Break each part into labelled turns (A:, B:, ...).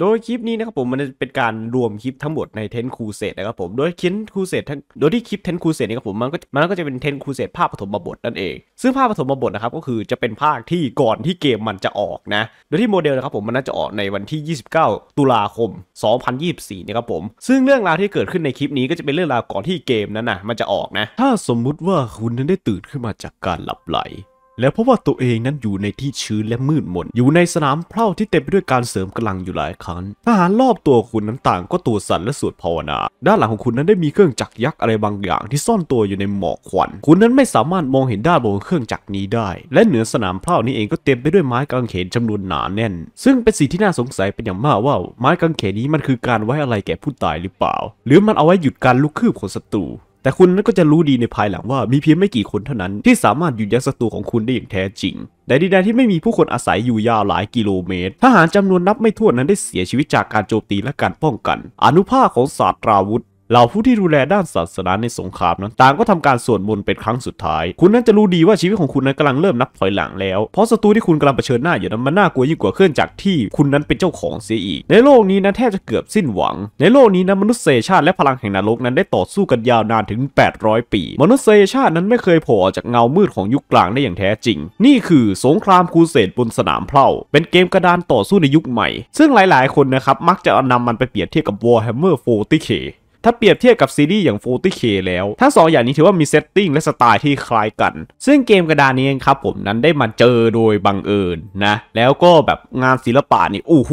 A: โดยคลิปนี้นะครับผมมันเป็นการรวมคลิปทั้งหมดในเทนคูเซตนะครับผมโดยคลิปคูเซตโดยที่คลิปเทนคูเซตนี่ครับผมมันก็มันก็จะเป็นเทนคูเซตภาพปฐมบทนั่นเอง ซึ่งภาพปฐมบทนะครับก็คือจะเป็นภาคที่ก่อนที่เกมมันจะออกนะ โดยที่โมเดลนะครับผมมันน่าจะออกในวันที่ 29 ตุลาคม 2024นะครับผมซึ่งเรื่องราวที่เกิดขึ้นในคลิปนี้ก็จะเป็นเรื่องราวก่อนที่เกมนั้นนะมันจะออกนะ ถ้าสมมุติว่าคุณนั้นได้ตื่นขึ้นมาจากการหลับไหลแล้วพบว่าตัวเองนั้นอยู่ในที่ชื้นและมืดมน อยู่ในสนามเพล่าที่เต็มไปด้วยการเสริมกำลังอยู่หลายครั้งทหารรอบตัวคุณนั้นต่างก็ตัวสั่นและสวดภาวนา ด้านหลังของคุณนั้นได้มีเครื่องจักรยักษ์อะไรบางอย่าง ที่ซ่อนตัวอยู่ในหมอกควัน คุณนั้นไม่สามารถมองเห็นด้านบนเครื่องจักรนี้ได้ และเหนือสนามเพล่านี้เองก็เต็มไปด้วยไม้กางเขนจำนวนหนาแน่น ซึ่งเป็นสิ่งที่น่าสงสัยเป็นอย่างมากว่าไม้กางเขนนี้มันคือการไว้อะไรแก่ผู้ตายหรือเปล่า หรือมันเอาไว้หยุดการลุกคืบของศัตรูแต่คุณนั้นก็จะรู้ดีในภายหลังว่ามีเพียงไม่กี่คนเท่านั้น ที่สามารถหยุดยั้งศัตรูของคุณได้อย่างแท้จริงในดินแดนที่ไม่มีผู้คนอาศัยอยู่ยาวหลายกิโลเมตรทหารจำนวนนับไม่ถ้วนนั้นได้เสียชีวิตจากการโจมตีและการป้องกันอนุภาคของศาสตราวุธเหล่าผู้ที่ดูแลด้านศาสนาในสงครามนั้น ต่างก็ทำการสวดมนต์เป็นครั้งสุดท้าย คุณนั้นจะรู้ดีว่าชีวิตของคุณนั้นกำลังเริ่มนับถอยหลังแล้ว เพราะศัตรูที่คุณกำลังเผชิญหน้าอยู่นั้นมันน่ากลัวยิ่งกว่าเครื่องจักรที่คุณนั้นเป็นเจ้าของเสียอีก ในโลกนี้นะแทบจะเกือบสิ้นหวัง ในโลกนี้นะมนุษยชาติและพลังแห่งนรกนั้นได้ต่อสู้กันยาวนานถึง 800 ปี มนุษยชาตินั้นไม่เคยโผล่จากเงามืดของยุคกลางได้อย่างแท้จริง นี่คือสงครามคูเสดบนสนามเพลา เป็นเกมกระดานต่อสู้ในยุคใหม่ซึ่งหลายๆคนนะครับมักจะนำมันไปเปรียบเทียบกับ Warhammer 40k ถ้าเปรียบเทียบกับซีรีส์อย่าง 40K แล้วทั้ง2ออย่างนี้ถือว่ามีเซตติ้งและสไตล์ที่คล้ายกัน ซึ่งเกมกระดานนี้ครับผมนั้นได้มาเจอโดยบังเอิญนะ แล้วก็แบบงานศิลปะนี่โอ้โห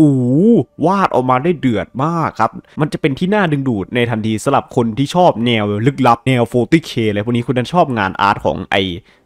A: วาดออกมาได้เดือดมากครับ มันจะเป็นที่น่าดึงดูดในทันทีสำหรับคนที่ชอบแนวลึกลับ แนว 40K อะไรพวกนี้คุณนั้นชอบงานอาร์ตของไอ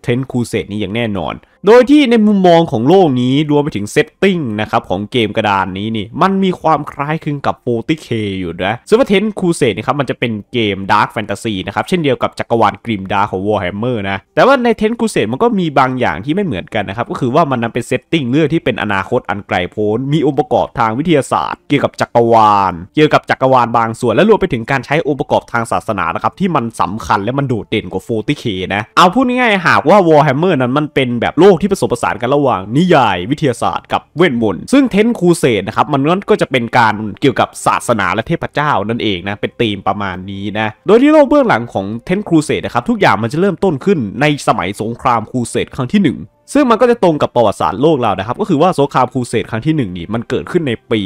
A: เทรนคูเซตนี้อย่างแน่นอน โดยที่ในมุมมองของโลกนี้รวมไปถึงเซตติ้งนะครับของเกมกระดานนี้นี่ มันมีความคล้ายคลึงกับโติเคอยู่นะซึ่งว่าเทนคูเซตนะครับมันจะเป็นเกมดาร์คแฟนตาซีนะครับ เช่นเดียวกับจักรวาลกริมดาของวอร์แฮมเมอร์นะ แต่ว่าในเทนคูเซตมันก็มีบางอย่างที่ไม่เหมือนกันนะครับ ก็คือว่ามันนำเป็นเซตติ้งเรื่องที่เป็นอนาคตอันไกลโพ้น มีองค์ประกอบทางวิทยาศาสตร์ เกี่ยวกับจักรวาลเกี่ยวกับจักรวาลบางส่วน และรวมไปถึงการใช้องค์ประกอบทางศาสนานะครับที่มันสำคัญและมันโดดเด่นกว่าิเคนะเอาพูดง่ายๆหากว่าวอร์แฮมเมอร์นั้นมันเป็นแบบโลกที่ผสมผสานกันระหว่าง นิยายวิทยาศาสตร์กับเวทมนต์ซึ่งเทนคูเซดนะครับมันนั้นก็จะเป็นการเกี่ยวกับศาสนาและเทพเจ้านั่นเองนะ เป็นธีมประมาณนี้นะ โดยที่โลกเบื้องหลังของเทนคูเซดนะครับ ทุกอย่างมันจะเริ่มต้นขึ้นในสมัยสงครามคูเซดครั้งที่ 1ซึ่งมันก็จะตรงกับประวัติศาสตร์โลกเรานะครับ ก็คือว่าสงครามครูเสดครั้งที่1นี่ มันเกิดขึ้นในปี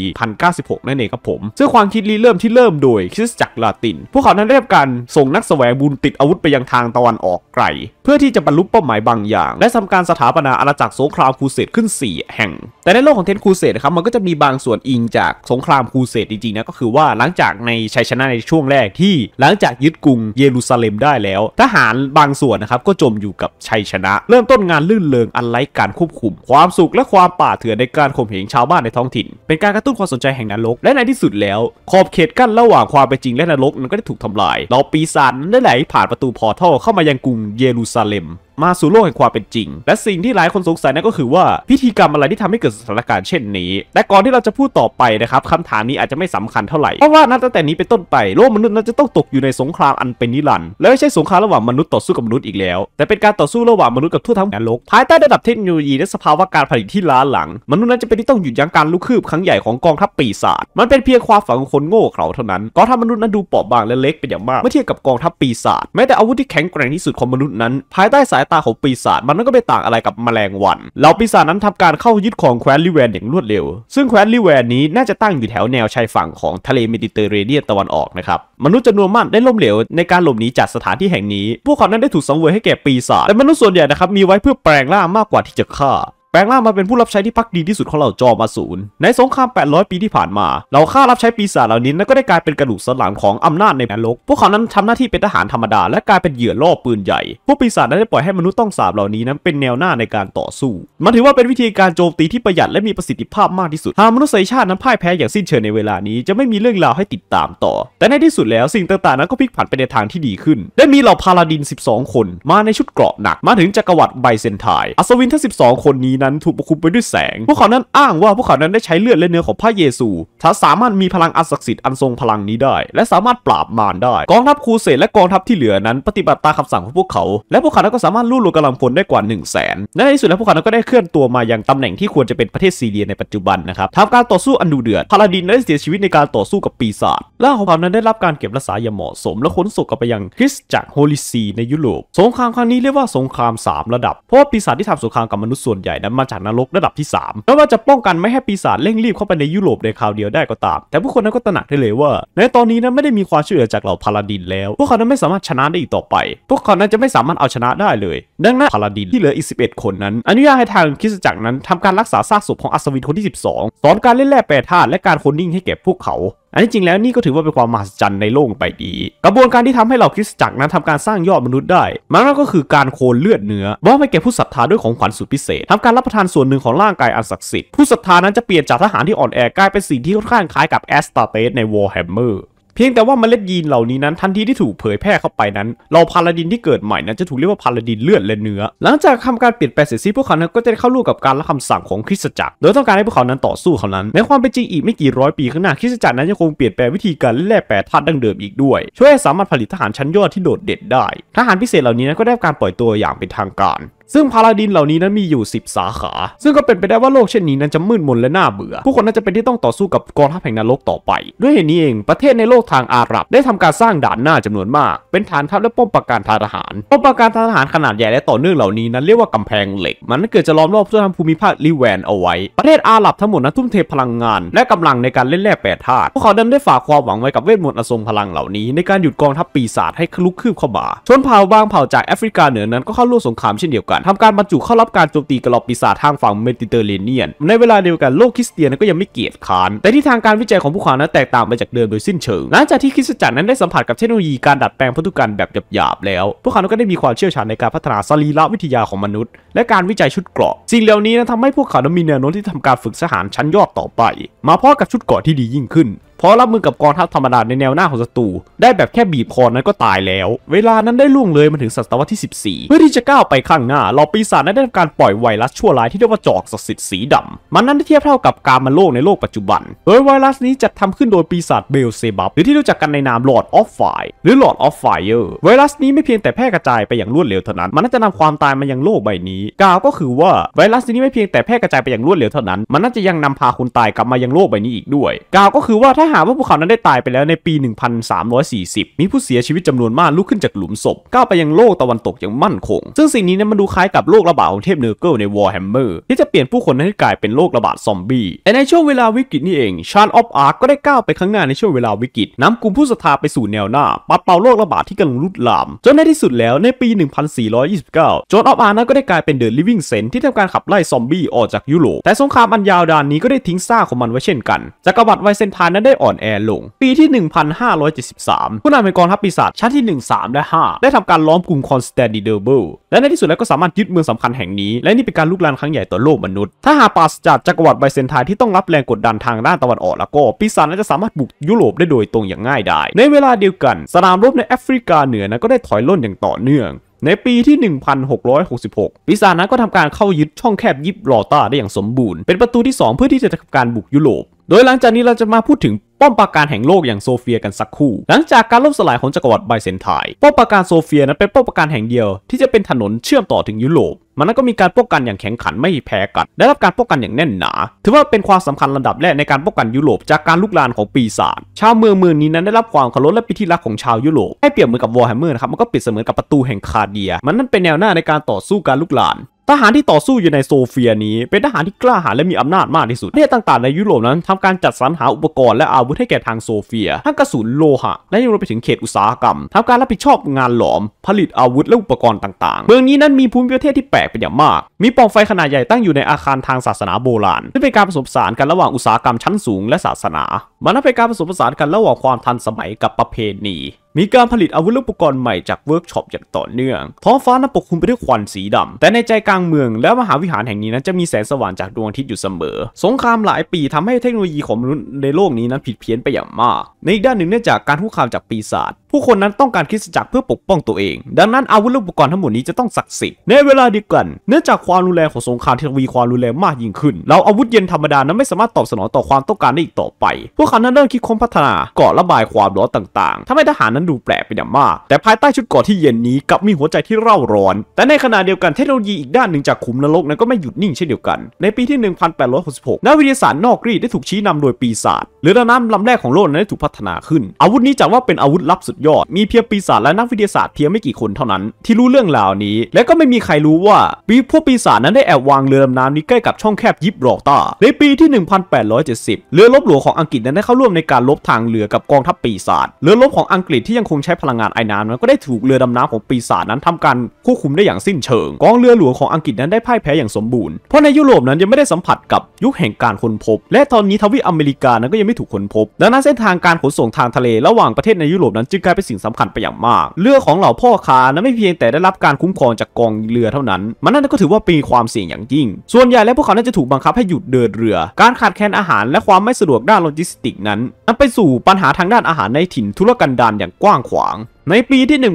A: 1096นั่นเองครับผม ซึ่งความคิดริเริ่มที่เริ่มโดยคริสจักรลาติน พวกเขานั้นได้รับการส่งนักแสวงบุญติดอาวุธไปยังทางตะวันออกไกล เพื่อที่จะบรรลุเป้าหมายบางอย่าง และทำการสถาปนาอาณาจักรสงครามครูเสดขึ้น 4 แห่ง แต่ในโลกของเทนครูเสดนะครับมันก็จะมีบางส่วนอิงจากสงครามครูเสดจริงๆนะก็คือว่าหลังจากในชัยชนะในช่วงแรกที่หลังจากยึดกรุงเยรูซาเล็มได้แล้ว ทหารบางส่วนนะครับก็จมอยู่กับชัยชนะ เริ่มต้นงานลื่นเริงอันไร้การควบคุมความสุขและความป่าเถื่อนในการข่มเหงชาวบ้านในท้องถิ่น เป็นการกระตุ้นความสนใจแห่งนรกและในที่สุดแล้ว ขอบเขตกั้นระหว่างความเป็นจริงและนรกนั้นก็ได้ถูกทำลายเราปีศาจนนั้ได้ไหลผ่านประตูพอร์ทัลเข้ามายังกรุงเยรูซาเล็มมาสู่โลกแห่งความเป็นจริง และสิ่งที่หลายคนสงสัยนั่นก็คือว่าพิธีกรรมอะไรที่ทำให้เกิดสถานการณ์เช่นนี้ แต่ก่อนที่เราจะพูดต่อไปนะครับคำถามนี้อาจจะไม่สำคัญเท่าไหร่ เพราะว่านับตั้งแต่นี้เป็นต้นไป โลกมนุษย์น่าจะต้องตกอยู่ในสงครามอันเป็นนิรันดร์และไม่ใช่สงครามระหว่างมนุษย์ต่อสู้กับมนุษย์อีกแล้วแต่เป็นการต่อสู้ระหว่างมนุษย์กับทั่วทั้งโลก ภายใต้ระดับเทคโนโลยีและสภาวะการผลิตที่ล้าหลัง มนุษย์นั้นจะเป็นที่ต้องหยุดยั้งการลุกคืบครั้งใหญ่ของกองทัพปีศาจมันเป็นเพียงความฝันของคนโง่เขลาเท่านั้น ก็ทำมนุษย์นั้นดูเปราะบางและเล็กเป็นอย่างมากเมื่อเทียบกับกองทัพปีศาจแม้แต่อาวุธที่แข็งแกร่งที่สุดของมนุษย์นั้น ภายใต้สายายตาของปีศาจมันก็ไม่ต่างอะไรกับแมลงวันเหล่าปีศาจนั้นทำการเข้ายึดของแคว้นลิเวน อย่างรวดเร็ว ซึ่งแคว้นลิเวนนี้น่าจะตั้งอยู่แถวแนวชายฝั่งของทะเลเมดิเตอร์เรเนียนตะวันออกนะครับ มนุษย์จำนวนมากได้ล้มเหลวในการหลบหนีจากสถานที่แห่งนี้ พวกเขานั้นได้ถูกสังเวยให้แก่ปีศาจแต่มนุษย์ ส่วนใหญ่นะครับมีไว้เพื่อแปลงร่างมากกว่าที่จะฆ่าแปลงร่างมาเป็นผู้รับใช้ที่พักดีที่สุดของเหล่าจอมาสูร ในสงคราม800 ปีที่ผ่านมา เราฆ่ารับใช้ปีศาจเหล่านี้นั้นก็ได้กลายเป็นกระดูกสันหลังของอำนาจในแนโลกพวกเขานั้นทำหน้าที่เป็นทหารธรรมดา และกลายเป็นเหยื่อล่อปืนใหญ่ พวกปีศาจนั้นได้ปล่อยให้มนุษย์ต้องสาบเหล่านี้นั้นเป็นแนวหน้าในการต่อสู้ มันถือว่าเป็นวิธีการโจมตีที่ประหยัด และมีประสิทธิภาพมากที่สุด หากมนุษยชาตินั้นพ่ายแพ้อย่างสิ้นเชิงในเวลานี้จะไม่มีเรื่องราวให้ติดตามต่อ แต่ในที่สุดแล้วสิ่งต่างๆ นั้นก็พลิกผันไปในทางที่ดีขึ้น ได้มีเหล่าพาลาดิน12คนมาในชุดเกราะหนักมาถึงจักรวรรดิไบเซนทอัศวินทั้ง12 คนนี้นั้นถูกปกคลุมไปด้วยแสง พวกเขานั้นอ้างว่า พวกเขานั้นได้ใช้เลือดและเนื้อของพระเยซูถ้าสามารถมีพลังอันศักดิ์สิทธิ์อันทรงพลังนี้ได้ และสามารถปราบมารได้ กองทัพครูเสดและกองทัพที่เหลือนั้น ปฏิบัติตามคำสั่งของพวกเขา และพวกเขานั้นก็สามารถลู่ลงกำลังพลได้กว่า 1 0 0 0 0แสนในที่สุดแล้วพวกเขานั้นก็ได้เคลื่อนตัวมายังตำแหน่งที่ควรจะเป็นประเทศซีเรียในปัจจุบันนะครับทำการต่อสู้อันดุเดือดพาราดินได้เสียชีวิตในการต่อสู้กับปีศาจและของเขานั้นได้รับการเก็บรักษาอย่างเหมาะสม และขนส่งกลับไปยังคริสจักรโฮลิซี ในยุโรป สงครามครั้งนี้เรียกว่าสงครามมระดับเพราะว่าปีศาจที่ทำสงครามกับมนุษย์ส่วนใหญ่นั้นมาจากนรกระดับที่3ไม่ว่าจะป้องกันไม่ให้ ปีศาจเร่งรีบเข้าไปในยุโรปในคราวเดียวได้ก็ตาม แต่ผู้คนนั้นก็ตระหนักได้เลยว่า ในตอนนี้นั้นไม่ได้มีความช่วยเหลือจากเหล่าพาราดินแล้ว พวกเขานั้นไม่สามารถชนะได้อีกต่อไป พวกเขานั้นจะไม่สามารถเอาชนะได้เลยดังนั้นพาราดินที่เหลืออีก11 คนนั้นอนุญาตให้ทางคริสจักรนั้น ทำการรักษาซากศพของอัศวินคนที่12 สอนการเล่นแร่แปรธาตุและการโคนิ่งให้แก่พวกเขาอันที่จริงแล้วนี่ก็ถือว่าเป็นความมหัศจรรย์ในโลกไปดี กระบวนการที่ทำให้เหล่าคริสตจักรนั้นทำการสร้างยอดมนุษย์ได้มันก็คือการโคลนเลือดเนื้อบอกให้แก่ผู้ศรัทธาด้วยของขวัญสุดพิเศษ ทำการรับประทานส่วนหนึ่งของร่างกายอันศักดิ์สิทธิ์ผู้ศรัทธานั้นจะเปลี่ยนจากทหารที่อ่อนแอกลายเป็นสิ่งที่ค่อนข้างคล้ายกับแอสตาเตสในวอร์แฮมเมอร์เพียงแต่ว่าเมล็ดยีนเหล่านี้นั้นทันทีที่ถูกเผยแพร่เข้าไปนั้นเราพาลาดินที่เกิดใหม่นั้นจะถูกเรียกว่าพาลาดินเลือดและเนื้อหลังจากทำการเปลี่ยนแปลงเสร็จสิ้นพวกเขาก็จะได้เข้าร่วมกับการละคำสั่งของคริสตจักร โดยต้องการให้พวกเขานั้นต่อสู้เขานั้นในความเป็นจริงอีกไม่กี่ร้อยปีข้างหน้าคริสตจักรนั้นจะคงเปลี่ยนแปลงวิธีการแลกแปรธาตุดั้งเดิมอีกด้วย ช่วยให้สามารถผลิตทหารชั้นยอดที่โดดเด่นได้ ทหารพิเศษเหล่านี้นั้นก็ได้การปล่อยตัวอย่างเป็นทางการซึ่งพาราดินเหล่านี้นั้นมีอยู่10 สาขา ซึ่งก็เป็นไปได้ว่าโลกเช่นนี้นั้นจะมืดมนและน่าเบื่อ ผู้คนน่าจะเป็นที่ต้องต่อสู้กับกองทัพแห่งนรกต่อไป ด้วยเหตุนี้เองประเทศในโลกทางอาหรับได้ทำการสร้างด่านหน้าจำนวนมากเป็นฐานทัพและป้อมปราการทาหาร ป้อมปราการทาหารขนาดใหญ่และต่อเนื่องเหล่านี้นั้นเรียกว่ากำแพงเหล็ก มันเกิดจะล้อมรอบเพื่อทำภูมิภาคลิแวนเอาไว้ ประเทศอาหรับทั้งหมดนั้นทุ่มเทพลังงานและกำลังในการเล่นแร่แปรธาตุพวกเขาดันได้ฝากความหวังไว้กับเวทมนต์อสมพลังเหล่านี้ ในการหยุดกองทัพปีศาจให้คลุกคืบเข้ามาชนเผ่าบางเผ่าจากแอฟริกาเหนือนั้นก็เข้าร่วมสงครามเช่นเดียวกันทำการบรรจุเข้ารับการโจมตีกรอบปีศาจทางฝั่งเมดิเตอร์เรเนียน ในเวลาเดียวกันโลกคริสเตียนก็ยังไม่เกียดขาน แต่ที่ทางการวิจัยของพวกเขานั้นแตกต่างไปจากเดิมโดยสิ้นเชิงหลังจากที่คริสตจักรนั้นได้สัมผัสกับเทคโนโลยีการดัดแปลงพันธุกรรมแบบหยาบๆแล้วพวกเขาก็ได้มีความเชี่ยวชาญในการพัฒนาสรีระวิทยาของมนุษย์และการวิจัยชุดเกราะสิ่งเหล่านี้นะทำให้พวกเขานั้นมีแนวโน้มที่ทำการฝึกทหารชั้นยอดต่อไป มาพร้อมกับชุดเกราะที่ดียิ่งขึ้นพอรับมือกับกองทัพธรรมดาในแนวหน้าของศัตรูได้แบบแค่บีบคอนั้นก็ตายแล้ว เวลานั้นได้ล่วงเลยมาถึงศตวรรษที่ 14เพื่อที่จะก้าวไปข้างหน้าเราปีศาจนั้นได้ทำการปล่อยไวรัสชั่วร้ายที่เรียกว่าจอกศักดิ์สิทธิ์สีดำ มันนั้นได้เทียบเท่ากับการมาโลกในโลกปัจจุบัน โดยไวรัสนี้จัดทำขึ้นโดยปีศาจเบลเซบับ หรือที่รู้จักกันในนามหลอดออฟไฟหรือหลอดออฟไฟเออร์ไวรัสนี้ไม่เพียงแต่แพร่กระจายไปอย่างรวดเร็วเท่านั้น มันน่าจะนำความตายมายังโลกใบนี้กล่าวก็คือว่าไวรัสนี้ไม่เพียงแต่แพร่กระจายไปอย่างรวดเร็วเท่านั้น มันน่าจะยังนำพาคนตายกลับมายังโลกใบนี้อีกด้วยกล่าวก็คือว่าถ้าถ้าหาว่าภูเขานั้นได้ตายไปแล้วในปี 1340 มีผู้เสียชีวิตจำนวนมากลุกขึ้นจากหลุมศพ ก้าวไปยังโลกตะวันตกอย่างมั่นคง ซึ่งสิ่งนี้นั้นมันดูคล้ายกับโรคระบาดของเทพเนอร์เกิลในวอร์แฮมเมอร์ที่จะเปลี่ยนผู้คนให้กลายเป็นโรคระบาดซอมบี้แต่ในช่วงเวลาวิกฤตนี่เองชาร์ลออฟอาร์ก็ได้ก้าวไปข้างหน้าในช่วงเวลาวิกฤตนำกลุ่มผู้ศรัทธาไปสู่แนวหน้าปัดเป่าโรคระบาดที่กำลังลุกลามจนในที่สุดแล้วในปี 1429 จอห์นออฟอาร์นั้นก็ได้กลายเป็นเดอะลิฟวิ่งเซนที่ทำการขับไล่ซอมบี้ออกจากยุโรป แต่สงครามอันยาวดานนี้ก็ได้ทิ้งซากของมันไว้เช่นกันจักรวรรดิไวเซนทานนั้นได้ได้อ่อนแอลงปีที่ 1573ผู้นำเป็นกองทัพปีศาจชั้นที่ 1 3 และ 5 ได้ทำการล้อมกลุ่มคอนสแตนติเดเบิลและในที่สุดแล้วก็สามารถยึดเมืองสำคัญแห่งนี้ และนี่เป็นการลุกลานครั้งใหญ่ต่อโลกมนุษย์ ถ้าหากปราศจากจักรวรรดิไบเซนไทน์ที่ต้องรับแรงกดดันทางด้านตะวันออกแล้วก็ปีศาจนั้นจะสามารถบุกยุโรปได้โดยตรงอย่างง่ายดายในเวลาเดียวกัน สนามรบในแอฟริกาเหนือนั้นก็ได้ถอยล่นอย่างต่อเนื่อง ในปีที่ 1666ปีศาจนั้นก็ทำการเข้ายึดช่องแคบยิบลอต้าได้อย่างสมบูรณ์ เป็นประตูที่ 2 เพื่อที่จะทำการบุกยุโรปโดยหลังจากนี้เราจะมาพูดถึงป้อมปราการแห่งโลกอย่างโซเฟียกันสักคู่ หลังจากการล่มสลายของจักรวรรดิไบเซนไทป้อมปราการโซเฟียนั้นเป็นป้อมปราการแห่งเดียว ที่จะเป็นถนนเชื่อมต่อถึงยุโรปมันนันก็มีการป้องกันอย่างแข็งขันไม่แพ้กัน ได้รับการป้องกันอย่างแน่นหนา ถือว่าเป็นความสำคัญระดับแรก ในการป้องกันยุโรปจากการลุกลานของปีศาจชาวเมืองเมืองนี้นั้นได้รับความเคารพและพปธทีรักของชาวยุโรปให้เปรียบเหมือนกับวอร์แฮมเมอร์นะครับมันก็ปิดเสมือนกับประตูแห่งคาเดีย มันนั่นเป็นแนวหน้าในการต่อสู้การลุกลานทหารที่ต่อสู้อยู่ในโซเฟียนี้เป็นทหารที่กล้าหาญและมีอำนาจมากที่สุดประเทศต่างๆ ในยุโรปนั้นทำการจัดสรรหาอุปกรณ์และอาวุธให้แก่ทางโซเฟียทั้งกระสุนโลหะและยังรวมไปถึงเขตอุตสาหกรรมทำการรับผิดชอบงานหลอมผลิตอาวุธและอุปกรณ์ต่างๆเมืองนี้นั้นมีภูมิประเทศที่แปลกเป็นอย่างมากมีปองไฟขนาดใหญ่ตั้งอยู่ในอาคารทางศาสนาโบราณซึ่งเป็นการผสมผสานกันระหว่างอุตสาหกรรมชั้นสูงและศาสนามันนับเป็นการผสมผสานกันระหว่างความทันสมัยกับประเพณีมีการผลิตอาวุธและอุปกรณ์ใหม่จากเวิร์กช็อปอย่างต่อเนื่องท้องฟ้านั้นปกคลุมไปด้วยควันสีดำแต่ในใจกลางเมืองและมหาวิหารแห่งนี้นั้นจะมีแสงสว่างจากดวงอาทิตย์อยู่เสมอ สงครามหลายปีทำให้เทคโนโลยีของมนุษย์ในโลกนี้นั้นผิดเพี้ยนไปอย่างมาก ในอีกด้านหนึ่งเนื่องจากการคุกคามจากปีศาจผู้คนนั้นต้องการคริสตจักรเพื่อปกป้องตัวเองดังนั้นอาวุธและอุปกรณ์ทั้งหมดนี้จะต้องศักดิ์สิทธิ์ในเวลาเดียวกันเนื่องจากความรุนแรงของสงครามที่วีความรุนแรงมากยิ่งขึ้นเราอาวุธเย็นธรรมดานั้นไม่สามารถตอบสนองต่อความต้องการได้อีกต่อไป พวกเขานั้นเริ่มคิดค้นพัฒนาเกาะระบายความร้อนต่าง ๆทำให้ทหารนั้นดูแปลกไปอย่างมาก แต่ภายใต้ชุดเกาะที่เย็นนี้กับมีหัวใจที่เร่าร้อน แต่ในขณะเดียวกันเทคโนโลยีอีกด้านหนึ่งจากขุมนรกนั้นก็ไม่หยุดนิ่งเช่นเดียวกันในปีที่ 1866 นักวิทยาศาสตร์นอกรีได้ถูกชี้นำโดยปีศาจหรือน้ำลำแรกของโลกนั้นได้ถูกพัฒนาขึ้น อาวุธนี้จัดว่าเป็นอาวุธลับสุดยอดมีเพียงปีศาจและนักวิทยาศาสตร์เพียงไม่กี่คนเท่านั้นที่รู้เรื่องราวนี้ และก็ไม่มีใครรู้ว่าปีพวกปีศาจนั้นได้แอบวางเรือดำน้ำนี้ใกล้กับช่องแคบยิบรอกตาในปีที่ 1870เรือลบหลวงของอังกฤษนั้นได้เข้าร่วมในการลบทางเรือกับกองทัพปีศาจเรือลบของอังกฤษที่ยังคงใช้พลังงานไอ้น้ำนั้นก็ได้ถูกเรือดำน้ำของปีศาจนั้นทำการควบคุมได้อย่างสิ้นเชิงกองเรือหลวงของอังกฤษนั้นได้พ่ายแพ้อย่างสมบูรณ์เพราะในยุโรปนั้นยังไม่ได้สัมผัสกับยุคแห่งการค้นพบและตอนนี้ทวีปอเมริกานั้นก็ยังไม่ถูกค้นพบดังนั้นเส้นทางการขนส่งทางทะเลระหว่างประเทศในยุโรปนั้นจึงกลายเป็นสิ่งสำคัญไปอย่างมาก เรือของเหล่าพ่อค้านั้นไม่เพียงแต่ได้รับการคุ้มครองจากกองเรือเท่านั้น มันนั่นก็ถือว่าเป็นความเสี่ยงอย่างยิ่ง ส่วนใหญ่แล้วพวกเขาน่าจะถูกบังคับให้หยุดเดินเรือ การขาดแคลนอาหารและความไม่สะดวกด้านโลจิสติกนั้นนำไปสู่ปัญหาทางด้านอาหารในถิ่นทุรกันดารอย่างกว้างขวาง ในปีที่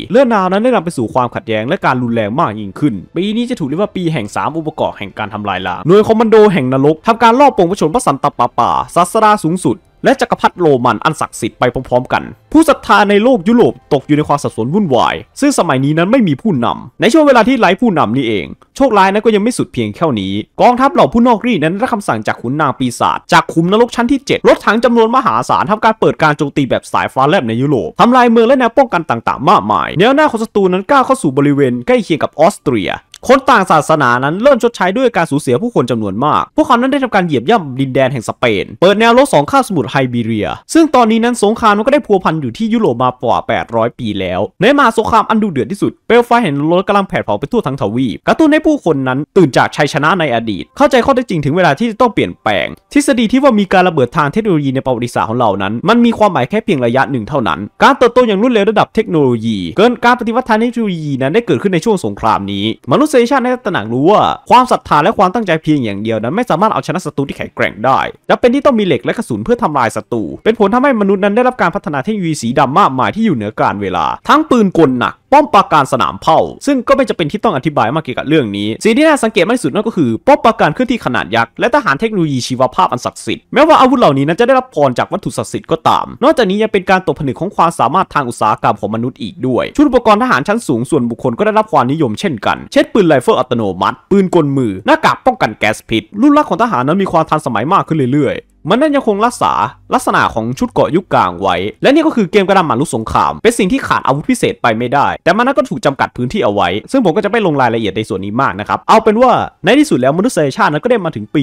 A: 1894 เรื่องราวนั้นได้นำไปสู่ความขัดแย้งและการรุนแรงมากยิ่งขึ้น ปีนี้จะถูกเรียกว่าปีแห่ง 3 อุปกรณ์แห่งการทำลายล้างหน่วยคอมมานโดแห่งนรกทำการลอบปลงประชนพระสันตะปาป่าศาสดาสูงสุดและจักรพรรดิโรมันอันศักดิ์สิทธิ์ไปพร้อมๆกัน ผู้ศรัทธาในโลกยุโรปตกอยู่ในความสับสนวุ่นวาย ซึ่งสมัยนี้นั้นไม่มีผู้นำในช่วงเวลาที่ไร้ผู้นำนี่เอง โชคร้ายนั้นก็ยังไม่สุดเพียงแค่นี้ กองทัพเหล่าผู้นอกรีดนั้นได้คำสั่งจากขุนนางปีศาจจากขุมนรกชั้นที่ 7 รถถังจำนวนมหาศาลทำการเปิดการโจมตีแบบสายฟ้าแลบในยุโรปทำลายเมืองและแนวป้องกันต่างๆมากมายแนวหน้าของศัตรูนั้นก้าวเข้าสู่บริเวณใกล้เคียงกับออสเตรียคนต่างศาสนานั้นเริ่มชดใช้ด้วยการสูญเสียผู้คนจำนวนมาก พวกเขานั้นได้ทำการเหยียบย่ำดินแดนแห่งสเปน เปิดแนวรบสองข้าวสมุทรไฮบีเรีย ซึ่งตอนนี้นั้นสงครามมันก็ได้พัวพันอยู่ที่ยุโรปมากว่า800 ปีแล้ว ในมหาสงครามอันดุเดือดที่สุดเปลวไฟแห่งรถกำลังแผดเผาไปทั่วทั้งทวีปกระตุ้นให้ผู้คนนั้นตื่นจากชัยชนะในอดีต เข้าใจข้อเท็จจริงถึงเวลาที่จะต้องเปลี่ยนแปลง ทฤษฎีที่ว่ามีการระเบิดทางเทคโนโลยีในประวัติศาสตร์ของเรานั้นมันมีความหมายแค่เพียงระยะหนึ่ง เท่านั้น การเติบโตอย่างรวดเร็วระดับเทคโนโลยี เกินการปฏิวัติทางเทคโนโลยีนั้นได้เกิดขึ้นในช่วงสงครามนี้มนุษษยชาติในตระหนักรู้ว่าความศรัทธาและความตั้งใจเพียงอย่างเดียวนั้นไม่สามารถเอาชนะศัตรูที่แข็งแกร่งได้และเป็นที่ต้องมีเหล็กและกระสุนเพื่อทำลายศัตรู เป็นผลทำให้มนุษย์นั้นได้รับการพัฒนาเทคโนโลยีสีดำมากมายที่อยู่เหนือการเวลา ทั้งปืนกลหนัก ป้อมปราการสนามเผาซึ่งก็ไม่จะเป็นที่ต้องอธิบายมากเกี่ยวกับเรื่องนี้ สิ่งที่น่าสังเกตมากที่สุดนั่นก็คือป้อมปราการเคลื่อนที่ขนาดยักษ์และทหารเทคโนโลยีชีวภาพอันศักดิ์สิทธิ์ แม้ว่าอาวุธเหล่านี้นั้นจะได้รับพรจากวัตถุศักดิ์สิทธิ์ก็ตาม นอกจากนี้ยังเป็นการตกผนึกของความสามารถทางอุตสาหกรรมของมนุษย์อีกด้วย ชุดอุปกรณ์ทหารชั้นสูงส่วนบุคคลก็ได้รับความนิยมเช่นกันเช่นปืนไรเฟิลอัตโนมัติ ปืนกลมือ หน้ากากป้องกันแก๊สพิษรุ่นลักของทหารนั้นมีความทันสมัยมากขึ้นเรื่อยๆ มันนั้นยังคงรักษาลักษณะของชุดเกาะยุคกลางไว้ และนี่ก็คือเกมกระดานหมนลุกสงคราม เป็นสิ่งที่ขาดอาวุธพิเศษไปไม่ได้แต่มันนั้นก็ถูกจำกัดพื้นที่เอาไว้ ซึ่งผมก็จะไม่ลงรายละเอียดในส่วนนี้มากนะครับเอาเป็นว่าในที่สุดแล้วมนุษยชาตินั้นก็ได้มาถึงปี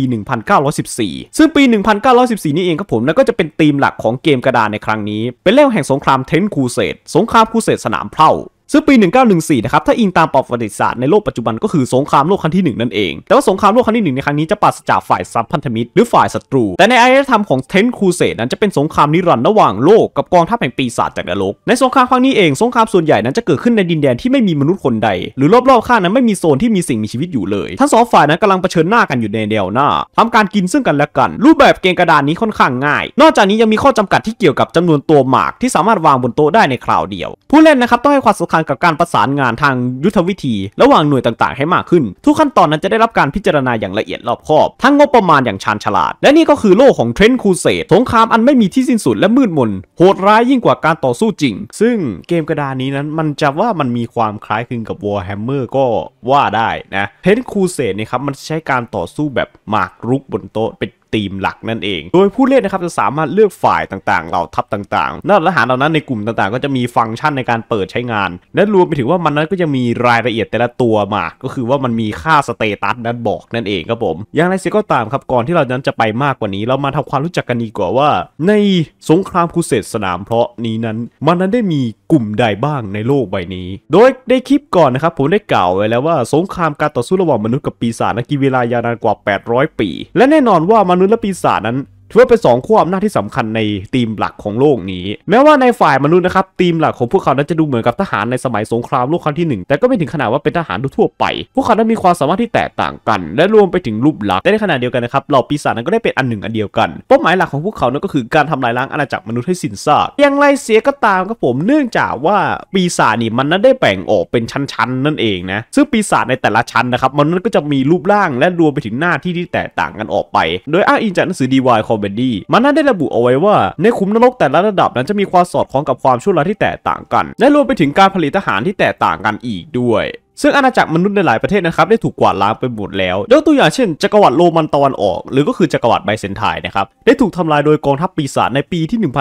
A: 1914 ซึ่งปี 1914 นี่เองครับผมนั้นก็จะเป็นธีมหลักของเกมกระดานในครั้งนี้ เป็นเรื่องแห่งสงครามเทนคูเซตสงครามคูเซตสนามเพลาซึ่งปี 1914 นะครับ ถ้าอิงตามประวัติศาสตร์ในโลกปัจจุบันก็คือสงครามโลกครั้งที่ 1 นั่นเอง แต่ว่าสงครามโลกครั้งที่ 1 ในครั้งนี้จะปราศจากฝ่ายซับพันธมิตรหรือฝ่ายศัตรู แต่ในอารยธรรมของเทนคูเซนั้นจะเป็นสงครามนิรันดร์ระหว่างโลกกับกองทัพแห่งปีศาจจากนรก ในสงครามครั้งนี้เอง สงครามส่วนใหญ่นั้นจะเกิดขึ้นในดินแดนที่ไม่มีมนุษย์คนใด หรือรอบๆข้างนั้นไม่มีโซนที่มีสิ่งมีชีวิตอยู่เลย ทั้งสองฝ่ายนั้นกำลังเผชิญหน้ากันอยู่ในแนวหน้าทำการกินซึ่งกันและกัน รูปแบบเกมกระดานนี้ค่อนข้างง่าย นอกจากนี้ยังมีข้อจำกัดที่เกี่ยวกับจำนวนตัวหมากที่สามารถวางบนโต๊ะได้ในคราวเดียว ผู้เล่นนะครับต้องให้ความสำคัญางกับการประสานงานทางยุทธวิธี ระหว่างหน่วยต่าง ๆให้มากขึ้น ทุกขั้นตอนนั้นจะได้รับการพิจารณาอย่างละเอียดรอบคอบ ทั้งงบประมาณอย่างชาญฉลาด และนี่ก็คือโลกของเทรนด์คูเสดสงครามอันไม่มีที่สิ้นสุดและมืดมนโหดร้ายยิ่งกว่าการต่อสู้จริง ซึ่งเกมกระดานนี้นั้นมันจะว่ามันมีความคล้ายคลึงกับ Warhammer ก็ว่าได้นะเทรนด์คูเสดนี่ครับมันใช้การต่อสู้แบบหมากรุกบนโต๊ะเป็นธีมหลักนั่นเอง โดยผู้เล่นนะครับจะสามารถเลือกฝ่ายต่างๆ เหล่าทัพต่าง ๆนอกและหารเหล่านั้นในกลุ่มต่างๆ ก็จะมีฟังก์ชันในการเปิดใช้งานและรวมไปถึงว่ามันนั้นก็จะมีรายละเอียดแต่ละตัวมาก็คือว่ามันมีค่าสเตตัสนั้นบอกนั่นเองครับผมอย่างไรเสียก็ตามครับก่อนที่เรานั้นจะไปมากกว่านี้ เรามาทำความรู้จักกันดีกว่าว่า ในสงครามครูเสดสนามเพราะนี้นั้น มันนั้นได้มีกลุ่มใดบ้างในโลกใบนี้ โดยในคลิปก่อนนะครับ ผมได้กล่าวไว้แล้วว่าสงครามการต่อสู้ระหว่างมนุษย์กับปีศาจนั้นกินเวลายาวนานกว่า 800 ปี และแน่นอนว่ามนุษย์และปีศาจนั้นถือว่าเป็น2ขั้วอำนาจที่สำคัญในธีมหลักของโลกนี้ แม้ว่าในฝ่ายมนุษย์นะครับธีมหลักของพวกเขานั้นจะดูเหมือนกับทหารในสมัยสงครามโลกครั้งที่ 1 แต่ก็ไม่ถึงขนาดว่าเป็นทหารทั่วไป พวกเขานั้นมีความสามารถที่แตกต่างกัน และรวมไปถึงรูปลักษณ์แต่ในขณะเดียวกันนะครับเหล่าปีศาจนั้นก็ได้เป็นอันหนึ่งอันเดียวกันเป้าหมายหลักของพวกเขานั้นก็คือการทำลายล้างอาณาจักรมนุษย์ให้สิ้นซากอย่างไรเสียก็ตามครับผมเนื่องจากว่าปีศาจนี่มันนั้นได้แบ่งออกเป็นชั้นๆนั่นเองนะซึ่งปีศาจในแต่ละชั้นนะครับ มันนั้นก็จะมีรูปร่างและรวมไปถึงหน้าที่ที่แตกต่างกันออกไป โดยอ้างอิงจากหนังสือดีวายคอมเบดี้มันนั้นได้ระบุเอาไว้ว่า ในขุมนรกแต่ละระดับนั้นจะมีความสอดคล้องกับความ ชั่วร้ายที่แตกต่างกันและรวมไปถึงการผลิตทหารที่แตกต่างกันอีกด้วย ซึ่งอาณาจักรมนุษย์ในหลายประเทศนะครับได้ถูกกวาดล้างไปหมดแล้วยกตัวอย่างเช่นจักรวรรดิโรมันตะวันออก หรือก็คือจักรวรรดิไบเซนไทน์นะครับได้ถูกทำลายโดยกองทัพปีศาจในปีที่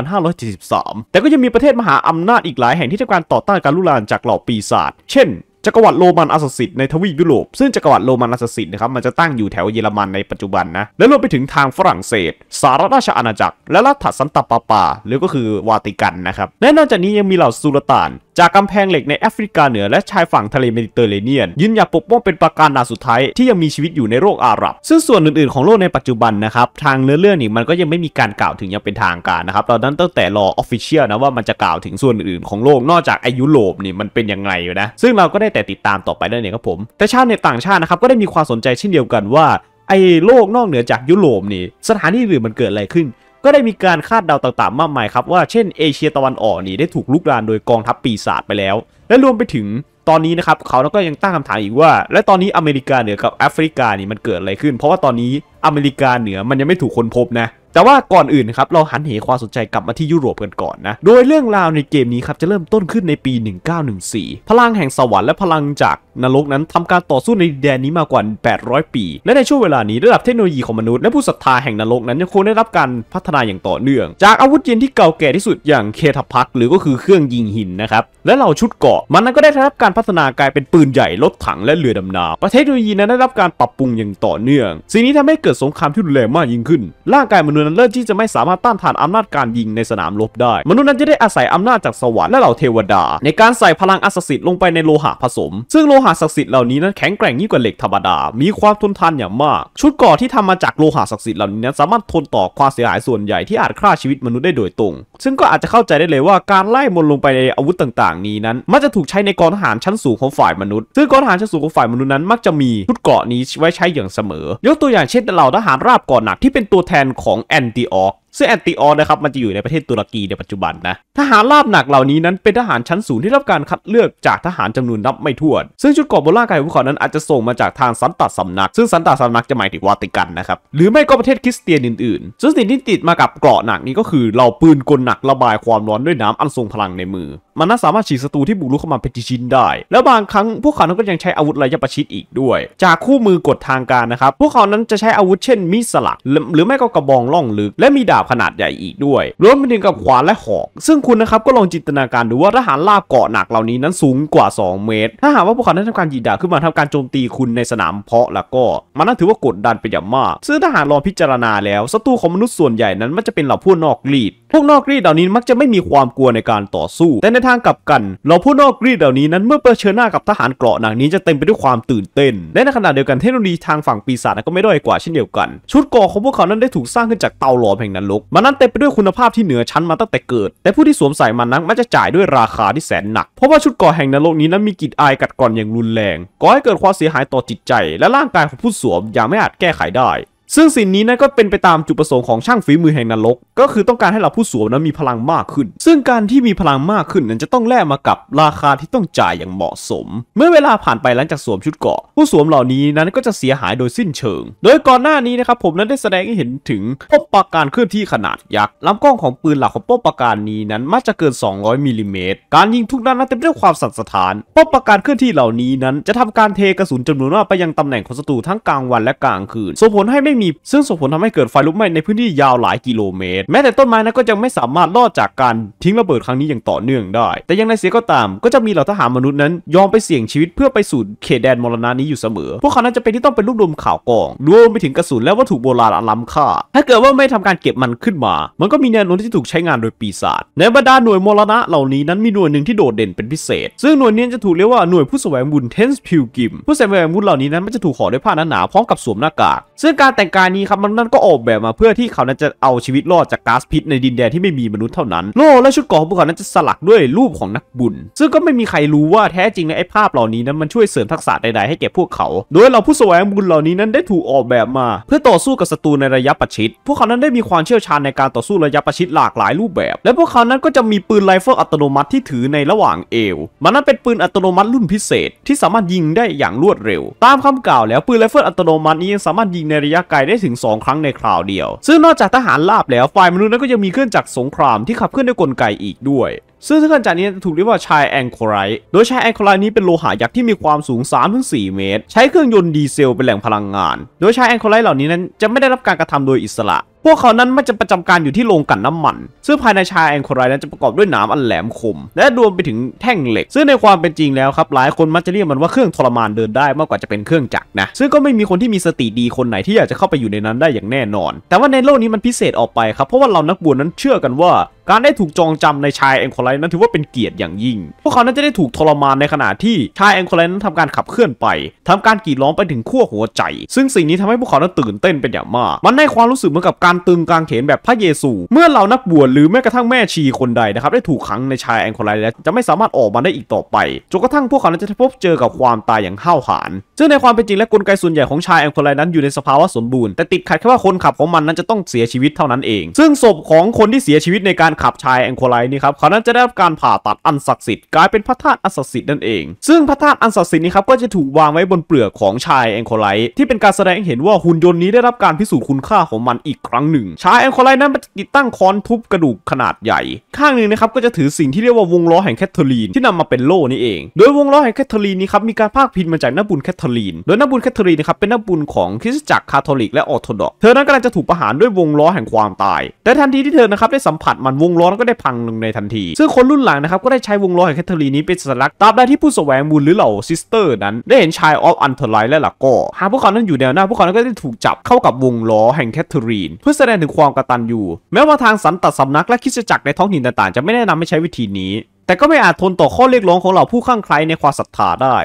A: 1573 แต่ก็ยังมีประเทศมหาอำนาจอีกหลายแห่งที่ทำการต่อต้านการลุกลานจากเหล่าปีศาจเช่นจักรวรรดิโรมันอัสสิดในทวีปยุโรปซึ่งจักรวรรดิโรมันอัสสิดนะครับมันจะตั้งอยู่แถวเยอรมันในปัจจุบันนะ และรวมไปถึงทางฝรั่งเศสสาราชอาณาจักร และรัฐสันตปาปาหรือก็คือวาติกันนะครับ และนอกจากนี้ยังมี เหล่าสุลต่าน จากกำแพงเหล็กในแอฟริกาเหนือและชายฝั่งทะเลเมดิเตอร์เรเนียนยืนหยัดปกป้องเป็นประการนาสุดท้ายที่ยังมีชีวิตอยู่ในโลกอาหรับซึ่งส่วนอื่นๆของโลกในปัจจุบันนะครับทางเนื้อเรื่องนี่มันก็ยังไม่มีการกล่าวถึงยังเป็นทางการนะครับตอนนั้นตั้งแต่รอออฟฟิเชียลนะว่ามันจะกล่าวถึงส่วนอื่นของโลกนอกจากไอยุโรปนี่มันเป็นยังไงอยู่นะซึ่งเราก็ได้แต่ติดตามต่อไปได้เนี่ยครับผม แต่ชาวเน็ตต่างชาตินะครับก็ได้มีความสนใจเช่นเดียวกันว่าไอ้โลกนอกเหนือจากยุโรปนี่สถานที่อื่นมันเกิดอะไรขึ้น ก็ได้มีการคาดเดาต่างๆมากมายครับว่าเช่นเอเชียตะวันออกนี่ได้ถูกลุกรานโดยกองทัพปีศาจไปแล้ว และรวมไปถึงตอนนี้นะครับเขาก็ยังตั้งคำถามอีกว่า และตอนนี้อเมริกาเหนือกับแอฟริกานี่มันเกิดอะไรขึ้น เพราะว่าตอนนี้อเมริกาเหนือมันยังไม่ถูกค้นพบนะแต่ว่าก่อนอื่นครับเราหันเหความสนใจกลับมาที่ยุโรปกันก่อนนะ โดยเรื่องราวในเกมนี้ครับจะเริ่มต้นขึ้นในปี 1914 พลังแห่งสวรรค์และพลังจากนรกนั้นทำการต่อสู้ในดินแดนนี้มากว่า 800 ปี และในช่วงเวลานี้ระดับเทคโนโลยีของมนุษย์ และผู้ศรัทธาแห่งนรกนั้นยังคงได้รับการพัฒนาอย่างต่อเนื่อง จากอาวุธเย็นที่เก่าแก่ที่สุดอย่างเคทพักหรือก็คือเครื่องยิงหินนะครับและเหล่าชุดเกาะมันนั้นก็ได้รับการพัฒนากลายเป็นปืนใหญ่รถถังและเรือดำน้ำประเทศโนโลยีนั้นได้รับการปรับปรุงอย่างต่อเนื่องสิ่งนี้ทำให้เกิดสงครามที่รุนแรงมากยิ่งขึ้น ร่างกายมนุนุษย์นั้นเริ่มที่จะไม่สามารถต้านทานอำนาจการยิงในสนามรบได้ มนุษย์นั้นจะได้อาศัยอำนาจจากสวรรค์และเหล่าเทวดา ในการใส่พลังอัศสิทธิ์ลงไปในโลหะผสม ซึ่งโลหะศักดิ์สิทธิ์เหล่านี้นั้นแข็งแกร่งยิ่งกว่าเหล็กธรรมดามีความทนทานอย่างมาก ชุดก่อที่ทำมาจากโลหะศักดิ์สิทธิ์เหล่านี้นั้นสามารถทนต่อความเสียหายส่วนใหญ่ที่อาจฆ่าชีวิตมนุษย์ได้โดยตรง ซึ่งก็อาจจะเข้าใจได้เลยว่าการไล่มนลงไปในอาวุธต่างๆ นี้นั้นมักจะถูกใช้ในกองทหารชั้นสูงของฝ่ายมนุษย์ซึ่งกองทหารชั้นสูงของฝ่ายมนุษย์นั้นมักจะมีชุดเกาะนี้ไว้ใช้อย่างเสมอ ยกตัวอย่างเช่นเหล่าทหารราบก่อนหนักที่เป็นตัวแทนของ Antioch ซึ่งแอนติออนนะครับมันจะอยู่ในประเทศตุรกีในปัจจุบันนะทหารราบหนักเหล่านี้นั้นเป็นทหารชั้นสูงที่รับการคัดเลือกจากทหารจำนวนนับไม่ถ้วน ซึ่งชุดเกอาะบนร่างกายของพวกเขานั้นอาจจะส่งมาจากทางสันตัดสำนัก ซึ่ง สันตัดสำนักจะหมายถึงวาติกันนะครับ หรือไม่ก็ประเทศคริสเตียนอื่นๆซึ่งสิ่งที่ติดมากับเกราะหนักนี้ก็คือเราปืนกลหนักระบายความร้อนด้วยน้ำอันทรงพลังในมือมันน่าสามารถฉีดศัตรูที่บุกรุกเข้ามาเป็นชิ้นได้แล้วบางครั้งพวกเขานั้นก็ยังใช้อาวุธระยะประชิดอีกด้วย จากคู่มือกดทางการนะครับพวกเขานั้นจะใช้อาวุธเช่นมีดสลักหรือไม่ก็กระบองล่องลึกและมีดาาบขนาดใหญ่อีกด้วย รวมไปถึงกับขวานและหอกซึ่งคุณนะครับก็ลองจินตนาการดูว่าทหารลาบเกาะหนักเหล่านี้นั้นสูงกว่า 2 เมตร ถ้าหากว่าพวกเขาได้ทำการยิงดาขึ้นมาทำการโจมตีคุณในสนามเพาะแล้วก็ มันน่าถือว่ากดดันไปอย่างมากซึ่งทหารลองพิจารณาแล้วศัตรูของมนุษย์ส่วนใหญ่นั้นมันจะเป็นเหล่าผู้นอกลีดพวกนอกรีดเหล่านี้มักจะไม่มีความกลัวในการต่อสู้ แต่ในทางกลับกันเราผู้นอกรีดเหล่านี้นั้นเมื่อเผชิญหน้ากับทหารเกราะหนังนี้จะเต็มไปด้วยความตื่นเต้น และในขณะเดียวกันเทคโนโลยีทางฝั่งปีศาจก็ไม่ด้อยกว่าเช่นเดียวกัน ชุดก่อของพวกเขานั้นได้ถูกสร้างขึ้นจากเตาหลอมแห่งนรก มันนั้นเต็มไปด้วยคุณภาพที่เหนือชั้นมาตั้งแต่เกิด แต่ผู้ที่สวมใส่มันนั้นมักจะจ่ายด้วยราคาที่แสนหนัก เพราะว่าชุดก่อแห่งนรกนี้นั้นมีกิจอายกัดกร่อนอย่างรุนแรง ก่อให้เกิดความเสียหายต่อจิตใจและร่างกายของผู้สวมอย่างไม่อาจแก้ไขได้ซึ่งสิ่งนี้นันก็เป็นไปตามจุดประสงค์ของช่างฝีมือแห่งนรก ก็คือต้องการให้เราผู้สวมนั้นมีพลังมากขึ้น ซึ่งการที่มีพลังมากขึ้นนั้นจะต้องแลกมากับราคาที่ต้องจ่ายอย่างเหมาะสม เมื่อเวลาผ่านไปหลังจากสวมชุดเกาะผู้สวมเหล่านี้นั้นก็จะเสียหายโดยสิ้นเชิง โดยก่อนหน้านี้นะครับผมนั้นได้แสดงให้เห็นถึงป้อมปาการเคลื่อนที่ขนาดยักษ์ลำกล้องของปืนหลักของป้อมปาการนี้นั้นมักจะเกิน 200มิลิเมตรการยิงทุกนัดนั้นเต็มด้วยความสั่นสะท้าน ป้อมปาการเคลื่อนที่เหล่านี้นั้น จะทำการเทกระสุนจำนวนมากไปยังตำแหน่งของศัตรูทั้งกลางวันและกลางคืนส่งผลให้ไม่มีซึ่งส่งผลทำให้เกิดไฟลุกไหม้ในพื้นที่ยาวหลายกิโลเมตร แม้แต่ต้นไม้นั้นก็ยังไม่สามารถรอดจากการทิ้งระเบิดครั้งนี้อย่างต่อเนื่องได้ แต่ยังไนเสียก็ตามก็จะมีเหล่าทหารมนุษย์นั้นยอมไปเสี่ยงชีวิตเพื่อไปสู่เขตแดนมรณะนี้อยู่เสมอ พวกเขานั้นจะเป็นที่ต้องไปรวบรวมข่าวกองรวมไปถึงกระสุนและวัตถุโบราณอล้ำค่าถ้าเกิดว่าไม่ทำการเก็บมันขึ้นมา มันก็มีแนวโน้มที่จะถูกใช้งานโดยปีศาจในบรรดาหน่วยมรณะเหล่านี้นั้นมีหน่วยหนึ่งที่โดดเด่นเป็นพิเศษซึ่งหน่วยนี้จะถูกเรียกว่าหน่วยผู้แสวงบุญเทนส์พิวกิม ผู้แสวงบุญเหล่านี้นั้นมันจะถูกห่อด้วยผ้าหนาๆพร้อมกับสวมหน้ากากซึ่งการแต่งการนี้ครับมันนั่นก็ออกแบบมาเพื่อที่เขานั้นจะเอาชีวิตรอดจากก๊าซพิษในดินแดนที่ไม่มีมนุษย์เท่านั้น โล่และชุดเกราะของพวกเขานั้นจะสลักด้วยรูปของนักบุญ ซึ่งก็ไม่มีใครรู้ว่าแท้จริงในไอ้ภาพเหล่านี้นั้นมันช่วยเสริมทักษะใดๆให้แก่พวกเขา โดยเราผู้แสวงบุญเหล่านี้นั้นได้ถูกออกแบบมา เพื่อต่อสู้กับศัตรูในระยะประชิด พวกเขานั้นได้มีความเชี่ยวชาญในการต่อสู้ระยะประชิดหลากหลายรูปแบบ และพวกเขานั้นก็จะมีปืนไรเฟิลอัตโนมัติที่ถือในระหว่างเอว มันนั้นเป็นปืนอัตโนมัติรุ่นพิเศษที่สามารถยิงได้อย่างรวดเร็ว ตามคำกล่าวแล้วปืนไรเฟิลอัตโนมัตินี้ยังสามารถยิงในระยะไกลได้ถึง 2 ครั้งในคราวเดียว ซึ่งนอกจากทหารลาบแล้ว ฝ่ายมนุษย์นั้นก็ยังมีเครื่องจักรสงครามที่ขับเคลื่อนด้วยกลไกอีกด้วยซึ่งเครื่องจักรนี้ถูกเรียกว่าชายแองโครไร โดยชายแองโครไรนี้เป็นโลหะยักษ์ที่มีความสูง 3-4 เมตร ใช้เครื่องยนต์ดีเซลเป็นแหล่งพลังงาน โดยชายแองโครไรเหล่านี้นั้นจะไม่ได้รับการกระทำโดยอิสระ พวกเขานั้นมันจะประจำการอยู่ที่โรงกันน้ำมันซึ่งภายในชายแองโครไรนั้นจะประกอบด้วยหนามอันแหลมคมและรวมไปถึงแท่งเหล็ก ซึ่งในความเป็นจริงแล้วครับหลายคนมักจะเรียกมันว่าเครื่องทรมานเดินได้มากกว่าจะเป็นเครื่องจักรนะซึ่งก็ไม่มีคนที่มีสติดีคนไหน ที่อยากจะเข้าไปอยู่ในนั้นได้อย่างแน่นอน แต่ว่าในโลกนี้มันพิเศษออกไปครับ เพราะว่าเรานักบวชนั้นเชื่อกันว่าการได้ถูกจองจำในชายแองโคไลนั้นถือว่าเป็นเกียรติอย่างยิ่ง พวกเขานั้นจะได้ถูกทรมานในขณะที่ ชายแองโคไลนั้นทำการขับเคลื่อนไป ทำการกรีดร้องไปถึงขั้วหัวใจ ซึ่งสิ่งนี้ทำให้พวกเขานั้นตื่นเต้นเป็นอย่างมาก มันให้ความรู้สึกเหมือนกับการตึงกางเขนแบบพระเยซู เมื่อเรานักบวชหรือแม้กระทั่งแม่ชีคนใดนะครับได้ถูกขังในชายแองโคไลแล้วจะไม่สามารถออกมาได้อีกต่อไป จนกระทั่งพวกเขานั้นจะพบเจอกับความตายอย่างห้าวหาญซึ่งในความเป็นจริงและกลไกส่วนใหญ่ของชายแองโคไลนั้นอยู่ในสภาวะสมบูรณ์แต่ติดขัดแค่ว่าคนขับของมันนั้นจะต้องเสียชีวิตเท่านั้นเอง ซึ่งศพของคนที่เสียชีวิตในการขับชายแองโคไลนี่ครับเขานั้นจะได้รับการผ่าตัดอันศักดิ์สิทธิ์กลายเป็นพระธาตุอันศักดิ์สิทธิ์นั่นเองซึ่งพระธาตุอันศักดิ์สิทธิ์นี้ครับก็จะถูกวางไว้บนเปลือกของชายแองโคไลที่เป็นการแสดงเห็นว่าหุ่นยนต์นี้ได้รับการพิสูจน์คุณค่าของมันอีกครั้งหนึ่ง ชายแองโคไลนั้นนจะติดตั้งค้อนทุบกระดูกขนาดใหญ่ ข้างหนึ่งนะครับก็จะถือสิ่งที่เรียกว่าวงล้อแห่งแคทเธอรีนที่นำมาเป็นโล่นี่เอง โดยวงล้อแห่งแคทเธอรีนนี้ครับมีการภาคพินมาจากนบุญแคทเธอรีน โดยนบุญแคทเธอรีนนะครับเป็นนบุญของคริสตจักรคาทอลิกและออร์โธดอกเธอนั้นกำลังจะถูกประหารด้วยวงล้อแห่งความตายแต่ทันทีที่เธอนะครับได้สัมผัสมันวงล้อก็ได้พังลงในทันที ซึ่งคนรุ่นหลังนะครับ ก็ได้ใช้วงล้อแห่งแคทเธอรีนนี้เป็นสัญลักษณ์ตราบใดที่ผู้แสวงบุญหรือเหล่าซิสเตอร์นั้น ได้เห็นชายออฟอันเทอร์ไลท์และหลักก็หากพวกเขานั้นอยู่แนวหน้า พวกเขานั้นก็ได้ถูกจับเข้ากับวงล้อแห่งแคทเธอรีนเพื่อแสดงถึงความกระตัอยูแม้ว่าทางสันตสำนักและคิดจักรในท้องถิ่นต่างๆ จะไม่แนะนำให้ใช้วิธีนี้ แต่ก็ไม่อาจทนต่อข้อเรียกร้องของเหล่าผู้ข้างใครในความศรัทธาได้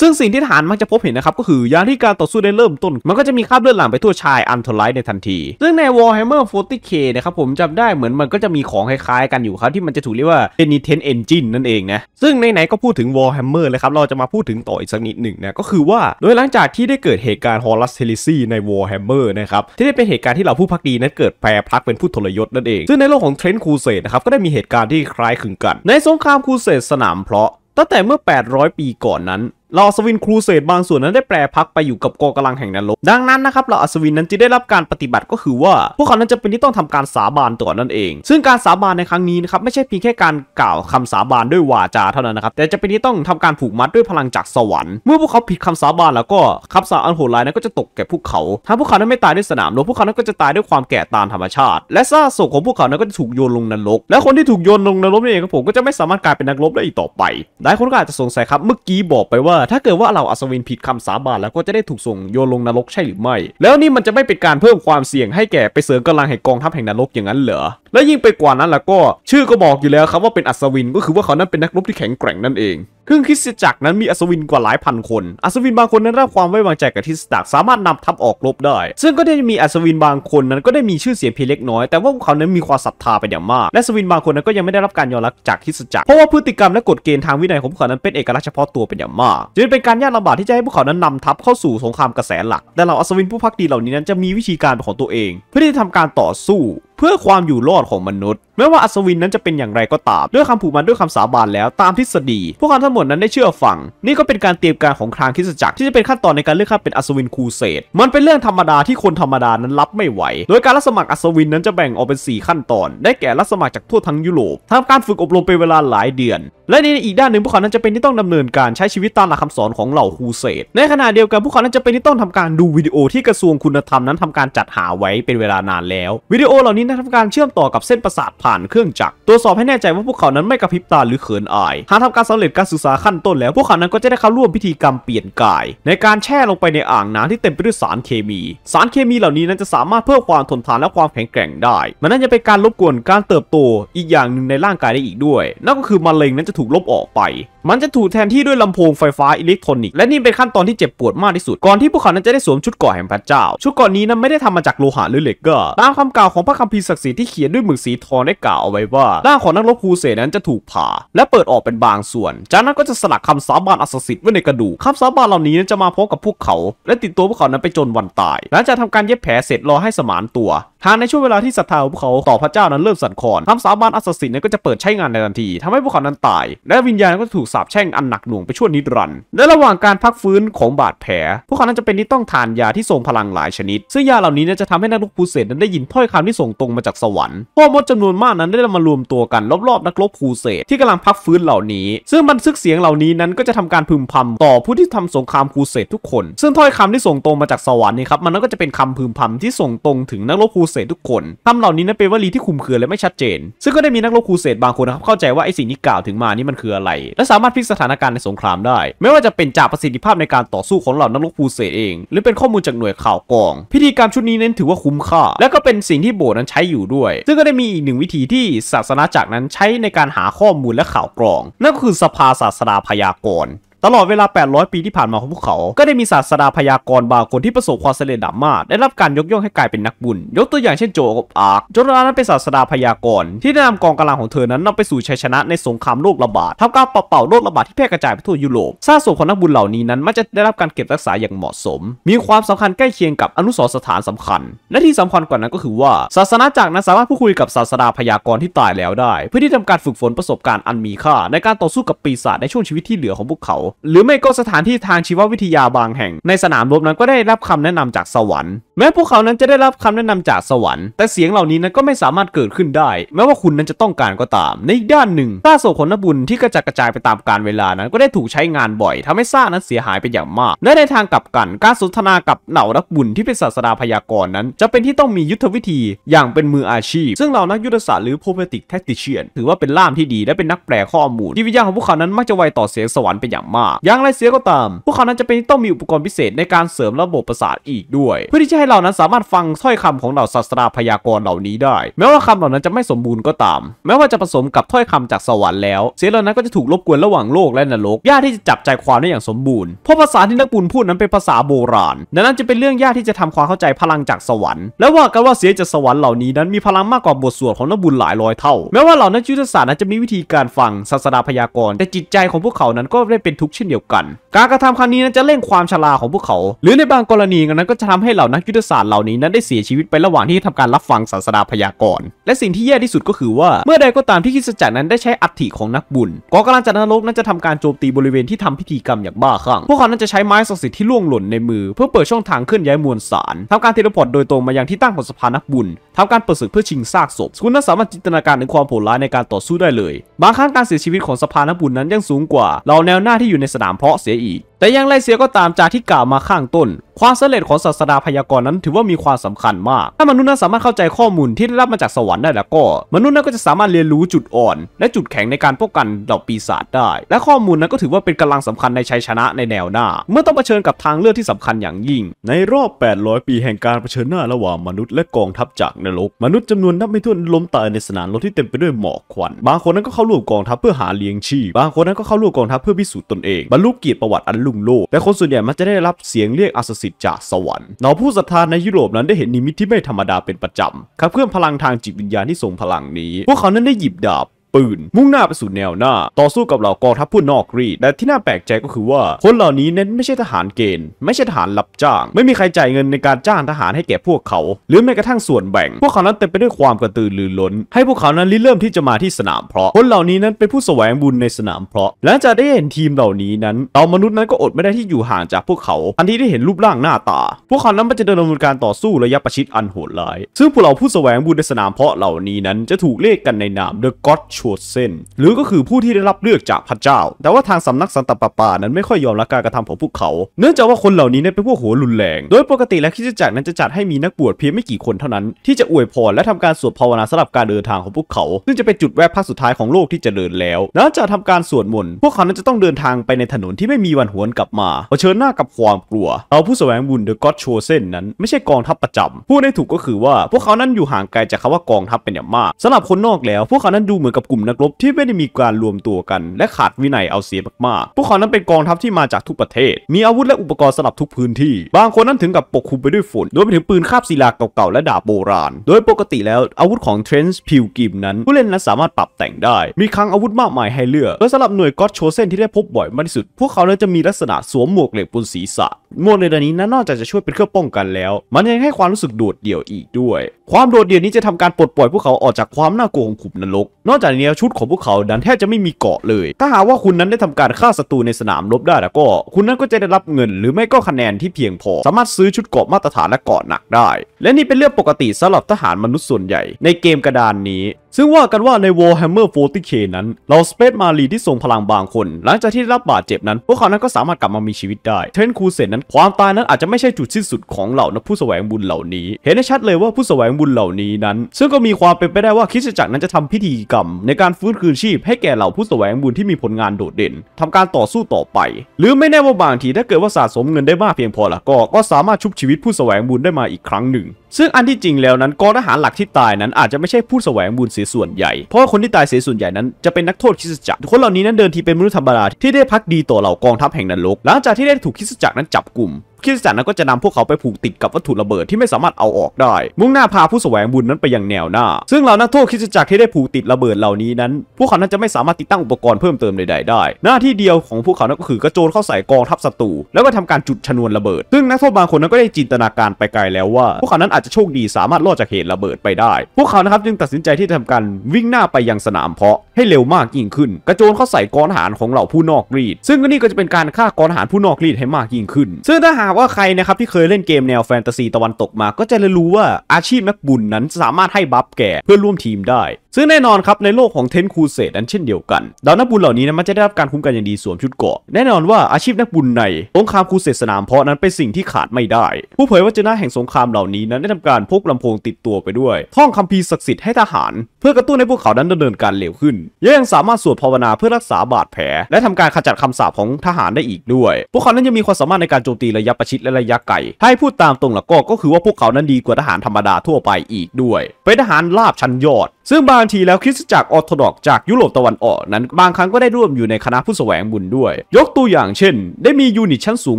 A: ซึ่งสิ่งที่ทหารมักจะพบเห็นนะครับ ก็คือยามที่การต่อสู้ได้เริ่มต้น มันก็จะมีคราบเลือดหลั่งไปทั่วชายอันทอไลท์ในทันที ซึ่งใน Warhammer 40k นะครับผมจำได้เหมือนมันก็จะมีของคล้ายๆกันอยู่ครับ ที่มันจะถูกเรียกว่า p e n i t e n t Engine นั่นเองนะ ซึ่งในไหนก็พูดถึง Warhammer เลยครับเราจะมาพูดถึงต่ออีกสักนิดหนึ่งนะก็คือว่า โดยหลังจากที่ได้เกิดเหตุการณ์ Horus Heresy ใน Warhammer นะครับที่ได้เป็นเหตุการณ์ที่เราผู้พักดีนั้นเกิดแพรพักเป็นผู้ทรยศนั่นเองซึ่งในโลกของเทรนด์คูเสดนะครับก็ได้มีเหตุการณ์ที่คล้ายคลึงกัน ในสงครามคูเสดสนามเพลาะตั้งแต่เมื่อ800ปีก่อนนั้นเราอัศวินครูเสดบางส่วนนั้นได้แปรพักไปอยู่กับกองกำลังแห่งนรก ดังนั้นนะครับเราอัศวินนั้นจึงได้รับการปฏิบัติก็คือว่าพวกเขานั้นจะเป็นที่ต้องทำการสาบานต่อนั่นเอง ซึ่งการสาบานในครั้งนี้นะครับไม่ใช่เพียงแค่การกล่าวคำสาบานด้วยวาจาเท่านั้นนะครับ แต่จะเป็นที่ต้องทำการผูกมัดด้วยพลังจากสวรรค์ เมื่อพวกเขาผิดคำสาบานแล้วก็คำสาอันโหดร้ายนั้นก็จะตกแก่พวกเขา ถ้าพวกเขานั้นไม่ตายด้วยสนามรบพวกเขานั้นก็จะตายด้วยความแก่ตามธรรมชาติ และซากศกของพวกเขานั้นก็จะถูกโยนลงนรก และคนที่ถูกโยนลงนรกนี่เองครับผมก็จะไม่สามารถกลายเป็นนักรบได้อีกต่อไปหลายคนก็อาจจะสงสัยครับเมื่อกี้บอกไปว่าถ้าเกิดว่าเราอัศวินผิดคำสาบานแล้วก็จะได้ถูกส่งโยนลงนรกใช่หรือไม่ แล้วนี่มันจะไม่เป็นการเพิ่มความเสี่ยงให้แก่ไปเสริมกำลังแห่งกองทัพแห่งนรกอย่างนั้นเหรอ และยิ่งไปกว่านั้นแล้วก็ชื่อก็บอกอยู่แล้วครับว่าเป็นอัศวินก็คือว่าเขานั้นเป็นนักรบที่แข็งแกร่งนั่นเอง ครึ่งคริสตจักรนั้นมีอัศวินกว่าหลายพันคน อัศวินบางคนนั้นรับความไว้วางใจกับคริสตจักรสามารถนำทัพออกรบได้ ซึ่งก็ได้มีอัศวินบางคนนั้นก็ได้มีชื่อเสียงเพียงเล็กน้อย แต่ว่าพวกเขานั้นมีความศรัทธาไปอย่างมากและอัศวินบางคนนั้นก็ยังไม่ได้รับการยอมรับจากคริสตจักรเพราะว่าพฤติกรรมและกฎเกณฑ์ทางวินัยของเขานั้นเป็นเอกลักษณ์เฉพาะตัวเป็นอย่างมากจึงเป็นการยากลำบากที่จะให้พวกเขานั้นนำทัพเข้าสู่สงครามกระแสหลัก แต่เหล่าอัศวินผู้พักดีเหล่านี้นั้นจะมีวิธีการของตัวเอง เพื่อที่จะทำการต่อสู้เพื่อความอยู่รอดของมนุษย์แม้ว่าอัศวินนั้นจะเป็นอย่างไรก็ตาม ด้วยคำผูกมันด้วยคำสาบานแล้วตามทฤษฎีพวกเขาทั้งหมดนั้นได้เชื่อฟัง นี่ก็เป็นการเตรียมการของครางคิสจักรที่จะเป็นขั้นตอนในการเลือกข้าเป็นอัศวินคูเสดมันเป็นเรื่องธรรมดาที่คนธรรมดานั้นรับไม่ไหว โดยการรับสมัครอัศวินนั้นจะแบ่งออกเป็น 4 ขั้นตอน ได้แก่รับสมัครจากทั่วทั้งยุโรปทำการฝึกอบรมเป็นเวลาหลายเดือน และในอีกด้านหนึ่งพวกเขานั้นจะเป็นที่ต้องดำเนินการใช้ชีวิตตามหลักคำสอนของเหล่าคูเสดในขณะเดียวกันพวกเขานั้นจะเป็นที่ต้องทำการดูวิดีโอที่กระทรวงคุณธรรมนั้นทำการจัดหาไว้เป็นเวลานานแล้ววิดีโอเหล่านี้นั้นทำการเชื่อมต่อกับเส้นประสาท่านเครื่องจักรตรวจสอบให้แน่ใจว่าพวกเขานั้นไม่กระพริบตาหรือเขินอาย หากทำการสำเร็จการศึกษาขั้นต้นแล้วพวกเขานั้นก็จะได้เข้าร่วมพิธีกรรมเปลี่ยนกาย ในการแช่ลงไปในอ่างน้ำที่เต็มไปด้วยสารเคมี สารเคมีเหล่านี้นั้นจะสามารถเพิ่มความทนทานและความแข็งแกร่งได้มันนั่นจะเป็นการรบกวนการเติบโตอีกอย่างหนึ่งในร่างกายได้อีกด้วย นั่นก็คือมะเร็งนั้นจะถูกลบออกไป มันจะถูกแทนที่ด้วยลำโพงไฟฟ้าอิเล็กทรอนิกส์และนี่เป็นขั้นตอนที่เจ็บปวดมากที่สุดก่อนที่พวกเขานั้นจะได้สวมชุดก่อแห่งพระเจ้า ชุดก่อนนี้นั้นไม่ได้ทำมาจากโลหะหรือเหล็กก็ตามคำกล่าวของพระคัมภีร์ศักดิ์สิทธิ์ที่เขียนด้วยหมึกสีทองใกล่าวเอาไว้ว่าร่างของนักรบคูเสนั้นจะถูกผ่า และเปิดออกเป็นบางส่วน จากนั้นก็จะสลักคำสาบานอัศสิทธิ์ไว้ในกระดูกคำสาบานเหล่านี้จะมาพบกับพวกเขา และติดตัวพวกเขานั้นไปจนวันตายหลังจากทำการเย็บแผลเสร็จรอให้สมานตัวหากในช่วงเวลาที่ศรัทธาของพวกเขาต่อพระเจ้านั้นเริ่มสั่นคลอนคำสาบานอัศสินนั้นก็จะเปิดใช้งานในทันที ทำให้พวกเขานั้นตายและวิญญาณก็ถูกสาปแช่งอันหนักหน่วงไปชั่วนิรันดร์และระหว่างการพักฟื้นของบาดแผลพวกเขานั้นจะเป็นที่ต้องทานยาที่ทรงพลังหลายชนิดซึ่งยาเหล่านี้จะทำให้นักลบคูเสดนั้นได้ยินถ้อยคำที่ส่งตรงมาจากสวรรค์พวกมดจำนวนมากนั้นได้มารวมตัวกันรอบๆนักลบคูเสดที่กำลังพักฟื้นเหล่านี้ ซึ่งบันทึกเสียงเหล่านี้นั้นก็จะทำการพึมพำต่อผู้ที่ทำสงครามคูเสตทุกคน ซึ่งถ้อยคำที่ส่งตรงมาจากสวรรค์นี่ครับมันก็จะเป็นคำพึมพำที่ส่งตรงถึงนักลบคูเสดทุกคน คำเหล่านี้นั้นเป็นวลีที่คุมเคือและไม่ชัดเจน ซึ่งก็ได้มีนักรบครูเสดบางคนนะครับเข้าใจว่าไอสิ่งที่กล่าวถึงมานี่มันคืออะไร และสามารถพลิกสถานการณ์ในสงครามได้ ไม่ว่าจะเป็นจากประสิทธิภาพในการต่อสู้ของเหล่านักรบครูเสดเอง หรือเป็นข้อมูลจากหน่วยข่าวกอง พิธีกรรมชุดนี้เน้นถือว่าคุ้มค่า และก็เป็นสิ่งที่โบสถ์นั้นใช้อยู่ด้วย ซึ่งก็ได้มีอีกหนึ่งวิธีที่ศาสนาจักรนั้นใช้ในการหาข้อมูลและข่าวกรอง นั่นก็คือสภาศาสนาพยากรณ์ตลอดเวลา 800 ปีที่ผ่านมาของพวกเขา ก็ได้มีศาสดาพยากรบางคนที่ประสบความสำเร็จดบมาก ได้รับการยกย่องให้กลายเป็นนักบุญ ยกตัวอย่างเช่นโจกับอาร์คโจนานั้นเป็นศาสดาพยากร ที่ได้นำกองกำลังของเธอนั้นนำไปสู่ชัยชนะ ในสงครามโรคระบาดทำการปรบเปล่าโรคระบาดที่แพร่กระจายไปทั่วยุโรปซากศพของนักบุญเหล่านี้นั้น มักจะได้รับการเก็บรักษาอย่างเหมาะสม มีความสำคัญใกล้เคียงกับอนุสรสถานสำคัญ และที่สำคัญกว่านั้นก็คือว่า ศาสนาจักรนั้นสามารถพูดคุยกับศาสดาพยากรที่ตายแล้วได้ เพื่อที่ทำการฝึกฝนประสบการณ์อันมีค่า ในการต่อสู้กับปีศาจในช่วงชีวิตที่เหลือของพวกเขาหรือไม่ก็สถานที่ทางชีววิทยาบางแห่ง ในสนามรบนั้นก็ได้รับคำแนะนำจากสวรรค์แม้พวกเขานั้นจะได้รับคำแนะนำจากสวรรค์แต่เสียงเหล่านี้นั้นก็ไม่สามารถเกิดขึ้นได้ แม้ว่าคุณนั้นจะต้องการก็ตาม ในอีกด้านหนึ่งซากศพของนบุญที่กระจัดกระจายไปตามกาลเวลานั้นก็ได้ถูกใช้งานบ่อย ทำให้ซากนั้นเสียหายไปอย่างมาก และในทางกลับกัน การสนทนากับเหน่านักบุญที่เป็นศาสดาพยากรณ์นั้นจะเป็นที่ต้องมียุทธวิธีอย่างเป็นมืออาชีพซึ่งเหล่านักยุทธศาสตร์หรือเ o ติกแทคติเชียนถือว่าเป็นล่ามที่ดีและเป็นนักแปลข้อมูลที่วิญญาณของพวกเขานั้นมักจะไวต่อเสียงสวรรค์เป็นอย่างมากอย่างไรเสียก็ตาม พวกเขานั้นจะเป็นต้องมีอุปกรณ์พิเศษในการเสริมระบบประสาทอีกด้วย เพื่อที่จะให้เหล่านั้นสามารถฟังถ้อยคำของเหล่าศาสตราพยากรเหล่านี้ได้ แม้ว่าคำเหล่านั้นจะไม่สมบูรณ์ก็ตาม แม้ว่าจะผสมกับถ้อยคำจากสวรรค์แล้ว เสียเหล่านั้นก็จะถูกลบกวนระหว่างโลกและนรกยากที่จะจับใจความได้อย่างสมบูรณ์ เพราะภาษาที่นักบุญพูดนั้นเป็นภาษาโบราณ ดังนั้นจะเป็นเรื่องยากที่จะทำความเข้าใจพลังจากสวรรค์ และว่ากันว่าเสียจากสวรรค์เหล่านี้นั้นมีพลังมากกว่าบทสวดของนักบุญหลายร้อยเท่า แม้ว่าเหล่านักยุทธศาสตร์นั้นจะมีวิธีการฟังศาสตราพยากรแต่จิตใจของพวกเขานั้นก็ได้เป็นทุกเช่นเดียวกัน การกระทำครั้งนี้นั้นจะเร่งความชราของพวกเขา หรือในบางกรณีนั้นก็จะทำให้เหล่านักยุทธศาสตร์เหล่านี้นั้นได้เสียชีวิตไประหว่างที่ทำการรับฟังศาสดาพยากรณ์ และสิ่งที่แย่ที่สุดก็คือว่าเมื่อใดก็ตามที่คิสตจักรนั้นได้ใช้อัฐิของนักบุญ กองกำลังจันทนรกนั้นจะทำการโจมตีบริเวณที่ทำพิธีกรรมอย่างบ้าคลั่ง พวกเขานั้นจะใช้ไม้ศักดิ์สิทธิ์ที่ล่วงหล่นในมือเพื่อเปิดช่องทางเคลื่อนย้ายมวลสารทำการเทเลพอร์ตโดยตรงมายังที่ตั้งของสภานักบุญทำการเปิดศึกเพื่อชิงซากศพคุณนั้นสามารถจินตนาการถึงความโหดร้ายในการต่อสู้ได้เลยบางครั้งการเสียชีวิตของสภานักบุญนั้นยังสูงกว่า เราแนวหน้าที่อยูู่่ในสนามเพาะเสียอีก แต่อย่างไรเสียก็ตามจากที่กล่าวมาข้างต้น ความสำเร็จของศาสดาพยากรณ์นั้นถือว่ามีความสำคัญมาก ถ้ามนุษย์นั้นสามารถเข้าใจข้อมูลที่ได้รับมาจากสวรรค์ได้แล้วก็ มนุษย์นั้นก็จะสามารถเรียนรู้จุดอ่อน และจุดแข็งในการป้องกันเหล่าปีศาจได้ และข้อมูลนั้นก็ถือว่าเป็นกำลังสำคัญในชัยชนะในแนวหน้า เมื่อต้องเผชิญกับทางเลือกที่สำคัญอย่างยิ่ง ในรอบ800ปี แห่งการเผชิญหน้าระหว่างมนุษย์และกองทัพจากนรก มนุษย์จำนวนนับไม่ถ้วนล้มตายในสนามรบที่เต็มไปด้วยหมอกควัน บางคนนั้นก็เข้าร่วมกองทัพเพื่อหาเลี้ยงชีพบางคนนั้นก็เข้าร่วมกองทัพเพื่อพิสูจน์ตนเองบรรลุกีดประวัติอันลุ่งโลกแต่คนส่วนใหญ่มักจะได้รับเสียงเรียกอัศสิทธิ์จากสวรรค์เหล่าผู้ศรัทธาในยุโรปนั้นได้เห็นนิมิตที่ไม่ธรรมดาเป็นประจำขับเคลื่อนพลังทางจิตวิญญาณที่ทรงพลังนี้ พวกเขานั้นได้หยิบดาบปืนมุ่งหน้าไปสู่แนวหน้า ต่อสู้กับเหล่ากองทัพผู้นอกรีดแต่ที่น่าแปลกใจก็คือว่า คนเหล่านี้เน้นไม่ใช่ทหารเกณฑ์ ไม่ใช่ทหารรับจ้าง ไม่มีใครจ่ายเงินในการจ้างทหารให้แก่พวกเขา หรือแม้กระทั่งส่วนแบ่ง พวกเขานั้นเต็มไปด้วยความกระตือรือร้น ให้พวกเขานั้นริเริ่มที่จะมาที่สนามเพาะ คนเหล่านี้นั้นเป็นผู้แสวงบุญในสนามเพาะหลังจากได้เห็นทีมเหล่านี้นั้นเ่ามนุษย์นั้นก็อดไม่ได้ที่อยู่ห่างจากพวกเขา ทันทีที่เห็นรูปร่างหน้าตา พวกเขานั้นมัจะดำเนินการต่อสู้ระยะประชิดอันโหดร้าย ซึ่งพวกเราผู้แสวงบุญในสนามเพาะเหล่านี้นั้นจะถูกเรียกกันในนามอะก็อ d ชวเส้นหรือก็คือผู้ที่ได้รับเลือกจากพระเจ้า แต่ว่าทางสำนักสันตปาปานั้นไม่ค่อยยอมรับการกระทำของพวกเขา เนื่องจากว่าคนเหล่านี้เนเป็นพวกหัวรุนแรง โดยปกติแล้วคิดจะจักนั้นจะจัดให้มีนักบวชเพียงไม่กี่คนเท่านั้น ที่จะอวยพรและทำการสวดภาวนาสำหรับการเดินทางของพวกเขา ซึ่งจะเป็นจุดแวะพักสุดท้ายของโลกที่จะเดินแล้วหลังจากทำการสวดมนต์พวกเขานั้นจะต้องเดินทางไปในถนนที่ไม่มีวันหวนกลับมาเผชิญหน้ากับความกลัว เอาผู้แสวงบุญเดอะก็อดโชเ้นนั้นไม่ใช่กองทัพประจำพูดได้ถูกก็คือว่า พวกเขานั้นอยู่ห่างไกลจากคำว่ากองทัพเป็นอย่างมากสำหรับคนนอกแล้วพวกเขานั้นดูเหมือนกับกลุ่มนักรบที่ไม่ได้มีการรวมตัวกันและขาดวินัยเอาเสียมากๆ พวกเขานั้นเป็นกองทัพที่มาจากทุกประเทศ มีอาวุธและอุปกรณ์สลับทุกพื้นที่ บางคนนั้นถึงกับปกคลุมไปด้วยฝนโดยไปถึงปืนคาบศิลาเก่าๆและดาบโบราณ โดยปกติแล้วอาวุธของเทรนส์พิวกิมนั้น ผู้เล่นนั้นสามารถปรับแต่งได้มีคลังอาวุธมากมายให้เลือกโดยสำหรับหน่วยก็อตโชเซนที่ได้พบบ่อยมากที่สุด พวกเขาจะมีลักษณะสวมหมวกเหล็กบนศีรษะหมวกเนล็กนี้นั้นนอกจากจะช่วยเป็นเครื่องป้องกันแล้ว มันยังให้ความรู้สึกโดดเดี่ยวอีกด้วย ความโดดเดี่ยวนี้จะทำการปลดปล่อย พวกเขาออกจากความน่ากลัวของขุมนรก นอกจากนี้ชุดของพวกเขาดันแทบจะไม่มีเกาะเลย ถ้าหาว่าคุณนั้นได้ทำการฆ่าศัตรูในสนามรบได้แล้วก็ คุณนั้นก็จะได้รับเงิน หรือไม่ก็คะแนนที่เพียงพอ สามารถซื้อชุดเกาะมาตรฐานและเกาะหนักได้และนี่เป็นเรื่องปกติสำหรับทหารมนุษย์ส่วนใหญ่ในเกมกระดานนี้ ซึ่งว่ากันว่าใน Warhammer 40k นั้น เราสเปซมารีที่ทรงพลังบางคน หลังจากที่ได้รับบาดเจ็บนั้นพวกเขานั้นก็สามารถกลับมามีชีวิตได้เทนคูเซนนั้น ความตายนั้นอาจจะไม่ใช่จุดสิ้นสุดของเหล่านักผู้แสวงบุญเหล่านี้ เห็นได้ชัดเลยว่าผู้แสวงบุญเหล่านี้นั้น ซึ่งก็มีความเป็นไปได้ว่าคริสตจักรนั้นจะทำพิธีกรรม ในการฟื้นคืนชีพให้แก่เหล่าผู้แสวงบุญที่มีผลงานโดดเด่น ทำการต่อสู้ต่อไป หรือไม่แน่ว่าบางทีถ้าเกิดว่าสะสมเงินได้มากเพียงพอละก็ก็สามารถชุบชีวิตผู้แสวงบุญได้มาอีกครั้งหนึ่งซึ่งอันที่จริงแล้วนั้นกองทหารหลักที่ตายนั้นอาจจะไม่ใช่ผู้แสวงบุญเสียส่วนใหญ่ เพราะคนที่ตายเสียส่วนใหญ่นั้น จะเป็นนักโทษคิสจักร คนเหล่านี้นั้นเดินทีเป็นมนุษย์ธรรมดาที่ได้พักดีต่อเหล่ากองทัพแห่งนรกหลังจากที่ได้ถูกคิสจักรนั้นจับกลุ่มคริสตจักรนั้นก็จะนำพวกเขาไปผูกติดกับวัตถุระเบิดที่ไม่สามารถเอาออกได้ มุ่งหน้าพาผู้แสวงบุญนั้นไปยังแนวหน้า ซึ่งเหล่านักโทษคริสตจักรที่ได้ผูกติดระเบิดเหล่านี้นั้น พวกเขานั้นจะไม่สามารถติดตั้งอุปกรณ์เพิ่มเติมใด ๆ ได้หน้าที่เดียวของพวกเขานั้นก็คือกระโจนเข้าใส่กองทัพศัตรูแล้วก็ทำการจุดชนวนระเบิด ซึ่งนักโทษบางคนนั้นก็ได้จินตนาการไปไกลแล้วว่าพวกเขานั้นอาจจะโชคดีสามารถรอดจากเหตุระเบิดไปได้ พวกเขานะครับจึงตัดสินใจที่ทำการวิ่งหน้าไปยังสนามเพาะให้เร็วมากยิ่งขึ้น กระโจนเข้าใส่กองทหารของเหล่าผู้นอกรีดซึ่งนี่ก็จะเป็นการฆ่ากองทหารผู้นอกรีดให้มากยิ่งขึ้นซึ่งถ้าหาากว่าใครนะครับที่เคยเล่นเกมแนวแฟนตาซีตะวันตกมาก็จะได้รู้ว่าอาชีพนักบุญนั้นสามารถให้บัฟแก่เพื่อร่วมทีมได้ ซึ่งแน่นอนครับในโลกของเทนคูเซตนั้นเช่นเดียวกันดาวนักบุญเหล่านี้นะมันจะได้รับการคุ้มกันอย่างดีสวมชุดเกาะแน่นอนว่าอาชีพนักบุญในสงครามคูเซตสนามเพาะนั้นเป็นสิ่งที่ขาดไม่ได้ ผู้เผยวจนะแห่งสงครามเหล่านี้นั้นได้ทำการพกลำโพงติดตัวไปด้วยท่องคัมภีร์ศักดิ์สิทธิ์ให้ทหาร เพื่อกระตุ้นให้พวกเขานั้นดำเนินการเร็วขึ้นยังสามารถสวดภาวนาเพื่อรักษาบาดแผลและทำการขจัดคาสาปของทหารได้อีกด้วย พวกเขานั้นยังมีความสามารถในการโจมตีระยะประชิดและระยะไกลถ้าให้พูดตามตรงละก็ ก็คือว่าพวกเขานั้นดีกว่าทหารธรรมดาทั่วไปอีกด้วย เป็นทหารลาบชั้นยอด ซึ่งบางทีแล้วคริสตจักรออร์โธดอกจากยุโรปตะวันออกนั้น บางครั้งก็ได้ร่วมอยู่ในคณะผู้แสวงบุญด้วย ยกตัวอย่างเช่น ได้มียูนิตชั้นสูง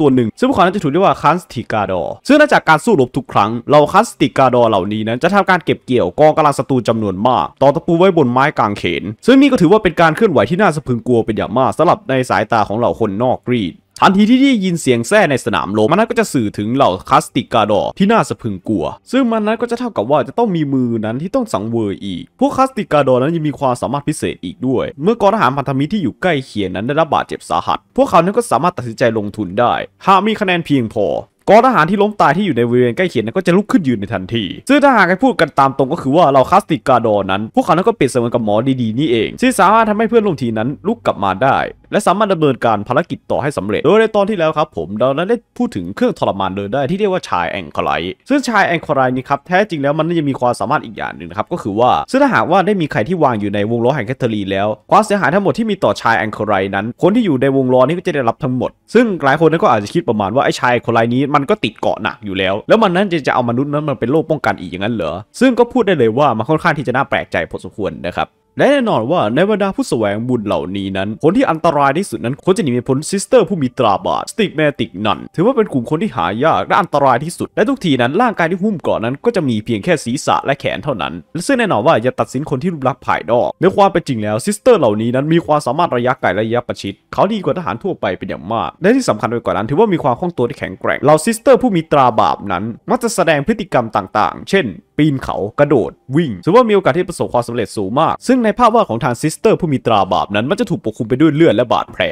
A: ตัวหนึ่ง ซึ่งพวกเขาจะถูกเรียกว่าคันสติกาดอซึ่งนอกจากการสู้รบทุกครั้งเราคันสติกาดอเหล่านี้นั้นจะทำการเก็บเกี่ยวกองกำลังศัตรูจำนวนมาก ต่อตะปูไว้บนไม้กางเขน ซึ่งนี่ก็ถือว่าเป็นการเคลื่อนไหวที่น่าสะพึงกลัวเป็นอย่างมากสำหรับในสายตาของเหล่าคนนอกกรีดทันทีที่ได้ยินเสียงแส้ในสนามโลมันนั้นก็จะสื่อถึงเหล่าคาสติกาดอที่น่าสะพึงกลัว ซึ่งมันนั้นก็จะเท่ากับว่าจะต้องมีมือนั้นที่ต้องสังเวยอีกพวกคาสติกาดอนั้นยังมีความสามารถพิเศษอีกด้วย เมื่อกองทหารพันธมิตรที่อยู่ใกล้เคียงนั้นได้รับบาดเจ็บสาหัส พวกเขานั้นก็สามารถตัดสินใจลงทุนได้ หากมีคะแนนเพียงพอกองทหารที่ล้มตายที่อยู่ในบริเวณใกล้เคียงนั้นก็จะลุกขึ้นยืนในทันทีซึ่งถ้าหากให้พูดกันตามตรงก็คือว่าเราคาสติกาดอนั้น พวกเขานั้นก็เปรียบเสมือนกับหมอดีๆ นี่เองที่สามารถทำให้เพื่อนร่วมทีนั้นลุกกลับมาได้และสามารถดำเนินการภารกิจต่อให้สำเร็จ โดยในตอนที่แล้วครับผมเรานั้นได้พูดถึงเครื่องทรมานเดินได้ที่เรียกว่าชายแองคอไรซึ่งชายแองคอไรนี้ครับ แท้จริงแล้วมันจะมีความสามารถอีกอย่างหนึ่งครับ ก็คือว่า ซึ่งถ้าหากว่าได้มีใครที่วางอยู่ในวงล้อแห่งแคทเธอรีนแล้ว ความเสียหายทั้งหมดที่มีต่อชายแองคอไรนั้น คนที่อยู่ในวงล้อนี้ก็จะได้รับทั้งหมด ซึ่งหลายคนนั้นก็อาจจะคิดประมาณว่าไอ้ชายแองคอไรนี้ มันก็ติดเกาะหนักอยู่แล้ว แล้วมันนั้นจะจะเอามนุษย์นั้นมันเป็นโรคป้องกันอีกอย่างนั้นเหรอซึ่งก็พูดได้เลยว่ามันค่อนข้างที่จะน่าแปลกใจพอสมควรนะครับและแน่นอนว่าในบรรดาผู้แสวงบุญเหล่านี้นั้น คนที่อันตรายที่สุดนั้นคนจะหนีไม่พ้นซิสเตอร์ผู้มีตราบาดสติกแมติกนั่นถือว่าเป็นกลุ่มคนที่หายาก และอันตรายที่สุด และทุกทีนั้นร่างกายที่หุ้มก่อนนั้นก็จะมีเพียงแค่ศีรษะและแขนเท่านั้นและซึ่งแน่นอนว่าอย่าตัดสินคนที่รูปลักษณ์ภายนอกในความเป็นจริงแล้วซิสเตอร์เหล่านี้นั้นมีความสามารถระยะไกลและระยะประชิดเขาดีกว่าทหารทั่วไปเป็นอย่างมากและที่สำคัญไปกว่านั้น ถือว่ามีความคล่องตัวที่แข็งแกร่งเหล่าซิสเตอร์ผู้มีตราบาปนั้น มักจะแสดงพฤติกรรมต่างๆ เช่นปีนเขากระโดดวิ่งถือว่ามีโอกาสที่ประสบความสำเร็จสูงมากซึ่งในภาพวาดของทางซิสเตอร์ผู้มีตราบาปนั้น มันจะถูกปกคลุมไปด้วยเลือดและบาดแผล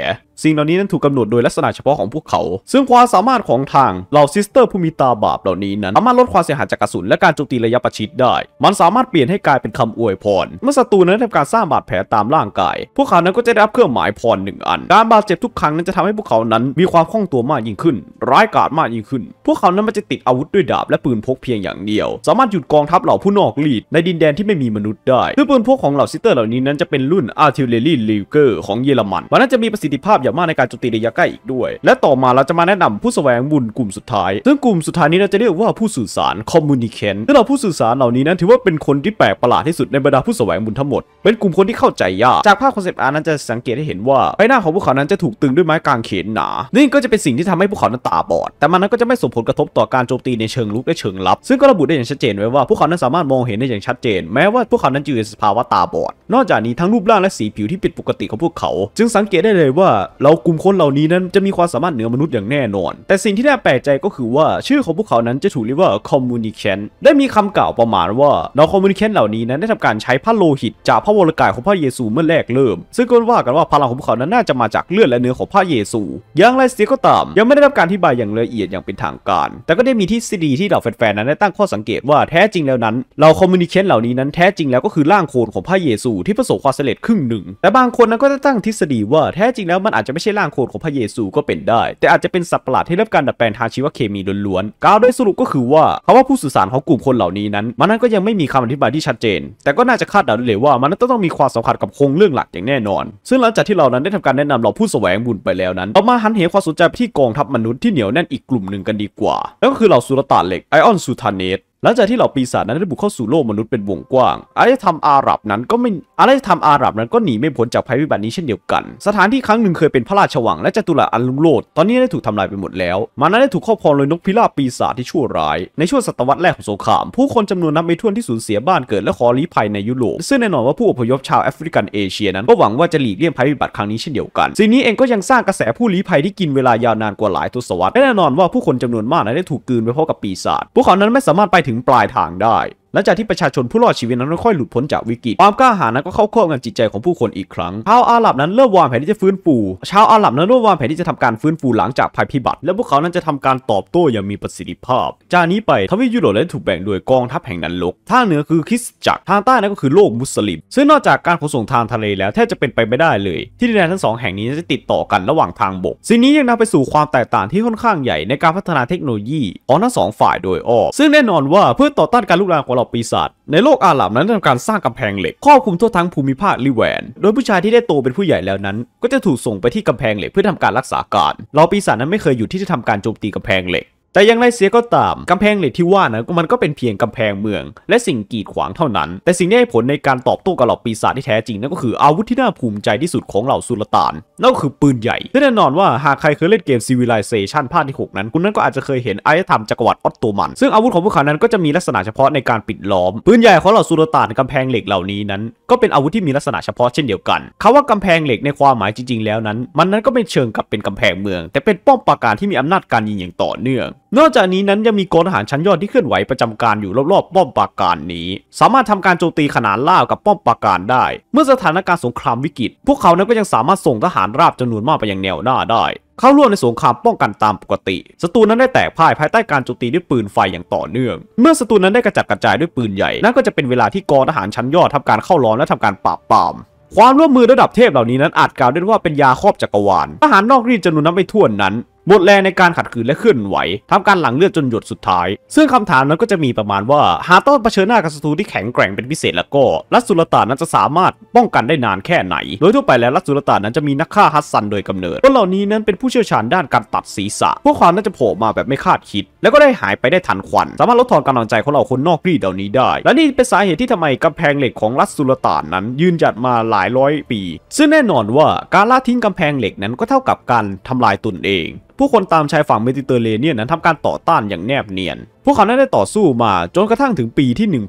A: สิ่งเหล่านี้นั้นถูกกาหนดโดยลักษณะเฉพาะของพวกเขา ซึ่งความสามารถของทางเหล่าซิสเตอร์ผู้มีตาบาปเหล่านี้นั้น สามารถลดความเสียหายจากกระสุนและการโจมตีระยะประชิดได้ มันสามารถเปลี่ยนให้กลายเป็นคำอวยพรเมื่อศัตรูนั้นทำการสร้างบาดแผลตามร่างกาย พวกเขานั้นก็จะได้รับเครื่องหมายพรหนึ่งอันการบาดเจ็บทุกครั้งนั้นจะทำให้พวกเขานั้นมีความคล่องตัวมากยิ่งขึ้น ร้ายกาจมากยิ่งขึ้น พวกเขานั้นมันจะติดอาวุธด้วยดาบและปืนพกเพียงอย่างเดียวสามารถหยุดกองทัพเหล่าผู้นอกลีด ในดินแดนที่ไม่มีมนุษย์ได้ ซึ่งปืนพวกของเหล่าซิสเตอร์เหล่านี้นั้นจะเป็นรุ่นอาร์ติเลอรี่ลิวเกอร์ของเยอรมัน มันน่าจะมีประสิทธิภาพอย่างมากในการโจมตีระยะใกล้อีกด้วย และต่อมาเราจะมาแนะนำผู้แสวงบุญกลุ่มสุดท้าย ซึ่งกลุ่มสุดท้ายนี้เราจะเรียกว่าผู้สื่อสารคอมมูนิเคนซึ่งเราผู้สื่อสารเหล่านี้นั้นถือว่าเป็นคนที่แปลกประหลาดที่สุดในบรรดาผู้แสวงบุญทั้งหมด เป็นกลุ่มคนที่เข้าใจยาก จากภาพคอนเซปต์อาร์นั้นจะสังเกตได้เห็นว่าใบหน้าของพวกเขานั้นจะถูกตึงด้วยไม้กางเขนหนานี่ก็จะเป็นสิ่งที่ทำให้พวกเขานั้นตาบอด แต่มันนั้นก็จะไม่ส่งผลกระทบต่อการโจมตีในเชิงลุกและเชิงลับ ซึ่งก็ระบุได้อย่างชัดเจนไว้ว่าพวกเขานั้นสามารถมองเห็นได้อย่างชัดเจน แม้ว่าพวกเขานั้นจะอยู่ในสภาวะตาบอด นอกจากนี้ทั้งรูปร่างและสีผิวที่ผิดปกติของพวกเขา จึงสังเกตได้เลยว่าเรากลุ่มคนเหล่านี้นั้นจะมีความสามารถเหนือมนุษย์อย่างแน่นอน แต่สิ่งที่น่าแปลกใจก็คือว่าชื่อของพวกเขานั้นจะถูกเรียกว่า communicant ได้มีคำกล่าวประมาณว่าเรา communicant เหล่านี้นั้นได้ทำการใช้พราโลหิตจากพระวรกายของพระเยซู เมื่อแรกเริ่ม ซึ่งก็ว่ากันว่าพลังของพวกเขานั้นน่าจะมาจากเลือดและเนื้อของพระเยซู อย่างไรเสียก็ตาม ยังไม่ได้รับการอธิบายอย่างละเอียดอย่างเป็นทางการ แต่ก็ได้มีทฤษฎีที่เหล่าแฟนๆนั้นได้ตั้งข้อสังเกตว่าแจริงแล้วนั้น เราคอมมิวนิเคชันเหล่านี้นั้นแท้จริงแล้วก็คือร่างโคนของพระเยซูที่ประสบความสำเร็จครึ่งหนึ่ง แต่บางคนนั้นก็จะตั้งทฤษฎีว่าแท้จริงแล้วมันอาจจะไม่ใช่ร่างโคนของพระเยซูก็เป็นได้ แต่อาจจะเป็นสัตว์ประหลาดที่รับการดัดแปลงทางชีวเคมีล้วนๆกล่าวโดยสรุปก็คือว่าคำว่าผู้สื่อสารของกลุ่มคนเหล่านี้นั้นมันนั้นก็ยังไม่มีคำอธิบายที่ชัดเจน แต่ก็น่าจะคาดเดาได้เลยว่ามันนั้นต้องมีความสัมพันธ์กับโครงเรื่องหลักอย่างแน่นอน ซึ่งหลังจากที่เรานั้นได้ทำการแนะนำเราผู้แสวงบุญไปแล้วนั้นเรามาหันเหความสนใจไปที่กองทัพมนุษย์ที่เหนียวแน่นอีกกลุ่มหนึ่งกันดีกว่าแล้วก็คือเหล่าสุลต่านเหล็กไอออนสุทานเนตหลังจากที่เหล่าปีศาจนั้นได้บุกเข้าสู่โลกมนุษย์เป็นวงกว้างอารยธรรมอาหรับนั้นก็ไม่อารยธรรมอาหรับนั้นก็หนีไม่พ้นจากภัยพิบัตินี้เช่นเดียวกัน สถานที่ครั้งหนึ่งเคยเป็นพระราชวังและจัตุรัสอันลุ่มโลดตอนนี้ได้ถูกทำลายไปหมดแล้วมานั้นได้ถูกครอบครองโดยนกพิราบปีศาจที่ชั่วร้ายในช่วงศตวรรษแรกของสงครามผู้คนจำนวนนับไม่ถ้วนที่สูญเสียบ้านเกิดและขอลี้ภัยในยุโรป ซึ่งแน่นอนว่าผู้อพยพชาวแอฟริกันเอเชียนั้นก็หวังว่าจะหลีกเลี่ยงภัยพิบัติครั้งนี้เช่นเดียวกันสิ่งนี้เองก็ยังสร้างกระแสผู้ลี้ภัยที่กินเวลายาวนานกว่าหลายทศวรรษและแน่นอนว่าผู้คนจำนวนมากนั้นได้ถูกกืนไปพรอมกับปีศาจพวกเขานั้นไม่สามารถไปถึงปลายทางได้หลังจากที่ประชาชนผู้รอดชีวิตนั้นค่อยหลุดพ้นจากวิกฤตความกล้าหาญนั้นก็เข้าครอบงำจิตใจของผู้คนอีกครั้งชาวอาหรับนั้นเริ่มวางแผนที่จะฟื้นฟูชาวอาหรับนั้นเริ่มวางแผนที่จะทำการฟื้นฟูหลังจากภัยพิบัติ และพวกเขานั้นจะทำการตอบโต้อย่างมีประสิทธิภาพ จากนี้ไปทวีปยุโรปได้ถูกแบ่งโดยกองทัพแห่งนันลกทางเหนือคือคริสตจักรทางใต้นั้นก็คือโลกมุสลิม ซึ่งนอกจากการขนส่งทางทะเลแล้วแทบจะเป็นไปไม่ได้เลย ที่ดินแดนทั้งสองแห่งนี้จะติดต่อกันระหว่างทางบกสิ่งนี้ยังนำไปสู่ความแตกต่างที่ค่อนข้างใหญ่ในการพัฒนาเทคโนโลยีของทั้งสองฝ่ายโดยอ้อซึ่งแน่นอนว่าเพื่อต่อต้านการลุกรามของหลับปีศาจในโลกอาหรับนั้นทำการสร้างกำแพงเหล็กครอบคลุมทั่วทั้งภูมิภาคลิแวน โดยผู้ชายที่ได้โตเป็นผู้ใหญ่แล้วนั้น ก็จะถูกส่งไปที่กำแพงเหล็กเพื่อทำการรักษาการเหล่าปีศาจนั้นไม่เคยหยุดที่จะทำการโจมตีกำแพงเหล็กแต่ยังไรเสียก็ตาม กำแพงเหล็กที่ว่านะมันก็เป็นเพียงกำแพงเมือง และสิ่งกีดขวางเท่านั้น แต่สิ่งที่ให้ผลในการตอบโต้กับเหล่าปีศาจที่แท้จริง นั่นก็คืออาวุธที่น่าภูมิใจที่สุดของเหล่าสุลต่านนั่นก็คือปืนใหญ่แน่นอนว่าหากใครเคยเล่นเกม Civilization ภาคที่ 6 นั้นคุณนั้นก็อาจจะเคยเห็นอารยธรรมจักรวรรดิออตโตมันซึ่งอาวุธของพวกเขานั้นก็จะมีลักษณะเฉพาะในการปิดล้อมปืนใหญ่ของเหล่าสุลต่านกำแพงเหล็กเหล่านี้นั้น ก็เป็นอาวุธที่มีลักษณะเฉพาะเช่นเดียวกันคำว่ากำแพงเหล็กในความหมายจริงๆแล้วนั้น มันนั้นก็ไม่เชิงกับเป็นกำแพงเมือง แต่เป็นป้อมปราการที่มีอำนาจการยิงอย่างต่อเนื่องนอกจากนี้นั้นยังมีกองทหารชั้นยอดที่เคลื่อนไหวประจำการอยู่รอบๆป้อมปราการนี้ สามารถทำการโจมตีขนานล่ากับป้อมปราการได้ เมื่อสถานการณ์สงครามวิกฤตพวกเขานั้นก็ยังสามารถส่งทหารราบจำนวนมากไปยังแนวหน้าได้ เข้าร่วมในสงครามป้องกันตามปกติศัตรูนั้นได้แตกพ่ายภายใต้การโจมตีด้วยปืนไฟอย่างต่อเนื่อง เมื่อศัตรูนั้นได้กระจัดกระจายด้วยปืนใหญ่นั่นก็จะเป็นเวลาที่กองทหารชั้นยอดทำการเข้าล้อมและทำการปราบปรามความร่วมมือระดับเทพเหล่านี้นั้นอาจกล่าวได้ว่าเป็นยาครอบจักรวาลทหารนอกรีดจำนวนนับไม่ถ้วนนั้นหมดแรงในการขัดขืนและเคลื่อนไหวทำการหลังเลือดจนหยดสุดท้าย ซึ่งคำถามนั้นก็จะมีประมาณว่า หากต้องเผชิญหน้ากับศัตรูที่แข็งแกร่งเป็นพิเศษแล้วก็ รัสุลต่านนั้นจะสามารถป้องกันได้นานแค่ไหน โดยทั่วไปแล้วรัสุลต่านนั้นจะมีนักฆ่าฮัสซันโดยกำเนิด คนเหล่านี้นั้นเป็นผู้เชี่ยวชาญด้านการตัดศีรษะ พวกความน่าจะโผล่มาแบบไม่คาดคิด แล้วก็ได้หายไปได้ทันควันสามารถลดทอนกำลังใจของเราคนนอกรีดเหล่านี้ได้ และนี่เป็นสาเหตุที่ทำไมกำแพงเหล็กของรัสุลต่านนั้น ยืนหยัดมาหลายร้อยปี ซึ่งแน่นอนว่าการละทิ้งกำแพงเหล็กนั้นก็เท่ากับการทำลายตนเองผู้คนตามชายฝั่งเมดิเตอร์เรเนียนนั้นทำการต่อต้านอย่างแนบเนียนพวกเขาได้ต่อสู้มา จนกระทั่งถึงปีที่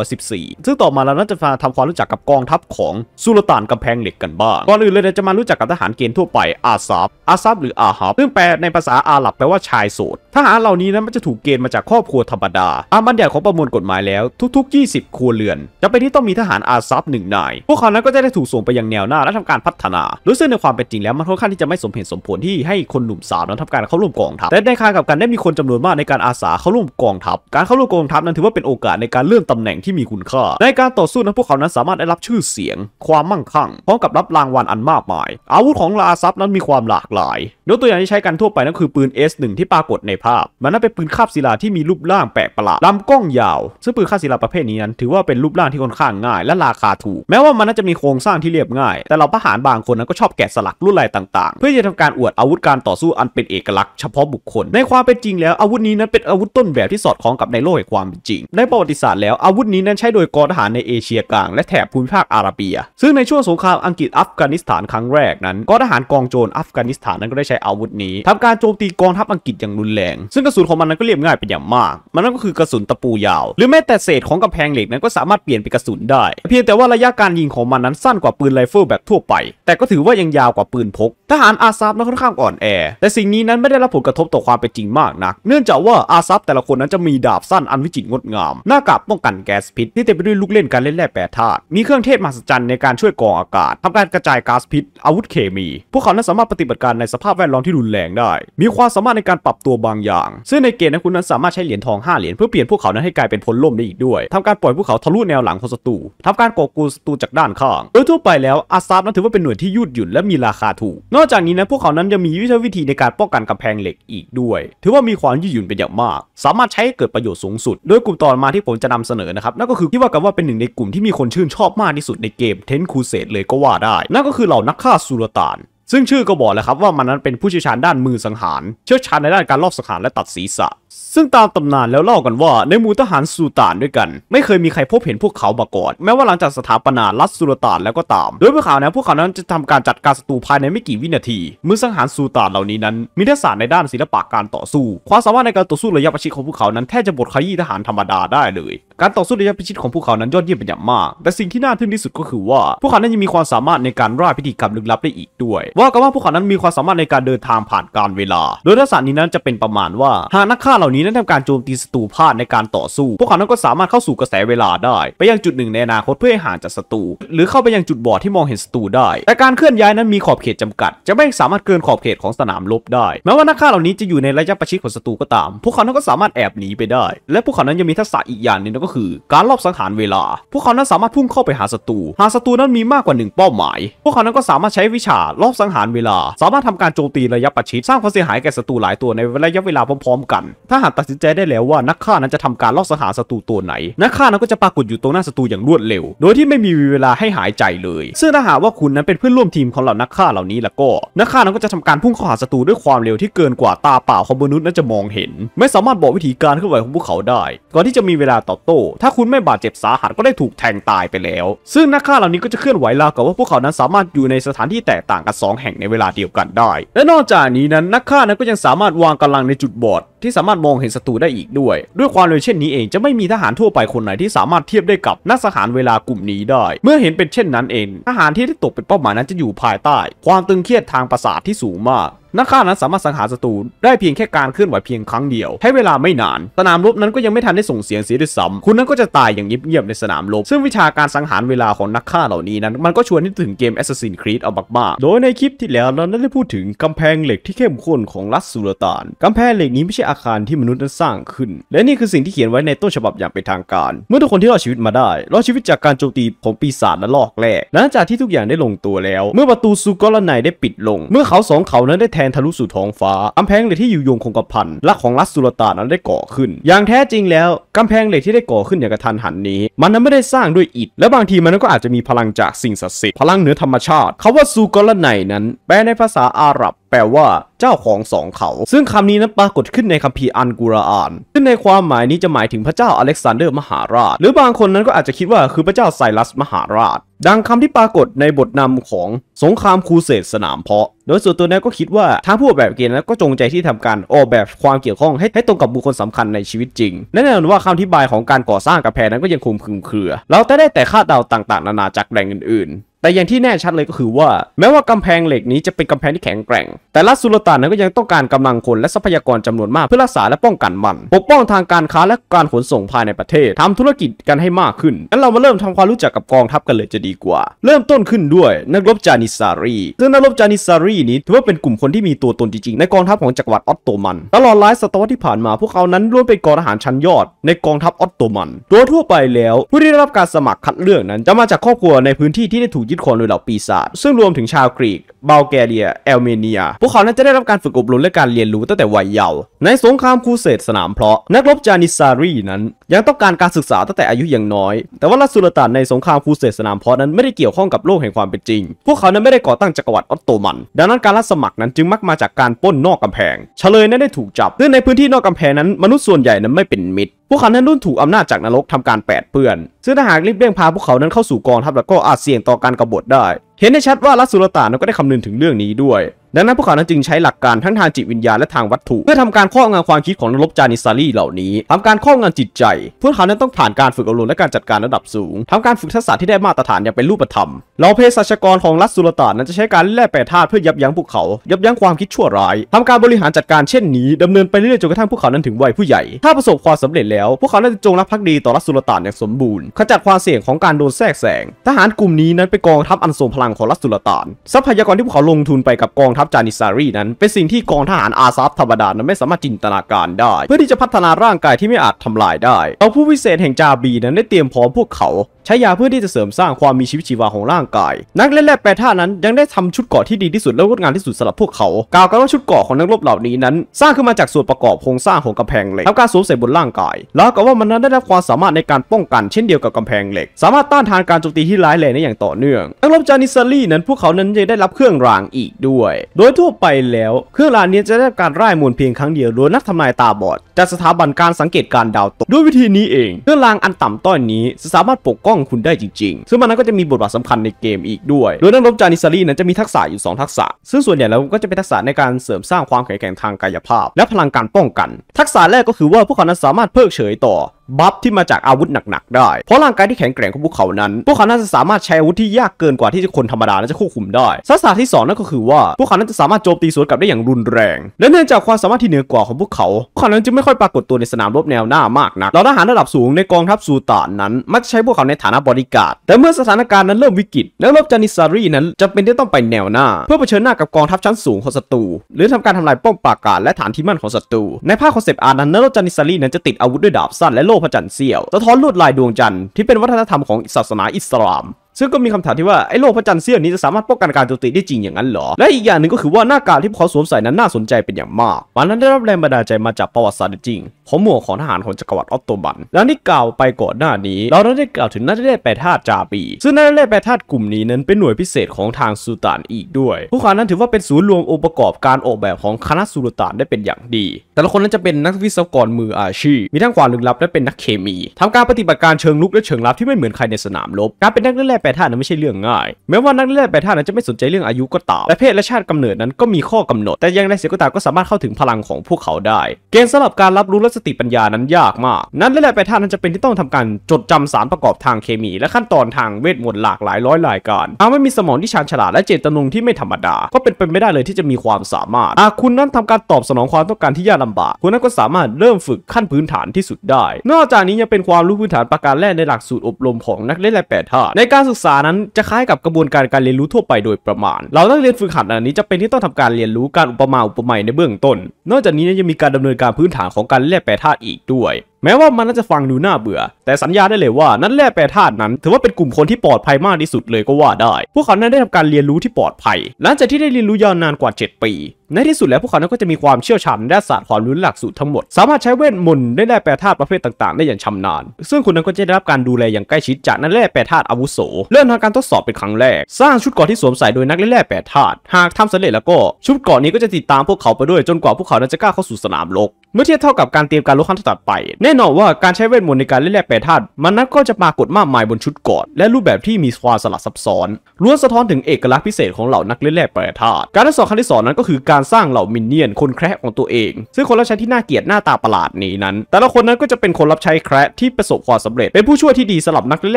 A: 1914 ซึ่งต่อมาเราน่าจะมาทำความรู้จักกับกองทัพของสุลต่านกำแพงเหล็กกันบ้าง ก่อนอื่นเลยเราจะมารู้จักกับทหารเกณฑ์ทั่วไปอาซับอาซับหรืออาฮับ ซึ่งแปลในภาษาอาหรับแปลว่าชายโสด ทหารเหล่านี้นั้นมันจะถูกเกณฑ์มาจากครอบครัวธรรมดา อามัญญัติของประมวลกฎหมายแล้ว ทุก ๆ 20 ครัวเรือนจะเป็นที่ต้องมีทหารอาซับหนึ่งนาย พวกเขานั้นก็จะได้ถูกส่งไปยังแนวหน้าและทำการพัฒนารดยซึงในความเป็นจริงแล้วมันค่อนข้างที่จะไม่สมเหตุสมผลที่ให้คนหนุ่มสาวนั้นทำการเข้าร่วมกองทัพแต่ในขางกับกันได้มีคนจำนวนมากในการอาสาเข้าร่วมกองทัพ การเข้าร่วมกองทัพนั้นถือว่าเป็นโอกาสในการเลื่อนตำแหน่งที่มีคุณค่า ในการต่อสู้นั้นพวกเขานั้นสามารถได้รับชื่อเสียงความมั่งคั่ง พร้อมกับรับรางวัลอันมากมาย อาวุธของลาซับนั้นมีความหลากหลายยกตัวอย่างที่ใช้กันทั่วไปนั้นคือปืน S1 ที่ปรากฏในภาพ มันนั้นเป็นปืนคาบศิลาที่มีรูปร่างแปลกประหลาดลำกล้องยาว ซึ่งปืนคาบศิลาประเภทนี้นั้นถือว่าเป็นรูปร่างที่ค่อนข้างง่าย และราคาถูกแม้ว่ามันน่าจะมีโครงสร้างที่เรียบง่าย แต่เราทหารบางคนนั้นก็ชอบแกะสลักลวดลายต่างๆ เพื่อจะทำการอวดอาวุธการต่อสู้อันเป็นเอกลักษณ์เฉพาะบุคคลในความเป็นจริงแล้วอาวุธนี้นั้นเป็นอาวุธต้นแบบที่สอดคล้องกับในโลกแห่งความเป็นจริง ในประวัติศาสตร์แล้วอาวุธนี้นั้นใช้โดยกองทหารในเอเชียกลาง และแถบภูมิภาคอาหรับีซึ่งในช่วงสงครามอังกฤษ อัฟกานิสถานครั้งแรกนั้นกองทหารกองโจรอัฟกานิสถานนั้นก็ได้ใช้อาวุธนี้ ทำการโจมตีกองทัพอังกฤษอย่างรุนแรง ซึ่งกระสุนของมันนั้นก็เรียบง่ายเป็นอย่างมาก มันนั่นก็คือกระสุนตะปูยาว หรือแม้แต่เศษของกาแพงเหล็กนั้นก็สามารถเปลี่ยนเป็นกระสุนได้ เพียงแต่ว่าระยะการยิงของมันนั้นสั้นกว่าปืนไรเฟิลแบบทั่วไป แต่ก็ถือว่ายังยาวกว่าปืนพก ทหารอาซับนั้นค่อนข้างอ่อนแอแต่สิ่งนี้นั้นไม่ได้รับผลกระทบต่อความเป็นจริงมากนักเนื่องจากว่าอาซับแต่ละคนนั้นจะมีดาบสั้นอันวิจิตรงดงาม หน้ากากป้องกันแก๊สพิษที่เต็มไปด้วยลูกเล่นการเล่นแร่แปรธาตุมีเครื่องเทศมหัศจรรย์ในการช่วยกรองอากาศ ทำการกระจายก๊าซพิษอาวุธเคมี พวกเขานั้นสามารถปฏิบัติการในสภาพแวดล้อมที่รุนแรงได้ มีความสามารถในการปรับตัวบางอย่าง ซึ่งในเกมนั้นคุณนั้นสามารถใช้เหรียญทอง5เหรียญเพื่อเปลี่ยนพวกเขานั้นให้กลายเป็นพลล่มได้อีกด้วย ทำการปล่อยพวกเขาทะลุแนวหลังของศัตรูทำการกอกูศัตรูจากด้านข้าง โดยทั่วไปแล้วอาซาบนั้นถือว่าเป็นหน่วยที่ยืดหยุ่นและมีราคาถูก นอกจากนี้นะพวกเขานั้นยังมีวิธีในการป้องกันกำแพงเหล็กอีกด้วยถือว่ามีความยืดหยุ่นเป็นอย่างมากสาามารถใช้เกิดประโยชน์สูงสุด โดยกลุ่มต่อมาที่ผมจะนำเสนอนะครับ นั่นก็คือที่ว่ากันว่าเป็นหนึ่งในกลุ่มที่มีคนชื่นชอบมากที่สุดในเกมเทนคูเซตเลยก็ว่าได้ นั่นก็คือเหล่านักฆ่าสุลต่านซึ่งชื่อก็บอกแล้วครับว่ามันนั้นเป็นผู้เชี่ยวชาญด้านมือสังหาร เชี่ยวชาญในด้านการลอบสังหารและตัดศีรษะ ซึ่งตามตำนานแล้วเล่ากันว่าในหมู่ทหารสุลต่านด้วยกัน ไม่เคยมีใครพบเห็นพวกเขามาก่อน แม้ว่าหลังจากสถาปนารัฐสุลต่านแล้วก็ตาม โดยพวกเขานั้นพวกเขานั้นจะทำการจัดการศัตรูภายในไม่กี่วินาที มือสังหารสุลต่านเหล่านี้นั้นมีทักษะในด้านศิลปะการต่อสู้ ความสามารถในการต่อสู้ระยะประชิดของพวกเขา นั้นแทบจะบดขยี้ทหารธรรมดาได้เลยการต่อสู้ระยะพิชิตของพวกเขานั้นยอดเยี่ยมเป็นอย่างมาก แต่สิ่งที่น่าทึ่งที่สุดก็คือว่าพวกเขานั้นยังมีความสามารถในการร่ายพิธีกรรมลึกลับได้อีกด้วย ว่ากันว่าพวกเขานั้นมีความสามารถในการเดินทางผ่านการเวลา โดยทักษะนี้นั้นจะเป็นประมาณว่า หากนักฆ่าเหล่านี้นั้นทำการโจมตีศัตรูพลาดในการต่อสู้ พวกเขานั้นก็สามารถเข้าสู่กระแสเวลาได้ ไปยังจุดหนึ่งในอนาคตเพื่อให้ห่างจากศัตรูหรือเข้าไปยังจุดบอดที่มองเห็นศัตรูได้ แต่การเคลื่อนย้ายนั้นมีขอบเขตจำกัด จะไม่สามารถเกินขอบเขตของสนามรบได้ แม้ว่านักฆ่าเหล่านี้จะอยู่ในระยะประชิดของศัตรูก็ตามพวกเขานั้นก็สามารถแอบหนีไปได้ และพวกเขานั้นยังมีทักษะอีกอย่างหนึ่งก็คือการลอบสังหารเวลา พวกเขานั้นสามารถพุ่งเข้าไปหาศัตรู หากศัตรูนั้นมีมากกว่า1เป้าหมาย พวกเขานั้นก็สามารถใช้วิชาลอบสังหารเวลา สามารถทำการโจมตีระยะประชิดสร้างความเสียหายแก่ศัตรูหลายตัวในระยะเวลาพร้อมๆกัน ถ้าหากตัดสินใจได้แล้วว่านักฆ่านั้นจะทำการลอบสังหารศัตรูตัวไหน นักฆ่านั้นก็จะปรากฏอยู่ตรงหน้าศัตรูอย่างรวดเร็ว โดยที่ไม่มีเวลาให้หายใจเลย ซึ่งถ้าหากว่าคุณนั้นเป็นเพื่อนร่วมทีมของเหล่านักฆ่าเหล่านี้แล้วก็ นักฆ่านั้นก็จะทำการพุ่งเข้าหาศัตรูด้วยความเร็วที่เกินกว่าตาเปล่าของมนุษย์นั้นจะมองเห็น ไม่สามารถบอกวิธีการเคลื่อนไหวของพวกเขาได้ ก่อนที่จะมีเวลาตอบโตถ้าคุณไม่บาดเจ็บสาหัสก็ได้ถูกแทงตายไปแล้ว ซึ่งนักฆ่าเหล่านี้ก็จะเคลื่อนไหวราวกับว่าพวกเขานั้นสามารถอยู่ในสถานที่แตกต่างกัน 2 แห่งในเวลาเดียวกันได้ และนอกจากนี้นั้น นักฆ่านั้นก็ยังสามารถวางกำลังในจุดบอดที่สามารถมองเห็นศัตรูได้อีกด้วย ด้วยความเร็วเช่นนี้เองจะไม่มีทหารทั่วไปคนไหนที่สามารถเทียบได้กับ นักสหารเวลากลุ่มนี้ได้ เมื่อเห็นเป็นเช่นนั้นเองทหารที่ได้ตกเป็นเป้าหมายนั้นจะอยู่ภายใต้ ความตึงเครียดทางประสาทที่สูงมากนักฆ่านั้นสามารถสังหารศัตรูได้เพียงแค่การเคลื่อนไหวเพียงครั้งเดียวให้เวลาไม่นาน สนามรบนั้นก็ยังไม่ทัน ได้ส่งเสียงเสียด้วยซ้ำคุณนั้นก็จะตายอย่างเงียบ ๆ ในสนามรบ ซึ่งวิชาการสังหารเวลาของนักฆ่าเหล่านี้นั้น มันก็ชวนนึกถึงเกม Assassin's Creed เอามากๆโดยในคลิปที่แล้วเราได้พูดถึงกำแพงเหล็กที่เข้มข้นของรัสสุลตานกำแพงเหล็กนี้ไม่ใช่อาาคารที่มนุษย์นั้นสร้างขึ้น และนี่คือสิ่งที่เขียนไว้ในต้นฉบับอย่างเป็นทางการ เมื่อทุกคนที่รอดชีวิตมาได้ รอดชีวิตจากการโจมตีของปีศาจและลอกแรกหลังจากที่ทุกอย่างได้ลงตัวแล้ว เมื่อประตูซูกอลไนได้ปิดลง เมื่อเขาสองเขานั้นได้แทนทะลุสู่ท้องฟ้า กำแพงเหล็กที่อยู่ยงคงกระพันรักของรัสสุลต่านนั้นได้ก่อขึ้น อย่างแท้จริงแล้วกำแพงเหล็กที่ได้ก่อขึ้นอย่างกระทันหันนี้ มันนั้นไม่ได้สร้างด้วยอิฐและบางทีมันก็อาจจะมีพลังจากสิ่งศักดิ์สิทธิ์พลังเหนือธรรมชาติคาว่าซูกอลไนนั้นแปลในภาษาอาหรับลว่าเจ้าของสองเขา ซึ่งคำนี้นั้นปรากฏขึ้นในคัมภีร์อันกุรอาน ซึ่งในความหมายนี้จะหมายถึงพระเจ้าอเล็กซานเดอร์มหาราช หรือบางคนนั้นก็อาจจะคิดว่าคือพระเจ้าไซรัสมหาราช ดังคำที่ปรากฏในบทนำของสงครามคูเสดสนามเพาะ โดยส่วนตัวนั้นก็คิดว่า ทางผู้ออกแบบเกมนั้นก็จงใจที่ทำการ ออกแบบความเกี่ยวข้อง ให้ให้ตรงกับบุคคลสำคัญในชีวิตจริงและแน่นอนว่าคำอธิบายของการก่อสร้างกระแพนั้นก็ยังคงุมคลุมเครือ เราแต่ได้แต่คาดเดาต่าง ๆ นานาจากแหล่งอื่นแต่อย่างที่แน่ชัดเลยก็คือว่าแม้ว่า กำแพงเหล็ก นี้จะเป็นกำแพงที่แข็งแกร่ง แต่ลัฐสุลต่านนั้นก็ยังต้องการกำลังคน และทรัพยากรจำนวนมากเพื่อรักษาและป้องกันมัน ปกป้องทางการค้าและการขนส่งภายในประเทศทำธุรกิจกันให้มากขึ้นงั้นเรามาเริ่มทำความรู้จักกับกองทัพกันเลยจะดีกว่า เริ่มต้นขึ้นด้วยนักรบจานิสารีซึ่งนักรบจานิสารีนี้ ถือว่าเป็นกลุ่มคนที่มีตัวตนจริงๆในกองทัพของจักรวรรดิออตโตมัน ตลอดหลายศตวรรษที่ผ่านมาพวกเขานั้นล้วนเป็นกองทหารชั้นยอดในกองทัพออตโตมันตัวทั่วไปแล้ว ผู้ที่ได้รับการสมัครคัดเลือกนั้นจะมาจากครอบครัวในพื้นที่ที่ได้ถูกยดค้นโดยเหล่าปีศาจ ซึ่งรวมถึงชาวกรีกบัลแกเรีย แอลเมเนียพวกเขานั้นจะได้รับการฝึกอบรมและการเรียนรู้ตั้งแต่วัยเยาว์ในสงครามคูเสดสนามเพาะ นักรบจานิซารีนั้น ยังต้องการการศึกษาตั้งแต่อายุอย่างน้อย แต่ว่าลัสุลต่านในสงครามคูเสดสนามเพาะนั้นไม่ได้เกี่ยวข้องกับโลกแห่งความเป็นจริง พวกเขานั้นไม่ได้ก่อตั้งจักรวรรดิออตโตมันดังนั้นการรับสมัครนั้นจึงมักมาจากการป้นนอกกำแพง เฉลยนั้นได้ถูกจับซึ่งในพื้นที่นอกกำแพงนั้นมนุษย์ส่วนใหญ่นั้นไม่เป็นมิตรพวกเขานั้นรุ่นถูกอำนาจจากนรกทำการแปดเปื้อน ซึ่งถ้าหากรีบเร่งพาพวกเขานั้นเข้าสู่กองทัพแล้วก็อาจเสี่ยงต่อการกบฏได้ เห็นได้ชัดว่ารัสสุลต่านก็ได้คำนึงถึงเรื่องนี้ด้วยดังนั้นพวกเขาจึงใช้หลักการทั้งทางจิตวิญญาณและทางวัตถุเพื่อทำการครอบงำความคิดของนรกจานิซารีเหล่านี้ทำการครอบงำจิตใจ พวกเขานั้นต้องผ่านการฝึกอบรมและการจัดการระดับสูงทำการฝึกทักษะที่ได้มาตรฐานอย่างเป็นรูปธรรมเหล่าเภสัชกรของรัฐสุลต่านนั้นจะใช้การแล่แปรธาตุเพื่อยับยั้งพวกเขา ยับยั้งความคิดชั่วร้ายทำการบริหารจัดการเช่นนี้ดำเนินไปเรื่อยๆจนกระทั่งพวกเขานั้นถึงวัยผู้ใหญ่ ถ้าประสบความสำเร็จแล้วพวกเขาจะจงรักภักดีต่อรัฐสุลต่านอย่างสมบูรณ์ขจัดความเสี่ยงของการโดนแทรกแซงทหารกลุ่มนี้นั้นเป็นกองทัพอันทรงพลังของรัฐสุลต่าน ทรัพยากรที่พวกเขาลงทุนไปกับกองทัับจานิซารีนั้นเป็นสิ่งที่กองทหารอาซับธรรมดานั้นไม่สามารถจินตนาการได้ เพื่อที่จะพัฒนาร่างกายที่ไม่อาจทำลายได้เอาผู้วิเศษแห่งจาบีนั้นได้เตรียมพร้อมพวกเขา ใช้ยาเพื่อที่จะเสริมสร้างความมีชีวิตชีวาของร่างกาย นักเล่นแร่แปรธาตุนั้นยังได้ทำชุดเกาะที่ดีที่สุดและงดงามที่สุดสำหรับพวกเขากล่าวกันว่าชุดเกาะของนักรบเหล่านี้นั้น สร้างขึ้นมาจากส่วนประกอบโครงสร้างของกาแพงเหล็กทำการสวมใส่บนร่างกายแล้วก็ว่ามันนั้นได้รับความสามารถในการป้องกันเช่นเดียวกับกาแพงเหล็ก สามารถต้านทานการโจมตีที่ร้ายแรงได้อย่างต่อเนื่องนักรบจานิซารีนั้นพวกเขานั้นยังได้รับเครื่องรางอีกด้วยโดยทั่วไปแล้ว เครื่องรางนี้จะได้การร่ายมนต์เพียงครั้งเดียวโดยนักทำนายตาบอดจากสถาบันการสังเกตการดาวตกด้วยวิธีนี้เองเครื่องรางอันต่ำต้อยนี้จะสามารถปกป้องคุณได้จริง ๆ ซึ่งมันก็จะมีบทบาทสำคัญในเกมอีกด้วย โดยนักรบจานิซารีนั้นจะมีทักษะอยู่ 2 ทักษะซึ่งส่วนใหญ่แล้วก็จะเป็นทักษะในการเสริมสร้างความแข็งแกร่งทางกายภาพ และพลังการป้องกัน ทักษะแรกก็คือว่าพวกเขานั้นสามารถเพิกเฉยต่อบัฟที่มาจากอาวุธหนัก ๆ ได้ เพราะร่างกายที่แข็งแกร่งของพวกเขา นั้น พวกเขา น่าจะ สามารถ ใช้อาวุธ ที่ ยาก เกิน กว่า ที่จะคน ธรรมดาจะ ควบคุม ได้ศาสตร์ที่2นั่นก็คือ ว่า พวกเขานั้นจะ สามารถ โจมตีสวนกลับ ได้ อย่าง รุนแรง และ เนื่อง จาก ความสามารถ ที่เหนือกว่า ของ พวกเขา พวกเขานั้นจึง ไม่ ค่อย ปรากฏตัว ในสนามรบแนวหน้า มากนักเหล่าทหาร ระดับ สูง ใน กอง ทัพซูตานนั้น มักใช้ พวกเขา ใน ฐานะบริการแต่ เมื่อ สถานการณ์ นั้น เริ่ม วิกฤตนักรบจานิซารีนั้นจำเป็นที่ต้องไปแนวหน้าเพื่อเผชิญหน้ากับกองทัพชั้นสูงของศัตรูหรือทำการทำลายป้อมปราการและฐานที่มั่นของศัตรูในภาคคอนเซปต์อาร์นั้นนักรบจานิซารีนั้นจะติดอาวุธด้วยดาบสั้นและโลลกพระจันทร์เสี้ยวสะท้อนลวดลายดวงจันทร์ที่เป็นวัฒนธรรมของศาสนาอิสลามซึ่งก็มีคำถามที่ว่าไอ้โลกพระจันทร์เสี้ยนนี้จะสามารถป้องกันการโจมตีได้จริงอย่างนั้นหรอ และอีกอย่างหนึ่งก็คือว่าหน้ากากที่เขาสวมใส่นั้นน่าสนใจเป็นอย่างมากมันนั้นได้รับแรงบันดาลใจมาจากประวัติศาสตร์จริง ของหมวกของทหารของจักรวรรดิออตโตบัน และที่กล่าวไปก่อนหน้านี้ เราได้กล่าวถึงนักเล่แปรธาตุจาบี ซึ่งนักเล่แปรธาตุกลุ่มนี้นั้นเป็นหน่วยพิเศษของทางสุลต่านอีกด้วยผู้ขานั้นถือว่าเป็นศูนย์รวมองค์ประกอบการออกแบบของคณะสุลต่านได้เป็นอย่างดี แต่ละคนนั้นจะเป็นนักวิศวกรมืออาชีพ มีทั้งความลึกลับและเป็นนักเคมี ทำการปฏิบัติการเชิงลุกและเชิงลับที่ไม่เหมือนใครในสนามรบการเป็นนักเล่แปปธาตุนั้นไม่ใช่เรื่องง่ายแม้ว่านักเล่นแปรธาตุนั้นจะไม่สนใจเรื่องอายุก็ตามและเพศและชาติกำเนิดนั้นก็มีข้อกำหนด แต่ยังไรเสียก็ตามก็สามารถเข้าถึงพลังของพวกเขาได้ เกณฑ์สำหรับการรับรู้และสติปัญญานั้นยากมาก นักเล่นแปรธาตุนั้นจะเป็นที่ต้องทำการจดจำสารประกอบทางเคมี และขั้นตอนทางเวทมนต์หลากหลายร้อยหลายการหากไม่มีสมองที่ชาญฉลาดและเจตนงที่ไม่ธรรมดา ก็เป็นไปไม่ได้เลยที่จะมีความสามารถหากคุณนั้นทำการตอบสนองความต้องการที่ยากลาบากคุณนั้นก็สามารถเริ่มฝึกขั้นพื้นฐานที่สุดได้ นอกจากนี้ยังเป็นความรู้พื้นฐานประการแรกในหลักสูตรอบรมของนักเล่นและแปดในการศึกึกษานั้นจะคล้ายกับกระบวนการการเรียนรู้ทั่วไปโดยประมาณ เราต้องเรียนฝึกหัดอันนี้จะเป็นที่ต้องทำการเรียนรู้การอุปมาอุปไมยในเบื้องต้น นอกจากนี้ยังมีการดำเนินการพื้นฐานของการแลกแปรธาตุอีกด้วยแม้ว่ามันน่าจะฟังดูน่าเบื่อ แต่สัญญาได้เลยว่านั้นแร่แปรธาตุนั้นถือว่าเป็นกลุ่มคนที่ปลอดภัยมากที่สุดเลยก็ว่าได้ พวกเขานั้นได้ทำการเรียนรู้ที่ปลอดภัย หลังจากที่ได้เรียนรู้ยาวนานกว่า 7 ปี ในที่สุดแล้วพวกเขานั้นก็จะมีความเชี่ยวชาญและศาสตร์ความรู้หลักสูตรทั้งหมด สามารถใช้เวทมนต์ได้แร่แปรธาตุประเภทต่าง ๆได้อย่างชำนาญ ซึ่งคุณนั้นก็จะได้รับการดูแลอย่างใกล้ชิดจากนั้นแร่แปรธาตุอาวุโส เริ่มทำการทดสอบเป็นครั้งแรก สร้างชุดเกราะที่สวมใส่โดยนักแร่แปรธาตุ หากทำสำเร็จแล้วก็ ชุดเกราะนี้ก็จะติดตามพวกเขาไปด้วยจนกว่าพวกเขานั้นจะกล้าเข้าสู่สนามรบเมื่อเทียบเท่ากับการเตรียมการรบครั้งต่อไปนแน่นอนว่าการใช้เวทมนต์ในการเล่นแร่แปรธาตุมันนั้นก็จะปรากฏมากมายบนชุดกอดและรูปแบบที่มีความสลับซับซ้อนล้วนสะท้อนถึงเอกลักษณ์พิเศษของเหล่านักเล่นแร่แปรธาตุการทดสอบครั้งที่สองนั้นก็คือการสร้างเหล่ามินเนี่ยนคนแคร์ของตัวเองซึ่งคนรับใช้ที่น่าเกลียดหน้าตาประหลาดนี้นั้น แต่ละคนนั้นก็จะเป็นคนรับใช้แคร์ที่ประสบความสำเร็จเป็นผู้ช่วยที่ดีสำหรับนักเล่นแ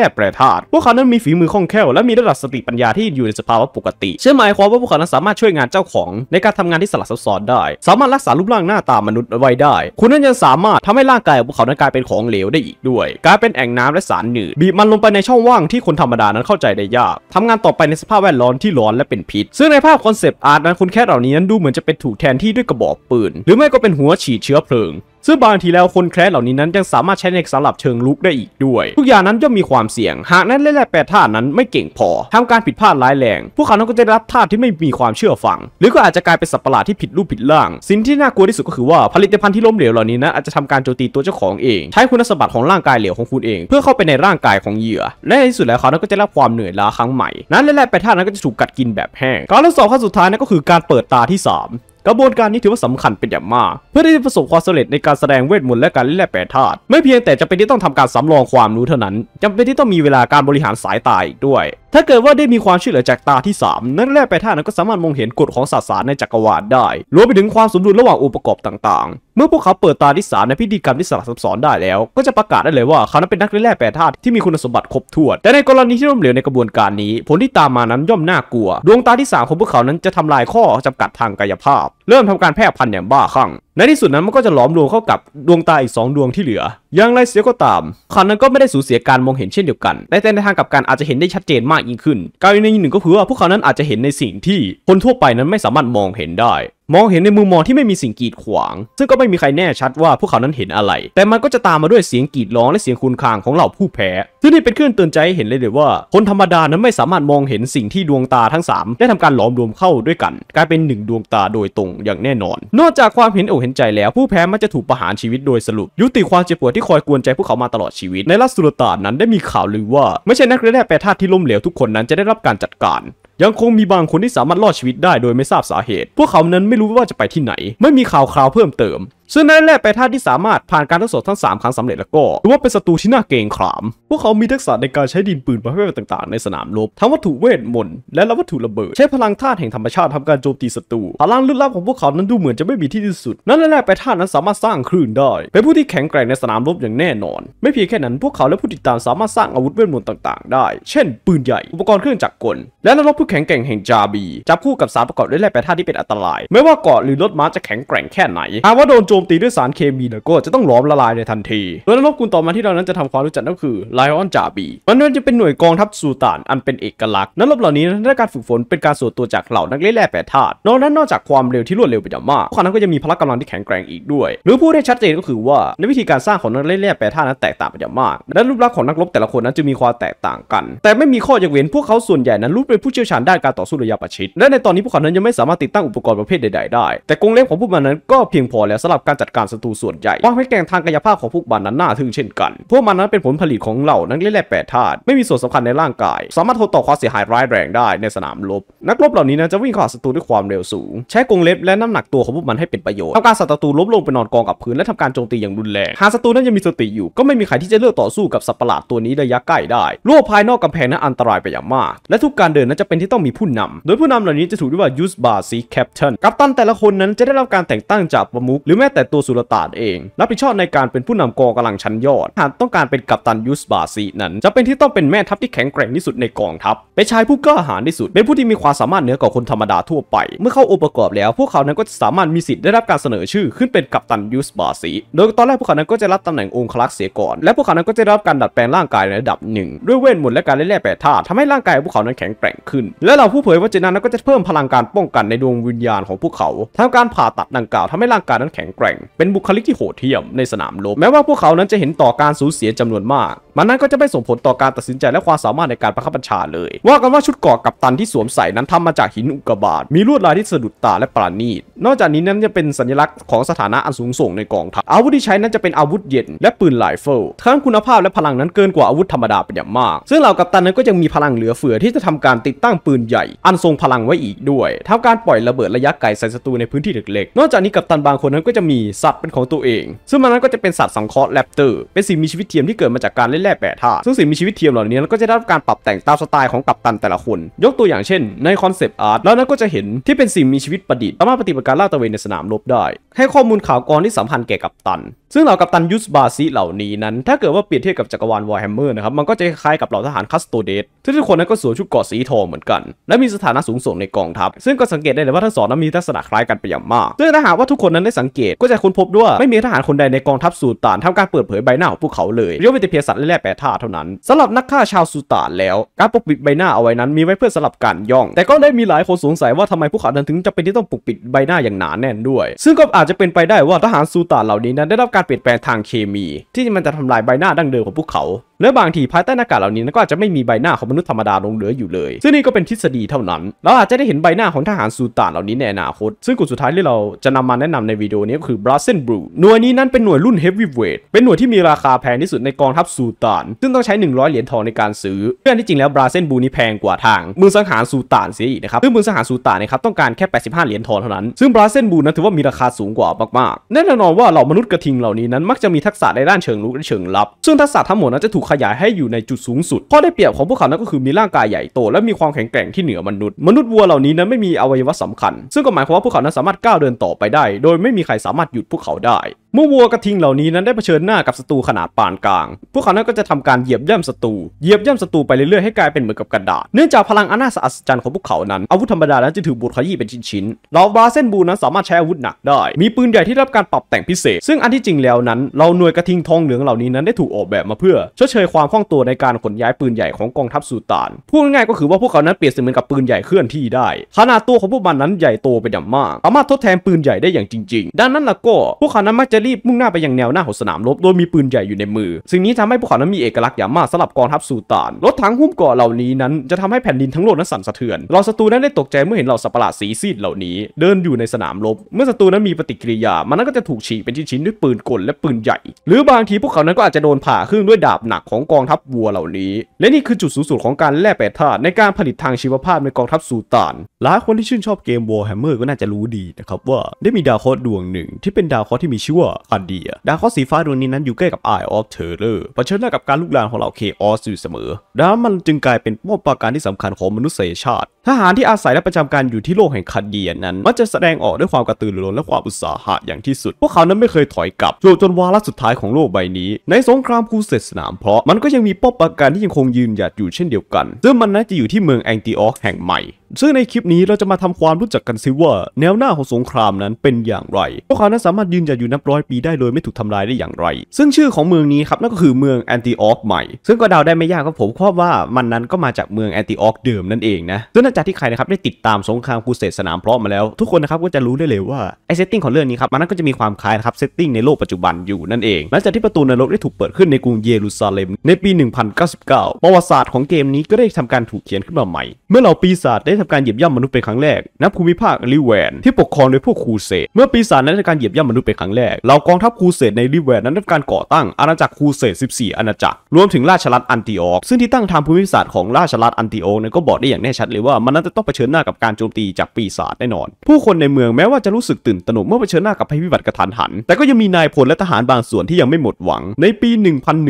A: ร่แปรธาตุพวกเขานั้นมีฝีมือคล่องแคล่วและมีระดับสติปัญญาที่อยู่ในสภาวะปกติเชื่อหมายความว่าพวกเขานั้นสามารถช่วยงานเจ้าของในการทำงานที่สลับซับซ้อนได้ สามารถรักษารูปร่างหน้าตามนุษย์ไว้ได้คุณนั้นยังสามารถทำให้ร่างกายของพวกเขานั้นกลายเป็นของเหลวได้อีกด้วย กลายเป็นแอ่งน้ำและสารหนืดบีบมันลงไปในช่องว่างที่คนธรรมดานั้นเข้าใจได้ยาก ทำงานต่อไปในสภาพแวดล้อมที่ร้อนและเป็นพิษ ซึ่งในภาพคอนเซปต์อาร์ตนั้นคนแค่เหล่านี้นั้นดูเหมือนจะเป็นถูกแทนที่ด้วยกระบอกปืน หรือไม่ก็เป็นหัวฉีดเชื้อเพลิงซึ่งบางทีแล้วคนแคร์เหล่านี้นั้นยังสามารถใช้ในสำหรับเชิงลุกได้อีกด้วย ทุกอย่างนั้นย่อมมีความเสี่ยง หากนั้นเล่นแปรธาตุนั้นไม่เก่งพอ ทำการผิดพลาดร้ายแรง พวกเขาต้้งก็จะได้รับธาตุที่ไม่มีความเชื่อฟัง หรือก็อาจจะกลายเป็นสัตว์ประหลาดที่ผิดรูปผิดร่าง สิ่งที่น่ากลัวที่สุดก็คือว่าผลิตภัณฑ์ที่ล้มเหลวเหล่านี้นะอาจจะทำการโจมตีตัวเจ้าของเองใช้คุณสมบัติของร่างกายเหลวของคุณเองเพื่อเข้าไปในร่างกายของเหยื่อและในที่สุดแล้วเขาก็จะรับความเหนื่อยล้าครั้งใหม่ นั้นเล่นแปรธาตุนั้นก็จะถูกกัดกินแบบแห้งการทดสอบขั้นสุดท้ายนั่นก็คือการเปิดตาที่ 3กระบวนการนี้ถือว่าสำคัญเป็นอย่างมาก เพื่อที่จะประสบความสำเร็จในการแสดงเวทมนต์และการเล่นแร่แปรธาตุไม่เพียงแต่จะเป็นที่ต้องทำการสำรองความรู้เท่านั้น จำเป็นที่ต้องมีเวลาการบริหารสายตาอีกด้วยถ้าเกิดว่าได้มีความช่วยเหลือจากตาที่ 3 นั่นแรกไปท่านั้นก็สามารถมองเห็นกฎของศสสารในจักรวาลได้รวมไปถึงความสมดุลระหว่างองค์ประกอบต่างๆ เมื่อพวกเขาเปิดตาที่3ในพิธีกรรมที่สลับซับซ้อนได้แล้ว ก็จะประกาศได้เลยว่าเขานั้นเป็นนักเียนแร่แปรธาตุที่มีคุณสมบัติครบถ้วนแต่ในกรณีที่ล้มเหลวในกระบวนการนี้ ผลที่ตามมานั้นย่อมน่ากลัวดวงตาที่ 3 ของพวกเขานั้นจะทำลายข้อจำกัดทางกายภาพ เริ่มทำการแพร่พันธุ์อย่างบ้าคลั่งในที่สุดนั้นมันก็จะหลอมรวมเข้ากับดวงตาอีก 2 ดวงที่เหลือ อย่างไรเสียก็ตาม ขันนั้นก็ไม่ได้สูญเสียการมองเห็นเช่นเดียวกันแต่ในทางกับการอาจจะเห็นได้ชัดเจนมากยิ่งขึ้นการในหนึ่งก็คือว่า พวกเขา นั้นอาจจะเห็นในสิ่งที่ คนทั่วไปนั้นไม่สามารถมองเห็นได้มองเห็นในมุมมองที่ไม่มีสิ่งกีดขวาง ซึ่งก็ไม่มีใครแน่ชัดว่าพวกเขานั้นเห็นอะไร แต่มันก็จะตามมาด้วยเสียงกรีดร้องและเสียงคุนคางของเหล่าผู้แพ้ซึ่งนี่เป็นเครื่องเตือนใจเห็นเลยเดียว่าคนธรรมดานั้นไม่สามารถมองเห็นสิ่งที่ดวงตาทั้ง3ได้ทำการหลอมรวมเข้าด้วยกัน กลายเป็นหนึ่งดวงตาโดยตรงอย่างแน่นอน นอกจากความเห็นอกเห็นใจแล้วผู้แพ้มักจะถูกประหารชีวิตโดยสรุปยุติความเจ็บปวดที่คอยกวนใจพวกเขามาตลอดชีวิตในรัสสุลต่านนั้นได้มีข่าวลือว่า ไม่ใช่นักเรียนแปรธาตุที่ล้มเหลวทุกคนนั้นจะได้รับการจัดการยังคงมีบางคนที่สามารถรอดชีวิตได้โดยไม่ทราบสาเหตุ พวกเขานั้นไม่รู้ว่าจะไปที่ไหน ไม่มีข่าวคราวเพิ่มเติมซึ่งั่นแระไปท่าที่สามารถ ผ่านการทดสอบทั้ง 3ครั้งสำเร็จแล้วก็ถือว่าเป็นศัตรูที่น่าเกรงขาม พวกเขามีทักษะในการใช้ดินปืนประเภทต่างๆในสนามรบทั้งวัตถุเวท มนต์และวัตถุระเบิด ใช้พลังธาตุแห่งธรรมชาติทำการโจมตีศัตรูพลังลึกลับของพวกเขานั้น ดูเหมือนจะไม่มีที่สิ้นสุด นั่นแระไปท่านั้นสามารถสร้างคลื่นได้เป็นผู้ที่แข็งแกร่งในสนามรบอย่างแน่นอน ไม่เพียงแค่นั้นพวกเขาและผู้ติดตามสามารถสร้างอาวุธเวทมนต์ต่างๆได้ เช่นปืนใหญ่อุปกรณ์เครื่องจักรกล และนักรบผู้แข็งแกร่งแห่งจาบีจับคู่กับสารประกอบด้วยแร่แปรธาที่เป็นอันตรายไม่ว่าเกาะหรือรถม้าจะแข็งแกร่งแค่ไหนหากว่าโดนโจมตีด้วยสารเคมีเนี่ยก็จะต้องหลอมละลายในทันทีโดยนักรบกุนต่อมาที่เรานั้นจะทำความรู้จักก็คือไลออนจาบีมันนนัจะเป็นหน่วยกองทัพสูตานอันเป็นเอกลักษณ์นักรบเหล่านี้ได้การฝึกฝนเป็นการส่วนตัวจากเหล่านักเล่แร่แปรธาตุนอกนั้นนอกจากความเร็วที่รวดเร็วเป็นอย่างมาก พวกนั้นก็จะมีพละกำลังที่แข็งแกร่งอีกด้วย หรือพูดได้ชัดเจนก็คือว่าในวิธีการสร้างของนักเล่แร่แปรธาตุนั้นแตกต่างเป็นอย่างมาก และรูปลักษณ์ของนักรบแต่ละคนนั้นจะมีความแตกต่างกัน แต่ไม่มีข้อยกเว้นพวกเขาส่วนใหญ่นั้นรู้เป็นผู้เชี่ยวชาญด้านการต่อสู้ระยะประชิดและในตอนนี้พวกเขานั้นยังไม่สามารถติดตั้งอุปกรณ์ประเภทใดๆได้แต่กรงเล็บของพวกมันนั้นก็เพียงพอแล้วสำหรับการจัดการศัตรูส่วนใหญ่วางไว้แกงทางกายภาพของพวกมันนั้นน่าทึ่งเช่นกัน พวกมันนั้นเป็นผลผลิตของเหล่านักเล่นแร่แปดธาตุ ไม่มีส่วนสำคัญในร่างกาย สามารถทนต่อความเสียหายร้ายแรงได้ในสนามรบ นักรบเหล่านี้นะจะวิ่งเข้าศัตรูด้วยความเร็วสูง ใช้กรงเล็บและน้ำหนักตัวของพวกมันให้เป็นประโยชน์ทำการศัตรูล้มลงไปนอนกองกับพื้นและทำการโจมตีอย่างรุนแรง หากศัตรูนั้นยังมีสติอยู่ ก็ไม่มีใครที่จะเลือกต่อสู้กับสัตว์ประหลาดตัวนี้ระยะใกล้ได้รั้วภายนอกกำแพงนั้นอันตรายไปอย่างมาก และทุกการเดินนั้นจะเป็นที่ต้องมีผู้นำ โดยผู้นำเหล่านี้จะถูกเรียกว่ายูสบาซีแคปตันกัปตันแต่ละคนนั้นจะได้รับการแต่งตั้งจากประมุขหรือแม้แต่แต่ตัวสุลต่านเอง รับผิดชอบในการเป็นผู้นำกองกำลังชั้นยอด หากต้องการเป็นกัปตันยุสบาซี นั้นจะเป็นที่ต้องเป็นแม่ทัพที่แข็งแกร่งที่สุดในกองทัพ เป็นชายผู้กล้าหาญที่สุด เป็นผู้ที่มีความสามารถเหนือกว่าคนธรรมดาทั่วไป เมื่อเข้าองค์ประกอบแล้ว พวกเขานั้นก็จะสามารถมีสิทธิ์ได้รับการเสนอชื่อขึ้นเป็นกัปตันยุสบาซี โดยตอนแรกพวกเขานั้นก็จะรับตำแหน่งองครักษ์เสียก่อน และพวกเขานั้นก็จะรับการดัดแปลงร่างกายในระดับหนึ่งด้วยเวทมนต์และการเล่นแร่แปรธาตุทำให้ร่างกายของพวกเขานั้นแข็งแกร่งขึ้น และเราผู้เผยว่าเจนันก็จะเพิ่มพลังการป้องกันในดวงวิญญาณของพวกเขาทำการผ่าตัดดังกล่าวทำให้ร่างกายนั้นแข็งแกร่งเป็นบุคลิกที่โหดเหี้ยมในสนามรบแม้ว่าพวกเขานั้นจะเห็นต่อการสูญเสียจำนวนมากมันนั้นก็จะไม่ส่งผลต่อการตัดสินใจและความสามารถในการประคับบัญชาเลย ว่ากันว่าชุดเกราะกับตันที่สวมใส่นั้นทำมาจากหินอุกกาบาตมีลวดลายที่สะดุดตาและปราณีตนอกจากนี้นั้นจะเป็นสัญลักษณ์ของสถานะอันสูงส่งในกองทัพอาวุธที่ใช้นั้นจะเป็นอาวุธเย็นและปืนไลเฟลทั้งคุณภาพและพลังนั้นเกินกว่าอาวุธธรรมดาเป็นอย่างมาก ซึ่งเหล่ากับตันนั้นก็ยังมีพลังเหลือเฟือที่จะทำการติดตั้งปืนใหญ่ อันทรงพลังไว้อีก ด้วยทำการปล่อยระเบิดระยะไกลใส่ศัตรูในพื้นที่เล็กๆนอกจากนี้กับตันบางคนนั้นก็จะมีสัตว์เป็นของตัวเอง ซึ่งมันนั้นก็จะเป็นสัตว์สังเคราะห์แรปเตอร์ เป็นสิ่งมีชีวิตเทียมที่เกิดมาจากการเล่นแร่แปรธาตุ ซึ่งสิ่งมีชีวิตเทียมเหล่านี้ก็จะได้รับการปรับแต่งตามสไตล์ของกัปตันแต่ละคน ยกตัวอย่างเช่นในคอนเซปต์อาร์ตแล้วนั้นก็จะเห็นที่เป็นสิ่งมีชีวิตประดิษฐ์สามารถปฏิบัติการล่าตะเวนในสนามรบได้ ให้ข้อมูลข่าวกรที่สัมพันธ์แก่กัปตัน ซึ่งเหล่ากัปตันยุสบาซีเหล่านี้นั้น ถ้าเกิดว่าเปรียบเทียบกับจักรวาลวอร์แฮมเมอร์นะครับมันก็จะคล้ายกับเหล่าทหารคัสโตเดสที่ทุกคนนั้นก็สวมชุดเกราะสีทองเหมือนกันและมีสถานะสูงส่งในกองทัพซึ่งก็สังเกตได้เลยว่าทั้งสองนั้นมีลักษณะคล้ายกันไปอย่างมากซึ่งถ้าหากว่าทุกคนนั้นได้สังเกตก็จะค้นพบด้วยไม่มีทหารคนใดในกองทัพสูตานทำการเปิดเผยใบหน้าของพวกเขาเลยยกเว้นแต่เพียงสัตว์และแร่แปรธาตุเท่านั้นสำหรับนักฆ่าชาวสูตานแล้ว การปกปิดใบหน้าเอาไว้นั้นมีไว้เพื่อสลับการย่อง แต่ก็ได้มีหลายคนสงสัยว่าทำไมพวกเขาถึงจะเป็นที่ต้องปกปิดใบหน้าอย่างหนาแน่นด้วย ซึ่งก็อาจจะเป็นไปได้ว่าทหารสูตานเหล่านี้นั้น ได้รับการเปลี่ยนแปลงทางเคมี ที่มันจะทำลายใบหน้าดั้งเดิมของพวกเขาและบางทีภายใต้หน้ากากเหล่านี้ก็อาจจะไม่มีใบหน้าของมนุษย์ธรรมดาลงเหลืออยู่เลย ซึ่งนี่ก็เป็นทฤษฎีเท่านั้น เราอาจจะได้เห็นใบหน้าของทหารซูตานเหล่านี้ในอนาคต ซึ่งกลุ่มสุดท้ายที่เราจะนำมาแนะนำในวิดีโอนี้ก็คือบรสเซนบรูหน่วยนี้นั้นเป็นหน่วยรุ่นเฮฟวีเวท เป็นหน่วยที่มีราคาแพงที่สุดในกองทัพซูตาน ซึ่งต้องใช้ 100 เหรียญทองในการซื้อเพื่อที่จริงแล้วบรสเซนบรูนี่แพงกว่าทาง มือสังหารซูตานเสียอีกนะครับ ซึ่งมือสังหารซูตานนะครับต้องการแค่85เหรียญทองเท่านั้นซึ่งบราเซนบูนั้นถือว่ามีราคาสูงกว่ามากๆแน่นอนว่าเหล่ามนุษย์กระทิงเหล่านี้นั้นมักจะมีทักษะในด้านเชิงลุกและเชิงลับซึ่งทักษะทั้งหมดนั้นจะถูกขยายให้อยู่ในจุดสูงสุดข้อได้เปรียบของพวกเขานั้นก็คือมีร่างกายใหญ่โตและมีความแข็งแกร่งที่เหนือมนุษย์ มนุษย์วัวเหล่านี้นั้นไม่มีอวัยวะสำคัญ ซึ่งก็หมายความว่าพวกเขานั้นสามารถก้าวเดินต่อไปได้ โดยไม่มีใครสามารถหยุดพวกเขาได้เมื่อวัวกระทิงเหล่านี้นั้นได้เผชิญหน้ากับศัตรูขนาดปานกลางพวกเขานั้นก็จะทำการเหยียบย่ำศัตรูเหยียบย่ำศัตรูไปเรื่อยๆให้กลายเป็นเหมือนกับกระดาษเนื่องจากพลังอันาสอัศจรรย์ของพวกเขานั้น อาวุธธรรมดานั้นจะถือบดขยี้เป็นชิ้นๆเราบาเซนบูนั้นสามารถใช้อาวุธหนักได้ มีปืนใหญ่ที่รับการปรับแต่งพิเศษ ซึ่งอันที่จริงแล้วนั้นเราหน่วยกระทิงทองเหลืองเหล่านี้นั้นได้ถูกออกแบบมาเพื่อชดเชยความคล่องตัวในการขนย้ายปืนใหญ่ของกองทัพสุตาน พูดง่ายๆก็คือว่าพวกเขานั้นเปรียบเสมือนกับปืนใหญ่เคลื่อนที่ได้ ขนาดตัวของพวกมันนั้นใหญ่โตเป็นอย่างมาก สามารถทดแทนปืนใหญ่ได้อย่างจริงๆดังนั้นล่ะก็ พวกเขานั้นมักจะรีบมุ่งหน้าไปยังแนวหน้าของสนามรบโดยมีปืนใหญ่อยู่ในมือสิ่งนี้ทำให้พวกเขานั้นมีเอกลักษณ์อย่างมากสำหรับกองทัพสุตาน รถถังหุ้มเกาะเหล่านี้นั้นจะทำให้แผ่นดินทั้งโลกนั้นสั่นสะเทือนเราศัตรูนั้นได้ตกใจเมื่อเห็นเหล่าสัปหลาดสีซีดเหล่านี้ เดินอยู่ในสนามรบ เมื่อศัตรูนั้นมีปฏิกิริยา มันนั้นก็จะถูกฉีกเป็นชิ้นๆด้วยปืนกลและปืนใหญ่หรือบางทีพวกเขานั้นก็อาจจะโดนผ่าครึ่งด้วยดาบหนักของกองทัพวัวเหล่านี้ และนี่คือจุดสูงสุดของการแลกแปรธาตุในการผลิตทางชีวภาพในกองทัพสูตาน หลายคนที่ชื่นชอบเกม Warhammer ก็น่าจะรู้ดีนะครับว่าได้มีดาวเคราะห์ดวงหนึ่ง ที่เป็นดาวเคราะห์ที่มีชื่อว่าอาเดีย ดาวเคราะห์สีฟ้าดวงนี้นั้นอยู่ใกล้กับ Eye of Terror เผชิญหน้ากับการลุกลามของเหล่าเคออสอยู่เสมอดังนั้นมันจึงกลายเป็นป้อมปราการที่สำคัญของมนุษยชาติทหารที่อาศัยและประจำการอยู่ที่โลกแห่งคาเดียนั้น มักจะแสดงออกด้วยความกระตือรือร้นและความอุตสาหะอย่างที่สุด พวกเขานั้นไม่เคยถอยกลับ จนจนวาระสุดท้ายของโลกใบนี้ ในสงครามคูเสตสนามเพราะมันก็ยังมีป้อมปราการที่ยังคงยืนหยัดอยู่เช่นเดียวกัน ซึ่งมันน่าจะอยู่ที่เมืองแองติออกแห่งใหม่ ซึ่งในคลิปนี้เราจะมาทำความรู้จักกันซิว่าแนวหน้าของสงครามนั้นเป็นอย่างไร พวกเขานั้นสามารถยืนหยัดอยู่นับร้อยปีได้โดยไม่ถูกทำลายได้อย่างไร ซึ่งชื่อของเมืองนี้ครับนั่นก็คือเมืองแอนติออกใหม่ ซึ่งก็เดาได้ไม่ยากครับผมเพราะว่ามันนั้นก็มาจากเมืองแอนติออกเดิมนั่นเองนะซึ่งลังจากที่ใครนะครับได้ติดตามสงครามคูเสดสนามเพาะมาแล้วทุกคนนะครับก็จะรู้ได้เลยว่า ไอเซตติ้งของเรื่องนี้ครับ มันก็จะมีความคล้ายนะครับเซตติ้งในโลกปัจจุบันอยู่นั่นเองหลังจากที่ประตูนรกได้ถูกเปิดขึ้นในกรุงเยรูซาเล็มในปี 1099 ประวัติศาสตร์ของเกมนี้ก็ได้ทำการถูกเขียนขึ้นมาใหม่ เมื่อเราปีศาจได้ทำการเหยียบย่ำมนุษย์เป็นครั้งแรกนับภูมิภาคลิเวนที่ปกครองโดยพวกคูเสดเมื่อปีศาจนั้นทำการเหยียบย่ำมนุษย์เป็นครั้งแรกเรากองทัพคูเสดในลิเวนนั้นทำการก่อตั้งอาณาจักรคูเสด14 อาณาจักรรวมถึงราชรัฐอันติออกซึ่งที่ตั้งทางภูมิศาสตร์ของราชรัฐอันติโอกนั้นก็บอกได้อย่างแน่ชัดเลยว่ามันน่าจะต้องเผชิญหน้ากับการโจมตีจากปีศาจแน่นอน ผู้คนในเมืองแม้ว่าจะรู้สึกตื่นตระหนกเมื่อเผชิญหน้ากับภัยพิบัติกระทันหัน แต่ก็ยังมีนายพลและทหารบางส่วนที่ยังไม่หมดหวัง ในปี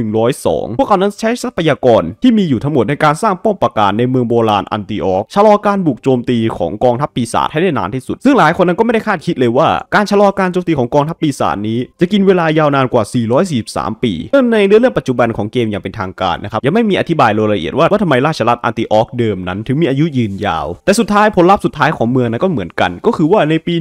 A: 1102 พวกเขานั้นใช้ทรัพยากรที่มีอยู่ทั้งหมดในการสร้างป้อมปราการในเมืองโบราณอันติออกชะลอการบุกโจมตีของกองทัพปีศาจให้ได้นานที่สุด ซึ่งหลายคนนั้นก็ไม่ได้คาดคิดเลยว่า การชะลอการโจมตีของกองทัพปีศาจนี้ จะกินเวลายาวนานกว่า 443 ปีเรื่งในเรื่องปัจจุบันของเกมอย่างเป็นทางการนะครับยังไม่มีอธิบายรายละเอียดว่าว่าทำไมราชรัฐอันติออกเดิมนั้น ถึงมีอายุยืนยาวแต่สุดท้ายผลลัพธ์สุดท้ายของเมืองนั้นก็เหมือนกัน ก็คือว่าในปี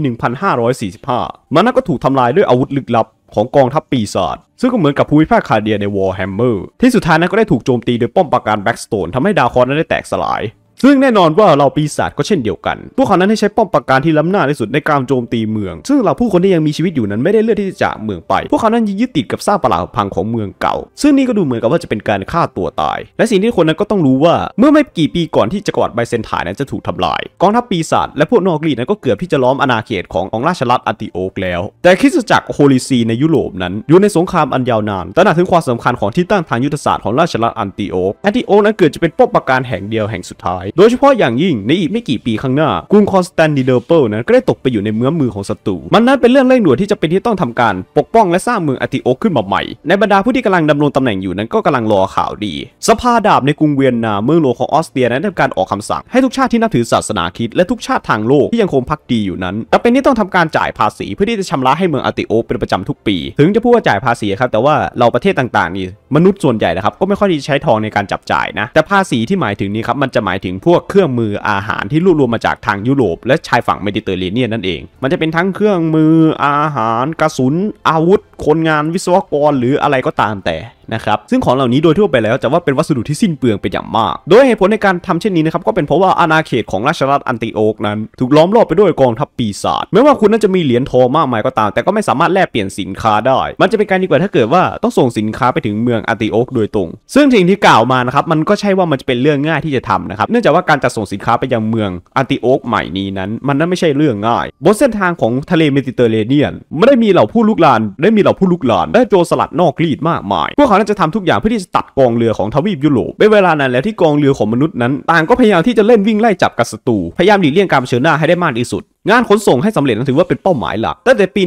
A: 1545 มันนก็ถูกทำลายด้วยอาวุธลึกลับของกองทัพปีศาจซึ่งก็เหมือนกับภูมิภาคคาเดียในวอร์แฮมเมอร์ที่สุดท้ายนั้นก็ได้ถูกโจมตีโดยป้อมปราการแบ็กสโตนทำให้ดาวคอนนั้นได้แตกสลายซึ่งแน่นอนว่าเราปีศาจก็เช่นเดียวกัน พวกเขานั้นให้ใช้ป้อมปราการที่ล้ำหน้าที่สุดในการโจมตีเมือง ซึ่งเราผู้คนที่ยังมีชีวิตอยู่นั้นไม่ได้เลือกที่จะจากเมืองไป พวกเขานั้นยึดติดกับซรากปราพังของเมืองเก่า ซึ่งนี่ก็ดูเหมือนกับว่าจะเป็นการฆ่าตัวตาย และสิ่งที่คนนั้นก็ต้องรู้ว่า เมื่อไม่กี่ปีก่อนที่จักรวรรดิไบเซนถ่ายนั้นจะถูกทำลาย กองทัพปีศาจและพวกนอกรีดนั้นก็เกือบที่จะล้อมอาณาเขตขององราชรัฐอันติโอกแล้ว แต่คริสตจักรโฮลิซีในยุโรปนั้น อยู่ในสงครามอันยาวนานตระหนักถึงความสำคัญของที่ตั้งทางยุทธศาสตร์ของราชรัฐอันติโอกอันติโอกนั้นเกิดจะเป็นป้อมปราการแห่งเดียวแห่งสุดท้ายโดยเฉพาะอย่างยิ่งในอีกไม่กี่ปีข้างหน้ากรุงคอนสแตนติโนเปิลนั้นก็ได้ตกไปอยู่ในเมือมือของศัตรูมันนั้นเป็นเรื่องเร่งด่วนที่จะเป็นที่ต้องทำการปกป้องและสร้างเมืองอติโอคขึ้นมาใหม่ในบรรดาผู้ที่กำลังดำรงตำแหน่งอยู่นั้นก็กำลังรอข่าวดี สภาดาบในกรุงเวียนนาเมืองหลวงของออสเตรียนั้นทำการออกคำสั่งให้ทุกชาติที่นับถือศาสนาคริสต์และทุกชาติทางโลกที่ยังคงพักดีอยู่นั้นจะเป็นที่ต้องทำการจ่ายภาษี เพื่อที่จะชำระให้เมืองอติโอคเป็นประจำทุกปี ถึงจะพูดว่าจ่ายภาษีครับแต่ว่าเราประเทศต่างๆนี่มนุษย์ส่วนใหญ่นะครับ ก็ไม่ค่อยที่ใช้ทองในการจับจ่ายนะแต่ภาษีที่หมายถึงนี้ครับ มันจะหมายถึงพวกเครื่องมืออาหารที่รวบรวมมาจากทางยุโรป และชายฝั่งเมดิเตอร์เรเนียนนั่นเอง มันจะเป็นทั้งเครื่องมืออาหารกระสุน อาวุธ คนงาน วิศวกร หรืออะไรก็ตามแต่นะครับซึ่งของเหล่านี้โดยทั่วไปแล้วจะว่าเป็นวัสดุที่สิ้นเปลืองเป็นอย่างมาก โดยเหตุผลในการทำเช่นนี้นะครับก็เป็นเพราะว่าอาณาเขตของราชรัฐอันติโอกนั้นถูกล้อมรอบไปด้วยกองทัพปีศาจไม่ว่าคุณนั้นจะมีเหรียญทองมากมายก็ตาม แต่ก็ไม่สามารถแลกเปลี่ยนสินค้าได้ มันจะเป็นการดีกว่าถ้าเกิดว่าต้องส่งสินค้าไปถึงเมืองอันติโอกโดยตรง ซึ่งสิ่งที่กล่าวมานะครับมันก็ใช่ว่ามันจะเป็นเรื่องง่ายที่จะทำนะครับ เนื่องจากว่าการจัดส่งสินค้าไปยังเมืองอันติโอกใหม่นี้นั้น มันนั้นไม่ใช่เรื่องง่าย บนเส้นทางของทะเลเมดิเตอร์เรเนียน ไม่ได้มีเหล่าผู้ลุกลานได้มีเหล่าผู้ลุกลานได้โจรสลัดนอกรีดมากมายพวกเขาันจะทำทุกอย่างเพื่อที่จะตัดกองเรือของทวีปยุโรปเป็นเวลานานแล้วที่กองเรือของมนุษย์นั้น ต่างก็พยายามที่จะเล่นวิ่งไล่จับกับศัตรูพยายามหลีกเลี่ยงการเผชิญหน้าให้ได้มากที่สุดงานขนส่งให้สำเร็จนั้นถือว่าเป็นเป้าหมายหลักตั้งแต่ปี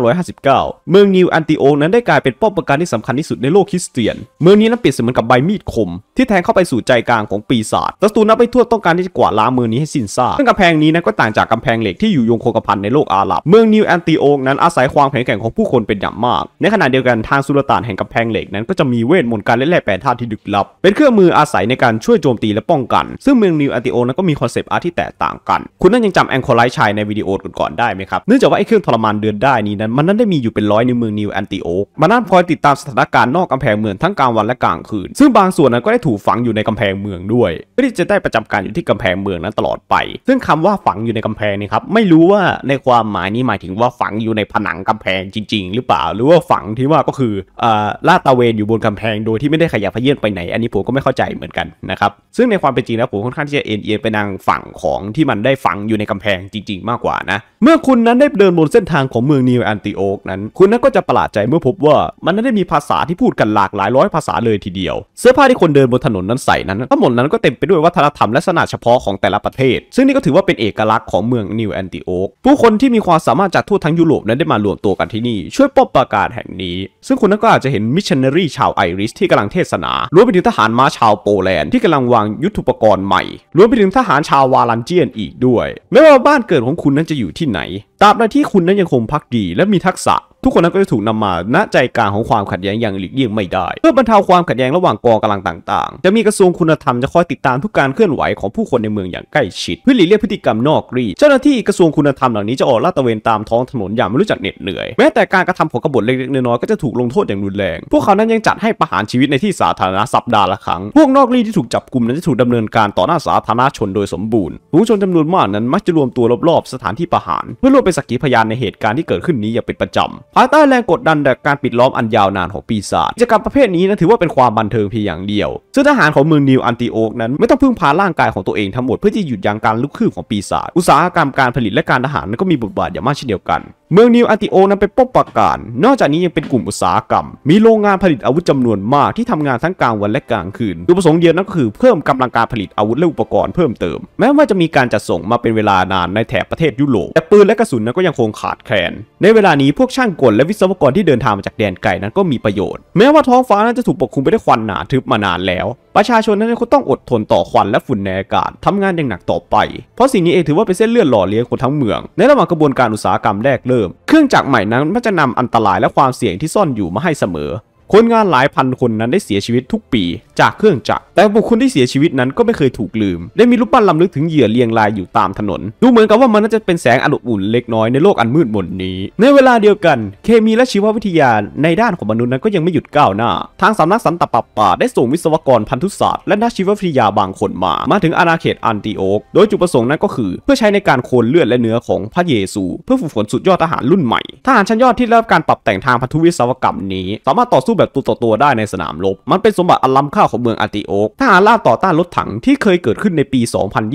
A: 1559 เมืองนิวอันติโอนั้นได้กลายเป็นป้อมปราการที่สำคัญที่สุดในโลกคริสเตียนเมืองนี้นั้นเปรียบเสมือนกับใบมีดคมที่แทงเข้าไปสู่ใจกลางของปีศาจศัตรูนับไปทั่วต้องการที่จะกวาดล้างเมืองนี้ให้สิ้นซากซึ่งกำแพงนี้นั้นก็ต่างจากกำแพงเหล็กที่อยู่ยงคงกระพันในโลกอาหรับเมืองนิวอันติโอนั้นอาศัยความแข็งแกร่งของผู้คนเป็นอย่างมาก ในขณะเดียวกันทางสุลต่านแห่งกำแพงเหล็กนั้นก็จะมีเวทมนต์การเล่นแร่แปรธาตุที่ดึกลับเป็นเครื่องมืออาศัยในการช่วยโจมตีและป้องกัน ซึ่งเมืองนิวอนติโอนั้นก็มีคอนเซปต์อาร์ที่แตกต่างกันคุณนันยังจำแองโคไลชัยในวิดีโอก่อนๆได้ไหมครับ เนื่องจากว่าไอ้เครื่องทรมานเดือนได้นี้นั้น มันนั้นได้มีอยู่เป็นร้อยในเมืองนิวแอนติโอมันนั่นคอยติดตามสถานการณ์นอกกำแพงเมืองทั้งกลางวันและกลางคืน ซึ่งบางส่วนนั้นก็ได้ถูกฝังอยู่ในกำแพงเมืองด้วยเพื่อที่จะได้ประจำการอยู่ที่กำแพงเมืองนั้นตลอดไป ซึ่งคำว่าฝังอยู่ในกำแพงนี่ครับไม่รู้ว่าในความหมายนี้หมายถึงว่าฝังอยู่ในผนังกำแพงจริง ๆ หรือเปล่า หรือว่าฝังที่ว่าก็คืออ่าลาตาเวนอยู่บนกำแพง โดยที่ไม่ได้ขยับเยื่อนไปไหนอันนี้ผมก็ไม่เข้าใจเหมือนกันนะครับซึ่งในความเป็นจริงแล้วผมค่อนข้างที่จะเอ็นเอียงไปทางฝั่งของที่มันได้ฝังอยู่ในกำแพงจริงมากกว่านะเมื่อคุณนั้นได้เดินบนเส้นทางของเมืองนิวแอนติโอกนั้น คุณนั้นก็จะประหลาดใจเมื่อพบว่ามันนั้นได้มีภาษาที่พูดกันหลากหลายร้อยภาษาเลยทีเดียว เสื้อผ้าที่คนเดินบนถนนนั้นใส่นั้นทั้งหมดนั้นก็เต็มไปด้วยวัฒนธรรมและลักษณะเฉพาะของแต่ละประเทศ ซึ่งนี่ก็ถือว่าเป็นเอกลักษณ์ของเมืองนิวแอนติโอกผู้คนที่มีความสามารถจากทั่วทั้งยุโรปนั้นได้มารวมตัวกันที่นี่ช่วยป้องปราการแห่งนี้ ซึ่งคุณนั้นก็อาจจะเห็นมิชชันนารีชาวไอริสที่กำลังเทศนารวมไปถึงทหารม้าชาวโปแลนด์ที่กำลังวางยุทธุปกรณ์ใหม่รวมไปถึงทหารชาววาลันเจียนอีกด้วยไม่ว่าบ้านเกิดของคุณนั้นจะอยู่ที่ไหนตราบใดที่คุณนั้นยังคงพักดีและมีทักษะ ทุกคนนั้นก็จะถูกนำมาณใจกลางของความขัดแย้งอย่างหลีกเลี่ยงไม่ได้ เพื่อบรรเทาความขัดแย้งระหว่างกองกาลังต่างๆ จะมีกระทรวงคุณธรรมจะคอยติดตามทุกการเคลื่อนไหวของผู้คนในเมืองอย่างใกล้ชิด เพื่อหลีกเลี่ยงพฤติกรรมนอกรี เจ้าหน้าที่กระทรวงคุณธรรมเหล่านี้จะออกลาดตระเวนตามท้องถนนอย่างไม่รู้จักเหน็ดเหนื่อยแม้แต่การกระทำของกบฏเล็กๆน้อยๆก็จะถูกลงโทษอย่างรุนแรง พวกเขานั้นยังจัดให้ประหารชีวิตในที่สาธารณะสัปดาห์ละครั้ง พวกนอกรีที่ถูกจับกลุ่มนั้นจะถูกดำเนินการต่อหน้าสาธารณชนโดยสมบูรณ์ ผู้ชนจำนวนมากนั้น มักจะรวมตัวรอบๆสถานที่ประหารเพื่อรวเป็นสักขีพยานในเหตุการณ์ที่เกิดขึ้นนี้อย่างเป็นประจำภายใต้แรงกดดันจากการปิดล้อมอันยาวนานของปีศาจกิจกรรมประเภทนี้นะถือว่าเป็นความบันเทิงเพียงอย่างเดียวซึ่งทหารของเมืองนิวอันติโอกนั้นไม่ต้องพึ่งพาร่างกายของตัวเองทั้งหมดเพื่อที่หยุดยั้งการลุกขึ้นของปีศาจอุตสาหกรรมการผลิตและการทหารนั้นก็มีบทบาทอย่างมากเช่นเดียวกันเมืองนิวอันติโอนั้นเป็นป้อมปราการนอกจากนี้ยังเป็นกลุ่มอุตสาหกรรม มีโรงงานผลิตอาวุธจำนวนมากที่ทำงานทั้งกลางวันและกลางคืนจุดประสงค์เดียวนั่นก็คือเพิ่มกำลังการผลิตอาวุธและอุปกรณ์เพิ่มเติม แม้ว่าจะมีการจัดส่งมาเป็นเวลานานในแถบประเทศยุโรป แต่ปืนและกระสุนนั้นก็ยังคงขาดแคลน ในเวลานี้พวกช่างกลและวิศวกรที่เดินทางมาจากแดนไกลนั้นก็มีประโยชน์ แม้ว่าท้องฟ้านั้นจะถูกปกคลุมไปด้วยควันหนาทึบมานานแล้ว ประชาชนนั้นก็ต้องอดทนต่อควันและฝุ่นในอากาศทำงานอย่างหนักต่อไปเพราะสิ่งนี้เองถือว่าเป็นเส้นเลือดหล่อเลี้ยงคนทั้งเมืองในระหว่างกระบวนการอุตสาหกรรมแรกเรเิ่มเครื่องจักรใหม่นั้นมันจะนำอันตรายและความเสี่ยงที่ซ่อนอยู่มาให้เสมอคนงานหลายพันคนนั้นได้เสียชีวิตทุกปีจากเครื่องจักร แต่บุคคลที่เสียชีวิตนั้นก็ไม่เคยถูกลืม ได้มีรูปปั้นลำลึกถึงเหยื่อเรียงรายอยู่ตามถนน ดูเหมือนกับว่ามันน่าจะเป็นแสงอนุอุ่นเล็กน้อยในโลกอันมืดมนนี้ ในเวลาเดียวกันเคมีและชีววิทยาในด้านของมนุษย์นั้นก็ยังไม่หยุดก้าวหน้า ทางสำนักสันตปาปาได้ส่งวิศวกรพันธุศาสตร์และนักชีววิทยาบางคนมา มาถึงอาณาเขตอันติโอกโดยจุดประสงค์นั้นก็คือ เพื่อใช้ในการโคนเลือดและเนื้อของพระเยซู เพื่อฝึกฝนสุดยอดทหารรุ่นใหม่ทหารชั้นยอดที่ได้รับการปรับแต่งทางพันธุวิศวกรรมนี้สามารถต่อสู้แบบตัวต่อตัวได้ในสนามรบ มันเป็นสมบัติอลัำค่าของเมืองอาติโอกทหารล่าต่อต้านรถถังที่เคยเกิดขึ้นในปี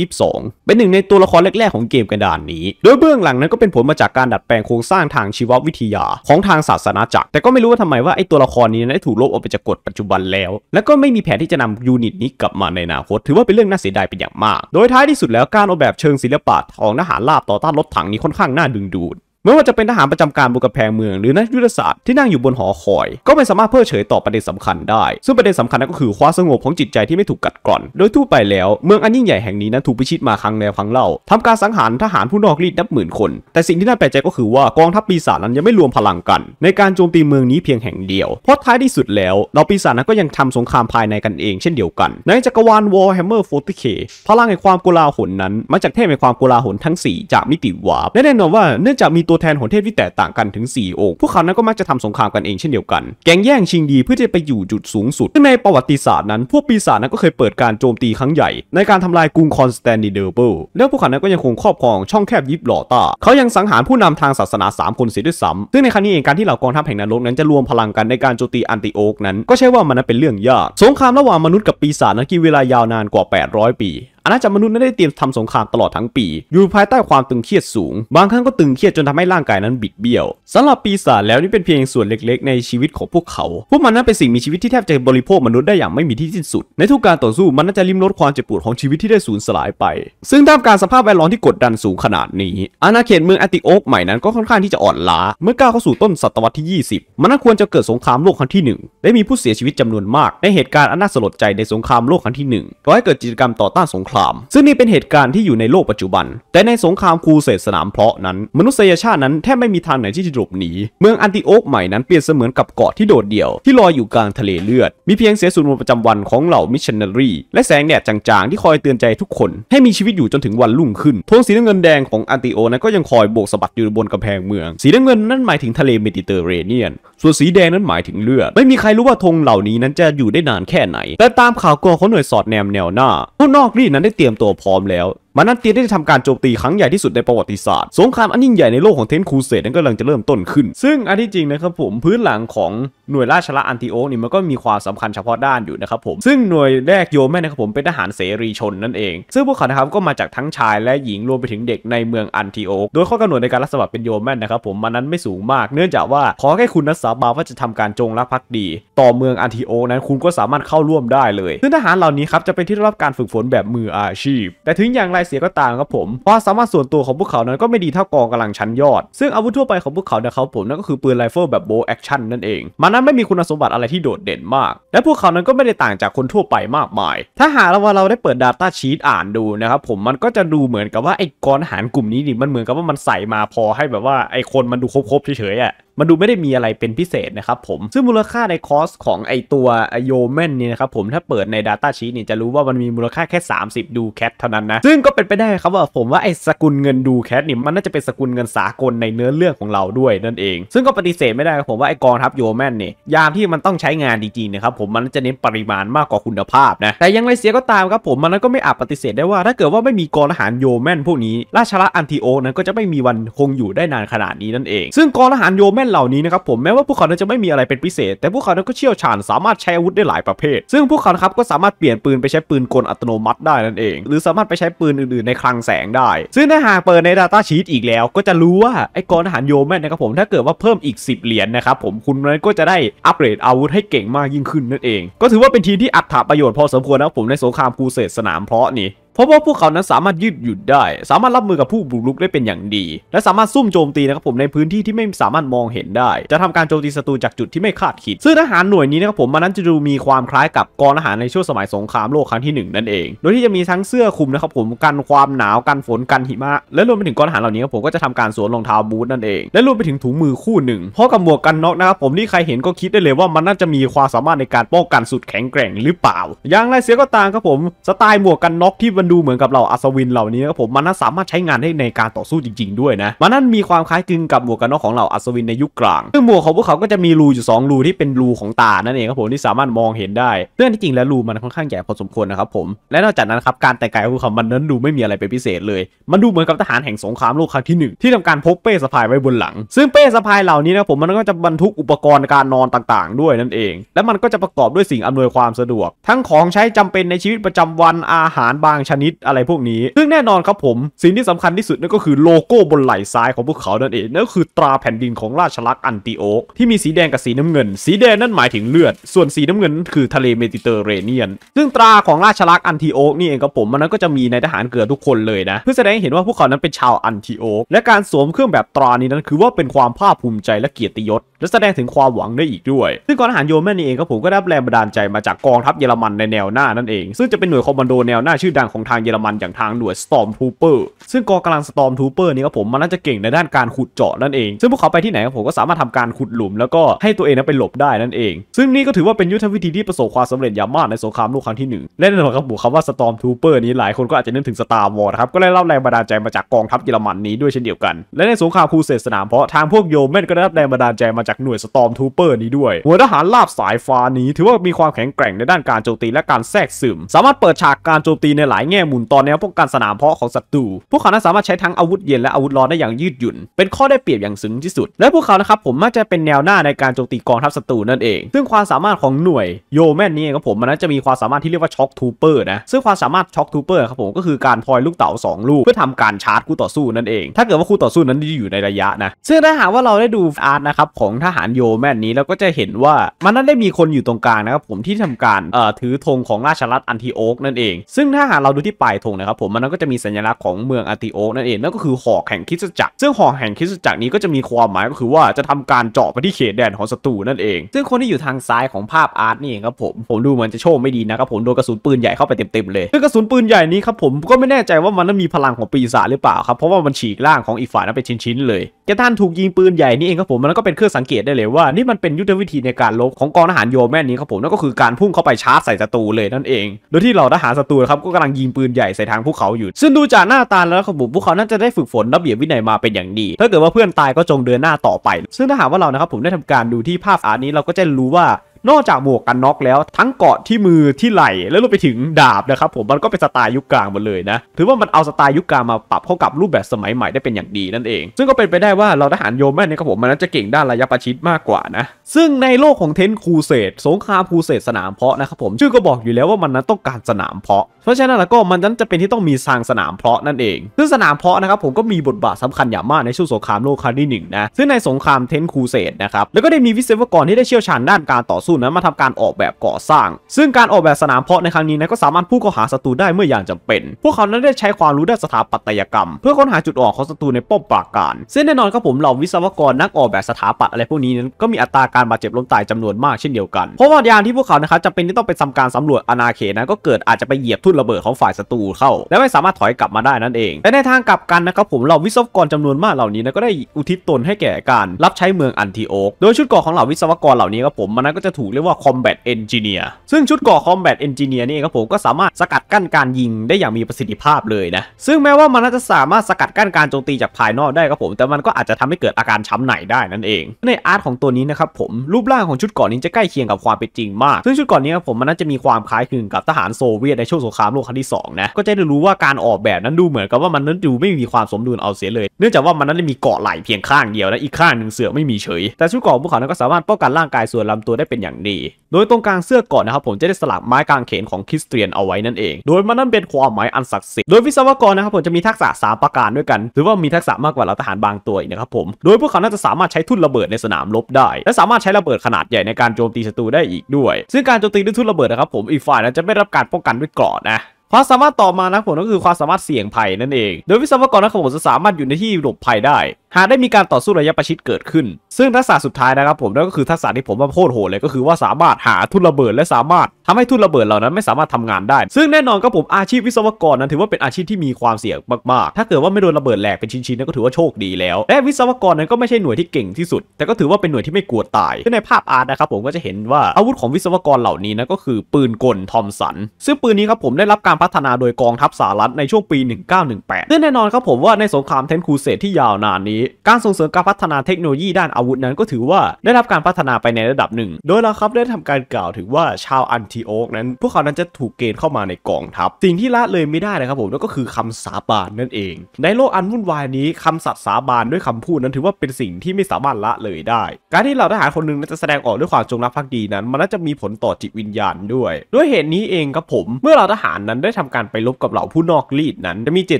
A: 2022 เป็นหนึ่งในตัวละครแรกๆของเกมกระดานนี้ โดยเบื้องหลังนั้นก็เป็นผลมาจากการดัดแปลงโครงสร้างทางชีววิทยา ของทางศาสนาจักร แต่ก็ไม่รู้ว่าทำไมว่าไอ้ตัวละครนี้ได้ถูกลบออกไปจากกฎปัจจุบันแล้ว และก็ไม่มีแผนที่จะนำยูนิตนี้กลับมาในอนาคต ถือว่าเป็นเรื่องน่าเสียดายเป็นอย่างมาก โดยท้ายที่สุดแล้วการออกแบบเชิงศิลปะของทหารลาบต่อต้านรถถังนี้ค่อนข้างน่าดึงดูดไม่ว่าจะเป็นทหารประจำการบนกระแพงเมืองหรือนักยุทธศาสตร์ที่นั่งอยู่บนหอคอย ก็ไม่สามารถเพิกเฉยต่อประเด็นสำคัญได้ ซึ่งประเด็นสำคัญนั้นก็คือความสงบของจิตใจที่ไม่ถูกกัดกร่อนโดยทั่วไปแล้วเมืองอันยิ่งใหญ่แห่งนี้นั้น ถูกพิชิตมาครั้งแล้วครั้งเล่าทำการสังหารทหารผู้นอกรีดนับหมื่นคน แต่สิ่งที่น่าแปลกใจก็คือว่ากองทัพปีศาจนั้นยังไม่รวมพลังกัน ในการโจมตีเมืองนี้เพียงแห่งเดียวเพราะท้ายที่สุดแล้วเราปีศาจนั้นก็ยังทำสงครามภายในกันเอง เช่นเดียวกัน ในจักรวาลวอลแฮมเมอร์ 40k พลังแห่งความโกลาหลนั้นมาจากเทพแห่งความโกลาหลทั้ง 4จากมิติวาร์ปและแน่นอนว่า เนื่องจากมีตัวตัวแทนของเทพที่แตกต่างกันถึง4องค์พวกเขานั้นก็มักจะทำสงครามกันเองเช่นเดียวกัน แกงแย่งชิงดีเพื่อจะไปอยู่จุดสูงสุด ซึ่งในประวัติศาสตร์นั้น พวกปีศาจนั้นก็เคยเปิดการโจมตีครั้งใหญ่ ในการทำลายกรุงคอนสแตนติเนเปิลแล้วพวกเขานั้นก็ยังคงครอบครองช่องแคบยิบหลอตา เขายังสังหารผู้นำทางศาสนา 3 คนเสียด้วยซ้ำ ซึ่งในครั้งนี้เองการที่เหล่ากองทัพแห่งนรกนั้นจะรวมพลังกันในการโจมตีอันติโอกนั้น ก็ใช่ว่ามันเป็นเรื่องยาก สงครามระหว่างมนุษย์กับปีศาจนั้นกินเวลายาวนานกว่า 800 ปีอาณาจักรมนุษย์นั้นได้เตรียมทำสงครามตลอดทั้งปี อยู่ภายใต้ความตึงเครียดสูงบางครั้งก็ตึงเครียดจนทำให้ร่างกายนั้นบิดเบี้ยวสำหรับปีศาจแล้วนี่เป็นเพียงส่วนเล็กๆ ในชีวิตของพวกเขาพวกมันนั้นเป็นสิ่งมีชีวิตที่แทบจะบริโภคมนุษย์ได้อย่างไม่มีที่สิ้นสุด ในทุกการต่อสู้มันน่าจะริมรสความเจ็บปวดของชีวิตที่ได้สูญสลายไป ซึ่งตามการสภาพแวดล้อมที่กดดันสูงขนาดนี้อาณาเขตเมืองแอติโอกใหม่นั้นก็ค่อนข้างที่จะอ่อนล้า เมื่อก้าวเข้าสู่ต้นศตวรรษที่ 20มันน่าควรจะเกิดสงครามโลกครั้งที่1ได้มีผู้เสียชีวิตจำนวนมาก ในเหตุการณ์อันน่าสลดใจในสงครามโลกครั้งที่1ก็ให้เกิดกิจกรรมต่อต้านสงรามซึ่งนี่เป็นเหตุการณ์ที่อยู่ในโลกปัจจุบัน แต่ในสงครามคูเสดสนามเพาะนั้นมนุษยชาตินั้นแทบไม่มีทางไหนที่จะหลบหนี เมืองอันติโอกใหม่นั้นเปรียบเสมือนกับเกาะที่โดดเดี่ยวที่ลอยอยู่กลางทะเลเลือด มีเพียงเสียสวนตประจำวันของเหล่ามิชชันนารี และแสงแดดจางๆที่คอยเตือนใจทุกคนให้มีชีวิตอยู่จนถึงวันรุ่งขึ้น ธงสีน้ำเงินแดงของอันติโอนั้นก็ยังคอยโบกสะบัดอยู่บนกำแพงเมือง สีน้ำเงินนั้นหมายถึงทะเลเมดิเตอร์เรเนียน ส่วนสีแดงนั้นหมายถึงเลือด ไม่มีใครรู้ว่าธงเหล่านี้นั้นจะอยู่ได้นานแค่ไหน แต่ตามข่าวกรองของหน่วยสอดแนมแนวหน้าผู้นอกรีนั้นได้เตรียมตัวพร้อมแล้วมานันเตียได้ทำการโจมตีครั้งใหญ่ที่สุดในประวัติศาสตร์สงครามอันยิ่งใหญ่ในโลกของเทนคูเซ่นั้นก็กำลังจะเริ่มต้นขึ้น ซึ่งอันที่จริงนะครับผมพื้นหลังของหน่วยราชละอันติโอนี่มันก็มีความสำคัญเฉพาะด้านอยู่นะครับผม ซึ่งหน่วยแรกโยแม่นะครับผมเป็นทหารเสรีชนนั่นเอง ซึ่งพวกเขานะครับก็มาจากทั้งชายและหญิงรวมไปถึงเด็กในเมืองอันติโอโดยข้อกำหนดในการรับสมัครเป็นโยแม่นะครับผมมันนั้นไม่สูงมาก เนื่องจากว่าขอแค่คุณนัสาบาว่าจะทำการจงรักภักดี ต่อเมืองอันติโอนั้นคุณก็สามารถเข้าร่วมได้เลยซึ่งทหารเหล่านี้ครับจะเป็นที่รับการฝึกฝนแบบมืออาชีพ แต่ถึงอย่างไรเสียก็ตามครับผมเความสามารถส่วนตัวของพวกเขา นั้นก็ไม่ดีเท่ากองกำลังชั้นยอด ซึ่งอาวุธทั่วไปของพวกเขานะครับผมนั่นก็คือปืนไรเฟิลแบบโบแอคชั่นนั่นเองมันนั้นไม่มีคุณสมบัติอะไรที่โดดเด่นมาก และพวกเขา นั้นก็ไม่ได้ต่างจากคนทั่วไปมากมาย ถ้าหากว่าเราได้เปิด Data Sheet อ่านดูนะครับผมมันก็จะดูเหมือนกับว่าไอ้กองทหารกลุ่มนี้นี่มันเหมือนกับว่ามันใส่มาพอให้แบบว่าไอ้คนมันดูครบๆเฉยๆอ่ะมันดูไม่ได้มีอะไรเป็นพิเศษนะครับผม ซึ่งมูลค่าในคอสของไอตัวโยเมนนี่นะครับผมถ้าเปิดใน Data Sheet นี่จะรู้ว่ามันมีมูลค่าแค่ 30ดูแคทเท่านั้นนะ ซึ่งก็เป็นไปได้ครับว่าผมว่าไอสกุลเงินดูแคทนี่มันน่าจะเป็นสกุลเงินสากลในเนื้อเรื่องของเราด้วย นั่นเอง ซึ่งก็ปฏิเสธไม่ได้ครับผมว่าไอกองทัพโยเมนนี่ยามที่มันต้องใช้งานจริงๆนะครับผมมันจะเน้นปริมาณมากกว่าคุณภาพนะแต่ยังไรเสียก็ตามครับผมมันก็ไม่อาจปฏิเสธได้ว่าถ้าเกิดว่าไม่มีกองทหารโยเมนพวกนี้ ราชละอันทิโอนั้นก็จะไม่มีวันคงอยู่ได้นานขนาดนี้นั่นเองซึ่งกองทหารโยเมม่นเหล่านี้นะครับผมแม้ว่าพวกเขาจะไม่มีอะไรเป็นพิเศษ แต่พวกเขาก็เชี่ยวชาญสามารถใช้อาวุธได้หลายประเภท ซึ่งพวกเขาครับก็สามารถเปลี่ยนปืนไปใช้ปืนกลอัตโนมัติได้นั่นเอง หรือสามารถไปใช้ปืนอื่นๆในคลังแสงได้ ซึ่งถ้าหากเปิดใน Data Sheet อีกแล้วก็จะรู้ว่า ไอ้กองทหารโยแม่นนะครับผมถ้าเกิดว่าเพิ่มอีก 10 เหรียญนนะครับผมคุณนั้นก็จะได้อัปเกรดอาวุธให้เก่งมากยิ่งขึ้นนั่นเอง ก็ถือว่าเป็นทีมที่อัตถประโยชน์พอสมควรนะผมในสงครามครูเสดสนามเพาะนี่เพราะว่าพวกเขานั้นสามารถยืดหยุ่นได้ สามารถรับมือกับผู้บุกรุกได้เป็นอย่างดี และสามารถซุ่มโจมตีนะครับผมในพื้นที่ที่ไม่สามารถมองเห็นได้ จะทำการโจมตีศัตรูจากจุดที่ไม่คาดคิดซึ่งทหารหน่วยนี้นะครับผมมันนั้นจะดูมีความคล้ายกับกองทหารในช่วงสมัยสงครามโลกครั้งที่1นั่นเอง โดยที่จะมีทั้งเสื้อคลุมนะครับผมกันความหนาวกันฝนกันหิมะและรวมไปถึงกองทหารเหล่านี้ครับผมก็จะทำการสวมรองเท้าบูทนั่นเองและรวมไปถึงถุงมือคู่หนึ่งพร้อมกับหมวกกันน็อกนะครับผมที่ใครเห็นก็คิดได้เลยว่ามันน่าจะมีความสามารถในการป้องกันสุดแข็งแกร่งหรือเปล่า อย่างไรเสียก็ตามครับผมสไตล์หมวกกันน็อกที่ันดูเหมือนกับเราอัศวินเหล่านี้ครับผมมันน่าสามารถใช้งานได้ในการต่อสู้จริง ๆด้วยนะมันนั่นมีความคล้ายคลึงกับหมวกกันน็อกของเราอัศวินในยุคกลางซึ่งหมวกของพวกเขาก็จะมีรูอยู่2รูที่เป็นรูของตานั่นเองครับผมที่สามารถมองเห็นได้เรื่องที่จริงแล้วรูมันค่อนข้างใหญ่พอสมควรนะครับผม และนอกจากนั้นครับการแต่งกายของพวกเขามันนั้นดูไม่มีอะไรเป็นพิเศษเลยมันดูเหมือนกับทหารแห่งสงครามโลกครั้งที่ 1 ที่ทำการพกเป้สะพายไว้บนหลัง ซึ่งเป้สะพายเหล่านี้นะผมมันก็จะบรรทุกอุปกรณ์การนอนต่างๆ ด้วยนั่นเอง และมันก็จะประกอบด้วยสิ่งอำนวยความสะดวก ทั้งของใช้จำเป็นในชีวิตประจำวันอาหารบางชนิดอะไรพวกนี้ ซึ่งแน่นอนครับผม สิ่งที่สำคัญที่สุดนั่นก็คือโลโก้บนไหล่ซ้ายของพวกเขานั่นเอง นั่นก็คือตราแผ่นดินของราชลักษ์อันติโอกที่มีสีแดงกับสีน้ำเงิน สีแดงนั่นหมายถึงเลือด ส่วนสีน้ำเงินคือทะเลเมดิเตอร์เรเนียน ซึ่งตราของราชลักษ์อันติโอกนี่เองครับผมมันนั้นก็จะมีในทหารเกือทุกคนเลยนะ เพื่อแสดงให้เห็นว่าพวกเขานั้นเป็นชาวอันติโอกและการสวมเครื่องแบบตรานี้นั้นคือว่าเป็นความภาคภูมิใจและเกียรติยศและแสดงถึงความหวังได้อีกด้วย ซึ่งกองทหารโยแมนนี่เองครับผมก็ได้แรงบันดาลใจมาจากกองทัพเยอรมันในแนวหน้านั่นเอง ซึ่งจะเป็นหน่วยคอมมานโดแนวหน้าชื่อดังของทางเยอรมันอย่างทางหน่วย Storm Trooper ซึ่งกองกำลัง Storm Trooper นี้ครับผม มันน่าจะเก่งในด้านการขุดเจาะนั่นเอง ซึ่งพวกเขาไปที่ไหนครับผมก็สามารถทำการขุดหลุม แล้วก็ให้ตัวเองนั้นไปหลบได้นั่นเอง ซึ่งนี่ก็ถือว่าเป็นยุทธวิธีที่ประสบความสำเร็จอย่างมากในสงครามโลกครั้งที่1และแน่นอนครับผมคำว่า Storm Trooper นี้หลายคนก็อาจจะนึกถึง Star War ครับก็ได้รับแรงบันดาลใจมาจากกองทัพเยอรมันนี้ด้วยเช่นเดียวกัน และในสงครามครูเสสนามเพาะทางพวกโยแมนก็ได้รับแรงบันดาลใจมาจากากหน่วยสตอมทูเปอร์นี้ด้วย หัวทหารลาบสายฟ้านี้ ถือว่ามีความแข็งแกร่งในด้านการโจมตีและการแทรกซึม สามารถเปิดฉากการโจมตี ในหลายแง่มุมตอนแนวป้องกันสนามเพาะของศัตรู พวกเขาสามารถใช้ทั้งอาวุธเย็น และอาวุธร้อนได้อย่างยืดหยุ่น เป็นข้อได้เปรียบอย่างสูงที่สุด และพวกเขานะครับผมมักจะเป็นแนวหน้าในการโจมตีกองทัพศัตรูนั่นเอง ซึ่งความสามารถของหน่วยโยแมนนี่ครับผมมันจะมีความสามารถที่เรียกว่าช็อคทูเปอร์นะ ซึ่งความสามารถช็อคทูเปอร์ครับผมก็คือการพลอยลูกเต๋า2 ลูก เพื่อทำการชาร์จคู่ต่อสู้นั่นเอง ถ้าเกิดว่าคู่ต่อสู้นั้นอยู่ในระยะนะซึ่งถ้าหากว่าเราได้ดูอาร์ตนะครับของทหารโยแมนนี้แล้วก็จะเห็นว่ามันนั้นได้มีคนอยู่ตรงกลางนะครับผมที่ทำการเอ่อถือธงของราชรัฐอันติโอกนั่นเอง ซึ่งถ้าหากเราดูที่ปลายธงนะครับผมมันนั้นก็จะมีสัญลักษณ์ของเมืองอันติโอกนั่นเองนั่นก็คือหอกแห่งคิสจักรซึ่งหอกแห่งคิสจักรนี้ก็จะมีความหมายก็คือว่าจะทำการเจาะไปที่เขตแดนของศัตรูนั่นเอง ซึ่งคนที่อยู่ทางซ้ายของภาพอาร์ตนี่เองครับผมผมดูมันจะโชคไม่ดีนะครับผมโดนกระสุนปืนใหญ่เข้าไปเต็มๆเลยซึ่งกระสุนปืนใหญ่นี้ครับผมก็ไม่แน่ใจว่ามันนั้นมีพลังของปีศาจหรือเปล่าครับเพราะว่ามันฉีกร่างของอีกฝ่ายนั้นเป็นชิ้นๆเลยกระท่านถูกยิงปืนใหญ่นี่เองครับผมมันก็เป็นเครื่องสัสังเกตได้เลยว่านี่มันเป็นยุทธวิธีในการลบของกองทหารโยแม่นี้ครับผมนั่นก็คือการพุ่งเข้าไปชาร์จใส่ศัตรูเลย นั่นเอง โดยที่เหล่าทหารศัตรูครับก็กำลังยิงปืนใหญ่ใส่ทางพวกเขาอยู่ ซึ่งดูจากหน้าตาแล้วครับผมพวกเขาน่าจะได้ฝึกฝนระเบียบวินัยมาเป็นอย่างดีถ้าเกิดว่าเพื่อนตายก็จงเดินหน้าต่อไป ซึ่งถ้าหากว่าเรานะครับผมได้ทำการดูที่ภาพอาร์ตนี้เราก็จะรู้ว่านอกจากหมวกกันน็อกแล้วทั้งเกาะที่มือที่ไหล่แล้วรวมไปถึงดาบนะครับผมมันก็เป็นสไตล์ยุคกลางหมดเลยนะถือว่ามันเอาสไตล์ยุคกลางมาปรับเข้ากับรูปแบบสมัยใหม่ได้เป็นอย่างดีนั่นเอง ซึ่งก็เป็นไปได้ว่าเราทหารโยมแม่นี่ครับผมมันน่าจะเก่งด้านระยะประชิดมากกว่านะซึ่งในโลกของเทนคูเซตสงครามคูเซตสนามเพาะนะครับผมชื่อก็บอกอยู่แล้วว่ามันนั้นต้องการสนามเพาะเพราะฉะนั้นแล้วก็มันนั้นจะเป็นที่ต้องมีสร้างสนามเพาะนั่นเอง ซึ่งสนามเพาะนะครับผมก็มีบทบาทสำคัญอย่างมากในช่วงสงครามโลกครั้งที่หนึ่งนะซึ่งในสงครามเทนคูเซตนะครับแล้วก็ได้มีวิศวกรที่ได้เชี่ยวชาญด้านการต่อสู้นั้นมาทำการออกแบบก่อสร้าง ซึ่งการออกแบบสนามเพาะในครั้งนี้นะก็สามารถพุ่งเข้าหาศัตรูได้เมื่ออย่างจำเป็น พวกเขานั้นได้ใช้ความรู้ด้านสถาปัตยกรรมเพื่อค้นหาจุดอ่อนของศัตรูในป้อมปราการซึ่งแน่นอนครับผมเหล่าวิศวกรนักออกแบบสถาปัตย์อะไรพวกนี้นั้นก็มีอัตราการบาดเจ็บล้มตายจำนวนมากเช่นเดียวกันเพราะว่ายานที่พวกเขานะครับจำเป็นที่ต้องไปทำการสำรวจอาณาเขตนะก็เกิดอาจจะไปเหยียบทุนระเบิดของฝ่ายศัตรูเข้า และไม่สามารถถอยกลับมาได้นั่นเองและในทางกลับกันนะครับผมเหล่าวิศวกรจำนวนมากเหล่านี้นะก็ได้อุทิศตนให้แก่การรับใช้เมืองอันทิโอกโดยชุดเกาะของเหล่าวิศวกรเหล่านี้ครับผมมันนั้นก็จะถูกเรียกว่า combat engineer ซึ่งชุดเกาะ combat engineer นี่ครับผมก็สามารถสกัดกั้นการยิงได้อย่างมีประสิทธิภาพเลยนะซึ่งแม้ว่ามันนจะสามารถสกัดกั้นการโจมตีจากภายนอกได้ครับผม แต่มันก็อาจจะทำให้เกิดอาการช้าไหนได้นั่นเอง ในอาร์ตของตัวนี้นะครับผมรูปร่างของชุดเกาะนี้จะใกล้เคียงกับความเป็นจริงมากซึ่งชุดเกาะนี้ครับผมมันน่าจะมีความคล้ายคลึงกับทหารโซเวียตในช่วงสงครามโลกครั้งที่2นะก็จะได้รู้ว่าการออกแบบนั้นดูเหมือนกับว่ามันนั้นดูไม่มีความสมดุลเอาเสียเลยเนื่องจากว่ามันนั้นมีเกาะไหล่เพียงข้างเดียวและอีกข้างหนึ่งเสือไม่มีเฉย แต่ชุดเกาะภูเขานั้นก็สามารถป้องกันร่างกายส่วนลำตัวได้เป็นอย่างดีโดยตรงกลางเสื้อเกาะนะครับผมจะได้สลักไม้กางเขนของคริสเตียนเอาไว้นั่นเองโดยมันนั้นเป็นความหมายอันศักดิ์สิทธิ์โดยวิศวกรนะครับผมจะมีทักษะ3ประการด้วยกันถือว่ามีทักษะมากกว่าเราทหารบางตัวนะครับผมโดยพวกเขาน่าจะสามารถใช้ทุ่นระเบิดในสนามรบได้ และสามารถใช้ระเบิดขนาดใหญ่ในการโจมตีศัตรูได้อีกด้วย ซึ่งการโจมตีด้วยทุ่นระเบิดนะครับผมอีกฝ่ายนั้นจะไม่รับการป้องกันด้วยเกราะนะความสามารถต่อมานะผมก็คือความสามารถเสี่ยงภัยนั่นเอง โดยวิศวกรนักขบผมจะสามารถอยู่ในที่หลบภัยได้หากได้มีการต่อสู้ระยะประชิดเกิดขึ้น ซึ่งทักษะสุดท้ายนะครับผมนั่นก็คือทักษะที่ผมว่าโคตรโหดเลยก็คือว่าสามารถหาทุนระเบิด และสามารถทำให้ทุนระเบิดเหล่านั้นไม่สามารถทำงานได้ ซึ่งแน่นอนก็ผมอาชีพวิศวกรนั้นถือว่าเป็นอาชีพที่มีความเสี่ยงมากๆ ถ้าเกิดว่าไม่โดนระเบิดแหลกเป็นชิ้นๆนั่นก็ถือว่าโชคดีแล้ว และวิศวกรนั้นก็ไม่ใช่หน่วยที่เก่งที่สุด แต่ก็ถือว่าเป็นหน่วยที่ไม่กลัวตายซึ่งในภาพอาร์ตนะครับ ผมก็จะเห็นว่าอาวุธของวิศวกรเหล่านี้นะก็คือปืนกลทอมสันซึ่งปืนนี้ครับผมได้รับการพัฒนาโดยกองทัพสหรัฐในช่วงปี1918ซึ่งแน่นอนครับผมว่าในสงครามเทนคูเซตที่ยาวนานนีการส่งเสริมการพัฒนาเทคโนโลยีด้านอาวุธนั้นก็ถือว่าได้รับการพัฒนาไปในระดับหนึ่ง โดยลาครับได้ทำการกล่าวถึงว่าชาวอันติโอกนั้นพวกเขานั้นจะถูกเกณฑ์เข้ามาในกองทัพสิ่งที่ละเลยไม่ได้นะครับผมนั่นก็คือคำสาบานนั่นเอง ในโลกอันวุ่นวายนี้คำสัตย์สาบาน ด้วยคำพูดนั้นถือว่าเป็นสิ่งที่ไม่สามารถละเลยได้ การที่เราทหารคนหนึ่งจะแสดงออกด้วยความจงรักภักดีนั้น มันน่าจะมีผลต่อจิตวิญญาณด้วย ด้วยเหตุนี้เองครับผม เมื่อเราทหารนั้นได้ทำการไปลบกับเหล่าผู้นอกลีดนั้นจะมีเจต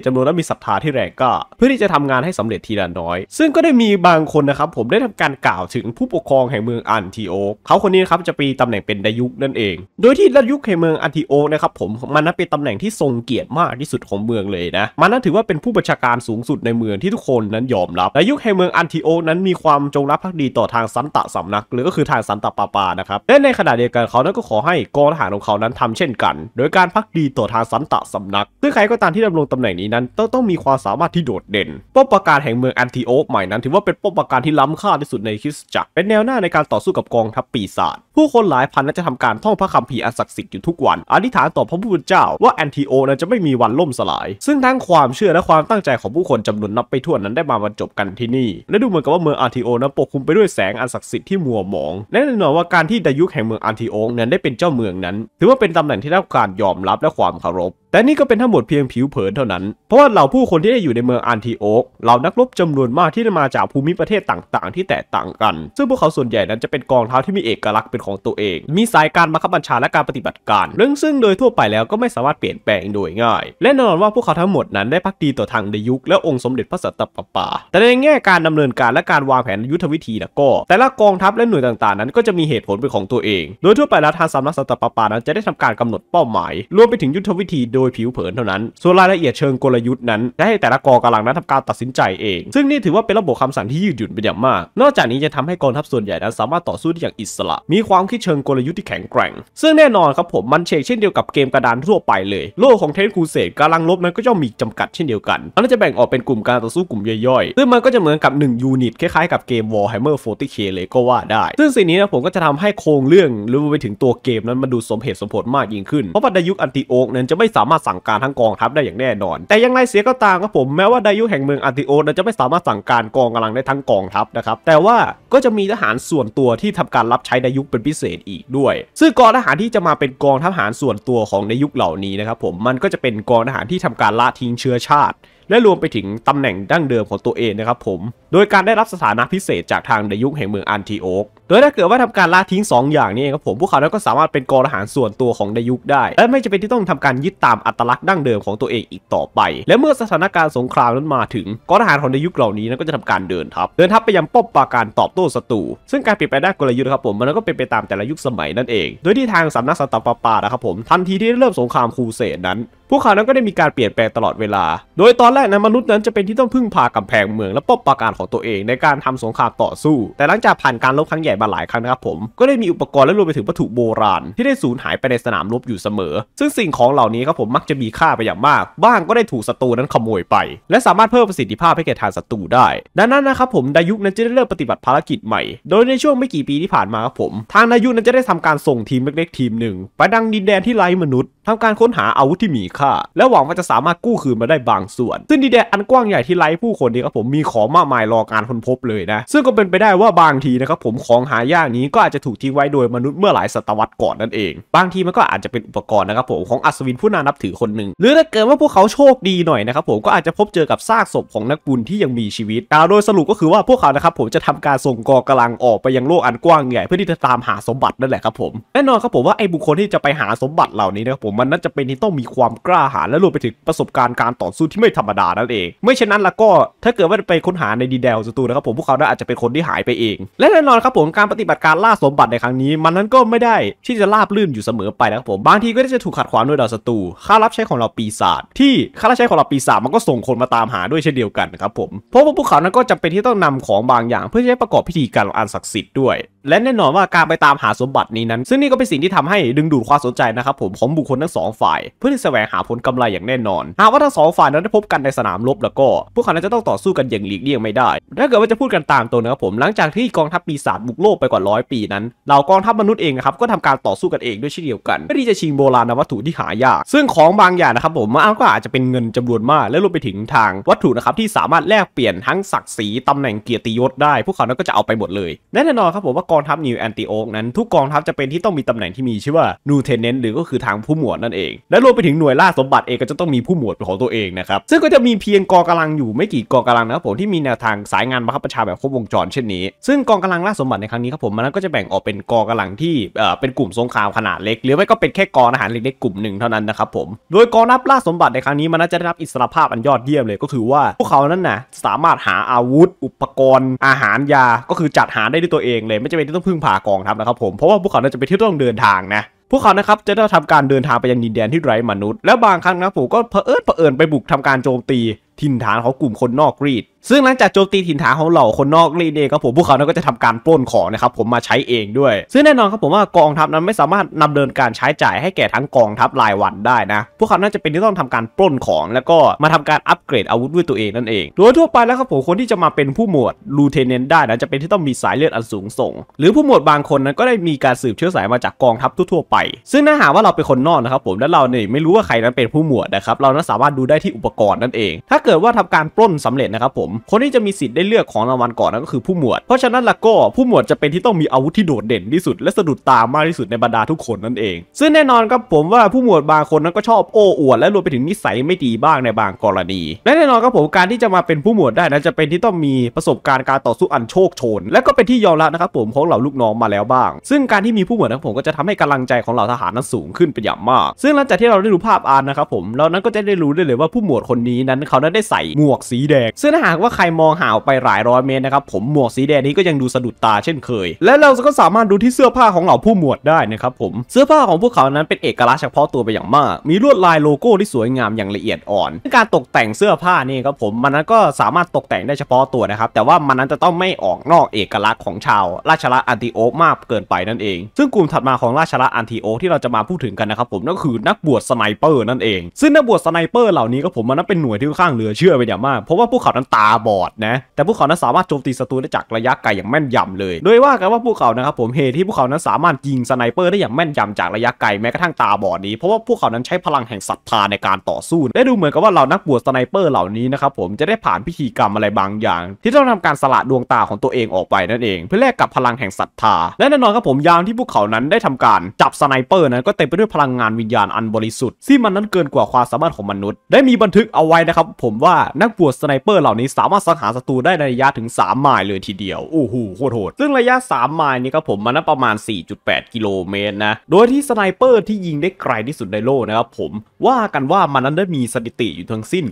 A: จำนวนและมีศรัทธาที่แรงก็เพื่อที่จะทำงานให้สำเร็จทีละน้อยอยซึ่งก็ได้มีบางคนนะครับผมได้ทำการกล่าวถึงผู้ปกครองแห่งเมืองอันทิโอเขาคนนี้นครับจะปีตำแหน่งเป็นดายุกนั่นเอง โดยที่ดายุกแห่งเมืองอันทิโอนะครับผมมันนั้นเป็นตำแหน่งที่ทรงเกียรติมากที่สุดของเมืองเลยนะมันนั้นถือว่าเป็นผู้บัญชาการสูงสุดในเมืองที่ทุกคนนั้นยอมรับดายุกแห่งเมืองอันทิโอนั้นมีความจงรักภักดีต่อทางสันตะสานัก หรือก็คือทางสันตะปาปานะครับและในขณะเดียวกันเขานั้นก็ขอให้กองทหารของเขานั้นทำเช่นกัน โดยการพักดีต่อทางสันตะสานักซึ่งใครก็ตามที่ดำรงตำแหน่งนี้นั้น ต้องต้องมีความสามารถที่โดดเด่นป้อมประกาศแห่งเมืองอันทิโอ๊กใหม่นั้นถือว่าเป็นป้อมปราการที่ล้ำค่าที่สุดในคริสจักร เป็นแนวหน้าในการต่อสู้กับกองทัพปีศาจ ผู้คนหลายพันนั้นจะทำการท่องพระคัมภีร์อันศักดิ์สิทธิ์อยู่ทุกวัน อธิษฐานต่อพระผู้เป็นเจ้าว่าแอนติโอนั้นจะไม่มีวันล่มสลาย ซึ่งทั้งความเชื่อและความตั้งใจของผู้คนจำนวนนับไปทั่วนั้นได้มาบรรจบกันที่นี่ และดูเหมือนกับว่าเมืองอาร์ติโอนั้นปกคลุมไปด้วยแสงอันศักดิ์สิทธิ์ที่มัวหมอง แน่นอนว่าการที่ดายุคแห่งเมืองอาร์ติโอนั้นได้เป็นเจ้าเมืองนั้น ถือว่าเป็นตำแหน่งที่ได้รับการยอมรับและความเคารพแต่นี่ก็เป็นทั้งหมดเพียงผิวเผินเท่านั้น เพราะว่าเหล่าผู้คนที่ได้อยู่ในเมืองอันทิโอกเหล่านักรบจำนวนมากที่ได้มาจากภูมิประเทศต่าง ๆ ที่แตกต่างกัน ซึ่งพวกเขาส่วนใหญ่นั้นจะเป็นกองทัพที่มีเอกลักษณ์เป็นของตัวเอง มีสายการบังคับบัญชาและการปฏิบัติการ เรื่องซึ่งโดยทั่วไปแล้วก็ไม่สามารถเปลี่ยนแปลงโดยง่าย และแน่นอนว่าพวกเขาทั้งหมดนั้นได้พักดีต่อทางในยุค และองค์สมเด็จพระสัตตปาปาแต่ในแง่การดำเนินการและการวางแผนยุทธวิธีนะก็แต่ละกองทัพและหน่วยต่าง ๆ นั้น ก็จะมีเหตุผลเป็นของตัวเอง โดยทั่วไปแล้วทางสำนักสัตตปปานั้นจะได้ทำการกำหนดเป้าหมายรวมไปถึงยุทธวิธีโดยผิวเผินเท่านั้น ส่วนรายละเอียดเชิงกลยุทธ์นั้นจะให้แต่ละกองกำลังนั้นทำการตัดสินใจเอง ซึ่งนี่ถือว่าเป็นระบบคำสั่งที่ยืดหยุ่นเป็นอย่างมาก นอกจากนี้จะทำให้กองทัพส่วนใหญ่นั้นสามารถต่อสู้ได้อย่างอิสระ มีความคิดเชิงกลยุทธ์ที่แข็งแกร่ง ซึ่งแน่นอนครับผมมันเชกเช่นเดียวกับเกมกระดานทั่วไปเลย โลกของเทนคูเซตกำลังลบนั้นก็ย่อมมีจำกัดเช่นเดียวกันมันจะแบ่งออกเป็นกลุ่มการต่อสู้กลุ่มย่อยๆ ซึ่งมันก็จะเหมือนกับ1ยูนิตคล้าย ๆกับเกม Warhammer 40k เลยก็ว่าได้ ซึ่งสิ่งนี้นะผมก็จะทำให้โครงเรื่องรือไปถึงตัวเกมนั้นมาดูสมเหตุสมผลมากยิ่งขึ้นเพราะว่าในยุคอันติโอกนั้นจะไม่สามารถสั่งการทั้งกองทัพได้อย่างแน่นอน แต่ยังไงเสียก็ตามครับผมแม้ว่าไดยุแห่งเมืองอาติโอจะไม่สามารถสั่งการกองกำลังได้ทั้งกองทัพนะครับ แต่ว่าก็จะมีทหารส่วนตัวที่ทำการรับใช้ไดยุเป็นพิเศษอีกด้วย ซึ่งกองทหารที่จะมาเป็นกองทหารส่วนตัวของในยุคเหล่านี้นะครับผมมันก็จะเป็นกองทหารที่ทำการละทิ้งเชื้อชาติและรวมไปถึงตำแหน่งดั้งเดิมของตัวเองนะครับผม โดยการได้รับสถานะพิเศษ จากทางในยุคแห่งเมืองอันทิโอกโดยถ้าเกิดว่าทำการละทิ้ง2อย่างนี้ครับผม พวกเขาแล้วก็สามารถเป็นกองทหารส่วนตัวของในยุคได้ และไม่จำเป็นที่ต้องทำการยึดตามอัตลักษณ์ดั้งเดิมของตัวเองอีกต่อไป และเมื่อสถานการณ์สงครามนั้นมาถึง กองทหารของในยุคเหล่านี้นั้นก็จะทำการเดินทัพ เดินทัพไปยังป้อมปราการตอบโต้ศัตรู ซึ่งการเปลี่ยนแปลงกลยุทธ์ครับผม มันก็เป็นไปตามแต่ละยุคสมัยนั่นเอง โดยที่ทางสำนักสตปปานะครับผม ทันทีที่เริ่มสงครามครูเสดนั้นพวกเขานั้นก็ได้มีการเปลี่ยนแปลงตลอดเวลาโดยตอนอนแรกนะมนุษย์นั้นจะเป็นที่ต้องพึ่งพากำแพงเมืองและป้อมปราการของตัวเองในการทำสงครามต่อสู้ แต่หลังจากผ่านการลบครั้งใหญ่มาหลายครั้งนะครับผมก็ได้มีอุปกรณ์และรวมไปถึงวัตถุโบราณ ที่ได้สูญหายไปในสนามรบอยู่เสมอ ซึ่งสิ่งของเหล่านี้ครับผม มักจะมีค่าไปอย่างมาก บ้างก็ได้ถูกศัตรูนั้นขโมยไปและสามารถเพิ่มประสิทธิภาพให้แก่ทางศัตรูได้ ดังนั้นนะครับผมนายุนั้นจะได้เริ่มปฏิบัติภารกิจใหม่ โดยในช่วงไม่กี่ปีที่ผ่านมาครับผม ทางนายุนั้นจะได้ทำการส่งทีมเล็กๆทีมหนึ่ง ไปดังดินแดนที่ไร้มนุษย์ทำการค้นหาอาวุธที่มีค่า และหวังว่าจะสามารถกู้คืนมาได้บางส่วนซึ่งดินแดนอันกว้างใหญ่ที่ไร้ผู้คนนีครับผมมีของมากมายรอการค้นพบเลยนะ ซึ่งก็เป็นไปได้ว่าบางทีนะครับผมของหายากนี้ ก็อาจจะถูกทิ้งไว้โดยมนุษย์เมื่อหลายศตวรรษก่อนนั่นเอง บางทีมันก็อาจจะเป็นอุปกรณ์นะครับผมของอัศวินผู้น่านับถือคนหนึ่งหรือถ้าเกิดว่าพวกเขาโชคดีหน่อยนะครับผมก็อาจจะพบเจอกับซากศพของนักบุญที่ยังมีชีวิตแต่าโดยสรุปก็คือว่าพวกเขานะครับผมจะทำการส่งกองกำลังออกไปยังโลกอันกว้างใหญ่เพื่อที่จะตามหาสมบัตินั่นแหละครับผมแน่นอนครับผมว่าไอ้บุคคลที่จะไปหาสมบัติเหล่านี้นะครับผมมันน่าจะเป็นที่ต้องมีความกล้าหาญและรวมไปถึงประสบการณ์การต่อสู้ที่ไม่ธรรมดานั่นเองไม่เช่นนั้นแล้วก็ถ้าเกิดว่าไปค้นหาในดีเดลสศัตรูนะครับผมพวกเขาอาจจะเป็นคนที่หายไปเอง และแน่นอนครับผมการปฏิบัติการล่าสมบัติในครั้งนี้มันนั้นก็ไม่ได้ที่จะราบลื่นอยู่เสมอไปนะครับผมบางทีก็จะถูกขัดขวางด้วยดาวศัตรูค่ารับใช้ของเราปีศาจที่ค่ารับใช้ของเราปีศาจมันก็ส่งคนมาตามหาด้วยเช่นเดียวกันนะครับผมเพราะว่าพวกเขานั้นก็จำเป็นที่ต้องนำของบางอย่าง เพื่อใช้ประกอบพิธีการอันศักดิ์สิทธิ์ด้วยและแน่นอนว่าการไปตามหาสมบัตินี้นั้น ซึ่งนี่ก็เป็นสิ่งที่ทำให้ดึงดูดความสนใจนะครับผมของบุคคลทั้งสองฝ่ายเพื่อที่แสวงหาผลกำไรอย่างแน่นอน หากว่าทั้งสองฝ่ายนั้นได้พบกันในสนามรบแล้วก็ พวกเขาจะต้องต่อสู้กันอย่างหลีกเลี่ยงไม่ได้ถ้าเกิดว่าจะพูดกันตามตัวนะครับผม หลังจากที่ กองทัพปีศาจบุกโลกไปกว่าร้อยปีนั้นเหล่ากองทัพมนุษย์เองนะครับก็ทำการต่อสู้กันเองด้วยเช่นเดียวกันเพื่อที่จะชิงโบราณวัตถุที่หายาก ซึ่งของบางอย่างนะครับผมมันก็อาจจะเป็นเงินจำนวนมาก และรวมไปถึงทางวัตถุนะครับที่สามารถแลกเปลี่ยนทั้งศักดิ์ศรีตำแหน่งเกียรติยศได้ พวกเขา้ก็จะเอาไปหมดเลยแน่นอนครับผมว่ากองทัพนิวแอนติโอกนั้น ทุกกองทัพจะเป็นที่ต้องมีตำแหน่งที่มีชื่อว่านูเทเนนหรือก็คือทางผู้หมวดนั่นเองและรวมไปถึงหน่วยล่าสมบัติเองก็จะต้องมีผู้หมวดของตัวเองนะครับซึ่งก็จะมีเพียงกองกำลังอยู่ไม่กี่กองกำลังนะครับผมที่มีแนวทางสายงานบังคับประชาแบบครบวงจรเช่นนี้ซึ่งกองกำลังล่าสมบัติในครั้งนี้ครับผมมันก็จะแบ่งออกเป็นกองกำลังที่เอ่อเป็นกลุ่มสงครามขนาดเล็กหรือไม่ก็เป็นแค่กองทหารเล็กๆกลุ่มหนึ่งเท่านั้นนะครับผมโดยกองรับล่าสมบัติในครั้งนี้ มันจะได้รับอิสรภาพอันยอดเยี่ยมเลยก็คือว่าพวกเขานั้นนะสามารถหาอาวุธ อุปกรณ์ อาหารยาก็คือจัดหาได้ด้วยตัวเองเลยไม่จำเป็นที่ต้องพึ่งผ่ากองทัพนะครับผมเพราะว่าพวกเขาจะไปที่ต้องเดินทางนะพวกเขานะครับ จะได้ทำการเดินทางไปยังดินแดนที่ไร้มนุษย์ แล้วบางครั้งนะผมก็เผอิญเผอิญไปบุกทำการโจมตีถิ่นฐานของกลุ่มคนนอกรีด ซึ่งหลังจากโจมตีถิ่นฐานของเหล่าคนนอกรีดเองครับผมพวกเขาก็จะทำการปล้นของนะครับผมมาใช้เองด้วย ซึ่งแน่นอนครับผมว่ากองทัพนั้นไม่สามารถนำเดินการใช้จ่ายให้แก่ทั้งกองทัพรายวันได้นะ พวกเขาน่าจะเป็นที่ต้องทำการปล้นของแล้วก็มาทำการอัปเกรดอาวุธด้วยตัวเองนั่นเอง โดยทั่วไปแล้วครับผมคนที่จะมาเป็นผู้หมวดลูเทเนนได้นะจะเป็นที่ต้องมีสายเลือดอันสูงส่ง หรือผู้หมวดบางคนนั้นก็ได้มีการสืบเชื้อสายมาจากกองทัพทั่ว ๆ ไป ซึ่งถ้าหากว่าเราเป็นคนนอกนะครับผมและเราเนี่ยไม่รู้ว่าใครนั้นเป็นผู้หมวดนะครับเราสามารถดูได้ที่อุปกรณ์นั่นเองถ้าเกิดว่าทำการปล้นสำเร็จนะครับผมคนที่จะมีสิทธิ์ได้เลือกของรางวัลก่อนนั่นก็คือผู้หมวด เพราะฉะนั้นละก็ผู้หมวดจะเป็นที่ต้องมีอาวุธที่โดดเด่นที่สุด และสะดุดตามากที่สุดในบรรดาทุกคนนั่นเอง ซึ่งแน่นอนครับผมว่าผู้หมวดบางคนนั้นก็ชอบโอ้อวดและรวมไปถึงนิสัยไม่ดีบ้างในบางกรณี และแน่นอนครับผมการที่จะมาเป็นผู้หมวดได้นั้นจะเป็นที่ต้องมีประสบการณ์การต่อสู้อันโชคโชน และก็เป็นที่ยอมรับนะครับผมของเหล่าลูกน้องมาแล้วบ้าง ซึ่งการที่มีผู้หมวดนะผมก็จะทำให้กำลังใจของเหล่าทหารนั้นสูงขึ้นเป็นอย่างมาก ซึ่งหลังจากที่เราได้ดูภาพอานนะครับผมเรานั้นก็จะได้รู้ได้เลยว่าผู้หมวดคนนี้นั้นเขานั้นได้ใส่หมวกสีแดงซึ่งถ้าหากว่าใครมองหาวไปหลายร้อยเมตรนะครับผมหมวกสีแดงนี้ก็ยังดูสะดุดตาเช่นเคย และเราก็สามารถดูที่เสื้อผ้าของเหล่าผู้หมวดได้นะครับผมเสื้อผ้าของพวกเขานั้นเป็นเอกลักษณ์เฉพาะตัวไปอย่างมาก มีลวดลายโลโก้ที่สวยงามอย่างละเอียดอ่อน การตกแต่งเสื้อผ้านี่ครับผมมันนั้นก็สามารถตกแต่งได้เฉพาะตัวนะครับ แต่ว่ามันนั้นจะต้องไม่ออกนอกเอกลักษณ์ของชาวราชละอันติโอมากเกินไปนั่นเอง ซึ่งกลุ่มถัดมาของราชละอันติโอ ที่เราจะมาพูดถึงกันนะครับผมก็คือนักบวชสไนเปอร์นั่นเอง ซึ่งนักบวชสไนเปอร์เหล่านี้ก็ผมมันนั้นเป็นหน่วยที่ค่อนข้างือเชื่อเป็นอย่างมากเพราะว่าพวกเขานั้นตาบอดนะ แต่พวกเขานั้นสามารถโจมตีศัตรูได้จากระยะไกลอย่างแม่นยำเลย โดยว่ากันว่าพวกเขานะครับผมเหตุที่พวกเขานั้นสามารถยิงสไนเปอร์ ได้อย่างแม่นยำจากระยะไกลแม้กระทั่งตาบอดนี้เพราะว่าพวกเขานั้นใช้พลังแห่งศรัทธาในการต่อสู้ และดูเหมือนกับว่าเหล่านักบวชสไนเปอร์เหล่านี้นะครับผมจะได้ผ่านพิธีกรรมอะไรบางอย่าง ที่ต้องทำการสละดวงตาของตัวเองออกไปนั่นเองเพื่อแลกกับพลังแห่งศรัทธา และแน่นอนครับผมยามที่พวกเขานั้นได้ทำการจับสไนเปอร์นั้นก็เต็มไปด้วยพลังงานวิญญาณอันบริสุทธิ์ที่มันนั้นเกินกว่าความสามารถของมนุษย์ได้มีบันทึกเอาไว้นะครับผมมว่านักบวชสไนเปอร์เหล่านี้สามารถสังหารศัตรูได้ในระยะถึง3ไมล์เลยทีเดียว โอ้โหโคตรโหด ซึ่งระยะ 3 ไมล์นี้ครับผมมันประมาณ 4.8 กิโลเมตรนะ โดยที่สไนเปอร์ที่ยิงได้ไกลที่สุดในโลกนะครับผมว่ากันว่ามันนั้นได้มีสถิติอยู่ทั้งสิ้น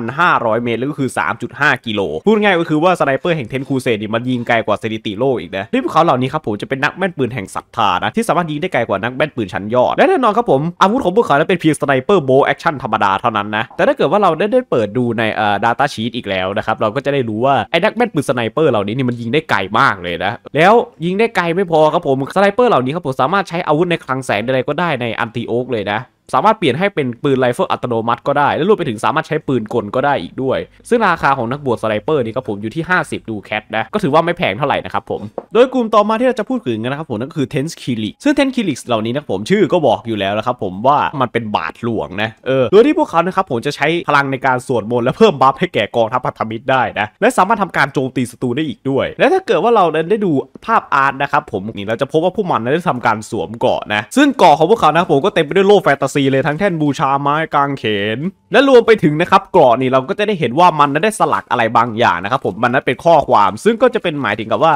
A: 3,500 เมตร แล้วก็คือ 3.5 กิโล พูดง่ายก็คือว่าสไนเปอร์แห่งเทนคูเซนี่มันยิงไกลกว่าสถิติโลกอีกนะที่พวกเขาเหล่านี้ครับผมจะเป็นนักแม่นปืนแห่งศรัทธานะ ที่สามารถยิงได้ไกลกว่านักแม่นปืนชั้นยอด และแน่นอนครับผมอาวุธของพวกเขาเป็นเพียงสไนเปอร์โบแอคชั่นธรรมดาเท่านั้นนะ แต่ถ้าเกิดว่าเราได้ได้เปิดดูในเอ่อดัต้าชีตอีกแล้วนะครับเราก็จะได้รู้ว่าไอ้นักแม่นปืนสไนเปอร์เหล่านี้นี่มันยิงได้ไกลมากเลยนะแล้วยิงได้ไกลไม่พอครับผมสไนเปอร์เหล่านี้ครับผมสามารถใช้อาวุธในคลังแสงอะไรก็ได้ในอันติโอกเลยนะสามารถเปลี่ยนให้เป็นปืนไรเฟิลอัตโนมัติก็ได้ และรวมไปถึงสามารถใช้ปืนกลก็ได้อีกด้วย ซึ่งราคาของนักบวชสไลเปอร์นี่ก็ผมอยู่ที่ 50 ดูแคทนะ ก็ถือว่าไม่แพงเท่าไหร่นะครับผม โดยกลุ่มต่อมาที่เราจะพูดถึงกันนะครับผมนั่นก็คือเทนส์คิลิซึ่งเทนส์คิลิเหล่านี้นะผมชื่อก็บอกอยู่แล้วนะครับผมว่ามันเป็นบาทหลวงนะเออโดยที่พวกเขานะครับผมจะใช้พลังในการสวดมนต์และเพิ่มบัฟให้แก่กองทัพพัทธมิตรได้นะและสามารถทำการโจมตีศัตรูได้อีกด้วย และถ้าเกิดว่าเราได้ดูภาพอาร์ตนะครับผมนี่เราจะพบว่าพวกมันได้ทำการสวมเกาะนะซึ่งเกาะของพวกเขานะครับผมก็เต็มไปด้วยโลกแฟนตาซีเลยทั้งแท่นบูชาไม้กลางเขน และรวมไปถึงนะครับกรอนี่เราก็จะได้เห็นว่ามันนั้นได้สลักอะไรบางอย่างนะครับผมมันนั้นเป็นข้อความซึ่งก็จะเป็นหมายถึงกับว่า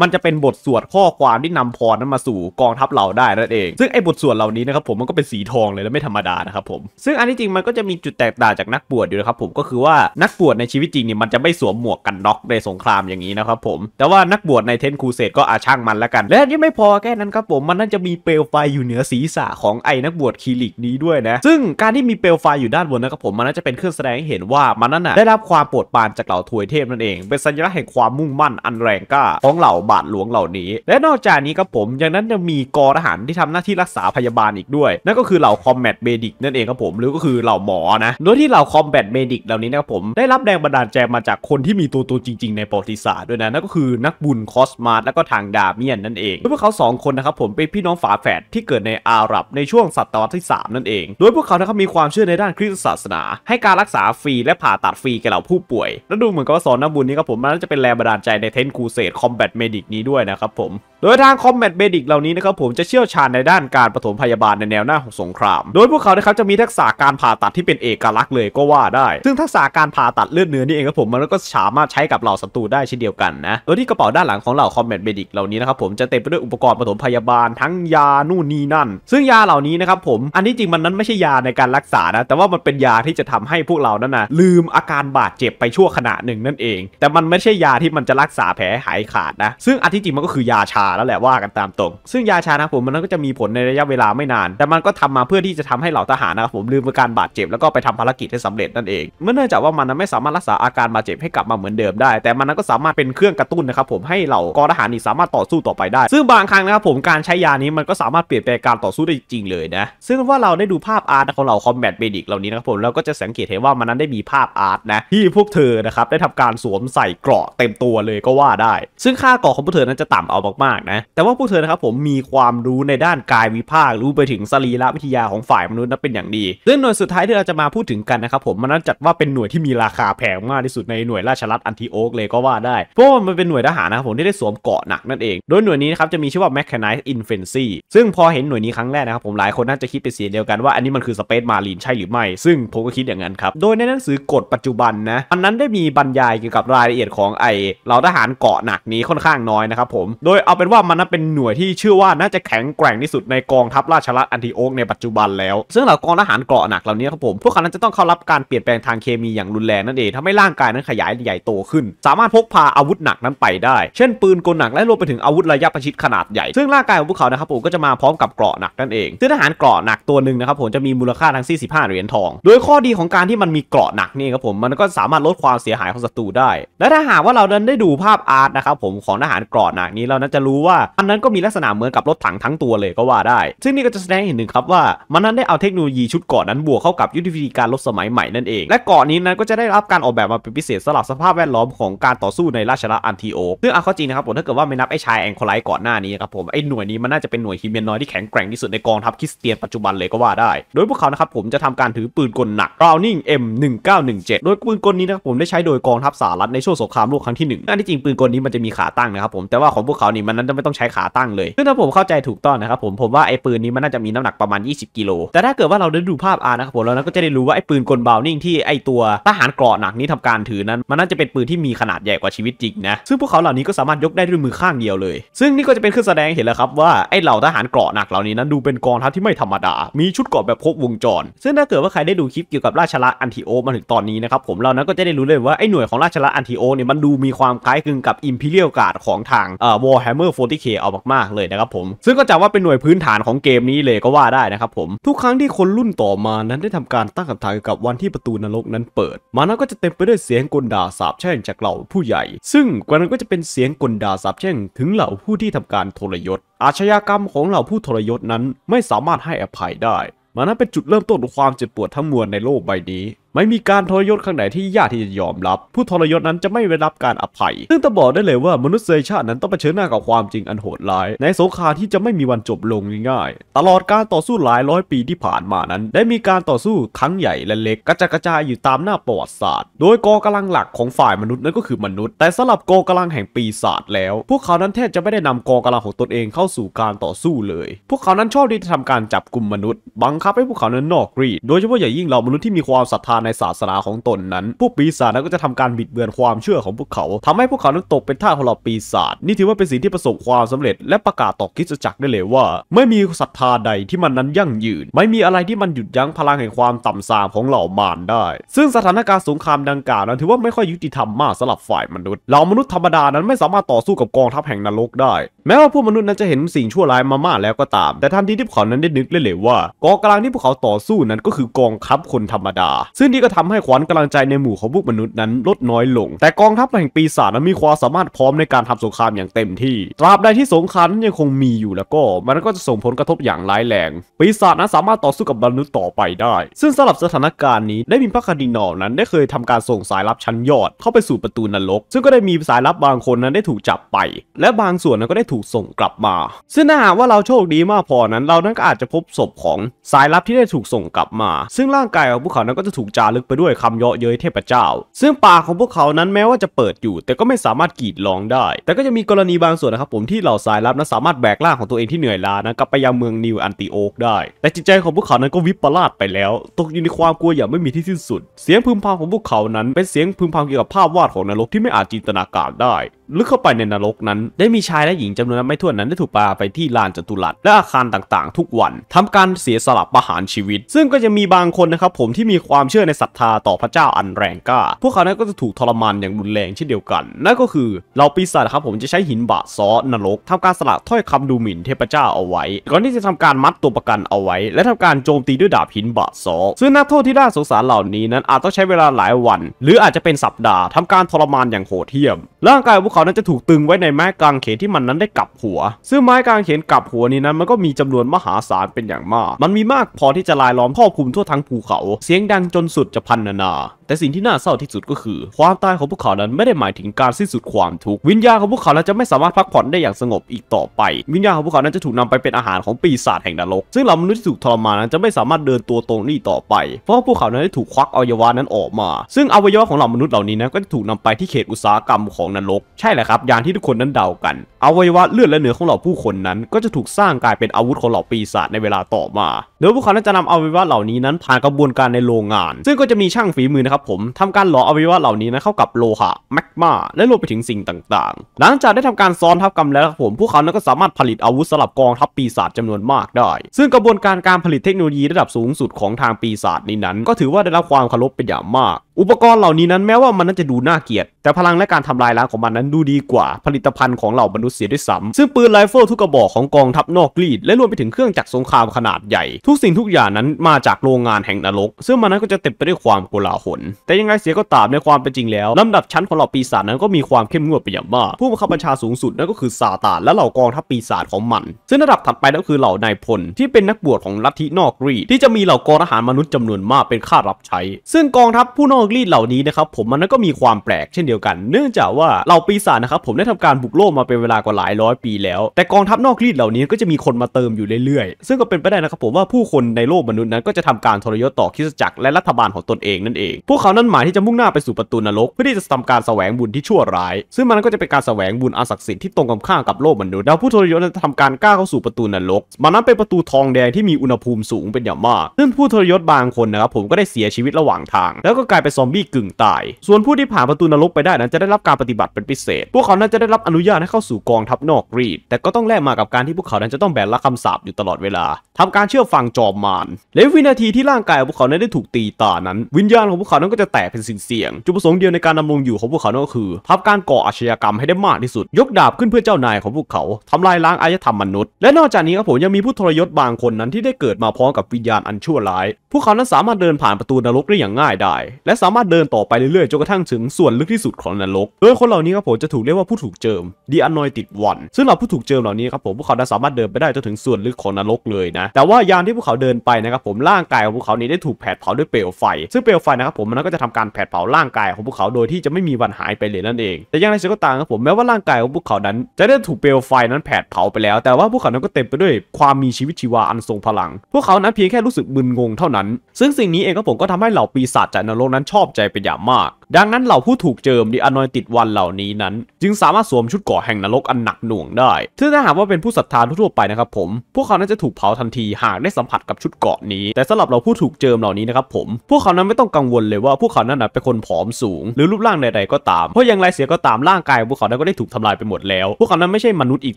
A: มันจะเป็นบทสวดข้อความที่นำพรนั้นมาสู่กองทัพเราได้นั่นเอง ซึ่งไอ้บทสวดเหล่านี้นะครับผมมันก็เป็นสีทองเลยและไม่ธรรมดานะครับผมซึ่งอันที่จริงมันก็จะมีจุดแตกต่างจากนักบวชอยู่นะครับผมก็คือว่านักบวชในชีวิตจริงเนี่ยมันจะไม่สวมหมวกกันน็อกในสงครามอย่างนี้นะครับผมแต่ว่านักบวชในเทนคูเซตก็อาช่างมันละกัน และยังไม่พอแค่นั้นครับผมมันน่าจะมีเปลวไฟอยู่เหนือศีรษะของไอ้นักบวชคีริกนี้ด้วยนะซึ่งการที่มีเปลวไฟอยู่ด้านบนนะครับผมมันน่าจะเป็นเครื่องแสดงให้เห็นว่า มันนั่นน่ะได้รับความโปรดปรานจากเหล่าทวยเทพนั่นเอง เป็นสัญลักษณ์แห่งความมุ่งมั่นอันแรงกล้าของเหล่าบาทหลวงเหล่านี้และนอกจากนี้ครับผม ยังนั้นจะมีกองทหารที่ทำหน้าที่รักษาพยาบาลอีกด้วยนั่นก็คือเหล่าคอมแบทเมดิกนั่นเองครับผม หรือก็คือเหล่าหมอนะโดยที่เหล่าคอมแบทเมดิกเหล่านี้นะครับผม ได้รับแรงบันดาลใจมาจากคนที่มีตัวตนจริงๆในประวัติศาสตร์ด้วยนะนั่นก็คือนักบุญ คอสมาร์ทและก็ทางดาเมียนนั่นเองโดยพวกเขา2คนนะครับผมเป็นพี่น้องฝาแฝดที่เกิดในอาหรับในช่วงศตวรรษที่ 3 นั่นเองโดยพวกเขานะครับมีความเชื่อในด้านคริสตศาสนาให้การรักษาฟรีและผ่าตัดฟรีแก่เหล่าผู้ป่วย และดูเหมือนกับว่าสอนนักบุญนี้ครับผมมันจะเป็นแรงบันดาลใจในเทนคูเซตคอมแบทเมดิกนี้ด้วยนะครับผมโดยทางคอมแบทเบดิกเหล่านี้นะครับผมจะเชี่ยวชาญในด้านการปฐมพยาบาลในแนวหน้าของสงคราม โดยพวกเขานะครับ จะมีทักษะการผ่าตัดที่เป็นเอกลักษณ์เลยก็ว่าได้ ซึ่งทักษะการผ่าตัดเลือดเนื้อนี่เองครับผมมันก็สามารถใช้กับเหล่าศัตรูได้เช่นเดียวกันนะ โดยที่กระเป๋าด้านหลังของเหล่าคอมแบทเบดิกเหล่านี้นะครับผมจะเต็มไปด้วยอุปกรณ์ปฐมพยาบาลทั้งยานู่นนี่นั่น ซึ่งยาเหล่านี้นะครับผมอันนี้จริงมันนั้นไม่ใช่ยาในการรักษานะ แต่ว่ามันเป็นยาที่จะทำให้พวกเรานั้นนะลืมอาการบาดเจ็บไปชั่วขณะหนึ่งนั่นเอง แต่มันไม่ใช่ยาที่มันจะรักษาแผลหายขาดนะ ซึ่งอันที่จริงมันก็คือยาชาแล้วแหละว่ากันตามตรง ซึ่งยาชานะผมมันก็จะมีผลในระยะเวลาไม่นาน แต่มันก็ทำมาเพื่อที่จะทำให้เหล่าทหารนะครับผมลืมอาการบาดเจ็บแล้วก็ไปทำภารกิจให้สำเร็จนั่นเอง เมื่อเนื่องจากว่ามันไม่สามารถรักษาอาการบาดเจ็บให้กลับมาเหมือนเดิมได้ แต่มันก็สามารถเป็นเครื่องกระตุ้นนะครับผมให้เหล่ากองทหารนี่สามารถต่อสู้ต่อไปได้ ซึ่งบางครั้งนะครับผมการใช้ยานี้มันก็สามารถเปลี่ยนแปลงการต่อสู้ได้จริงเลยนะ ซึ่งว่าเราได้ดูภาพอาร์ตของเหล่าคอมแบทเบดิกเหล่านี้นะครับผมเราก็จะสังเกตเห็นว่ามันนั้นได้มีภาพอาร์ตนะที่พวกเธอนะครับได้ทำการสวมใส่เกราะเต็มตัวเลยก็ว่าได้ ซึ่งค่าเกราะของพวกเธอนั้นจะต่ำเอามากนะแต่ว่าพวกเธอนะครับผมมีความรู้ในด้านกายวิภาครู้ไปถึงสรีระวิทยาของฝ่ายมนุษย์นั้นเป็นอย่างดีซึ่งหน่วยสุดท้ายที่เราจะมาพูดถึงกันนะครับผมมันนั้นจัดว่าเป็นหน่วยที่มีราคาแพงมากที่สุดในหน่วยราชรัฐอันทิโอกเลยก็ว่าได้เพราะว่ามันเป็นหน่วยทหารนะครับผมที่ได้สวมเกาะหนักนั่นเอง โดยหน่วยนี้นะครับจะมีชื่อว่า Mechanized i n f a n t y ซึ่งพอเห็นหน่วยนี้ครั้งแรกนะครับผมหลายคนน่าจะคิดเป็นเสียงเดียวกันว่าอันนี้มันคือ Space Marine ใช่หรือไม่ซึ่งผมก็คิดอย่างนั้นครับโดยในหนังสือกฎปัจจุบันนะอันนั้นได้มีบรรยายเกี่ยวกับรายละเอียดของไอเราทหารเกาะหนักนี้ค่อนข้างน้อยนะครับผมโดยเอาเป็นว่ามันนั้นเป็นหน่วยที่เชื่อว่าน่าจะแข็งแกร่งที่สุดในกองทัพราชรัฐอันติโอกในปัจจุบัน แล้วซึ่งเหล่ากองทหารเกราะหนักเหล่านี้ครับผมพวกเขานั้นจะต้องเข้ารับการเปลี่ยนแปลงทางเคมีอย่างรุนแรงนั่นเองทำให้ร่างกายนั้นขยายใหญ่โตขึ้น สามารถพกพาอาวุธหนักนั้นไปได้เช่นปืนกลหนักและรวมไปถึงอาวุธระยะประชิดขนาดใหญ่ ซึ่งร่างกายของพวกเขานะครับผมก็จะมาพร้อมกับเกราะหนักนั่นเองซึ่งทหารเกราะหนักตัวหนึ่งนะครับผมจะมีมูลค่าทั้งสิ5เหรียญทองโดยข้อดีของการที่มันมีเกราะหนักนี่ครับผมมันก็สามารถลดความเสียหายของศัตรูได้ และถ้าหากว่าเรานั้นได้ดูภาพอาร์ตนะครับผมของทหารเกราะหนักนี้เรานั้นจะรูว่าอันนั้นก็มีลักษณะเหมือนกับรถถังทั้งตัวเลยก็ว่าได้ ซึ่งนี่ก็จะแสดงเห็นหนึ่งครับว่า มันนั้นได้เอาเทคโนโลยีชุดเกาะนั้นบวกเข้ากับ ยุทธวิธีการรถสมัยใหม่นั่นเอง และเกาะนี้นั้นก็จะได้รับการออกแบบมา เป็นพิเศษสำหรับสภาพแวดล้อมของการต่อสู้ในราชลาอันทีโอซึ่งเอาข้อจริงนะครับผมถ้าเกิดว่าไม่นับไอ้ชายแองโคไลก่อนหน้านี้ครับผมไอ้หน่วยนี้มันน่าจะเป็นหน่วยฮิเมียนน้อยที่แข็งแกร่งที่สุดในกองทัพคริสเตียนปัจจุบันเลยก็ว่าได้ โดยพวกเขานะครับผมจะทำการถือปืนกลหนัก Browning M1917 โดยปืนกลนี้นะครับผมได้ใช้โดยกองทัพสหรัฐในช่วงสงครามโลกครั้งที่1นั่นที่จริงปืนกลนี้มันจะมีขาตั้งนะครับผมแต่ว่าของพวกเขานี่มันนั้นจะไม่ต้องใช้ขาตั้งเลย ซึ่งถ้าผมเข้าใจถูกต้องนะครับผมผมว่าไอ้ปืนนี้มันน่าจะมีน้ำหนักประมาณ 20 กิโลแต่ถ้าเกิดว่าเราได้ดูภาพอาร์นะครับผมเร้ก็จะได้รู้ว่าไอ้ปืนกลเบานิ่งที่ไอ้ตัวทหารเกราะหนักนี้ทำการถือนั้น มันน่าจะเป็นปืนที่มีขนาดใหญ่กว่าชีวิตจริงนะ ซึ่งพวกเขาเหล่านี้ก็สามารถยกได้ด้วยมือข้างเดียวเลย ซึ่งนี่ก็จะเป็นเครื่องแสดงเห็นแล้วครับว่าไอ้เหล่าทหารเกราะหนักเหล่านี้ นั้นดูเป็นกองทัพที่ไม่ธรรมดา มีชุดเกราะแบบครบวงจร ซึ่งถ้าเกิดว่าใครได้ดูคลิปเกี่ยวกับราชละอันติโอมาถึงตอนนี้นะครับผมเรานั้นก็จะได้รู้เลยว่าไอ้หน่วยของราชละอันติโอเนี่ยมันดูมีความคล้ายคลึงกับอิมพีเรียลการ์ดของทางเอ่อวอร์แฮมเ b 40K เอามากๆ เลยนะครับผม ซึ่งก็จะว่าเป็นหน่วยพื้นฐานของเกมนี้เลยก็ว่าได้นะครับผมทุกครั้งที่คนรุ่นต่อมานั้นได้ทำการตั้งคำถามเกี่ยวกับวันที่ประตูนรกนั้นเปิด มานั้นก็จะเต็มไปด้วยเสียงกลด่าสาบแช่งจากเหล่าผู้ใหญ่ ซึ่งกว่านั้นก็จะเป็นเสียงกลด่าสาบแช่งถึงเหล่าผู้ที่ทำการทรยศอาชญากรรมของเหล่าผู้ทรยศนั้นไม่สามารถให้อภัยได้ มานั้นเป็นจุดเริ่มต้นของความเจ็บปวดทั้งมวลในโลกใบนี้ไม่มีการทรยศข้างไหนที่ยากที่จะยอมรับ ผู้ทรยศนั้นจะไม่ได้รับการอภัย ซึ่งต้องบอกได้เลยว่ามนุษยชาตินั้นต้องเผชิญหน้ากับความจริงอันโหดร้ายในสงครามที่จะไม่มีวันจบลงง่ายๆ ตลอดการต่อสู้หลายร้อยปีที่ผ่านมานั้นได้มีการต่อสู้ทั้งใหญ่และเล็กกระจกระจายอยู่ตามหน้าประวัติศาสตร์ โดยกองกำลังหลักของฝ่ายมนุษย์นั้นก็คือมนุษย์ แต่สำหรับกองกำลังแห่งปีศาจแล้ว พวกเขานั้นแทบจะไม่ได้นำกองกำลังของตนเองเข้าสู่การต่อสู้เลย พวกเขานั้นชอบที่จะทำการจับกลุ่มมนุษย์ บังคับให้พวกเขานั้นนอกรีดโดยเฉพาะอย่างยิ่งเหล่ามนุษย์ที่มีความศรัทธาในศาสนาของตนนั้นพวกปีศาจนั้นก็จะทำการบิดเบือนความเชื่อของพวกเขา ทำให้พวกเขานั้นตกเป็นท่าของเหล่าปีศาจนี่ถือว่าเป็นสิ่งที่ประสบความสำเร็จและประกาศต่อคิสจักรได้เลยว่า ไม่มีศรัทธาใดที่มันนั้นยั่งยืนไม่มีอะไรที่มันหยุดยั้งพลังแห่งความต่ำทรามของเหล่ามารได้ ซึ่งสถานการณ์สงครามดังกล่าวนั้นถือว่าไม่ค่อยยุติธรรมมากสำหรับฝ่ายมนุษย์เหล่ามนุษย์ธรรมดานั้นไม่สามารถต่อสู้กับกองทัพแห่งนรก ได้แม้ว่าพวกมนุษย์นั้นจะเห็นสิ่งชั่วร้ายมามากแล้วก็ตาม แต่ทันทีที่พวกเขานั้นได้นึกเลยว่า กองกลางที่พวกเขาต่อสู้นั้นก็คือกองทัพคนธรรมดา ซึ่งงที่ก็ทำให้ขวัญกำลังใจในหมู่ของพวกมนุษย์นั้นลดน้อยลง แต่กองทัพแห่งปีศาจนั้นมีความสามารถพร้อมในการทำสงครามอย่างเต็มที่ ตราบใดที่สงครามนั้นยังคงมีอยู่แล้วก็มันก็จะส่งผลกระทบอย่างร้ายแรงปีศาจนั้นสามารถต่อสู้กับมนุษย์ต่อไปได้ ซึ่งสำหรับสถานการณ์นี้ได้มีพระคดีนอนั้นได้เคยทำการส่งสายลับชั้นยอด เข้าไปสู่ประตูนรก ซึ่งก็ได้มีสายลับบางคนนั้นได้ถูกจับไปและบางส่วนนั้นก็ได้ถูกส่งกลับมา ซึ่งน่าหากว่าเราโชคดีมากพอนั้น เรานั้นก็อาจจะพบศพของสายลับที่ได้ถูกส่งกลับมา ซึ่งร่างกายของพวกเขานั้นก็จะถูกจาลึกไปด้วยคำเยาะเย้ยเทพเจ้า ซึ่งปากของพวกเขานั้นแม้ว่าจะเปิดอยู่ แต่ก็ไม่สามารถกรีดร้องได้ แต่ก็จะมีกรณีบางส่วนนะครับผมที่เหล่าสายลับนั้นสามารถแบกร่างของตัวเองที่เหนื่อยล้านะกลับไปยังเมืองนิวอันติโอกได้ แต่จิตใจของพวกเขานั้นก็วิปลาสไปแล้ว ตกอยู่ในความกลัวอย่างไม่มีที่สิ้นสุด เสียงพึมพำของพวกเขานั้นเป็นเสียงพึมพำเกี่ยวกับภาพวาดของนรกที่ไม่อาจจินตนาการได้ลึกเข้าไปในนรกนั้นได้มีชายและหญิงจำนวนไม่ถ้วนนั้น ได้ถูกปาไปที่ลานจตุรัสและอาคารต่างๆทุกวัน ทำการเสียสละประหารชีวิต ซึ่งก็จะมีบางคนนะครับผมที่มีความเชื่อในศรัทธาต่อพระเจ้าอันแรงกล้า พวกเขานั้นก็จะถูกทรมานอย่างรุนแรงเช่นเดียวกัน นั่นก็คือเราปีศาจครับผมจะใช้หินบาซ้อนรกทำการสละถ้อยคำดูหมิ่นเทพเจ้าเอาไว้ก่อนที่จะทำการมัดตัวประกันเอาไว้ และทำการโจมตีด้วยดาบหินบาซ้อซึ่งนักโทษที่ไดาสงสารเหล่านี้นั้น อาจต้องใช้เวลาหลายวัน หรืออาจจะเป็นสัปดาห์ทำการทรมานอย่างโหดเหี้ยม ร่างกายพวกเขาานั้นจะถูกตึงไว้ในไม้กางเขนที่มันนั้นได้กลับหัว ซึ่งไม้กางเขนกลับหัวนี้นั้นมันก็มีจำนวนมหาศาลเป็นอย่างมาก มันมีมากพอที่จะลายล้อมครอบคลุมทั่วทั้งภูเขา เสียงดังจนสุดจะพันนาแต่สิ่งที่น่าเศร้าที่สุดก็คือ ความตายของพวกเขานั้นไม่ได้หมายถึงการสิ้นสุดความทุกข์วิญญาณของพวกเขานั้นจะไม่สามารถพักผ่อนได้อย่างสงบอีกต่อไป วิญญาณของพวกเขานั้นจะถูกนำไปเป็นอาหารของปีศาจแห่งนรก ซึ่งเหล่ามนุษย์ที่ถูกทรมานนั้นจะไม่สามารถเดินตัวตรงนี้ต่อไป เพราะพวกเขานั้นได้ถูกควักอวัยวะนั้นออกมาซึ่งอวัยวะของเหล่ามนุษย์เหล่านี้นะก็จะถูกนำไปที่เขตอุตสาหกรรมของนรก ใช่แหละครับอย่างที่ทุกคนนั้นเดากันอวัยวะเลือดและเนื้อของเหล่าผู้คนนั้นก็จะถูกสร้างกลายเป็นอาวุธของเหล่าปีศาจในเวลาต่อมาโดยพวกเขานั้นจะนำอวัยวะเหล่านี้นั้นผ่านกระบวนการในโรงงาน ซึ่งก็จะมีช่างฝีมือนะครับผมทำการหล่ออวัยวะเหล่านี้นะเข้ากับโลหะแมกมาและรวมไปถึงสิ่งต่าง ๆ หลังจากได้ทำการซ้อนทับกันแล้วผมพวกเขานั้นก็สามารถผลิตอาวุธสลับกองทัพปีศาจจำนวนมากได้ ซึ่งกระบวนการการผลิตเทคโนโลยีระดับสูงสุดของทางปีศาจนี้นั้น ก็ถือว่าได้รับความเคารพเป็นอย่างมากอุปกรณ์เหล่านี้นั้นแม้ว่ามันนั้นจะดูน่าเกลียดแต่พลังและการทำลายล้างของมันนั้นดูดีกว่าผลิตภัณฑ์ของเหล่ามนุษย์เสียด้วยซ้ำซึ่งปืนไรเฟิลทุกกระบอกของกองทัพนอกรีดและรวมไปถึงเครื่องจักรสงครามขนาดใหญ่ ทุกสิ่งทุกอย่างนั้นมาจากโรงงานแห่งนรก ซึ่งมันนั้นก็จะเต็มไปด้วยความโกลาหลแต่ยังไงเสียก็ตามในความเป็นจริงแล้วลำดับชั้นของเหล่าปีศาจนั้นก็มีความเข้มงวดเป็นอย่างมากผู้บังคับบัญชาสูงสุดนั่นก็คือซาตานและเหล่ากองทัพปีศาจของมัน ซึ่งระดับถัดไปนั่นคือเหล่านายพลที่เป็นนักบวชของลัทธินอกรีดที่จะมีเหล่ากองทหารมนุษย์จำนวนมากเป็นข้ารับใช้ ซึ่งกองทัพผู้นออกรีดเหล่านี้นะครับผมมันก็มีความแปลกเช่นเดียวกัน เนื่องจากว่าเหล่าปีศาจนะครับผมได้ทำการบุกโลกมาเป็นเวลากว่าหลายร้อยปีแล้ว แต่กองทัพนอกรีดเหล่านี้ก็จะมีคนมาเติมอยู่เรื่อยๆ ซึ่งก็เป็นไปได้นะครับผมว่าผู้คนในโลกมนุษย์นั้นก็จะทำการทรยศต่อคริสจักรและรัฐบาลของตนเองนั่นเองพวกเขานั้นหมายที่จะมุ่งหน้าไปสู่ประตูนรกเพื่อที่จะทำการแสวงบุญที่ชั่วร้ายซึ่งมันก็จะเป็นการแสวงบุญอาศักดิ์สิทธิ์ที่ตรงกับข้ากับโลกมนุษย์แล้วผู้ทรยศจะทำการก้าเข้าสู่ประตูนรกมันนั้นเป็นประตูทองแดงที่มีอุณหภูมิสูงเป็นอย่างมาก ซึ่งผู้ทรยศบางคนนะครับผมก็ได้เสียชีวิตระหว่างทาง แล้วก็กลายเป็นซอมบี้กึ่งตาย ส่วนผู้ที่ผ่านประตูนรกไปได้นั้น จะได้รับการปฏิบัติเป็นพิเศษ พวกเขานั้นจะได้รับอนุญาตให้เข้าสู่กองทัพนอกรีดแต่ก็ต้องแลกมากับการที่พวกเขานั้นจะต้องแบกรับคำสาปอยู่ตลอดเวลา ทำการเชื่อฟังจอมมาร และวินาทีที่ร่างกายของพวกเขานั้นได้ถูกตีตานั้นวิญญาณของพวกเขานั้นก็จะแตกเป็นสิ่งเสี่ยง จุดประสงค์เดียวในการดำรงอยู่ของพวกเขานั้นก็คือทำการก่ออาชญากรรมให้ได้มากที่สุด ยกดาบขึ้นเพื่อเจ้านายของพวกเขาทำลายล้างอารยธรรมมนุษย์ และนอกจากนี้ครับผมยังมีผู้ทรยศบางคนนั้นที่ได้เกิดมาพร้อมกับวิญญาณอันชั่วร้ายพวกเขานั้นสามารถเดินผ่านประตูนรกได้อย่างง่ายได้และสามารถเดินต่อไปเรื่อยๆจนกระทั่งถึงส่วนลึกที่สุดของนรก โดยคนเหล่านี้ครับผมจะถูกเรียกว่าผู้ถูกเจิมดีอนอยติดวัน ซึ่งเหล่าผู้ถูกเจิมเหล่านี้ครับผมพวกเขาสามารถเดินไปได้จนถึงส่วนลึกของนรกเลยนะ แต่ว่ายานที่พวกเขาเดินไปนะครับผมร่างกายของพวกเขานี้ได้ถูกแผดเผาด้วยเปลวไฟ ซึ่งเปลวไฟนะครับผมมันก็จะทำการแผดเผาร่างกายของพวกเขาโดยที่จะไม่มีวันหายไปเลยนั่นเอง แต่อย่างไรเสียก็ตามครับผมแม้ว่าร่างกายของพวกเขานั้นจะได้ถูกเปลวไฟนั้นแผดเผาไปแล้ว แต่ว่าพวกเขานั้นก็เต็มไปด้วยความมีชีวิตชีวาอันทรงพลัง พวกเขานั้นเพียงแค่รู้สึกมึนงงเท่านั้นซึ่งสิ่งนี้เองก็ผมก็ทำให้เหล่าปีศาจจากนรกนั้นชอบใจเป็นอย่างมากดังนั้นเหล่าผู้ถูกเจิมดิอนอยติดวันเหล่านี้นั้น จึงสามารถสวมชุดก่อแห่งนรก อันหนักหน่วงได้ึงถ้าหากว่าเป็นผู้ศรัทธาทั่วไปนะครับผม พวกเขานั้นจะถูกเผาทันทีหากได้สัมผัสกับชุดเกาะนี้ แต่สำหรับเราผู้ถูกเจิมเหล่านี้นะครับผม พวกเขานั้นไม่ต้องกังวลเลยว่าพวกเขานั้นเป็นคนผอมสูง หรือรูปร่างใด ๆ ก็ตาม เพราะอย่างไรเสียก็ตามร่างกายพวกเขานั้นก็ได้ถูกทำลายไปหมดแล้ว พวกเขานั้นไม่ใช่มนุษย์อีก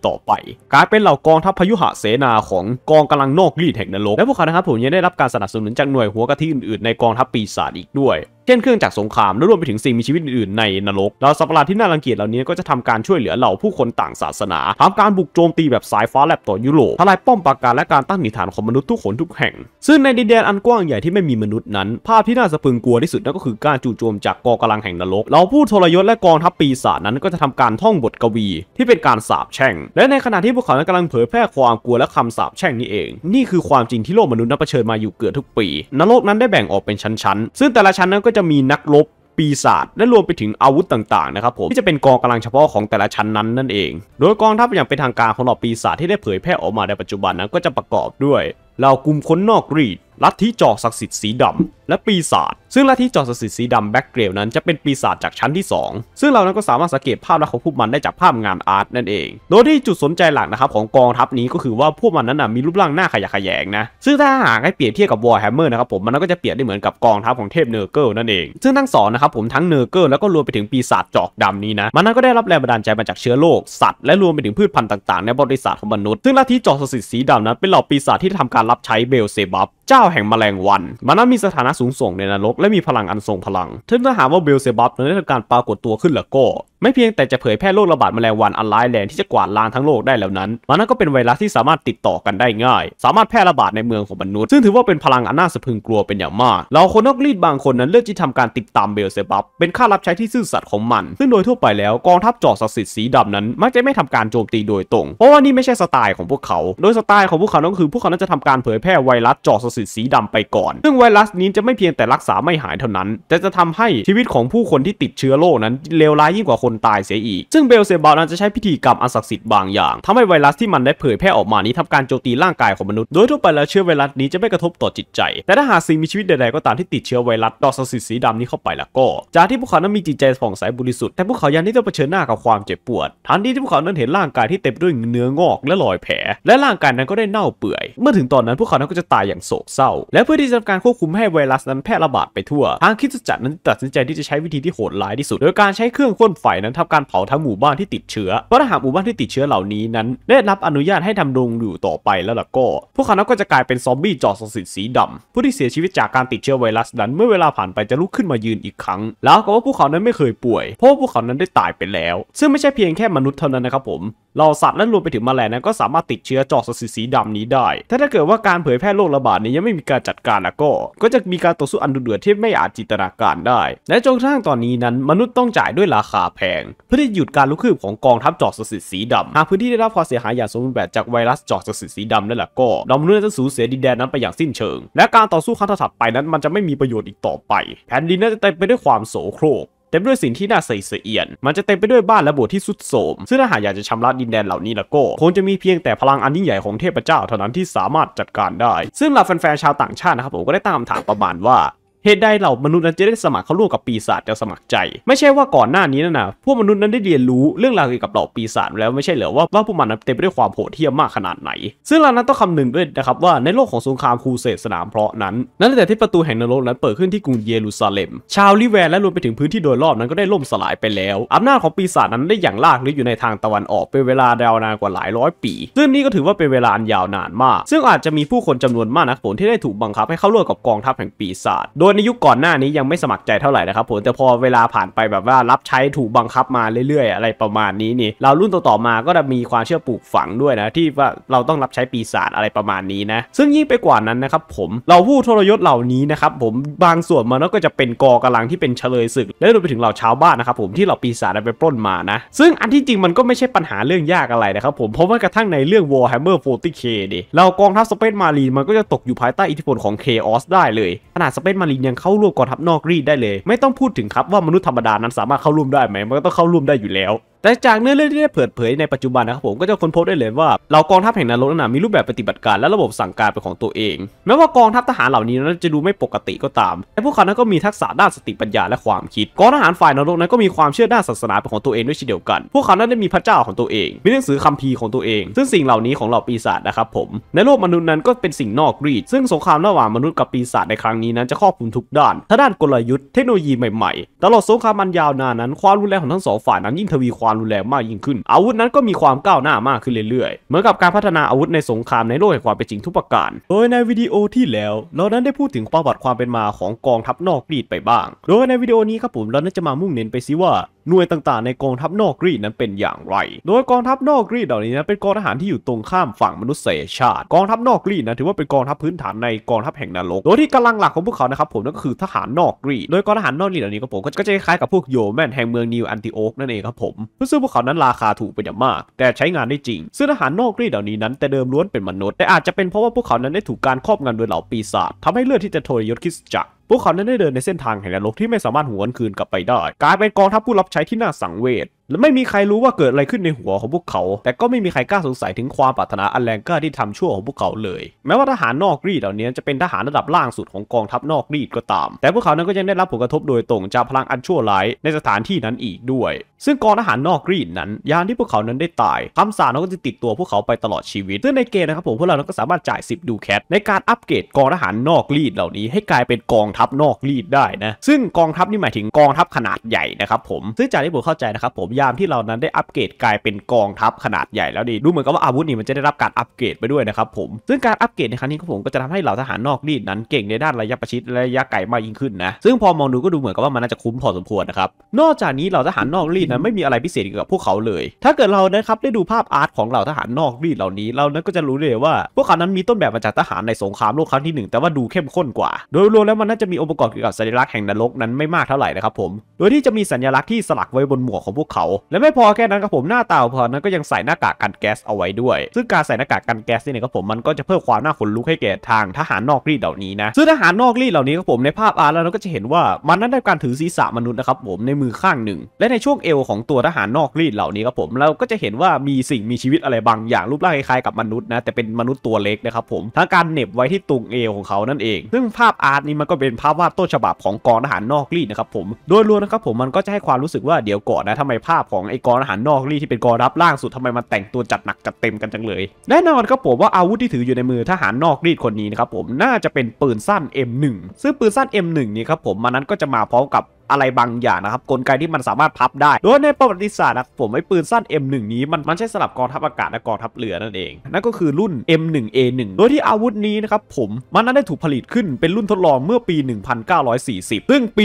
A: ต่อไป กลายเป็นเหล่ากองทัพพยุหะเสนาของกองกำลังนอกรีดแห่งนรก และพวกเขานะครับผมยังได้รับการสนับสนุนจากหน่วยหัวกะทิอื่นๆในกองทัพปีศาจอีกด้วยเช่นเครื่องจักรสงครามและรวมถึงสิ่งมีชีวิตอื่นในนรก แล้วสัตว์ประหลาดที่น่ารังเกียจเหล่านี้ก็จะทำการช่วยเหลือเหล่าผู้คนต่างศาสนาทำการบุกโจมตีแบบสายฟ้าแลบต่อยุโรปทลายป้อมปราการและการตั้งหนิฐานของมนุษย์ทุกคนทุกแห่ง ซึ่งในดินแดนอันกว้างใหญ่ที่ไม่มีมนุษย์นั้น ภาพที่น่าสะพรึงกลัวที่สุดนั่นก็คือการจู่โจมจากกองกำลังแห่งนรกเหล่าผู้ทรยศและกองทัพปีศาจนั้นก็จะทำการท่องบทกวี ที่เป็นการสาบแช่ง และในขณะที่พวกเขากำลังเผยแพร่ความกลัวและคำสาบแช่งนี้เอง นี่คือความจริงที่โลกมนุษย์นั้นเผชิญมาอยู่เกือบทุกปี นรกนั้นได้แบ่งออกเป็นชั้นๆ ซึ่งแต่ละชั้นนั้นก็จะมีนักรบปีศาจและรวมไปถึงอาวุธต่างๆนะครับผมที่จะเป็นกองกำลังเฉพาะของแต่ละชั้นนั้นนั่นเอง โดยกองทัพอย่างเป็นทางการของเหล่าปีศาจที่ได้เผยแพร่ออกมาในปัจจุบันนั้นก็จะประกอบด้วยเหล่ากลุ่มคนนอกรีดลัทธิจอกศักดิ์สิทธิ์สีดำและปีศาจซึ่งลัทธิจอกศักดิ์สิทธิ์สีดำแบ็กเกรลนั้นจะเป็นปีศาจจากชั้นที่ 2 ซึ่งเรานั้นก็สามารถสังเกตภาพลักษณ์ของพวกมันได้จากภาพงานอาร์ตนั่นเอง โดยที่จุดสนใจหลักนะครับของกองทัพนี้ก็คือว่าพวกมันนั้นมีรูปร่างหน้าขยะกขยงนะซึ่งถ้าหากให้เปรียบเทียบกับวอร์แฮมเมอร์นะครับผมมันก็จะเปรียบได้เหมือนกับกองทัพของเทพเนอร์เกิลนั่นเองซึ่งทั้งสองนะครับผมทั้งเนอร์เกิลแล้วก็รวมไปถึงปีศาจจอกดำนี้นะมันนั้นก็ได้รับแรงบันดาลใจมาจากเชื้อโรคสัตว์และรวมไปถึงพืชพันธุ์ต่างๆ ในบริษัทของมนุษย์ซึ่งลัทธิจอศักดิ์สิทธิ์สีดนั้น เป็นเหล่าปีศาจที่ทำการรับใช้เบลเซบับเจ้าแห่งแมลงวันมันนั้นมีสถานะสูงส่งในนรกและมีพลังอันทรงพลังถึงถ้าหาว่าเบลเซบับนั้นได้ทำการปรากฏตัวขึ้นแล้วก็ ไม่เพียงแต่จะเผยแพร่โรคระบาดแมลงวันอันร้ายแรงที่จะกวาดล้างทั้งโลกได้แล้วนั้นมันนั้นก็เป็นไวรัสที่สามารถติดต่อกันได้ง่าย สามารถแพร่ระบาดในเมืองของมนุษย์ซึ่งถือว่าเป็นพลังอันน่าสะพึงกลัวเป็นอย่างมากเราคนนอกรีดบางคนนั้นเลือกที่ทำการติดตามเบลเซบับเป็นค่ารับใช้ที่ซื่อสัตย์ของมันซึ่งโดยทั่วไปแล้วกองทัพจอสักดิ์สิทธิ์สีดำนั้นมักจะไม่ทำการโจมตีโดยตรง เพราะว่านี่ไม่ใช่สไตล์ของพวกเขา โดยสไตล์ของพวกเขานั่นคือพวกเขานั้นจะทำการเผยแพร่ไวรัสจอสสือสีดำไปก่อน ซึ่งไวรัสนี้จะไม่เพียงแต่รักษาไม่หายเท่านั้น แต่จะทำให้ชีวิตของผู้คนที่ติดเชื้อโรคนั้นเลวร้ายยิ่งกว่าคนตายเสียอีก ซึ่งเบลเซบาลนั้นจะใช้พิธีกรรมอันศักดิ์สิทธิ์บางอย่างทำให้ไวรัสที่มันได้เผยแพร่ออกมานี้ทำการโจมตีร่างกายของมนุษย์ โดยทั่วไปแล้วเชื้อไวรัสนี้จะไม่กระทบต่อจิตใจ แต่ถ้าหากสิ่งมีชีวิตใดๆก็ตามที่ติดเชื้อไวรัสดอกศักดิ์สิทธิ์สีดำนี้เข้าไปแล้วก็ จากที่พวกเขานั้นมีจิตใจผ่องใสบริสุทธิ์ แต่พวกเขายังที่ต้องเผชิญหน้ากับความเจ็บปวดทันทีที่พวกเขานั้นเห็นร่างกายที่เต็มด้วยเนื้องอกและรอยแผลและร่างกายนั้นก็ได้เน่าเปื่อย เมื่อถึงตอนนั้นพวกเขานั้นก็จะตายอย่างโศกเศร้าและเพื่อที่จะทำการควบคุมให้ไวรัสนั้นแพร่ระบาดไปทั่ว ทางคิิจะจัดนั้นตัดสินใจที่จะใช้วิธีที่โหดร้ายที่สุด โดยการใช้เครื่องพ่นไฟนั้นทำการเผาทั้งหมู่บ้านที่ติดเชื้อเพราะถ้าหากหมู่บ้านที่ติดเชื้อเหล่านี้นั้น ได้รับอนุญาตให้ทำรงอยู่ต่อไปแล้วล่ะก็ พวกเขานั้นก็จะกลายเป็นซอมบี้จอสสิสีดำผู้ที่เสียชีวิตจากการติดเชื้อไวรัสนั้นเมื่อเวลาผ่านไปจะลุกขึ้นมายืนอีกครั้ง แล้วก็ว่าพวกเขานั้นไม่เคยป่วยเพราะพวกเขานั้นได้ตายไปแล้ว ซึ่งไม่ใช่เพียงแค่มนุษย์เท่านั้นนะครับผมเราสัตว์และรวมไปถึงแมลงนั้นก็สามารถติดเชื้อจอกสีสีดำนี้ได้ ถ้าถ้าเกิดว่าการเผยแพร่โรคระบาดนี้ยังไม่มีการจัดการนะก็ ก็จะมีการต่อสู้ อันดุเดือดที่ไม่อาจจินตนาการได้ และจนกระทั่งตอนนี้นั้น มนุษย์ต้องจ่ายด้วยราคาแพง เพื่อที่หยุดการลุกคืบของกองทัพจอกสีสีดำ หากพื้นที่ได้รับความเสียหายอย่างสมบูรณ์แบบจากไวรัสจอกสีสีดำนั่นแหละก็ดอมนุษย์จะสูญเสียดินแดนนั้นไปอย่างสิ้นเชิง และการต่อสู้ครั้งถัดไปนั้นมันจะไม่มีประโยชน์อีกต่อไป แผ่นดินน่าจะเต็มไปด้วยความโสโครกเต็มด้วยสิ่งที่น่าใส่เสียเอียน มันจะเต็มไปด้วยบ้านและโบสถ์ที่สุดโสม ซึ่งถ้าหากอยากจะชำระดินแดนเหล่านี้ละก็ คงจะมีเพียงแต่พลังอันยิ่งใหญ่ของเทพเจ้าเท่านั้นที่สามารถจัดการได้ ซึ่งเหล่าแฟนๆชาวต่างชาตินะครับ ผมก็ได้ตามถามประมาณว่าเหตุใดเหล่ามนุษย์นั้นจะได้สมัครเข้าร่วมกับปีศาจจะสมัครใจ ไม่ใช่ว่าก่อนหน้านี้นั่นนะพวกมนุษย์นั้นได้เรียนรู้เรื่องราวเกี่ยวกับเหล่าปีศาจแล้วไม่ใช่เหรอว่าว่าพวกมันเต็มไปด้วยความโหดเหี้ยมมากขนาดไหน ซึ่งเรานั้นต้องคำนึงด้วยนะครับว่าในโลกของสงครามครูเสดสนามเพราะนั้นนั้นแต่ที่ประตูแห่งนรกนั้นเปิดขึ้นที่กรุงเยรูซาเล็ม ชาวลิเว์และรวมไปถึงพื้นที่โดยรอบนั้นก็ได้ล่มสลายไปแล้วอำนาจของปีศาจนั้นได้อย่างลากลึกอยู่ในทางตะวันออกเป็นเวลาดาวนานกว่าหลายร้อยปี ซึ่งนี่ก็ถือว่าเป็นเวลายาวนานมาก ซึ่งอาจจะมีผู้คนจำนวนมากนักผลที่ได้ถูกบังคับให้เข้าร่วมกับกองทัพแห่งปีศาจโดยในยุคก่อนหน้านี้ยังไม่สมัครใจเท่าไหร่นะครับผมแต่พอเวลาผ่านไปแบบว่ารับใช้ถูกบังคับมาเรื่อย ๆ อะไรประมาณนี้นี่เรารุ่นต่อๆมาก็จะมีความเชื่อปลูกฝังด้วยนะ ที่ว่าเราต้องรับใช้ปีศาจอะไรประมาณนี้นะซึ่งยิ่งไปกว่านั้นนะครับผมเราผู้ทรยศเหล่านี้นะครับผมบางส่วนมันก็จะเป็นกอกำลังที่เป็นเฉลยศึก และรวมไปถึงเหล่าชาวบ้านนะครับผมที่เราปีศาจไปปล้นมานะซึ่งอันที่จริงมันก็ไม่ใช่ปัญหาเรื่องยากอะไรนะครับผมเพราะว่ากระทั่งในเรื่อง Warhammer 40k ดิเรากองทัพสเปซมารีนมันก็จะตกอยู่ภายใต้อิทธิพลของเค a อสได้เลยขนาดสเปซมารีนยังเข้าร่วมกองทัพนอกรีดได้เลย ไม่ต้องพูดถึงครับว่ามนุษย์ธรรมดานั้นสามารถเข้าร่วมได้ไหมมันก็ต้องเข้าร่วมได้อยู่แล้วแต่จากเนื้อเรื่องที่ได้เปิดเผยในปัจจุบันนะครับผม ก็จะค้นพบได้เลยว่าเหล่ากองทัพแห่งนรกนั้นมีรูปแบบปฏิบัติการ และระบบสั่งการเป็นของตัวเองแม้ว่ากองทัพทหารเหล่านี้นั้นจะดูไม่ปกติก็ตาม แต่พวกเขานั้นก็มีทักษะด้านสติปัญญาและความคิด กองทหารฝ่ายนรกนั้นก็มีความเชื่อด้านศาสนาเป็นของตัวเองด้วยเช่นเดียวกันพวกเขานั้นได้มีพระเจ้าของตัวเองมีหนังสือคัมภีร์ของตัวเอง ซึ่งสิ่งเหล่านี้ของเหล่าปีศาจนะครับผมในโลกมนุษย์นั้นก็เป็นสิ่งนอกรีดซึ่งสงครามระหว่างมนุษย์กับปีศาจในครั้งนี้นั้นจะครอบคลุมทุกด้านทั้งด้านกลยุทธ์เทคโนโลยีใหม่ๆตลอดสงครามมันยาวนานนั้น ความรุนแรงของทั้งสองฝ่ายนั้นยิ่งทวีความความรุนแรงมากยิ่งขึ้น อาวุธนั้นก็มีความก้าวหน้ามากขึ้นเรื่อยๆเหมือนกับการพัฒนาอาวุธในสงครามในโลกแห่งความเป็นจริงทุกประการโดยในวิดีโอที่แล้วเรานั้นได้พูดถึงประวัติความเป็นมาของกองทัพนอกกรีดไปบ้าง โดยในวิดีโอนี้ครับผมเรานั้นจะมามุ่งเน้นไปซิว่าหน่วยต่างๆ ในกองทัพนอกกรีกนั้นเป็นอย่างไร โดยกองทัพนอกกรีกเหล่านี้นะเป็นกองทหารที่อยู่ตรงข้ามฝั่งมนุษยชาติ กองทัพนอกกรีกนะถือว่าเป็นกองทัพพื้นฐานในกองทัพแห่งนรกโดยที่กำลังหลักของพวกเขานะครับผมนั่นก็คือทหารนอกกรีกโดยกองทหารนอกกรีกเหล่านี้ก็ผมก็จะคล้ายกับพวกโยแมนแห่งเมืองนิวอันติโอกนั่นเองครับผมซึ่งพวกเขานั้นราคาถูกเป็นอย่างมาก แต่ใช้งานได้จริงซึ่งทหารนอกกรีกเหล่านี้นั้นแต่เดิมล้วนเป็นมนุษย์แต่อาจจะเป็นเพราะว่าพวกเขานั้นได้ถูกการครอบงำโดยเหล่าปีศาจทำให้เลือดที่จะทรยศคริสจักรพวกเขานั้นได้เดินในเส้นทางแห่งนรกที่ไม่สามารถหวนคืนกลับไปได้กลายเป็นกองทัพผู้รับใช้ที่น่าสังเวชและไม่มีใครรู้ว่าเกิดอะไรขึ้นในหัวของพวกเขา แต่ก็ไม่มีใครกล้าสงสัยถึงความปรารถนาอันแรงกล้าที่ทำชั่วของพวกเขา เลย แม้ว่าทหารนอกรีดเหล่านี้จะเป็นทหารระดับล่างสุดของกองทัพนอกรีดก็ตาม แต่พวกเขานั้นก็ยังได้รับผลกระทบโดยตรงจากพลังอันชั่วร้ายในสถานที่นั้นอีกด้วย ซึ่งกองทหารนอกรีดนั้นยานที่พวกเขานั้นได้ตายคำสาปนั้นก็จะติดตัวพวกเขาไปตลอดชีวิต ซึ่งในเกมนะครับผมพวกเราก็สามารถจ่าย10ดูแคทในการอัปเกรดกองทหารนอกรีดเหล่านี้ ให้กลายเป็นกองทัพนอกรีดได้นะ ซึ่งกองทัพนี่หมายถึงกองทัพขนาดใหญ่นะครับผมซึ่งจากที่ผมเข้าใจนะครับผมยามที่เหล่านั้นได้อัปเกรดกลายเป็นกองทัพขนาดใหญ่แล้วดีดูเหมือนกับว่าอาวุธนี่มันจะได้รับการอัปเกรดไปด้วยนะครับผม ซึ่งการอัปเกรดในครั้งนี้ผมก็จะทำให้เหล่าทหารนอกรีดนั้นเก่งในด้านระยะประชิดระยะไกลมากยิ่งขึ้นนะ ซึ่งพอมองดูก็ดูเหมือนกับว่ามันน่าจะคุ้มพอสมควรนะครับ นอกจากนี้เหล่าทหารนอกรีดนั้นไม่มีอะไรพิเศษเกี่ยวกับพวกเขาเลย ถ้าเกิดเรานะครับได้ดูภาพอาร์ตของเหล่าทหารนอกรีดเหล่านี้ เรานั้นก็จะรู้เลยว่า พวกเขานั้นมีต้นแบบมาจากทหารในสงครามโลกครั้งที่1แต่ว่าดูเข้มข้นกว่าโดยรวมแล้วมันน่าจะมีองค์ประกอบเกี่ยวกับสัญลักษณ์แห่งนรกนั้นไม่มากเท่าไหร่นะครับผม โดยที่จะมีสัญลักษณ์ที่สลักไว้บนหมวกของพวกเขาและไม่พอแค่นั้นครับผมหน้าเตาเพอนั้นก็ยังใส่หน้ากากกันแก๊สเอาไว้ด้วยซึ่งการใส่หน้ากากกันแก๊สนี่นะครับผมมันก็จะเพิ่มความน่าขนลุกให้แก่ทางทหารนอกรีดเหล่านี้นะซึ่งทหารนอกรีดเหล่านี้ครับผมในภาพอาร์ตเราก็จะเห็นว่ามันนั้นได้การถือศีรษะมนุษย์นะครับผมในมือข้างหนึ่ง และในช่วงเอวของตัวทหารนอกรีดเหล่านี้ครับผมเราก็จะเห็นว่ามีสิ่งมีชีวิตอะไรบางอย่างรูปร่างคล้ายๆกับมนุษย์นะแต่เป็นมนุษย์ตัวเล็กนะครับผมทางการเน็บไว้ที่ตุงเอวของเขานั่นเอง ซึ่งภาพอาร์ตนี้มันก็เป็นภาพวาดต้นฉบับของกองทหารนอกรีดนะครับผมโดยรวมนะครับผมมันก็จะให้ความรู้สึกว่าเดี๋ยวก่อนนะทำไมภาาพของไอ้กองอาหารนอกรีที่เป็นกองรับล่างสุดทำไมมันแต่งตัวจัดหนักจัดเต็มกันจังเลยแน่นอนครับผมว่าอาวุธที่ถืออยู่ในมือทหารนอกรีดคนนี้นะครับผม น่าจะเป็นปืนสั้น M1 ซึ่งปืนสั้น M1 นี่ครับผมมันนั้นก็จะมาพร้อมกับอะไรบางอย่างนะครับกลไกที่มันสามารถพับได้ โดยในประวัติศาสตร์นะผมไอ้ปืนสั้น M1 นี้ มันมันใช้สำหรับกองทัพอากาศและกองทัพเรือนั่นเอง นั่นก็คือรุ่น M1A1 โดยที่อาวุธนี้นะครับผมมันนั้นได้ถูกผลิตขึ้นเป็นรุ่นทดลองเมื่อปี 1940 ซึ่งปี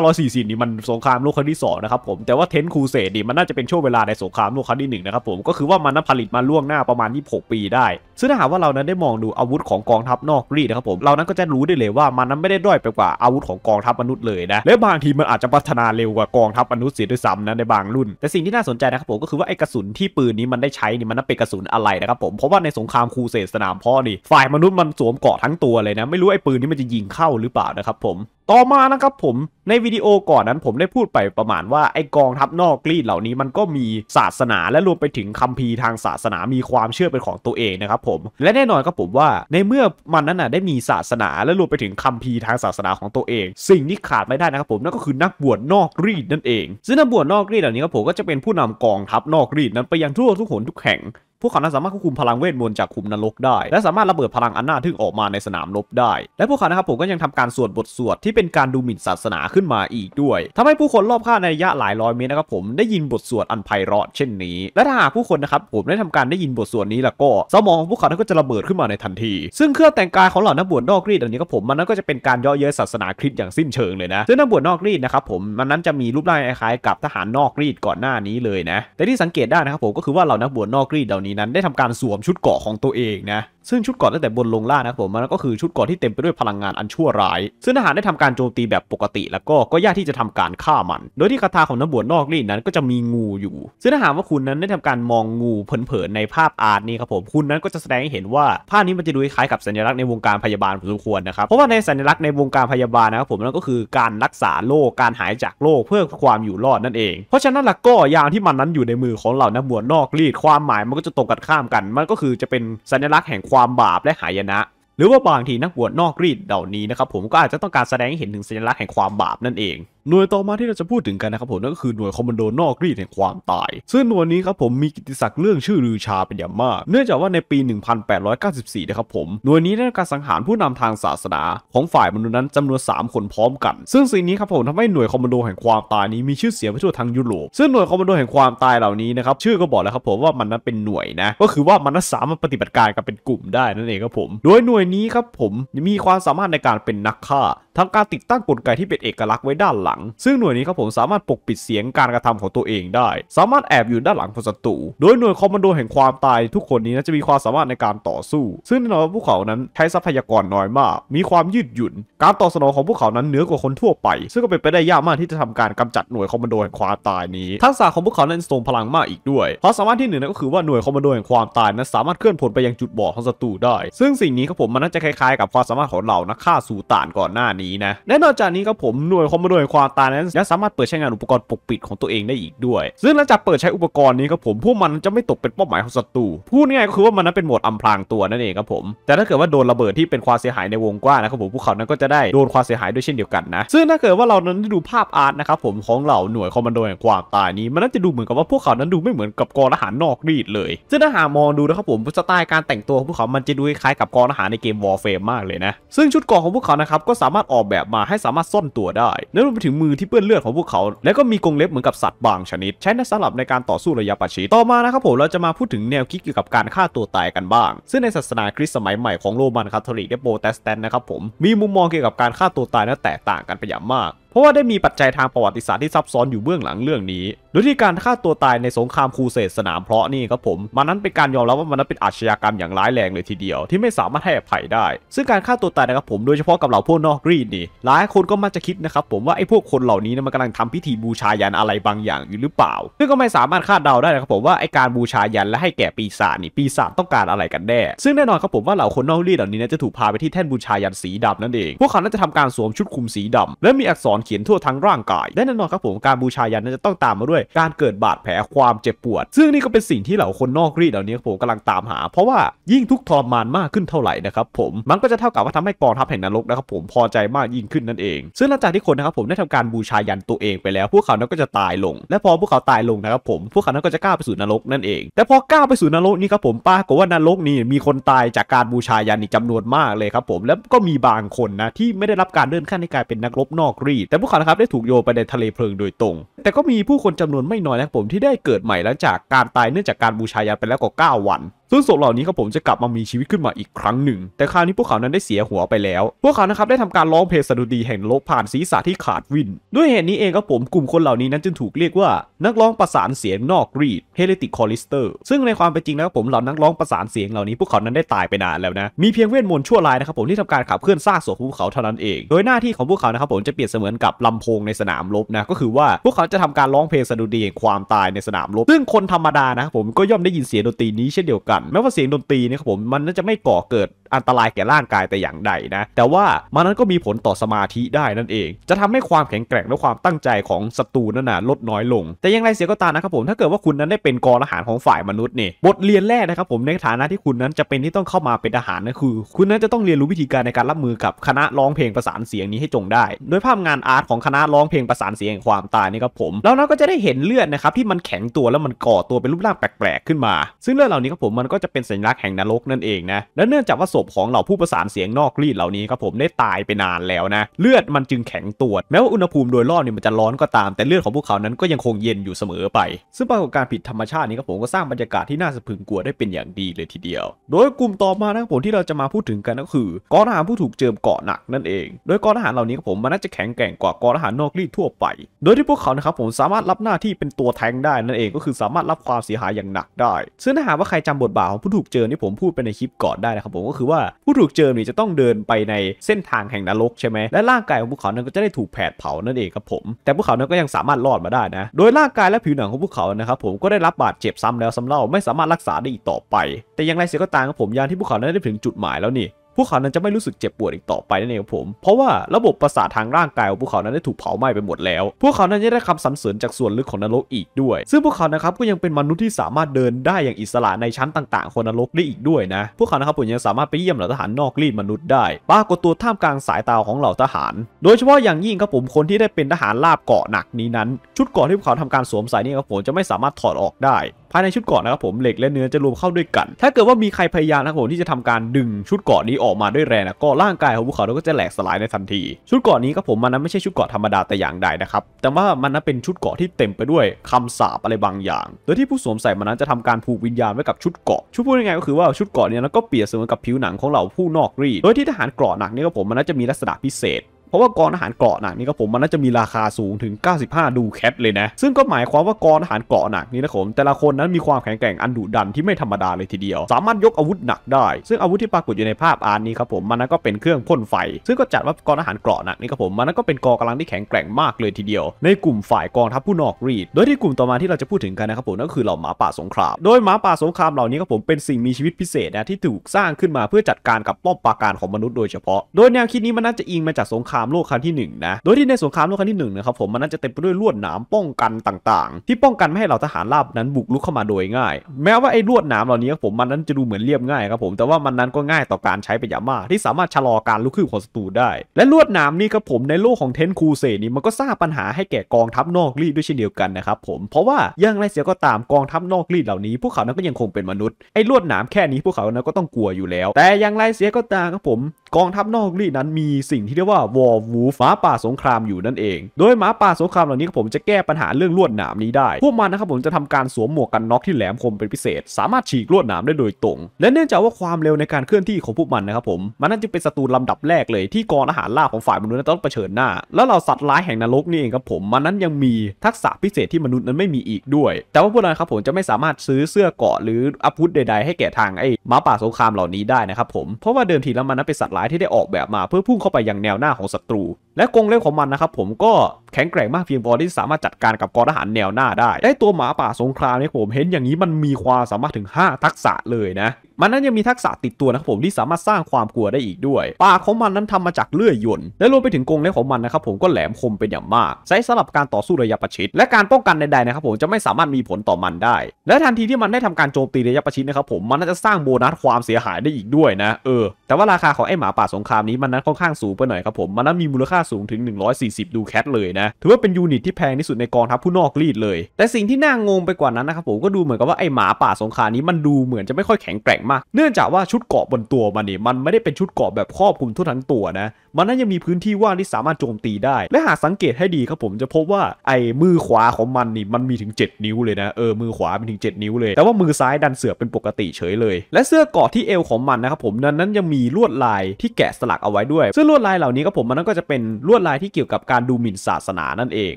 A: 1940 นี่มันสงครามโลกครั้งที่2นะครับผมแต่ว่าเทนคูเซดีมันน่าจะเป็นช่วงเวลาในสงครามโลกครั้งที่1นะครับผมก็คือว่ามันนั้นผลิตมาล่วงหน้าประมาณ26ปีได้ซึ่งถ้าหากว่าเรานั้นได้มองดูอาวุธของกองทัพนอกรีดนะครับผม เรานั้นก็จะรู้ได้เลยว่ามันนั้นไม่ได้ด้อยไปกว่าอาวุธของกองทัพมนุษย์เลยนะ และบางทีมันอาจจะพัฒนาเร็วกว่ากองทัพมนุษย์เสียด้วยซ้ำนะในบางรุ่น แต่สิ่งที่น่าสนใจนะครับผมก็คือว่าไอ้กระสุนที่ปืนนี้มันได้ใช้นี่มันเป็นกระสุนอะไรนะครับผม เพราะว่าในสงครามคูเสดสนามพ่อนี่ ฝ่ายมนุษย์มันสวมเกาะทั้งตัวเลยนะ ไม่รู้ไอ้ปืนนี้มันจะยิงเข้าหรือเปล่านะครับผมต่อมานะครับผมในวิดีโอก่อนนั้นผมได้พูดไปประมาณว่าไอกองทัพนอกกรีดเหล่านี้มันก็มีศาสนาและรวมไปถึงคัมภีร์ทางศาสนามีความเชื่อเป็นของตัวเองนะครับผม และแน่นอนครับผมว่าในเมื่อมันนั้นน่ะได้มีศาสนาและรวมไปถึงคัมภีร์ทางศาสนาของตัวเอง สิ่งที่ขาดไม่ได้นะครับผมนั่นก็คือนักบวชนอกกรีดนั่นเอง ซึ่งนักบวชนอกกรีดเหล่านี้ครับผมก็จะเป็นผู้นำกองทัพนอกรีดนั้นไปยังทั่วทุกหนทุกแห่งพวกเขานั้นสามารถควบคุมพลังเวทมนต์จากขุมนรกได้และสามารถระเบิดพลังอันน่าทึ่งออกมาในสนามรบได้ และพวกเขานะครับผมก็ยังทำการสวดบทสวดที่เป็นการดูหมิ่นศาสนาขึ้นมาอีกด้วยทำให้ผู้คนรอบข้างในระยะหลายร้อยเมตรนะครับผมได้ยินบทสวดอันไพเราะเช่นนี้ และถ้าหากผู้คนนะครับผมได้ทำการได้ยินบทสวดนี้แล้วก็ สมองของพวกเขาก็จะระเบิดขึ้นมาในทันที ซึ่งเครื่องแต่งกายของเหล่านักบวชนอกรีดอันนี้ก็ผมมันนั้นก็จะเป็นการย่อเย้ยศาสนาคริสต์อย่างสิ้นเชิงเลยนะซึ่งนักบวชนอกรีดนะครับผมมันนั้นจะมีรูปร่างคล้ายกับทหารนอกรีดก่อนหน้านี้เลยนะแต่ที่สังเกตได้นะครับผมก็คือว่าเหล่านักบวชนอกรีดเหล่านี้นี้นั้นได้ทำการสวมชุดเกาะของตัวเองนะ ซึ่งชุดเกาะตั้งแต่บนลงล่างนะผมมันก็คือ ชุดเกาะที่เต็ม ไปด้วยพลังงานอันชั่วร้ายซึ่งทหารได้ทำการโจมตีแบบปกติ แล้วก็ก็ยากที่จะทำการฆ่ามัน โดยที่คาถาของน้ำบวชนอกนี่นั้นก็จะมีงูอยู่ซึ่งทหารว่าคุณนั้นได้ทำการมองงูเผินๆในภาพอาร์ตนี้ครับผมคุณนั้นก็จะแสดงให้เห็นว่าภาพนี้มันจะดูคล้ายกับสัญลักษณ์ในวงการพยาบาลพอสมควรนะครับเพราะว่าในสัญลักษณ์ในวงการพยาบาลนะครับผมมันก็คือการรักษาโรคการหายจากโรคเพื่อความอยู่รอดนั่นเอง เพราะฉะนั้นละก็ยาที่มันนั้นอยู่ในมือของเหล่านักบวชนอกรีดความหมายมันก็จะตงกันข้ามกัน มันก็คือจะเป็นสัญลักษณ์แห่งความบาปและหายนะ หรือว่าบางทีนักบวชนอกรีดเหล่านี้นะครับผมก็อาจจะต้องการแสดงให้เห็นถึงสัญลักษณ์แห่งความบาปนั่นเองหน่วยต่อมาที่เราจะพูดถึงกันนะครับผมนั่นก็คือหน่วยคอมมานโดนอกรีดแห่งความตาย ซึ่งหน่วยนี้ครับผมมีกิติศักดิ์เรื่องชื่อลือชาเป็นอย่างมาก เนื่องจากว่าในปี 1894นะครับผมหน่วยนี้ได้การสังหารผู้นำทางศาสนา ของฝ่ายมนุษย์นั้น จำนวน3คนพร้อมกัน ซึ่งสิ่งนี้ครับผมทำให้หน่วยคอมมานโดแห่งความตายนี้มีชื่อเสียงไปทั่วทั้งยุโรปซึ่งหน่วยคอมมานโดแห่งความตายเหล่านี้นะครับชื่อก็บอกแล้วครับผมว่ามันนั้นเป็นหน่วยนะก็คือว่ามันนั้นสามารถปฏิบัติการกับเป็นกลุ่มได้นั่นเองครับผมโดยหน่วยนี้ครับผมมีความสามารถในการเป็นนักฆ่าทำการติดตั้งกลไกที่เป็นเอกลักษณ์ไว้ด้านหลัังซึ่งหน่วยนี้ครับผมสามารถปกปิดเสียงการกระทำของตัวเองได้ สามารถแอบอยู่ด้านหลังของศัตรูโดยหน่วยคอมมานโดแห่งความตาย ทุกคนนี้นะจะมีความสามารถในการต่อสู้ซึ่งแน่นอนว่าพวกเขานั้นใช้ทรัพยากรน้อยมาก มีความยืดหยุ่น การตอบสนองของพวกเขานั้นเหนือกว่าคนทั่วไป ซึ่งก็เป็นไปได้ยากมากที่จะทำการกำจัดหน่วยคอมมานโดแห่งความตายนี้ทักษะของพวกเขานั้นทรงพลังมากอีกด้วยเพราะสามารถที่หนึ่งนั่นก็คือว่าหน่วยคอมมานโดแห่งความตายนั้นสามารถเคลื่อนพลไปยังจุดบอดของศัตรูได้ ซึ่งสิ่งนี้ครับผมมันน่าจะคล้ายๆ กับความสามารถของเหล่านักฆ่าสูตานก่อนหน้านี้นะแน่นอนจากนี้ครับผมหน่วยคอมมานโดแห่งควารตานั้นยังสามารถเปิดใช้งานอุปกรณ์ปกปิดของตัวเองได้อีกด้วย ซึ่งหลังจากเปิดใช้อุปกรณ์นี้ครับผมพวกมันจะไม่ตกเป็นเป้าหมายของศัตรูพูดง่ายก็คือว่ามันนั้นเป็นโหมดอัมพรางตัวนั่นเองครับผม แต่ถ้าเกิดว่าโดนระเบิดที่เป็นความเสียหายในวงกว้างนะครับผมพวกเขานั้นก็จะได้โดนความเสียหายด้วยเช่นเดียวกันนะ ซึ่งถ้าเกิดว่าเรานั้นดูภาพอาร์ตนะครับผมของเหล่าหน่วยคอมมานโดแห่งความตายนี้ มันน่าจะดูเหมือนกับว่าพวกเขานั้นดูไม่เหมือนกับกองทหารนอกรีดเลย ซึ่งถ้าหามองดูนะครับผมสไตล์การแต่งตัวของพวกเขามันจะดูคล้ายกับกองทหารในเกมวอลเฟมมากเลยนะซึ่งชุดกองของพวกเขานะครับก็สามารถออกแบบมาให้สามารถซ่อนตัวได้และรวมไปถึงงมือที่เปื้อนเลือดของพวกเขา และก็มีกรงเล็บเหมือนกับสัตว์บางชนิดใช้ในสำหรับในการต่อสู้ระยะประชิด ต่อมานะครับผมเราจะมาพูดถึงแนวคิดเกี่ยวกับการฆ่าตัวตายกันบ้าง ซึ่งในศาสนาคริสต์สมัยใหม่ ของโรมันคาทอลิกและโปรเตสแตนต์นะครับผมมีมุมมองเกี่ยวกับการฆ่าตัวตายนั้นแตกต่างกันไปอย่างมากเพราะว่าได้มีปัจจัยทางประวัติศาสตร์ที่ซับซ้อนอยู่เบื้องหลังเรื่องนี้ โดยที่การฆ่าตัวตายในสงครามครูเสดสนามเพราะนี่ครับผมมันนั้นเป็นการยอมรับว่ามันนั้นเป็นอาชญากรรมอย่างร้ายแรงเลยทีเดียวที่ไม่สามารถให้อภัยได้ ซึ่งการฆ่าตัวตายนะครับผม โดยเฉพาะกับเหล่าพวกนอกรีดนี่หลายคนก็มักจะคิดนะครับผมว่าไอ้พวกคนเหล่านี้นะมันกำลังทำพิธีบูชายันอะไรบางอย่างอยู่หรือเปล่า ซึ่งก็ไม่สามารถคาดเดาได้นะครับผมว่าไอ้การบูชายันและให้แก่ปีศาจนี่ปีศาจต้องการอะไรกันแน่ ซึ่งแน่นอนครับผมว่าเหล่าคนนอกรีดเหล่านี้นะจะถูกพาไปที่แท่นบูชายันสีดำนั่นเองพวกเขาาจะทำการสวมชุดคลุมสีดำ และมีอักษรเขียนทั่วทั้งร่างกายและแน่นอนครับ ผม การบูชายันนั้นจะต้องตามมาด้วย การเกิดบาดแผล ความเจ็บปวด ซึ่งนี่ก็เป็นสิ่งที่เหล่าคนนอกรีดเหล่านี้ผมกำลังตามหา เพราะว่ายิ่งทุกทรมานมากขึ้นเท่าไหร่นะครับผม มันก็จะเท่ากับว่าทำให้กองทัพแห่งนรกนะครับผม พอใจมากยิ่งขึ้นนั่นเอง ซึ่งหลังจากที่คนนะครับผมได้ทำการบูชายันตัวเองไปแล้ว พวกเขานั้นก็จะตายลง และพอพวกเขาตายลงนะครับผม พวกเขานั้นก็จะก้าวไปสู่นรกนั่นเอง แต่พอก้าวไปสู่นรกนี่ครับผมป้ากว่านรกนี่มีคนตายจากการบูชายันอีกจำนวนมากเลยครับ ผมแล้วก็มีบางคนนะที่ไม่ได้รับการเลื่อนขั้นในการเป็นนักรบนอกรีดแต่พวกเขานะครับได้ถูกโยนไปในทะเลเพลิงโดยตรง แต่ก็มีผู้คนจำนวนไม่น้อยนะผมที่ได้เกิดใหม่หลังจากการตายเนื่องจากการบูชายันไปแล้วกว่า 9 วันซึ่งศพเหล่านี้ครับผมจะกลับมามีชีวิตขึ้นมาอีกครั้งหนึ่ง แต่คราวนี้พวกเขานั้นได้เสียหัวไปแล้ว พวกเขานะครับได้ทำการร้องเพลงสดุดีแห่งโลกผ่านศีรษะที่ขาดวิน ด้วยเหตุนี้เองครับผมกลุ่มคนเหล่านี้นั้นจึงถูกเรียกว่านักร้องประสานเสียงนอกรีดเฮเลติคอลิสเตอร์ซึ่งในความเป็นจริงนะครับผมเหล่านักร้องประสานเสียงเหล่านี้ พวกเขานั้นได้ตายไปนานแล้วนะมีเพียงเวทมนต์ชั่วร้ายนะครับผมที่ทำการขับเคลื่อนซากศพขอพวกเขาเท่านั้นเอง โดยหน้าที่ของพวกเขานะครับผมจะเปรียบเสมือนกับลำโพงในสนามรบนะก็คือว่าพวกเขาจะทำการร้องเพลงสดุดีแห่งความตายในสนามรบซึ่งคนธรรมดานะครับผมก็ย่อมได้ยินเสียงดนตรีนี้เช่นเดียวกันแม้ว่าเสียงดนตรีเนี่ยครับผมมันน่าจะไม่ก่อเกิดอันตรายแก่ร่างกายแต่อย่างใดนะ แต่ว่ามันนั้นก็มีผลต่อสมาธิได้นั่นเอง จะทำให้ความแข็งแกร่งและความตั้งใจของศัตรูนั้นนะลดน้อยลง แต่อย่างไรเสียก็ตามนะครับผม ถ้าเกิดว่าคุณนั้นได้เป็นกองทหารของฝ่ายมนุษย์นี่ บทเรียนแรกนะครับผม ในฐานะที่คุณนั้นจะเป็นที่ต้องเข้ามาเป็นทหารนั่นคือ คุณนั้นจะต้องเรียนรู้วิธีการในการรับมือกับคณะร้องเพลงประสานเสียงนี้ให้จงได้ โดยภาพงานอาร์ตของคณะร้องเพลงประสานเสียงความตายนี่ครับผม แล้วนั้นก็จะได้เห็นเลือดนะครับที่มันแข็งตัวแล้วมันก่อตัวเป็นรูปร่างแปลกๆ ขึ้นมาซึ่งเลือดเหล่านี้ครับผมมันก็จะเป็นสัญลักษณ์แห่งนรกนั่นเองนะและเนื่องจากว่าศพของเหล่าผู้ประสานเสียงนอกรีดเหล่านี้ครับผมได้ตายไปนานแล้วนะ เลือดมันจึงแข็งตัว แม้ว่าอุณหภูมิโดยรอบเนี่ยมันจะร้อนก็ตามแต่เลือดของพวกเขานั้นก็ยังคงเย็นอยู่เสมอไป ซึ่งปรากฏการณ์ผิดธรรมชาตินี้ครับผมก็สร้างบรรยากาศที่น่าสะพรึงกลัวได้เป็นอย่างดีเลยทีเดียว โดยกลุ่มต่อมานะครับผมที่เราจะมาพูดถึงกันก็คือกองทหารผู้ถูกเจิมเกาะหนักนั่นเอง โดยกองทหารเหล่านี้ครับผมมันน่าจะแข็งแกร่งกว่ากองทหารนอกรีดทั่วไป โดยที่พวกเขานะครับผมสามารถรับหน้าที่เป็นตัวแทงได้นั่นเองก็คือสามารถรับความเสียหายอย่างหนักได้ ซึ่งถ้าหากว่าใครจำบทบาทของผู้ถูกเจิมี่ผมพูดไปในคลิปก่อนได้นะครับผมก็คือว่าผู้ถูกเจิมนี่จะต้องเดินไปในเส้นทางแห่งนรกใช่ไหมและร่างกายของพวกเขานั้นก็จะได้ถูกแผดเผานั่นเองครับผม แต่พวกเขานั้นก็ยังสามารถรอดมาได้นะ โดยร่างกายและผิวหนังของพวกเขานะครับผมก็ได้รับบาดเจ็บซ้ำแล้วซ้าเล่าไม่สามารถรักษาได้อีกต่อไป แต่อย่างไรเสียก็ตามครับผมยานที่พวกเขานั้นได้ถึงจุดหมายแล้วนี่พวกเขานั้นจะไม่รู้สึกเจ็บปวดอีกต่อไปนั่นเองผม เพราะว่าระบบประสาททางร่างกายของพวกเขานั้นได้ถูกเผาไหม้ไปหมดแล้ว พวกเขานั้นยังได้คำสรรเสริญจากส่วนลึกของนรกอีกด้วย ซึ่งพวกเขานะครับก็ยังเป็นมนุษย์ที่สามารถเดินได้อย่างอิสระในชั้นต่าง ๆของนรกได้อีกด้วยนะ พวกเขานะครับผมยังสามารถไปเยี่ยมเหล่าทหารนอกรีดมนุษย์ได้ปรากฏตัวท่ามกลางสายตาของเหล่าทหาร โดยเฉพาะอย่างยิ่งครับผม คนที่ได้เป็นทหารลาบเกาะหนักนี้นั้น ชุดเกาะที่พวกเขาทำการสวมใส่นี่ครับผม จะไม่สามารถถอดออกได้ภายในชุดเกาะนะครับผมเหล็กและเนื้อจะรวมเข้าด้วยกัน ถ้าเกิดว่ามีใครพยายามนะครับผมที่จะทำการดึงชุดเกาะนี้ออกมาด้วยแรงนะก็ร่างกายของวกเขาก็จะแหลกสลายในทันที ชุดเกาะนี้ครับผมมันนั้นไม่ใช่ชุดเกาะธรรมดาแต่อย่างใดนะครับ แต่ว่ามันนั้นเป็นชุดเกาะที่เต็มไปด้วยคำสาปอะไรบางอย่าง โดยที่ผู้สวมใส่มันนั้นจะทำการผูกวิญญาณไว้กับชุดเกาะชุดพูดยังไงก็คือว่าชุดเกาะเนี่ยก็เปรียบเสมือนกับผิวหนังของเหล่าผู้นอกรีดโดยที่ทหารเกราะหนักนี่ครับผมมันนั้นจะมีลักษณะพิเศษเพราะว่ากองทหารเกาะหนักนี่ครับผมมันน่าจะมีราคาสูงถึง 95 ดูแคทเลยนะ ซึ่งก็หมายความว่ากองทหารเกาะหนักนี่นะผม แต่ละคนนั้นมีความแข็งแกร่งอันดุดันที่ไม่ธรรมดาเลยทีเดียว สามารถยกอาวุธหนักได้ ซึ่งอาวุธที่ปรากฏอยู่ในภาพอาร์ตนี้ครับผมมันนั้นก็เป็นเครื่องพ่นไฟ ซึ่งก็จัดว่ากองทหารเกาะหนักนี่ครับผมมันนั้นก็เป็นกองกำลังที่แข็งแกร่งมากเลยทีเดียว ในกลุ่มฝ่ายกองทัพผู้นอกรีดโดยที่กลุ่มต่อมาที่เราจะพูดถึงกันนะครับผมนั่นก็คือเหล่าหมาป่าสงครามโดยหมาป่าสงครามเหล่านี้ครับผมเป็นสิ่งมีชีวิตพิเศษนะที่ถูกสร้างขึ้นมาเพื่อจัดการกับป้อมปราการของมนุษย์โดยเฉพาะโดยแนวคิดนี้มันน่าจะอิงมาจากสงครามามโลกครั้งที่1นะ โดยที่ในสงครามโลกครั้งที่1นะครับผมมันน่าจะเต็มไปด้วยลวดหนามป้องกันต่าง ๆ ที่ป้องกันไม่ให้เหล่าทหารราบนั้นบุกรุกเข้ามาโดยง่าย แม้ว่าไอ้ลวดหนามเหล่านี้ครับผมมันนั้นจะดูเหมือนเรียบง่ายครับผม แต่ว่ามันนั้นก็ง่ายต่อการใช้เป็นอย่างมากที่สามารถชะลอการลุกขึ้นของศัตรูได้ และลวดหนามนี่ครับผม ในโลกของเทนคูเซนี้มันก็สร้างปัญหาให้แก่กองทัพนอกรีดด้วยเช่นเดียวกันนะครับผม เพราะว่าอย่างไรเสียก็ตามกองทัพนอกรีดเหล่านี้ พวกเขานั้นก็ยังคงเป็นมนุษย์ไอ้ลวดหนามแค่นี้พวกเขานั้นก็ต้องกลัวอยู่แล้ว แต่อย่างไรเสียก็ตามครับผมกองทัพนอกรีนั้นมีสิ่งที่เรียกว่าวอร์วูฟหมาป่าสงครามอยู่นั่นเอง โดยหมาป่าสงครามเหล่านี้ผมจะแก้ปัญหาเรื่องลวดหนามนี้ได้พวกมันนะครับผมจะทำการสวมหมวกกันน็อกที่แหลมคมเป็นพิเศษ สามารถฉีกลวดหนามได้โดยตรง และเนื่องจากว่าความเร็วในการเคลื่อนที่ของพวกมันนะครับผมมันนั่นจะเป็นศัตรูลำดับแรกเลยที่กองอาหารล่าของฝ่ายมนุษย์ต้องเผชิญหน้า แล้วเราสัตว์ร้ายแห่งนรกนี่เองครับผมมันนั้นยังมีทักษะพิเศษที่มนุษย์นั้นไม่มีอีกด้วย แต่ว่าพวกนั้นครับผมจะไม่สามารถซื้อเสื้อเกาะหรืออาวุธใดๆให้แก่ทางไอ้หมาป่าสงครามเหล่านี้ได้นะครับผมเพราะว่าเดิมทีแล้วมันนั้นเป็นสัตว์ร้ายายที่ได้ออกแบบมาเพื่อพุ่งเข้าไปยังแนวหน้าของศัตรู และกรงเล็บของมันนะครับผมก็แข็งแกร่งมากเพียงพอที่สามารถจัดการกับกองทหารแนวหน้าได้ ได้ตัวหมาป่าสงครามเนี่ยผมเห็นอย่างนี้มันมีความสามารถถึง 5 ทักษะเลยนะมันนั้นยังมีทักษะติดตัวนะครับผม ที่สามารถสร้างความกลัวได้อีกด้วย ปากของมันนั้นทำมาจากเลื่อยยนต์และรวมไปถึงกรงเล็บของมันนะครับผมก็แหลมคมเป็นอย่างมากใช้สำหรับการต่อสู้ระยะประชิดและการป้องกันใดๆนะครับผมจะไม่สามารถมีผลต่อมันได้ และทันทีที่มันได้ทำการโจมตีระยะประชิดนะครับผมมันน่าจะสร้างโบนัสความเสียหายได้อีกด้วยนะเออ แต่ว่าราคาของไอหมาป่าสงครามนี้มันนั้นค่อนข้างสูงไปหน่อยครับผมมันนั้นมีมูลค่าสูงถึง 140 ดูแคท เลยนะถือว่าเป็นยูนิตที่แพงที่สุดในกองทัพผู้นอกรีดเลย แต่สิ่งที่น่างงไปกว่านั้นนะครับผมก็ดูเหมือนกับว่าไอหมาป่าสงครามนี้มันดูเหมือนจะไม่ค่อยแข็งแกร่มากเนื่องจากว่าชุดเกาะบนตัวมันนี่มันไม่ได้เป็นชุดเกาะแบบครอบคลุมทั้งตัวนะมันนั้นยังมีพื้นที่ว่างที่สามารถโจมตีได้ และหากสังเกตให้ดีครับผมจะพบว่า ไอ้มือขวาของมันนี่มันมีถึง 7 นิ้วเลยนะเออมือขวาเป็นถึง 7 นิ้วเลย แต่ว่ามือซ้ายดันเสือกเป็นปกติเฉยเลย และเสื้อเกาะที่เอวของมันนะครับผมนั้นนั้นยังมีลวดลายที่แกะสลักเอาไว้ด้วยซึ่งลวดลายเหล่านี้ครับผมมันก็จะเป็นลวดลายที่เกี่ยวกับการดูหมิ่นศาสนานั่นเอง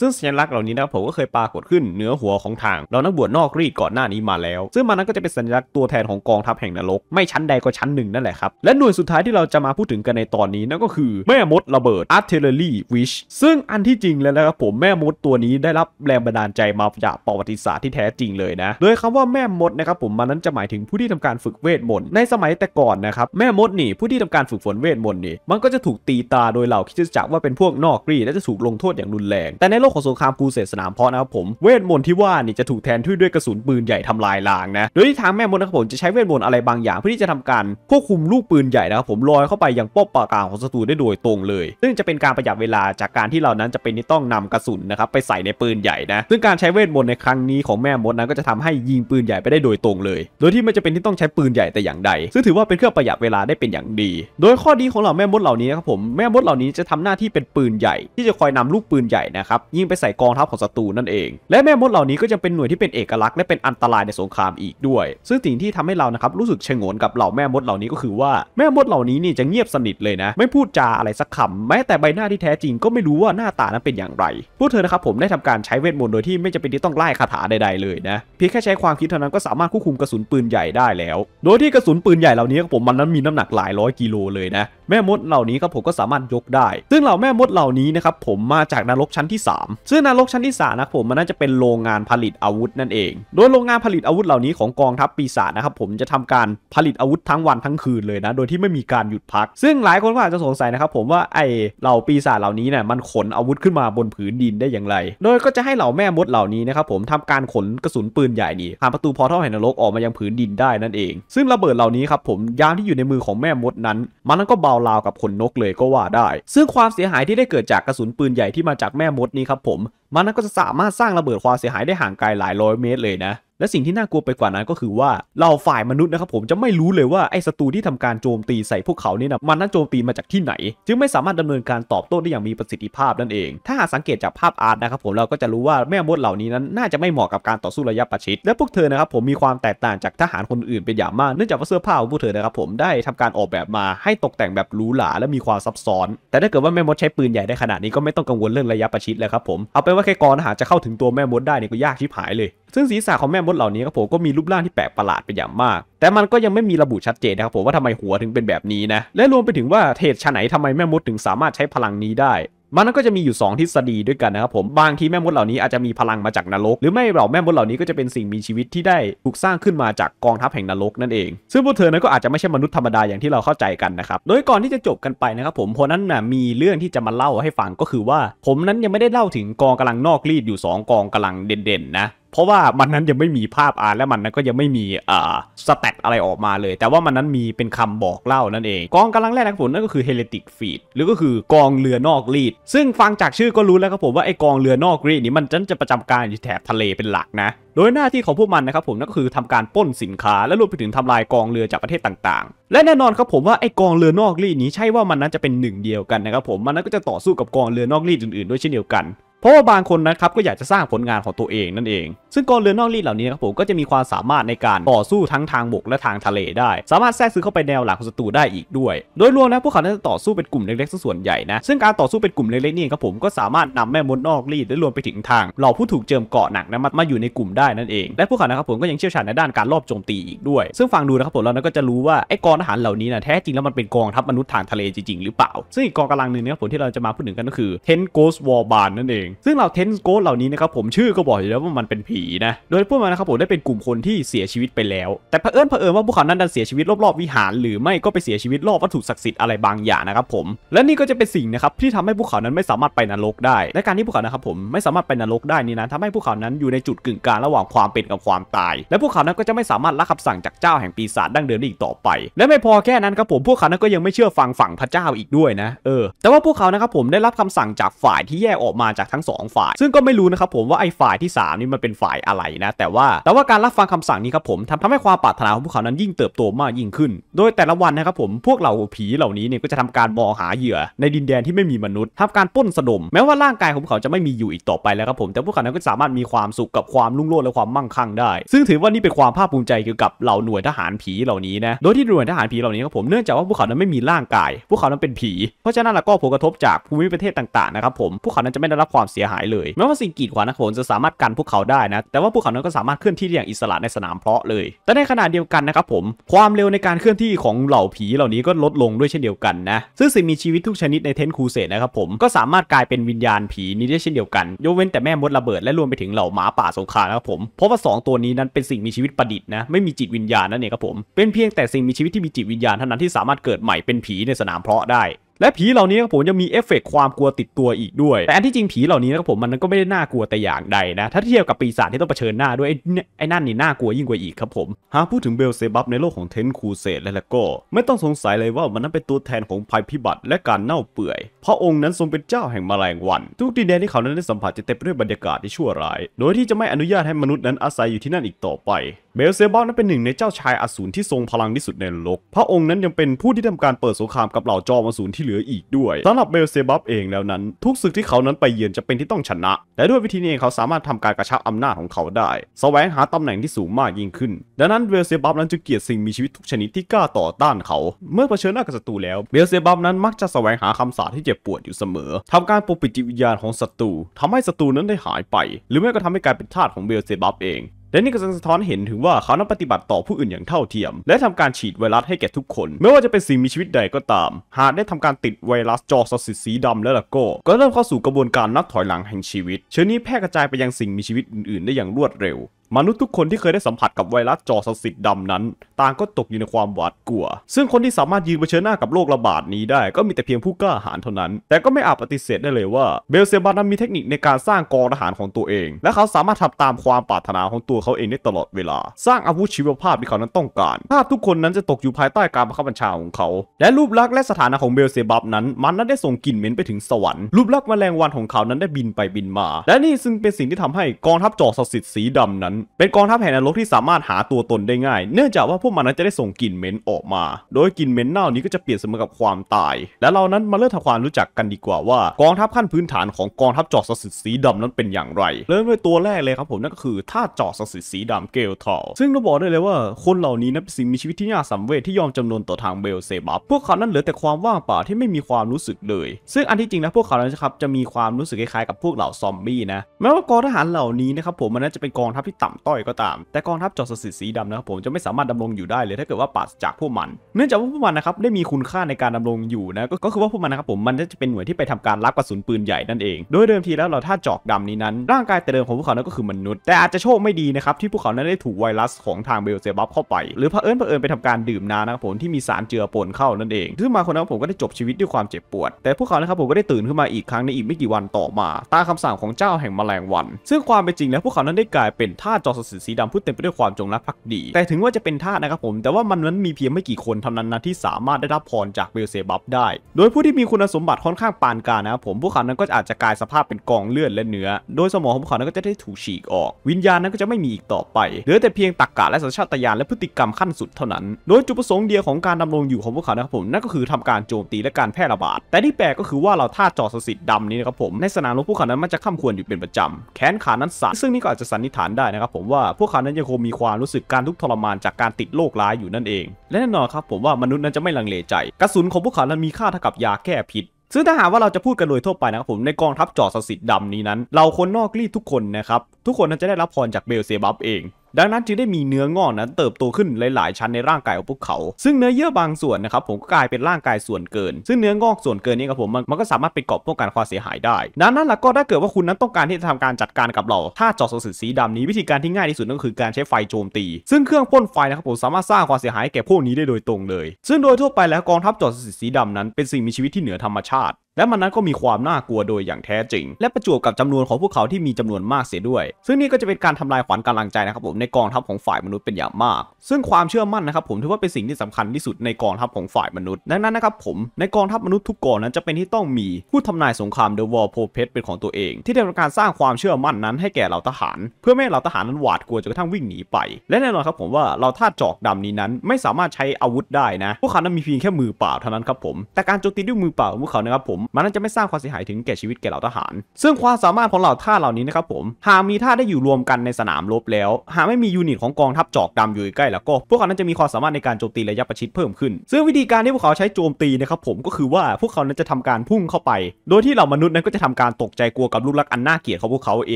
A: ซึ่งสัญลักษณ์เหล่านี้นะครับผมก็เคยปรากฏขึ้นเนื้อหัวของทาง เรา นักบวชนอกรีดก่อนหน้านี้มาแล้ว ซึ่งมันนั้นก็จะเป็นสัญลักษณ์ตัวแทนของกองทัพแห่งนรก ไม่ชั้นใดก็ชั้นหนึ่งนั่นแหละครับและหน่วยสุดท้ายที่เราจะมาพูดถึงกันในตอนนี้นั่นก็คืือแม่มดระเบิด Artillery Witch ซึ่งอันที่จริงแล้วนะครับผมแม่มดตัวนี้ได้รับแรงบันดาลใจมาจากประวัติศาสตร์ที่แท้จริงเลยนะโดยคำว่าแม่มดนะครับผมมันนั้นจะหมายถึงผู้ที่ทำการฝึกเวทมนต์ในสมัยแต่ก่อนนะครับแม่มดนี่ผู้ที่ทำการฝึกฝนเวทมนต์นี่มันก็จะถูกตีตาโดยเหล่าคิดจักว่าเป็นพวกนอกรีและจะถูกลงโทษอย่างรุนแรง แต่ในโลกของสงครามกูเสสนามเพาะนะครับผม เวทมนต์ที่ว่านี่จะถูกแทนที่ด้วยกระสุนปืนใหญ่ทำลายล้างนะ โดยที่ทางแม่มดนะครับผมจะใช้เวทมนต์อะไรบางอย่างเพื่อที่จะทำการควบคุมลูกปืนใหญ่นะครับผมลอยเข้าไปยังป้อมปราการของศัตรูได้โดยตรงเลย ซึ่งจะเป็นการประหยัดเวลาจากการที่เรานั้นจะเป็นที่ต้องนำกระสุนนะครับไปใส่ในปืนใหญ่นะ ซึ่งการใช้เวทมนต์ในครั้งนี้ของแม่มดนั้นก็จะทำให้ยิงปืนใหญ่ไปได้โดยตรงเลย โดยที่ไม่จะเป็นที่ต้องใช้ปืนใหญ่แต่อย่างใด ซึ่งถือว่าเป็นเครื่องประหยัดเวลาได้เป็นอย่างดี โดยข้อดีของเหล่าแม่มดเหล่านี้ครับผม แม่มดเหล่านี้จะทำหน้าที่เป็นปืนใหญ่ที่จะคอยนำลูกปืนใหญ่นะครับยิงไปใส่กองทัพของศัตรูนั่นเอง และแม่มดเหล่านี้ก็จะเป็นหน่วยที่เป็นเอกลักษณ์และเป็นอันตรายในสงครามอีกด้วย ซึ่งสิ่งที่ทำให้เรานะครับรู้สึกชงนกับเหล่าแม่มดเหล่านี้ก็คือว่าแม่มดเหล่านี้นี่จะเงียบสนิทเลยนะไม่พูดจาาอะไรสักคำแม้แต่ใบหน้าที่แท้จริงก็ไม่รู้ว่าหน้าตานั้นเป็นอย่างไรพวกเธอนะครับผมได้ทำการใช้เวทมนต์ โดยที่ไม่จำเป็นที่ต้องไล่คาถาใดๆเลยนะ เพียงแค่ใช้ความคิดเท่านั้นก็สามารถควบคุมกระสุนปืนใหญ่ได้แล้ว โดยที่กระสุนปืนใหญ่เหล่านี้ครับผมมันนั้นมีน้ำหนักหลายร้อยกิโลเลยนะ แม่มดเหล่านี้ครับผมก็สามารถยกได้ ซึ่งเหล่าแม่มดเหล่านี้นะครับผมมาจากนรกชั้นที่ 3 ซึ่งนรกชั้นที่3นะผมมันน่าจะเป็นโรงงานผลิตอาวุธนั่นเอง โดยโรงงานผลิตอาวุธเหล่านี้ของกองทัพปีศาจนะครับผมจะทำการผลิตอาวุธทั้งวันทั้งคืนเลยนะโดยที่ไม่มีการหยุดพัก ซึ่งหลายคนก็อาจจะสงสัยนะนะครับผมว่าไอเหล่า ปีศาจเหล่านี้เนี่ยมันขนอาวุธขึ้นมาบนผืนดินได้อย่างไร โดยก็จะให้เหล่าแม่มดเหล่านี้นะครับผมทำการขน กระสุนปืนใหญ่นี่ผ่านประตูพอท่อแห่งนรกออกมายังผืนดินได้นั่นเอง ซึ่งระเบิดเหล่านี้ครับผมยามที่อยู่ในมือของแม่มดนั้น มันก็เบาลาวกับขนนกเลยก็ว่าได้ ซึ่งความเสียหายที่ได้เกิดจากกระสุนปืนใหญ่ที่มาจากแม่มดนี้ครับผมมันก็จะสามารถสร้างระเบิดความเสียหายได้ห่างไกลหลายร้อยเมตรเลยนะและสิ่งที่น่ากลัวไปกว่านั้นก็คือว่าเราฝ่ายมนุษย์นะครับผมจะไม่รู้เลยว่าไอ้ศัตรูที่ทำการโจมตีใส่พวกเขาเนี่ยนะมันนั้นโจมตีมาจากที่ไหน จึงไม่สามารถดำเนินการตอบโต้ได้อย่างมีประสิทธิภาพนั่นเอง ถ้าหากสังเกตจากภาพอาร์ตนะครับผมเราก็จะรู้ว่าแม่มดเหล่านี้นั้นน่าจะไม่เหมาะกับการต่อสู้ระยะประชิดและพวกเธอนะครับผมมีความแตกต่างจากทหารคนอื่นเป็นอย่างมากเนื่องจากว่าเสื้อผ้าของพวกเธอนะครับผมได้ทำการออกแบบมาให้ตกแต่งแบบหรูหราและมีความซับซ้อน แต่ถ้าเกิดว่าแม่มด ใช้ปืนใหญ่ได้ขนาดนี้ก็ไม่ต้องกังวลเรื่องระยะประชิดเลยครับผมเอาเป็นว่าแค่กอหารจะเข้าถึงตัวแม่มดได้นี่ก็ยากชิบหายเลยซึ่งศีรษะของแม่มดเหล่านี้ครับผมก็มีรูปร่างที่แปลกประหลาดไปอย่างมาก แต่มันก็ยังไม่มีระบุชัดเจนนะครับผมว่าทำไมหัวถึงเป็นแบบนี้นะ และรวมไปถึงว่าเทพชาไหนทำไมแม่มดถึงสามารถใช้พลังนี้ได้ มันก็จะมีอยู่ 2 ทฤษฎีด้วยกันนะครับผม บางทีแม่มดเหล่านี้อาจจะมีพลังมาจากนรก หรือไม่เหล่าแม่มดเหล่านี้ก็จะเป็นสิ่งมีชีวิตที่ได้ถูกสร้างขึ้นมาจากกองทัพแห่งนรกนั่นเอง ซึ่งพวกเธอนั้นก็อาจจะไม่ใช่มนุษย์ธรรมดาอย่างที่เราเข้าใจกันนะครับ โดยก่อนที่จะจบกันไปนะครับผมเพราะนั้นนะมีเรื่องที่จะมาเล่าให้ฟังก็คือว่า ผมนั้นยังไม่ได้เล่าถึงกองกำลังนอกรีดอยู่ 2 กองกำลังเด่นๆ นะเพราะว่ามันนั้นยังไม่มีภาพอาร์และมันนั้นก็ยังไม่มีอ่าสแตทอะไรออกมาเลยแต่ว่ามันนั้นมีเป็นคำบอกเล่านั่นเองกองกำลังแรกนักฝนนั่นก็คือเฮเลติกฟีดหรือก็คือกองเรือนอกรีดซึ่งฟังจากชื่อก็รู้แล้วครับผมว่าไอกองเรือนอกรีดนี้มันจะประจำการอยู่แถบทะเลเป็นหลักนะโดยหน้าที่ของพวกมันนะครับผมนั่นก็คือทำการป้นสินค้าและรวมไปถึงทำลายกองเรือจากประเทศต่าง ๆ และแน่นอนครับผมว่าไอกองเรือนอกรีดนี้ใช่ว่ามันนั้นจะเป็นหนึ่งเดียวกันนะครับผมมันนั้นก็จะต่อสู้กับกองเรือนอกรีดอื่นๆด้วยเช่นเดียวกันเพราะว่าบางคนนะครับก็อยากจะสร้างผลงานของตัวเองนั่นเอง ซึ่งกองเรือนอกรีดเหล่านี้นครับผมก็จะมีความสามารถในการต่อสู้ทั้งทางบกและทางทะเลได้ สามารถแทรกซึมเข้าไปแนวหลังของศัตรูได้อีกด้วย โดยรวมนะพวกเขาจะต่อสู้เป็นกลุ่มเล็กๆส่วนใหญ่นะซึ่งการต่อสู้เป็นกลุ่ม เล็กๆนี่ครับผมก็สามารถนำแม่มดนอกรีดและรวมไปถึงทางเ่าผู้ถูกเจิมเกาะหนักนะมาอยู่ในกลุ่มได้นั่นเองและพวกเขานะครับผมก็ยังเชี่ยวชาญในด้านการลอบโจมตีอีกด้วย ซึ่งฟังดูนะครับผมเราก็จะรู้ว่าไอ้กองทหารเหล่านี้นะแท้จริงแล้วมันเป็นกองทัพมนุษย์ทางทะเลจริงๆหรือเปล่า ซึ่งอีกกองกำลังหนึ่งนะครับผมที่เราจะมาพูดถึงกันก็คือ Ten Ghost War b a นั่นเองซึ่งเราเทนโกสเหล่านี้นะครับผมชื่อก็บอกอยู่แล้วว่ามันเป็นผีนะ โดยพูดมานะครับผมได้เป็นกลุ่มคนที่เสียชีวิตไปแล้ว แต่เผอิญเผอิญว่าพวกเขานั้นดันเสียชีวิตรอบๆวิหารหรือไม่ก็ไปเสียชีวิตรอบวัตถุศักดิ์สิทธิ์อะไรบางอย่างนะครับผม และนี่ก็จะเป็นสิ่งนะครับที่ทำให้พวกเขานั้นไม่สามารถไปนรกได้ และการที่พวกเขานะครับผมไม่สามารถไปนรกได้นี่นะทำให้พวกเขานั้นอยู่ในจุดกึ่งกลางระหว่างความเป็นกับความตาย และพวกเขานั้นก็จะไม่สามารถรับคำสั่งจากเจ้าแห่งปีศาจดั้งเดิมอีกต่อไป และไม่พอแค่นั้นครับผมพวกเขานั้นก็ยังไม่เชื่อฟังฝั่งพระเจ้าอีกด้วยนะ เออ แต่ว่าพวกเขานะครับผมได้รับคำสั่งจากฝ่ายที่แยกออกมาจากททั้ง2ฝ่ายซึ่งก็ไม่รู้นะครับผมว่าไอ้ฝ่ายที่ 3 นี่มันเป็นฝ่ายอะไรนะแต่ว่าแต่ว่าการรับฟังคำสั่งนี้ครับผมทำทำให้ความปรารถนาของพวกเขานั้นยิ่งเติบโตมากยิ่งขึ้น โดยแต่ละวันนะครับผมพวกเหล่าผีเหล่านี้เนี่ยก็จะทำการมองหาเหยื่อในดินแดนที่ไม่มีมนุษย์ทำการป้นสะดมแม้ว่าร่างกายของพวกเขาจะไม่มีอยู่อีกต่อไปแล้วครับผมแต่พวกเขานั้นก็สามารถมีความสุขกับความรุ่งโรจน์และความมั่งคั่ง ได้ ซึ่งถือว่านี่เป็นความภาคภูมิใจเกี่ยวกับเหล่าหน่วยทหารผีเหล่านี้นะโดยที่หน่วยทหารผีเหล่านี้ครับผมเนื่องจากว่าพวกเขานั้นไม่มีร่างกาย พวกเขานั้นเป็นผี เพราะฉะนั้นแล้วก็ผลกระทบจากภูมิประเทศต่างๆนะครับผมพวกเขานั้นจะไม่ได้รับความเสียหายเลยแม้ว่าสิ่งกีดขวางนักโขนจะสามารถกันพวกเขาได้นะแต่ว่าพวกเขานั้นก็สามารถเคลื่อนที่ได้อย่างอิสระในสนามเพาะเลย แต่ในขณะเดียวกันนะครับผมความเร็วในการเคลื่อนที่ของเหล่าผีเหล่านี้ก็ลดลงด้วยเช่นเดียวกันนะซึ่งสิ่งมีชีวิตทุกชนิดในเทนคูเซ่นะครับผมก็สามารถกลายเป็นวิญญาณผีนี้ได้เช่นเดียวกันยกเว้นแต่แม่มดระเบิดและรวมไปถึงเหล่าหมาป่าสงครามนะครับผมเพราะว่า 2 ตัวนี้นั้นเป็นสิ่งมีชีวิตประดิษฐ์นะไม่มีจิตวิญญาณนั่นเองครับผมเป็นเพียงแต่สิ่งมีชีวิตที่มีจิตวิญญาณเท่านั้นที่สามารถเกิดใหม่เป็นผีในสนามเพาะได้และผีเหล่านี้ครับผมจะมีเอฟเฟกความกลัวติดตัวอีกด้วย แต่อันที่จริงผีเหล่านี้นะครับผมมันก็ไม่ได้น่ากลัวแต่อย่างใดนะถ้าเทียบกับปีศาจที่ต้องเผชิญหน้าด้วยไอ้ไอ้นั่นนี่น่ากลัวยิ่งกว่าอีกครับผมหากพูดถึงเบลเซบับในโลกของเทนคูเซตแล้วก็ไม่ต้องสงสัยเลยว่ามันนั้นเป็นตัวแทนของภัยพิบัติและการเน่าเปื่อยเพราะองค์นั้นทรงเป็นเจ้าแห่งแมลงวัน ทุกดินแดนที่เขานั้นได้สัมผัสจะเต็มไปด้วยบรรยากาศที่ชั่วร้าย โดยที่จะไม่อนุญาตให้มนุษย์นั้นอาศัยอยู่ที่นั่นอีกต่อไปเบลเซบับนั้นเป็นหนึ่งในเจ้าชายอสูรที่ทรงพลังที่สุดในโลกพระองค์นั้นยังเป็นผู้ที่ทำการเปิดสงครามกับเหล่าจอมอสูรที่เหลืออีกด้วยสำหรับ เบลเซบับเองแล้วนั้น ทุกศึกที่เขานั้นไปเยือนจะเป็นที่ต้องชนะและด้วยวิธีนี้เองเขาสามารถทำการกระชับอำนาจของเขาได้สแสวงหาตำแหน่งที่สูงมากยิ่งขึ้น ดังนั้นเบลเซบับนั้นจึงเกลียดสิ่งมีชีวิตทุกชนิดที่กล้าต่อต้านเขา เมื่อเผชิญหน้ากับศัตรูแล้วเบลเซบับนั้นมักจะสแสวงหาคำสาปที่เจ็บปวดอยู่เสมอ ทำการปกปิดจิตวิญญาณของศัตรูทำให้ศัตรูนั้นได้หายไป หรือแม้กระทั่งให้กลายเป็นทาสของเบลเซบับเองและนี่ก็จสะท้อนเห็นถึงว่าเขานั้นปฏิบัติต่อผู้อื่นอย่างเท่าเทียมและทำการฉีดไวรัสให้แก่ทุกคนไม่ว่าจะเป็นสิ่งมีชีวิตใดก็ตาม หากได้ทำการติดไวรัสจอสิสีดำแล้วล่ะก็ก็เริ่มเข้าสู่กระบวนการนับถอยหลังแห่งชีวิตเชื้อนี้แพร่กระจายไปยังสิ่งมีชีวิตอื่นๆ ได้อย่างรวดเร็วมนุษย์ทุกคนที่เคยได้สัมผัสกับไวรัสจอสสิทธิ์ดำนั้น ต่างก็ตกอยู่ในความหวาดกลัว ซึ่งคนที่สามารถยืนเผชิญหน้ากับโรคระบาดนี้ได้ก็มีแต่เพียงผู้กล้าหาญเท่านั้น แต่ก็ไม่อาจปฏิเสธได้เลยว่าเบลเซบานั้นมีเทคนิคในการสร้างกองทหารของตัวเอง และเขาสามารถทำตามความปรารถนาของตัวเขาเองได้ตลอดเวลาสร้างอาวุธชีวภาพที่เขานั้นต้องการภาพทุกคนนั้นจะตกอยู่ภายใต้การบังคับบัญชาของเขา และรูปลักษณ์และสถานะของเบลเซบับนั้น มันนั้นได้ส่งกลิ่นเหม็นไปถึงสวรรค์ รูปลักษณ์แมลงวันของเขา นั้นได้บินไปบินมา และนี่ซึ่งเป็นสิ่งที่ทำให้กองทัพจอสสิทธิ์สีดำนั้นเป็นกองทัพแห่งนรกที่สามารถหาตัวตนได้ง่าย เนื่องจากว่าพวกมันนั้นจะได้ส่งกลิ่นเหม็นออกมา โดยกลิ่นเหม็นเน่านี้ก็จะเปลี่ยนเสมอกับความตาย และเรานั้นมาเริ่มทำความรู้จักกันดีกว่าว่ากองทัพขั้นพื้นฐานของกองทัพจอสสิทธิ์สีดำนั้นเป็นอย่างไร เริ่มด้วยตัวแรกเลยครับผม นั่นก็คือท่าจอสสิทธิ์สีดำเกลทอลซึ่งเราบอกได้เลยว่า คนเหล่านี้นั้นเป็นสิ่งมีชีวิตที่น่าสังเวชที่ยอมจำนนต่อทางเบลเซบับพวกเขานั้นเหลือแต่ความว่างเปล่าที่ไม่มีความรู้สึกเลย ซึ่งอันที่จริงนะพวกเขานั้นครับจะมีความรู้สึกคล้ายๆกับพวกเหล่าซอมบี้นะแม้ว่ากองทหารเหล่านี้นะครับผมมันน่าจะเป็นกองทัพที่ต่่ำต้อยก็ตามแต่กองทัพจอสสิสีดำนะครับผมจะไม่สามารถดำรงอยู่ได้เลยถ้าเกิดว่าปราศจากพวกมัน เนื่องจากว่าพวกมันนะครับได้มีคุณค่าในการดำรงอยู่นะก็คือว่าพวกมันนะครับผมมันจะเป็นหน่วยที่ไปทำการรับกระสุนปืนใหญ่นั่นเอง โดยเดิมทีแล้วเราถ้าจอกดำนี้นั้น ร่างกายแต่เดิมของพวกเขานั้นก็คือมนุษย์ แต่อาจจะโชคไม่ดีนะครับที่พวกเขานั้นได้ถูกไวรัสของทางเบลเซบับเข้าไป หรือเผอิญเผอิญไปทำการดื่มน้ำนะครับผมที่มีสารเจือปนเข้านั่นเองซึ่งมาคนนั้นผมก็ได้จบชีวิตด้วยความเจ็บปวด แต่พวกเขานะครับผมก็ได้ตื่นขึ้นมาอีกครั้งในอีกไม่กี่วันต่อมา ตามคาสั่งของเจ้าแห่งแมลงวัน ซึ่งความเป็นจริงแล้วพวกเขานั้นได้กลายเป็นท่าตจอสสีสีดำพูดเต็มไปด้วยความจงรักภักดี แต่ถึงว่าจะเป็นทาสนะครับผมแต่ว่ามันนั้นมีเพียงไม่กี่คนเท่านั้นนะที่สามารถได้รับพรจากเบลเซบับได้โดยผู้ที่มีคุณสมบัติค่อนข้างปานกลางนะครับผมพวกเขานั้นก็อาจจะกลายสภาพเป็นกองเลือดและเนื้อ โดย สมองของพวกเขานั้นก็จะได้ถูกฉีกออก วิญญาณนั้นก็จะไม่มีอีกต่อไป เหลือแต่เพียงตรกกะและสัญชาตญาณและพฤติกรรมขั้นสุดเท่านั้น โดยจุดประสงค์เดียวของการดำรงอยู่ของพวกเขานะครับผมนั่นก็คือทำการโจมตีและการแพร่ระบาด แต่ที่แปลกก็คือว่าเราทาาจอสสิดดำนี้นะครับผมในสนามรบพวกเขานั้นมันจะข้ามควรอยู่เป็นประจำแขนขานั้นสั่นซึ่งนี่ก็อาจจะสันนิษฐานได้นะครับับผมว่า พวกเขานั้นยังคงมีความรู้สึกการทุกทรมานจากการติดโรคร้ายอยู่นั่นเอง และแน่นอนครับผมว่ามนุษย์นั้นจะไม่ลังเลใจกระสุนของพวกเขานั้นมีค่าเท่ากับยาแก้พิษซึ่งถ้าหากว่าเราจะพูดกันโดยทั่วไปนะครับผม ในกองทัพจอสสิทธิ์ดำนี้นั้น เราคนนอกรีดทุกคนนะครับทุกคนนั้นจะได้รับพรจากเบลเซบับเองดังนั้นจึงได้มีเนื้องอกนั้นเติบโตขึ้นหลายๆชั้นในร่างกายของพวกเขา ซึ่งเนื้อเยื่อบางส่วนนะครับผมก็กลายเป็นร่างกายส่วนเกิน ซึ่งเนื้องอกส่วนเกินนี้ครับผมมันก็สามารถไปเกาะป้องกันความเสียหายได้ดังนั้นแล้วก็ถ้าเกิดว่าคุณนั้นต้องการที่จะทำการจัดการกับเรา ถ้าจอสสือสีดำนี้วิธีการที่ง่ายที่สุดก็คือการใช้ไฟโจมตี ซึ่งเครื่องพ่นไฟนะครับผมสามารถสร้างความเสียหายแก่พวกนี้ได้โดยตรงเลย ซึ่งโดยทั่วไปแล้วกองทัพจอสสือสีดำนั้น เป็นสิ่งมีชีวิตที่เหนือธรรมชาติและมันนั้นก็มีความน่ากลัวโดยอย่างแท้จริง และประจวบกับจำนวนของพวกเขาที่มีจำนวนมากเสียด้วย ซึ่งนี่ก็จะเป็นการทำลายขวัญกำลังใจนะครับผมในกองทัพของฝ่ายมนุษย์เป็นอย่างมาก ซึ่งความเชื่อมั่นนะครับผมถือว่าเป็นสิ่งที่สำคัญที่สุดในกองทัพของฝ่ายมนุษย์ดังนั้นนะครับผมในกองทัพมนุษย์ทุกกองนั้นจะเป็นที่ต้องมีผู้ทำนายสงครามเดอะวอลโพเพสเป็นของตัวเอง ที่ได้ทำการสร้างความเชื่อมั่นนั้น ให้แก่เหล่าทหาร เพื่อไม่ให้เหล่าทหารนั้นหวาดกลัวจนกระทั่งวิ่งหนีไป และแน่นอนครับผมว่าเราท่าจอกดำนี้นั้นไม่สามารถใช้อาวุธได้นะพวกเขานั้นมีเพียงแค่มือเปล่าเท่านั้นครับผมแต่การโจมตีด้วยมือเปล่าของพวกเขานะครับผมมันน้นจะไม่สร้างความเสียหายถึงแก่ชีวิตแก่เหล่าทหาร ซึ่งความสามารถของเหล่าท่าเหล่านี้นะครับผม หากมีท่าได้อยู่รวมกันในสนามรบแล้ว หากไม่มียูนิต ของกองทัพจอกดำอยู่ใกล้แล้วก็ พวกเขานั้นจะมีความสามารถในการโจมตี ระยะประชิดเพิ่มขึ้นซึ่งวิธีการที่พวกเขาใช้โจมตีนะครับผม ก็คือว่าพวกเขานั้นจะทำการพุ่งเข้าไป โดยที่เหล่ามนุษย์นั้นก็จะทำการตกใจกลัวกับลูกลักอันน่าเกลียดของพวกเขาเอ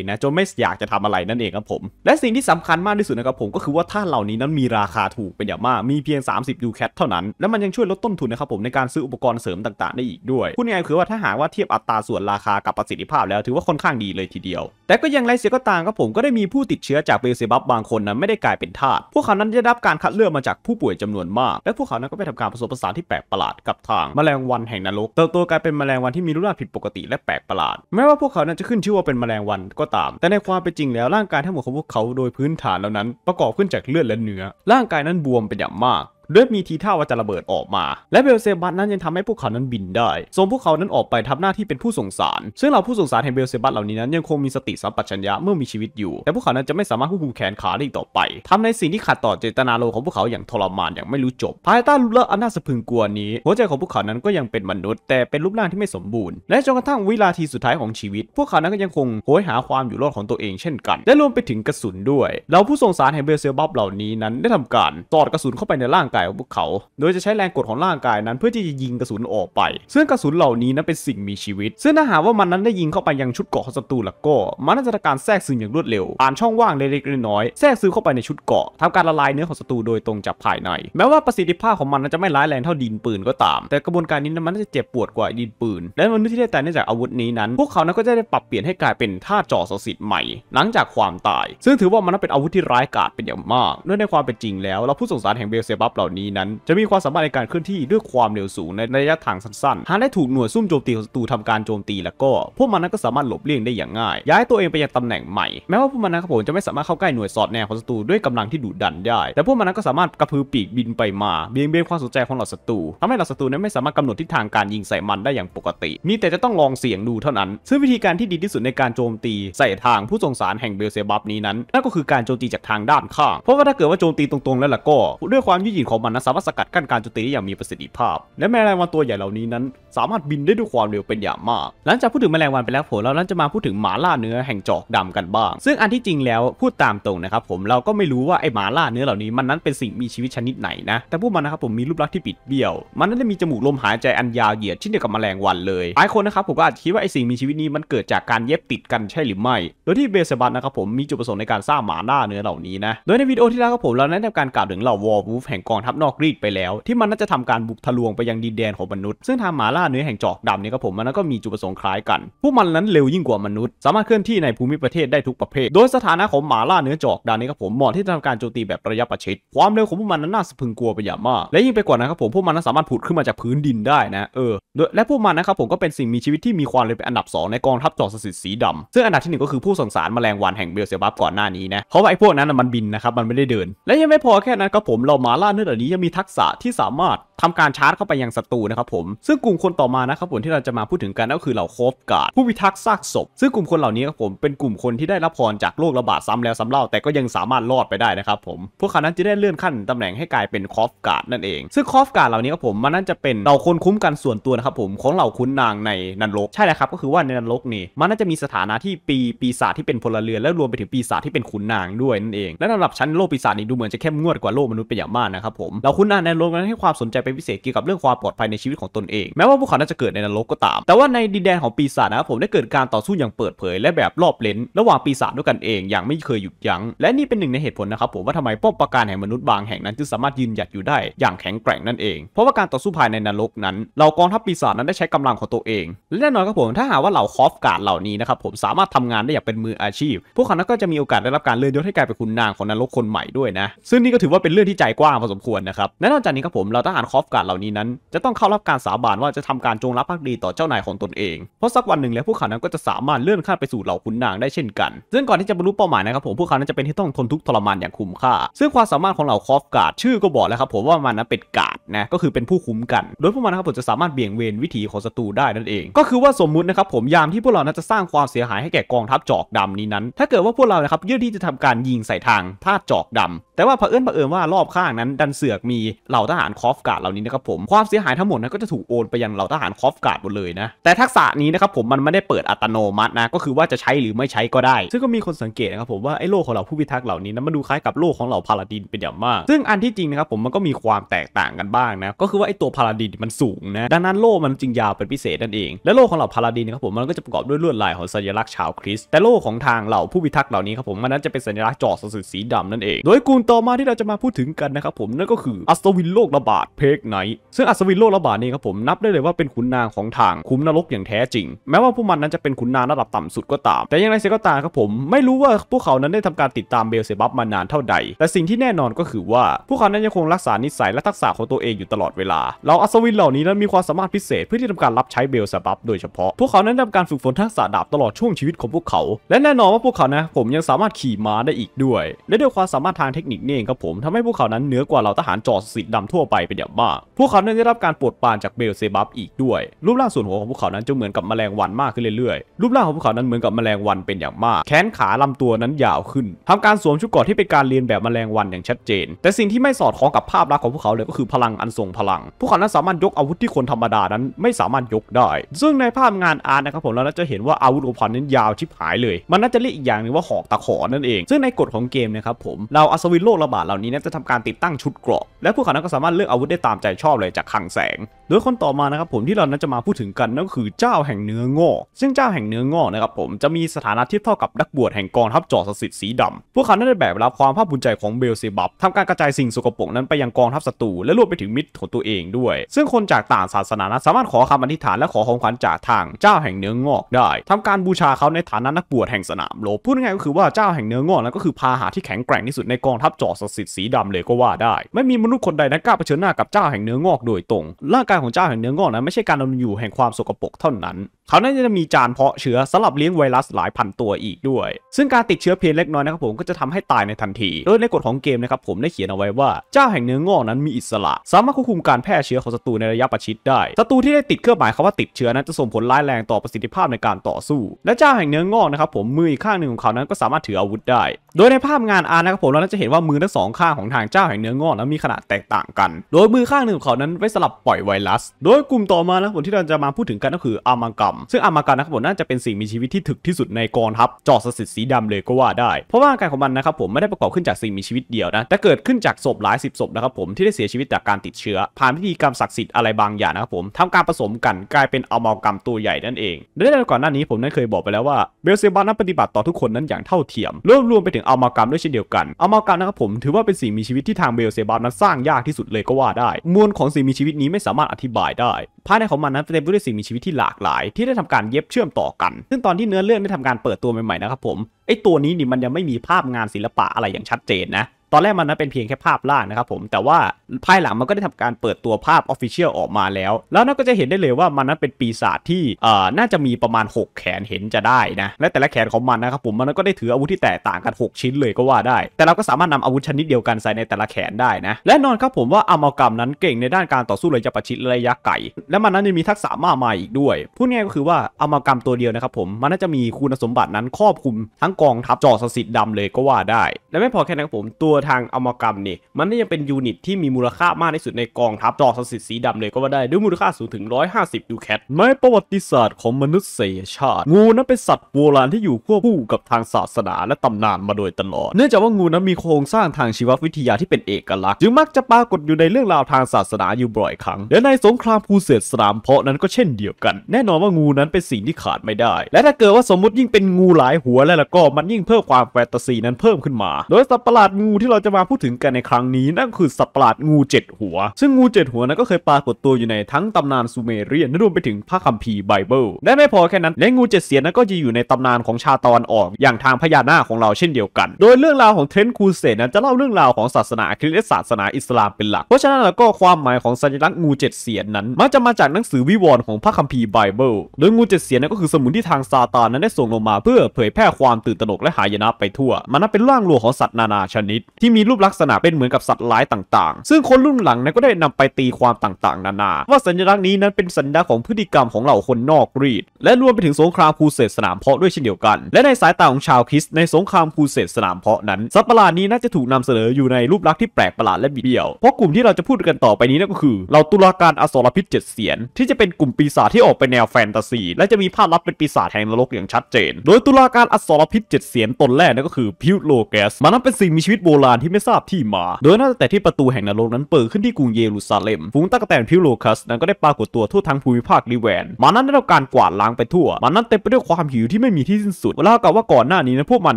A: งนะ จนไม่อยากจะทำอะไรนั่นเองครับผม และสิ่งที่สำคัญมากที่สุดนะครับผมก็คือว่าท่าเหล่านี้นั้นมีราคาถูกเป็นอย่างมากมีเพียง30ดูแคทเท่านั้นและมันยังช่วยลดต้นทุนนะครับผมในการซื้ออุปกรณ์เสริมต่าง ๆได้อีกด้วยพูดง่ายคืว่าถ้าหากว่าเทียบอัตราส่วนราคากับประสิทธิภาพแล้วถือว่าค่อนข้างดีเลยทีเดียว แต่ก็ยังไรเสียก็ตามครับผมก็ได้มีผู้ติดเชื้อจากเบลเซบับบางคนนั้นไม่ได้กลายเป็นทาสพวกเขานั้นได้รับการคัดเลือกมาจากผู้ป่วยจำนวนมาก และพวกเขานั้นก็ไปทำการผสมผสานที่แปลกประหลาดกับทาง แมลงวันแห่งนรกเติบโตกลายเป็นแมลงวันที่มีรูปร่างผิดปกติและแปลกประหลาดแม้ว่าพวกเขานั้นจะขึ้นชื่อว่าเป็นแมลงวันก็ตาม แต่ในความเป็นจริงแล้วร่างกายทั้งหมดของพวกเขาโดยพื้นฐานแล้วนั้น ประกอบขึ้นจากเลือดและเนื้อร่างกายนั้นบวมเป็นอย่างมากด้วยมีทีท่าว่าจะระเบิดออกมา และเบลเซบัสนั้นยังทำให้พวกเขานั้นบินได้ส่งพวกเขานั้นออกไปทำหน้าที่เป็นผู้ส่งสารซึ่งเราผู้ส่งสารแห่งเบลเซบัสเหล่านี้นั้นยังคงมีสติสัมปชัญญะเมื่อมีชีวิตอยู่ แต่พวกเขานั้นจะไม่สามารถควบคุมแขนขาได้ต่อไป ทำในสิ่งที่ขัดต่อเจตนาโลของพวกเขาอย่างทรมานอย่างไม่รู้จบภายใต้รูปร่างอันน่าสะพึงกลัวนี้ หัวใจของพวกเขานั้นก็ยังเป็นมนุษย์แต่เป็นรูปร่างที่ไม่สมบูรณ์ และจนกระทั่งวิลาทีสุดท้ายของชีวิต พวกเขานั้นก็ยังคงโหยหาความอยู่รอดของตัวเองเช่นกันและรวมไปถึงกระสุนด้วยเราผู้ส่งสารแห่งเบลเซบัสเหล่านี้นั้นได้ทำการสอดกระสุนเข้าไปในร่างกายของพวกเขาโดยจะใช้แรงกดของร่างกายนั้นเพื่อที่จะยิงกระสุนออกไปซึ่งกระสุนเหล่านี้นั้นเป็นสิ่งมีชีวิตซึ่งถ้าหากว่ามันนั้นได้ยิงเข้าไปยังชุดเกาะของศัตรูละก็ มันน่าจะทำการแทรกซึมอย่างรวดเร็ว ผ่านช่องว่างเล็กๆน้อยๆแทรกซึมเข้าไปในชุดเกาะทำการละลายเนื้อของศัตรูโดยตรงจากภายใน แม้ว่าประสิทธิภาพของมันนั้นจะไม่ร้ายแรงเท่าดินปืนก็ตาม แต่กระบวนการนี้นั้นมันจะเจ็บปวดกว่าดินปืน และมนุษย์ที่ได้แต่จากอาวุธนี้นั้น พวกเขานั้นก็จะได้ปรับเปลี่ยนให้กลายเป็นท่าจ่อสสิทธิ์ใหม่ หลังจากความตาย ซึ่งถือว่ามันเป็นอาวุธที่ร้ายกาจเป็นอย่างมากด้วยในความเป็นจริงแล้วเราผู้สงสารแห่งเบลเซบับเหล่านี้นั้นจะมีความสามารถในการเคลื่อนที่ด้วยความเร็วสูงในระยะทางสั้นๆ หากได้ถูกหน่วยซุ่มโจมตีของศัตรูทำการโจมตีแล้วก็พวกมันนั้นก็สามารถหลบเลี่ยงได้อย่างง่ายย้ายตัวเองไปยังตำแหน่งใหม่แม้ว่าพวกมันนนครับผมจะไม่สามารถเข้าใกล้หน่วยสอดแนมของศัตรูด้วยกำลังที่ดุดันได้ แต่พวกมันนั้นก็สามารถกระพือปีกบินไปมาเบี่ยงเบนความสนใจของเหล่าศัตรูทำให้เหล่าศัตรูนั้นไม่สามารถกำหนดทิศทางการยิงใส่มันได้อย่างปกติมีแต่จะต้องลองเสี่ยงดูเท่านั้น ซึ่งวิธีการที่ดีที่สุดในการโจมตีใส่ทางผู้สงสารแห่งเบลเซบับนี้นั้นนั่นก็คือการโจมตีจากทางด้านข้างเพราะว่าถ้าเกิดว่าโจมตีตรงๆ แล้วล่ะก็ด้วยความยืดหยุ่นขของมันนั้นสามารถสกัดกั้นการโจมตีได้อย่างมีประสิทธิภาพ และแมลงวันตัวใหญ่เหล่านี้นั้น สามารถบินได้ด้วยความเร็วเป็นอย่างมาก หลังจากพูดถึงแมลงวันไปแล้วผมเราจะมาพูดถึงหมาล่าเนื้อ แห่งจอกดำกันบ้าง ซึ่งอันที่จริงแล้วพูดตามตรงนะครับผมเราก็ไม่รู้ว่าไอหมาล่าเนื้อเหล่านี้ มันนั้นเป็นสิ่งมีชีวิตชนิดไหนนะแต่พวกมันนะครับผมมีรูปลักษณ์ที่ปิดเบี้ยว มันนั้นได้มีจมูกลมหายใจอันยาวเหยียดเช่นเดียวกับแมลงวันเลยหลายคนนะครับผมก็อาจจะคิดว่าไอสิ่งมีชีวิตนี้มันเกิดจากการเย็บติดกันใช่หรือไม่ โดยที่เบสบัตนะครับผมมีจุดประสงค์ในการสร้างหมาล่าเนื้อเหล่านี้นะโดยในวิดีโอที่แล้วครับผมเราได้ทำการกล่าวถึงเหล่าวอลวูฟแห่งกององทัพนอกกรีดไปแล้ว ที่มันน่าจะทำการบุกทะลวงไปยังดินแดนของมนุษย์ ซึ่งทางหมาล่าเนื้อแห่งจอกดำเนี่ยครับผมมันก็มีจุดประสงค์คล้ายกันพวกมันนั้นเร็วยิ่งกว่ามนุษย์สามารถเคลื่อนที่ในภูมิประเทศได้ทุกประเภท โดยสถานะของหมาล่าเนื้อจอกดำนี่ครับผมเหมาะที่จะทำการโจมตีแบบระยะประชิดความเร็วของพวกมันนั้นน่าสะพึงกลัวไปอย่างมากและยิ่งไปกว่านั้นครับผมพวกมันนั้นสามารถผุดขึ้นมาจากพื้นดินได้นะเออและพวกมันนะครับผมก็เป็นสิ่งมีชีวิตที่มีความเร็วเป็นอันดับ2ในกองทัพจอกสิทธิ์สีดำซึ่งอันดับที่1ก็คือผู้สงสารแมลงวันแห่งเบลเซบับก่อนหน้านี้นะเพราะว่าไอ้พวกนั้นมันบินนะครับมันไม่ได้เดิน และยังไม่พอแค่นั้นครับผมเราหมาล่าเนืเหล่านี้ยังมีทักษะที่สามารถทำการชาร์จเข้าไปยังศัตรูนะครับผม ซึ่งกลุ่มคนต่อมานะครับผมที่เราจะมาพูดถึงกันก็คือเหล่าโคฟกาดผู้พิทักษ์ซากศพ ซึ่งกลุ่มคนเหล่านี้ครับผมเป็นกลุ่มคนที่ได้รับพรจากโรคระบาดซ้ำแล้วซ้ำเล่าแต่ก็ยังสามารถรอดไปได้นะครับผมพวกเขานั้นจะได้เลื่อนขั้นตำแหน่งให้กลายเป็นคอฟกาดนั่นเองซึ่งคอฟกาดเหล่านี้ครับผมมันนั่นจะเป็นเหล่าคนคุ้มกันส่วนตัวนะครับผมของเหล่าคุนนางในนันรกใช่แล้วครับ ก็คือว่าในนันรกนี่มันน่าจะมีสถานะที่ปีปีศาจที่เป็นพลเรือนและรวมไปถึงปีศาจที่เป็นขุนนางด้วยนั่นเองและสำหรับชั้นโลกปีศาจนี่ดูเหมือนจะเข้มงวดกว่าโลกมนุษย์เป็นอย่างมากนะครับผมเหล่าคุนนางในนลกนั้นให้ความสนใจเป็นพิเศษเกี่ยวกับเรื่องความปลอดภัยในชีวิตของตนเองแม้ว่าพวกเขาน่าจะเกิดในนรกก็ตาม แต่ว่าในดินแดนของปีศาจนะครับผมได้เกิดการต่อสู้อย่างเปิดเผย และแบบรอบเลนระหว่างปีศาจด้วยกันเองอย่างไม่เคยหยุดยั้งและนี่เป็นหนึ่งในเหตุผลนะครับผมว่าทำไมป้อมปราการแห่งมนุษย์บางแห่งนั้นจึงสามารถยืนหยัดอยู่ได้อย่างแข็งแกร่งนั่นเองเพราะว่าการต่อสู้ภายในนรกนั้นเหล่ากองทัพปีศาจนั้นได้ใช้กำลังของตัวเอง และแน่นอนครับผมถ้าหากว่าเหล่าคอฟการ์ดเหล่านี้นะครับผมสามารถทำงานได้อย่างเป็นมืออาชีพ พวกเขาก็จะมีโอกาสได้รับการเลื่อนยศให้กลายเป็นคุณนางของนรกคนใหม่ด้วยนะ ซึ่งนี่ก็ถือว่าเป็นเรื่องที่ใจกว้างพอสมควรนะครับและนอกจากนี้ครับผมเราทหารคอฟการ์ดเหล่านี้นั้นจะต้องเข้ารับการสาบานว่าจะทำการจงรับภักดีต่อเจ้านายของตนเองเพราะสักวันหนึ่งแล้วพวกเขานั้นก็จะสามารถเลื่อนขั้นไปสู่เหล่าขุนนางได้เช่นกัน ซึ่งก่อนที่จะบรรลุเป้าหมายนะครับ ผมพวกเขานั้นจะเป็นที่ต้องทนทุกข์ทรมานอย่างคุ้มค่า ซึ่งความสามารถของเหล่าคอฟการ์ดชื่อก็บอกแล้วครับผมว่ามันนะเป็นการ์ดนะ ก็คือเป็นผู้คุ้มกัน โดยพวกมันนะครับผมจะสามารถเบี่ยงเวนวิถีของศัตรูได้นั่นเอง ก็คือว่าสมมุตินะครับผมยามที่พวกเรานั้นจะสร้างความเสียหายให้แก่กองทัพจอกดำนี้นั้น ถ้าเกิดว่าพวกเรานะครับยื่นที่จะทำการยิงใส่ทางท่าจอกดำ แต่ว่าเผอิญเผอิญว่ารอบข้างนั้น ดันเสือกมีเหล่าทหารคอฟการ์ดล่านี้นะครับผมความเสียหายทั้งหมดนะก็จะถูกโอนไปยังเหล่าทหารคอฟการ์ดหมดเลยนะแต่ทักษะนี้นะครับผมมันไม่ได้เปิดอัตโนมัตินะ ก็คือว่าจะใช้หรือไม่ใช้ก็ได้ ซึ่งก็มีคนสังเกตนะครับผมว่าไอ้โลของเหล่าผู้พิทักษ์เหล่านี้นะมันดูคล้ายกับโลของเหล่าพาราดินเป็นอย่างมาก ซึ่งอันที่จริงนะครับผมมันก็มีความแตกต่างกันบ้างนะก็คือว่าไอ้ตัวพาราดินมันสูงนะดังนั้นโลมันจึงยาวเป็นพิเศษนั่นเอง และโลของเหล่าพาราดินนะครับผมมันก็จะประกอบด้วยลวดลายของสัญลักษณ์ชาวคริสต์แต่โลของทางเหล่าผู้พิทักษ์เหล่านี้ครับผมมันนั้นจะเป็นสัญลักษณ์จอดสุดสีดำนั่นเอง โดยกลุ่มต่อมาที่เราจะมาพูดถึงกันนะครับผมนั่นก็คืออัศวินโลกระบาดเพกไนท์ซึ่งอัศวินโลกระบาดนี่ครับผมนับได้เลยว่าเป็นขุนนางของทางคุ้มนรกอย่างแท้จริง แม้ว่าพวกมันนั้นจะเป็นขุนนางระดับต่ำสุดก็ตาม แต่อย่างไรเสียก็ตามครับผมไม่รู้ว่าพวกเขานั้นได้ทำการติดตามเบลเซบับมานานเท่าใด แต่สิ่งที่แน่นอนก็คือว่าพวกเขานั้นยังคงรักษานิสัยและทักษะของตัวเองอยู่ตลอดเวลาเราอัศวินเหล่านี้นั้นมีความสามารถพิเศษเพื่อที่ทำการรับใช้เบลเซบับโดยเฉพาะ พวกเขานั้นทำการฝึกฝนทักษะดาบตลอดช่วงชีวิตของพวกเขา และแน่นอนว่าพวกเขานะผมยังสามารถขี่ม้าได้อีกด้วยและด้วยความสามารถทางเทคนิคนี่เองครับผมทำให้พวกเขานั้นเหนือกว่าเราทหารจอดสีดำทั่วไปเป็นอย่างบ้าพวกเขาได้รับการปวดปานจากเบลเซบับอีกด้วย รูปร่างส่วนหัวของพวกเขานั้นจะเหมือนกับแมลงวันมากขึ้นเรื่อยๆ รูปร่างของพวกเขานั้นเหมือนกับแมลงวันเป็นอย่างมาก แขนขาลำตัวนั้นยาวขึ้น ทำการสวมชุดเกราะที่เป็นการเรียนแบบแมลงวันอย่างชัดเจน แต่สิ่งที่ไม่สอดคล้องกับภาพลักษณ์ของพวกเขาเลยก็คือพลังอันทรงพลังพวกเขานั้นสามารถยกอาวุธที่คนธรรมดานั้นไม่สามารถยกได้ ซึ่งในภาพงานอาร์ตนะครับผมเราจะเห็นว่าอาวุธของพรนั้นยาวชิบหายเลย มันน่าจะเรียกอีกอย่างหนึ่งว่าหอกตะขอนั่นเอง ซึ่งในกฎของเกมนะครับผมเราอัศวินโลกระบาดเหล่านี้นั้นจะทำการติดตั้งชุดเกราะและพวกเขานั้นก็สามารถเลือกอาวุธได้ตตามใจชอบเลยจากคังแสงโดยคนต่อมานะครับผมที่เรานั้นจะมาพูดถึงกันนั่นก็คือเจ้าแห่งเนื้องอกซึ่งเจ้าแห่งเนื้องอกนะครับผมจะมีสถานะเทียบเท่ากับนักบวชแห่งกองทัพจอสสิทธิ์สีดำ พวกเขาได้แบบรับความภาคภูมิใจของเบลเซบับ ทำการกระจายสิ่งสกปรกนั้นไปยังกองทัพศัตรูและรวมไปถึงมิตรของตัวเองด้วย ซึ่งคนจากต่างศาสนานะสามารถขอคำอธิษฐานและขอของขวัญจากทางเจ้าแห่งเนื้องอกได้ ทำการบูชาเขาในฐานะนักบวชแห่งสนามโลบพูดง่ายก็คือว่าเจ้าแห่งเนื้องอกนั้นก็คือพาหะที่แข็งแกร่งที่สุดในกองทัพจอสสิทธิ์สีดำเลยก็ว่าได้ ไม่มีมนุษย์คนใดนกล้าเผชิญหน้ากับเจ้าแห่งเนื้องอกโดยตรงร่างกายของเจ้าแห่งเนื้องอกนั้นไม่ใช่การดำรงอยู่แห่งความสกปรกเท่านั้น เขาน่าจะมีจานเพาะเชื้อสำหรับเลี้ยงไวรัสหลายพันตัวอีกด้วย ซึ่งการติดเชื้อเพียงเล็กน้อยนะครับผมก็จะทำให้ตายในทันที โดยในกฎของเกมนะครับผมได้เขียนเอาไว้ว่าเจ้าแห่งเนื้องอกนั้นมีอิสระ สามารถควบคุมการแพร่เชื้อของศัตรูในระยะประชิดได้ ศัตรูที่ได้ติดเครื่องหมายคำว่าติดเชื้อนั้น จะส่งผลร้ายแรงต่อประสิทธิภาพในการต่อสู้ และเจ้าแห่งเนื้องอกนะครับผมมืออีกข้างหนึ่งของเขานั้นก็สามารถถืออาวุธได้ โดยในภาพงานอาร์นะครับผมเราจะเห็นว่ามือทั้งสองข้างของทางเจ้าแห่งเนื้องอก นั้นมีขนาดแตกต่างกัน โดยมืข้างหนึ่งของเขานั้นไว้สลับปล่อยไวรัส โดยกลุ่มต่อมานะผมที่เราจะมาพูดถึงกันก็คืออามังกัมซึ่งอามังกัมนะครับผมน่าจะเป็นสิ่งมีชีวิตที่ถึกที่สุดในกองทัพจอสสิทธิ์สีดำเลยก็ว่าได้ เพราะว่าการของมันนะครับผมไม่ได้ประกอบขึ้นจากสิ่งมีชีวิตเดียวนะ แต่เกิดขึ้นจากศพหลายสิบศพนะครับผมที่ได้เสียชีวิตจากการติดเชื้อผ่านพิธีกรรมศักดิ์สิทธิ์อะไรบางอย่างนะครับผมทำการผสมกันกลายเป็นอามังกัมตัวใหญ่นั่นเองได้ก่อนหน้านี้ผมนั้นเคยบอกไปแล้วว่าเบลเซบัสนั้นปฏิบัติต่อทุกคนนั้นอย่างเท่าเทียมรวมรวมไปถึงอามังกัมด้วยเช่นเดียวกันอามังกัมนะครับผมถือว่าเป็นสิ่งมีชีวิตที่ทางเบลเซบัสนั้นสร้างยากที่สุดเลยก็ว่าไมวลของสิ่งมีชีวิตนี้ไม่สามารถอธิบายได้ ภายในของมันนั้นเต็มไปด้วยสิ่งมีชีวิตที่หลากหลาย ที่ได้ทำการเย็บเชื่อมต่อกัน ซึ่งตอนที่เนื้อเรื่องได้ทำการเปิดตัวใหม่ๆนะครับผมไอตัวนี้นี่มันยังไม่มีภาพงานศิลปะอะไรอย่างชัดเจนนะตอนแรกมันนะเป็นเพียงแค่ภาพล่างนะครับผมแต่ว่าภายหลังมันก็ได้ทำการเปิดตัวภาพ o f f เชียลออกมาแล้ว แล้วนั่นก็จะเห็นได้เลยว่ามันนั้นเป็นปีศาจที่เอ่อน่าจะมีประมาณ 6 แขนเห็นจะได้นะและแต่ละแขนของมันนะครับผมมันก็ได้ถืออาวุธที่แตกต่างกัน 6 ชิ้นเลยก็ว่าได้ แต่เราก็สามารถนำอาวุธชนิดเดียวกันใส่ในแต่ละแขนได้นะและนอนครับผมว่าอมากรรมนั้นเก่งในด้านการต่อสู้ระยะประชิดระยะไกลและมันนั้นยังมีทักษะมากมายอีกด้วยพูดง่ายก็คือว่าอมากรรมตัวเดียวนะครับผมมันน่าจะมีคุณสมบัตินั้นครอบคลุม ทั้งกองทัพจอสสิทธิ์ดำเลยก็ว่าได้ และไม่พอแค่นั้นครับผมตัวทางอมกรรมนี่มันยังเป็นยูนิตที่มีมูลค่ามากที่สุดในกองทัพดอกสัสิ์สีดำเลยก็ว่าได้ด้วยมูลค่าสูงถึง 150 ดูแคทในประวัติศาสตร์ของมนุษยชาติ งูนั้นเป็นสัตว์โบราณที่อยู่ควบคู่กับทางศาสนาและตำนานมาโดยตลอด เนื่องจากว่างูนั้นมีโครงสร้างทางชีววิทยาที่เป็นเอกลักษณ์จึงมักจะปรากฏอยู่ในเรื่องราวทางศาสนาอยู่บ่อยครั้งและในสงครามภูเสดสนามเพาะนั้นก็เช่นเดียวกัน แน่นอนว่างูนั้นเป็นสิ่งที่ขาดไม่ได้ และถ้าเกิดว่าสมมติยิ่งเป็นงูหลายหัวแล้วก็มันยิ่งเพิ่มความแฟนตาซีนั้นเพิ่มขึ้นมา โดยสัตว์ประหลาดงูทที่เราจะมาพูดถึงกันในครั้งนี้นั่นคือสัตว์ประหลาดงูเจ็ดหัว ซึ่งงูเจ็ดหัวนั้นก็เคยปรากฏตัวอยู่ในทั้งตำนานซูเมเรียนรวมไปถึงพระคัมภีร์ไบเบิลและไม่พอแค่นั้นและงูเจ็ดเสียนนั้นก็จะอยู่ในตำนานของชาตอนออกอย่างทางพญานาคของเราเช่นเดียวกันโดยเรื่องราวของเทรนคูเซนั้น จะเล่าเรื่องราวของศาสนาคริสต์ศาสนาอิสลามเป็นหลัก เพราะฉะนั้นแล้วก็ความหมายของสัญลักษณ์งูเจ็ดเสียนนั้นมักจะมาจากหนังสือวิวรณ์ของพระคัมภีร์ไบเบิลโดยงูเจ็ดเสียนนั้นก็คือสมุนที่ทางซาตานนั้นได้ส่งลงมาเพื่อเผยแพร่ความตื่นตระหนกและหายนะไปทั่วมันนับเป็นร่างลวงของสัตว์นานาชนิดที่มีรูปลักษณะเป็นเหมือนกับสัตว์ร้ายต่าง ๆ ซึ่งคนรุ่นหลังนั้นก็ได้นำไปตีความต่างๆ นานาว่าสัญลักษณ์นี้นั้นเป็นสัญลักษณ์ของพฤติกรรมของเหล่าคนนอกรีดและรวมไปถึงสงครามคูเสดสนามเพาะด้วยเช่นเดียวกัน และในสายตาของชาวคริสในสงครามคูเสดสนามเพาะนั้น สัตว์ประหลาดนี้น่าจะถูกนำเสนออยู่ในรูปลักษณ์ที่แปลกประหลาดและบิดเบี้ยวเพราะกลุ่มที่เราจะพูดกันต่อไปนี้นั่นก็คือเหล่าตุลาการอสรพิษเจ็ดเสียนที่จะเป็นกลุ่มปีศาจที่ออกไปแนวแฟนตาซี และจะมีภาพลับเป็นปีศาจแห่งนรกอย่างชัดเจน โดยตุลาการอสรพิษเจ็ดเสียนตนแรกนั่นก็คือพิวโลแกสมันนับเป็นสิ่งมีชีวิตโบราาณที่ไม่ทราบที่มา โดยน่าจะแต่ที่ประตูแห่งนรกนั้นเปิดขึ้นที่กรุงเยรูซาเล็มฝูงตะกแตนพิโลคัสนั้นก็ได้ปรากฏตัวทั่วทั้งภูมิภาคลิแวนมันนั้นได้รับการกวาดล้างไปทั่ว มันนั้นเต็มไปด้วยความหิวที่ไม่มีที่สิ้นสุดเล่ากับว่าก่อนหน้านี้นะพวกมัน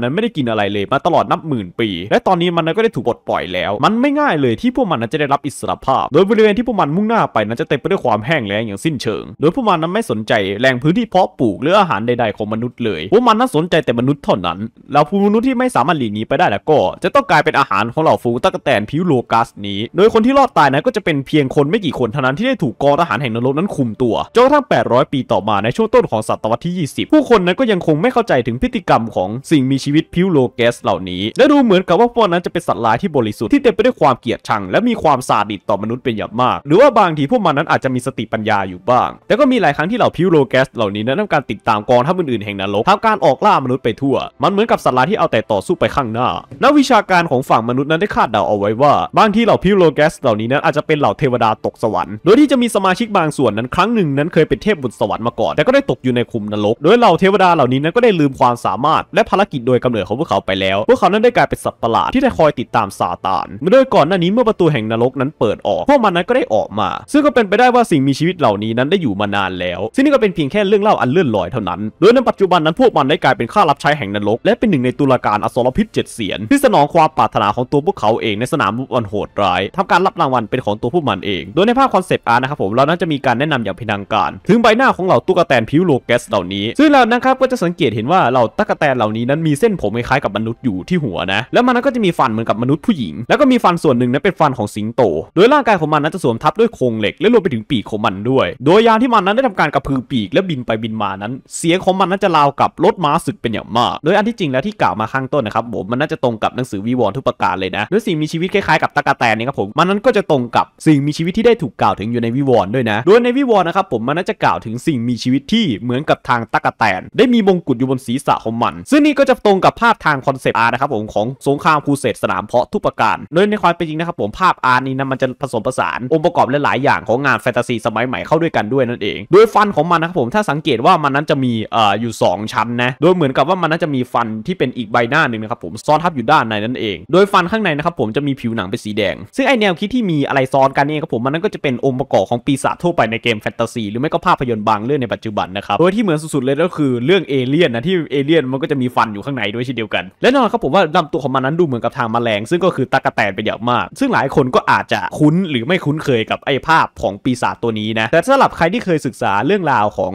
A: นั้นไม่ได้กินอะไรเลยมาตลอดนับหมื่นปี และตอนนี้มันนั้นก็ได้ถูกปลดปล่อยแล้ว มันไม่ง่ายเลยที่พวกมันนั้นจะได้รับอิสรภาพ โดยบริเวณที่พวกมันมุ่งหน้าไปนั้นจะเต็มไปด้วยความแห้งแล้งอย่างสิ้นเชิง โดยพวกมันนั้นไม่สนใจแหล่งพื้นที่เพาะปลูกหรืออาหารใดๆของมนุษย์เลยพวกมันนั้นสนใจแต่มนุษย์เท่านั้นแล้วผู้มนุษย์ที่ไม่สามารถหลีกหนีไปได้แล้วก็ จะต้องกลายเป็นอาหารของเหล่าฟูตักแตนพิวโลกัสนี้ โดยคนที่รอดตายนั้นก็จะเป็นเพียงคนไม่กี่คนเท่านั้นที่ได้ถูกกองทหารแห่งนรกนั้นคุมตัว จนกระทั่ง 800 ปีต่อมาในช่วงต้นของศตวรรษที่ 20 ผู้คนนั้นก็ยังคงไม่เข้าใจถึงพฤติกรรมของสิ่งมีชีวิตพิวโลกัสเหล่านี้ และดูเหมือนกับว่าพวกนั้นจะเป็นสัตว์ร้ายที่บริสุทธิ์ที่เต็มไปด้วยความเกลียดชัง และมีความสาดิสต่อมนุษย์เป็นอย่างมาก หรือว่าบางทีพวกมันนั้นอาจจะมีสติปัญญาอยู่บ้าง แต่ก็มีหลายครั้งที่เหล่าพิวโลกัสเหล่านี้นั้นทำการติดตามกองทัพอื่นๆแห่งนรกทำการออกล่ามนุษย์ไปทั่วมันเหมือนกับสัตว์ร้ายที่เอาแต่ต่อสู้ไปข้างหน้านักวิชาการของฝั่งมนุษย์นั้นได้คาดเดาเอาไว้ว่า บางที่เหล่าพิโรแกสเหล่านี้นั้นอาจจะเป็นเหล่าเทวดาตกสวรรค์โดยที่จะมีสมาชิกบางส่วนนั้น ครั้งหนึ่ง นั้นเคยเป็นเทพบุตรสวรรค์มาก่อนแต่ก็ได้ตกอยู่ในคุมนรกโดยเหล่าเทวดาเหล่านี้นั้นก็ได้ลืมความสามารถและภารกิจโดยกำเนิดของพวกเขาไปแล้วพวกเขานั้นได้กลายเป็นสัตว์ประหลาดที่ได้คอยติดตามซาตานโดยก่อนหน้านี้เมื่อประตูแห่งนรกนั้นเปิดออกพวกมันนั้นก็ได้ออกมา ซึ่งก็เป็นไปได้ว่าสิ่งมีชีวิตเหล่านี้นั้นได้อยู่มานานแล้ว ซึ่งนี่ก็เป็นเพียงแค่เรื่องเล่าอันเลื่อนลอยเท่านั้น โดยในปัจจุบันนั้นพวกมันได้กลายเป็นข้ารับใช้แห่งนรกและเป็นหนึ่งในตุลาการอสรพิษเจ็ดเสียนที่สนองความปรารถนาของตัวพวกเขาเองในสนามวันโหดร้ายทำการรับรางวัลเป็นของตัวผู้มันเอง โดยในภาพคอนเซปต์อาร์นะครับผมเราน่าจะมีการแนะนำอย่างพินังการ ถึงใบหน้าของเหล่าตุ๊กแตนผิวโลแกสเหล่านี้ ซึ่งเรานะครับก็จะสังเกตเห็นว่าเหล่าตุ๊กแตนเหล่านี้นั้นมีเส้นผมคล้ายกับมนุษย์อยู่ที่หัวนะ แล้วมันก็จะมีฟันเหมือนกับมนุษย์ผู้หญิง แล้วก็มีฟันส่วนหนึ่งนั้นเป็นฟันของสิงโต โดยร่างกายของมันนั้นจะสวมทับด้วยโครงเหล็กและรวมไปถึงปีกของมันด้วย โดยยานที่มันนั้นได้ทำการกระพือปีกและบินไปบินมานั้น เสียงของมันนั้นจะราวกับรถม้าศึกเป็นอย่างมาก โดยอันที่จริงแล้วที่กล่าวมาข้างต้นนะครับผมมันน่าจะตรงกับหนังสือวีวอนททุกประการเลยนะโดยสิ่งมีชีวิตคล้ายๆกับตะกะแตนนี่ครับผมมันนั้นก็จะตรงกับสิ่งมีชีวิตที่ได้ถูกกล่าวถึงอยู่ในวิวรณ์ด้วยนะโดยในวิวรณ์นะครับผมมันน่าจะกล่าวถึงสิ่งมีชีวิตที่เหมือนกับทางตะกะแตนได้มีมงกุฎอยู่บนศีรษะของมัน ซึ่งนี่ก็จะตรงกับภาพทางคอนเซปต์อาร์นะครับผมของสงครามคูเสดสนามเพาะทุกประการโดยในความเป็นจริงนะครับผมภาพอาร์นี้นะมันจะผสมผสานองค์ประกอบหลายๆอย่างของงานแฟนตาซี สมัยใหม่เข้าด้วยกันด้วยนั่นเองโดยฟันของมันนะครับผมถ้าสังเกตว่ามันนั้นจะมีเอ่ออยู่ 2 ชั้นนะโดยเหมือนกับว่ามันนั้นจะมีฟันที่เป็นอีกใบหน้าหนึ่งนะครับผมซ้อนทับอยู่ด้านในนั่นเองโดยฟันข้างในนะครับผมจะมีผิวหนังเป็นสีแดง ซึ่งไอแนวคิดที่มีอะไรซ้อนกันเนี่ครับผม มันนั่นก็จะเป็นองค์ประกอบของปีศาจทั่วไปในเกมแฟนตาซีหรือไม่ก็ภาพยนตร์บางเรื่องในปัจจุบันนะครับโดยที่เหมือนสุด ๆ เลยก็คือเรื่องเอเลี่ยนนะที่เอเลี่ยนมันก็จะมีฟันอยู่ข้างในด้วยเช่นเดียวกัน และนอนครับผมว่าลำตัวของมันนั้นดูเหมือนกับทางแมลงซึ่งก็คือตากะแตนไปเยอย่างมาก ซึ่งหลายคนก็อาจจะคุ้นหรือไม่คุ้นเคยกับไอภาพของปีศาจตัวนี้นะแต่สำหรับใครที่เคยศึกษาเรื่องราวของ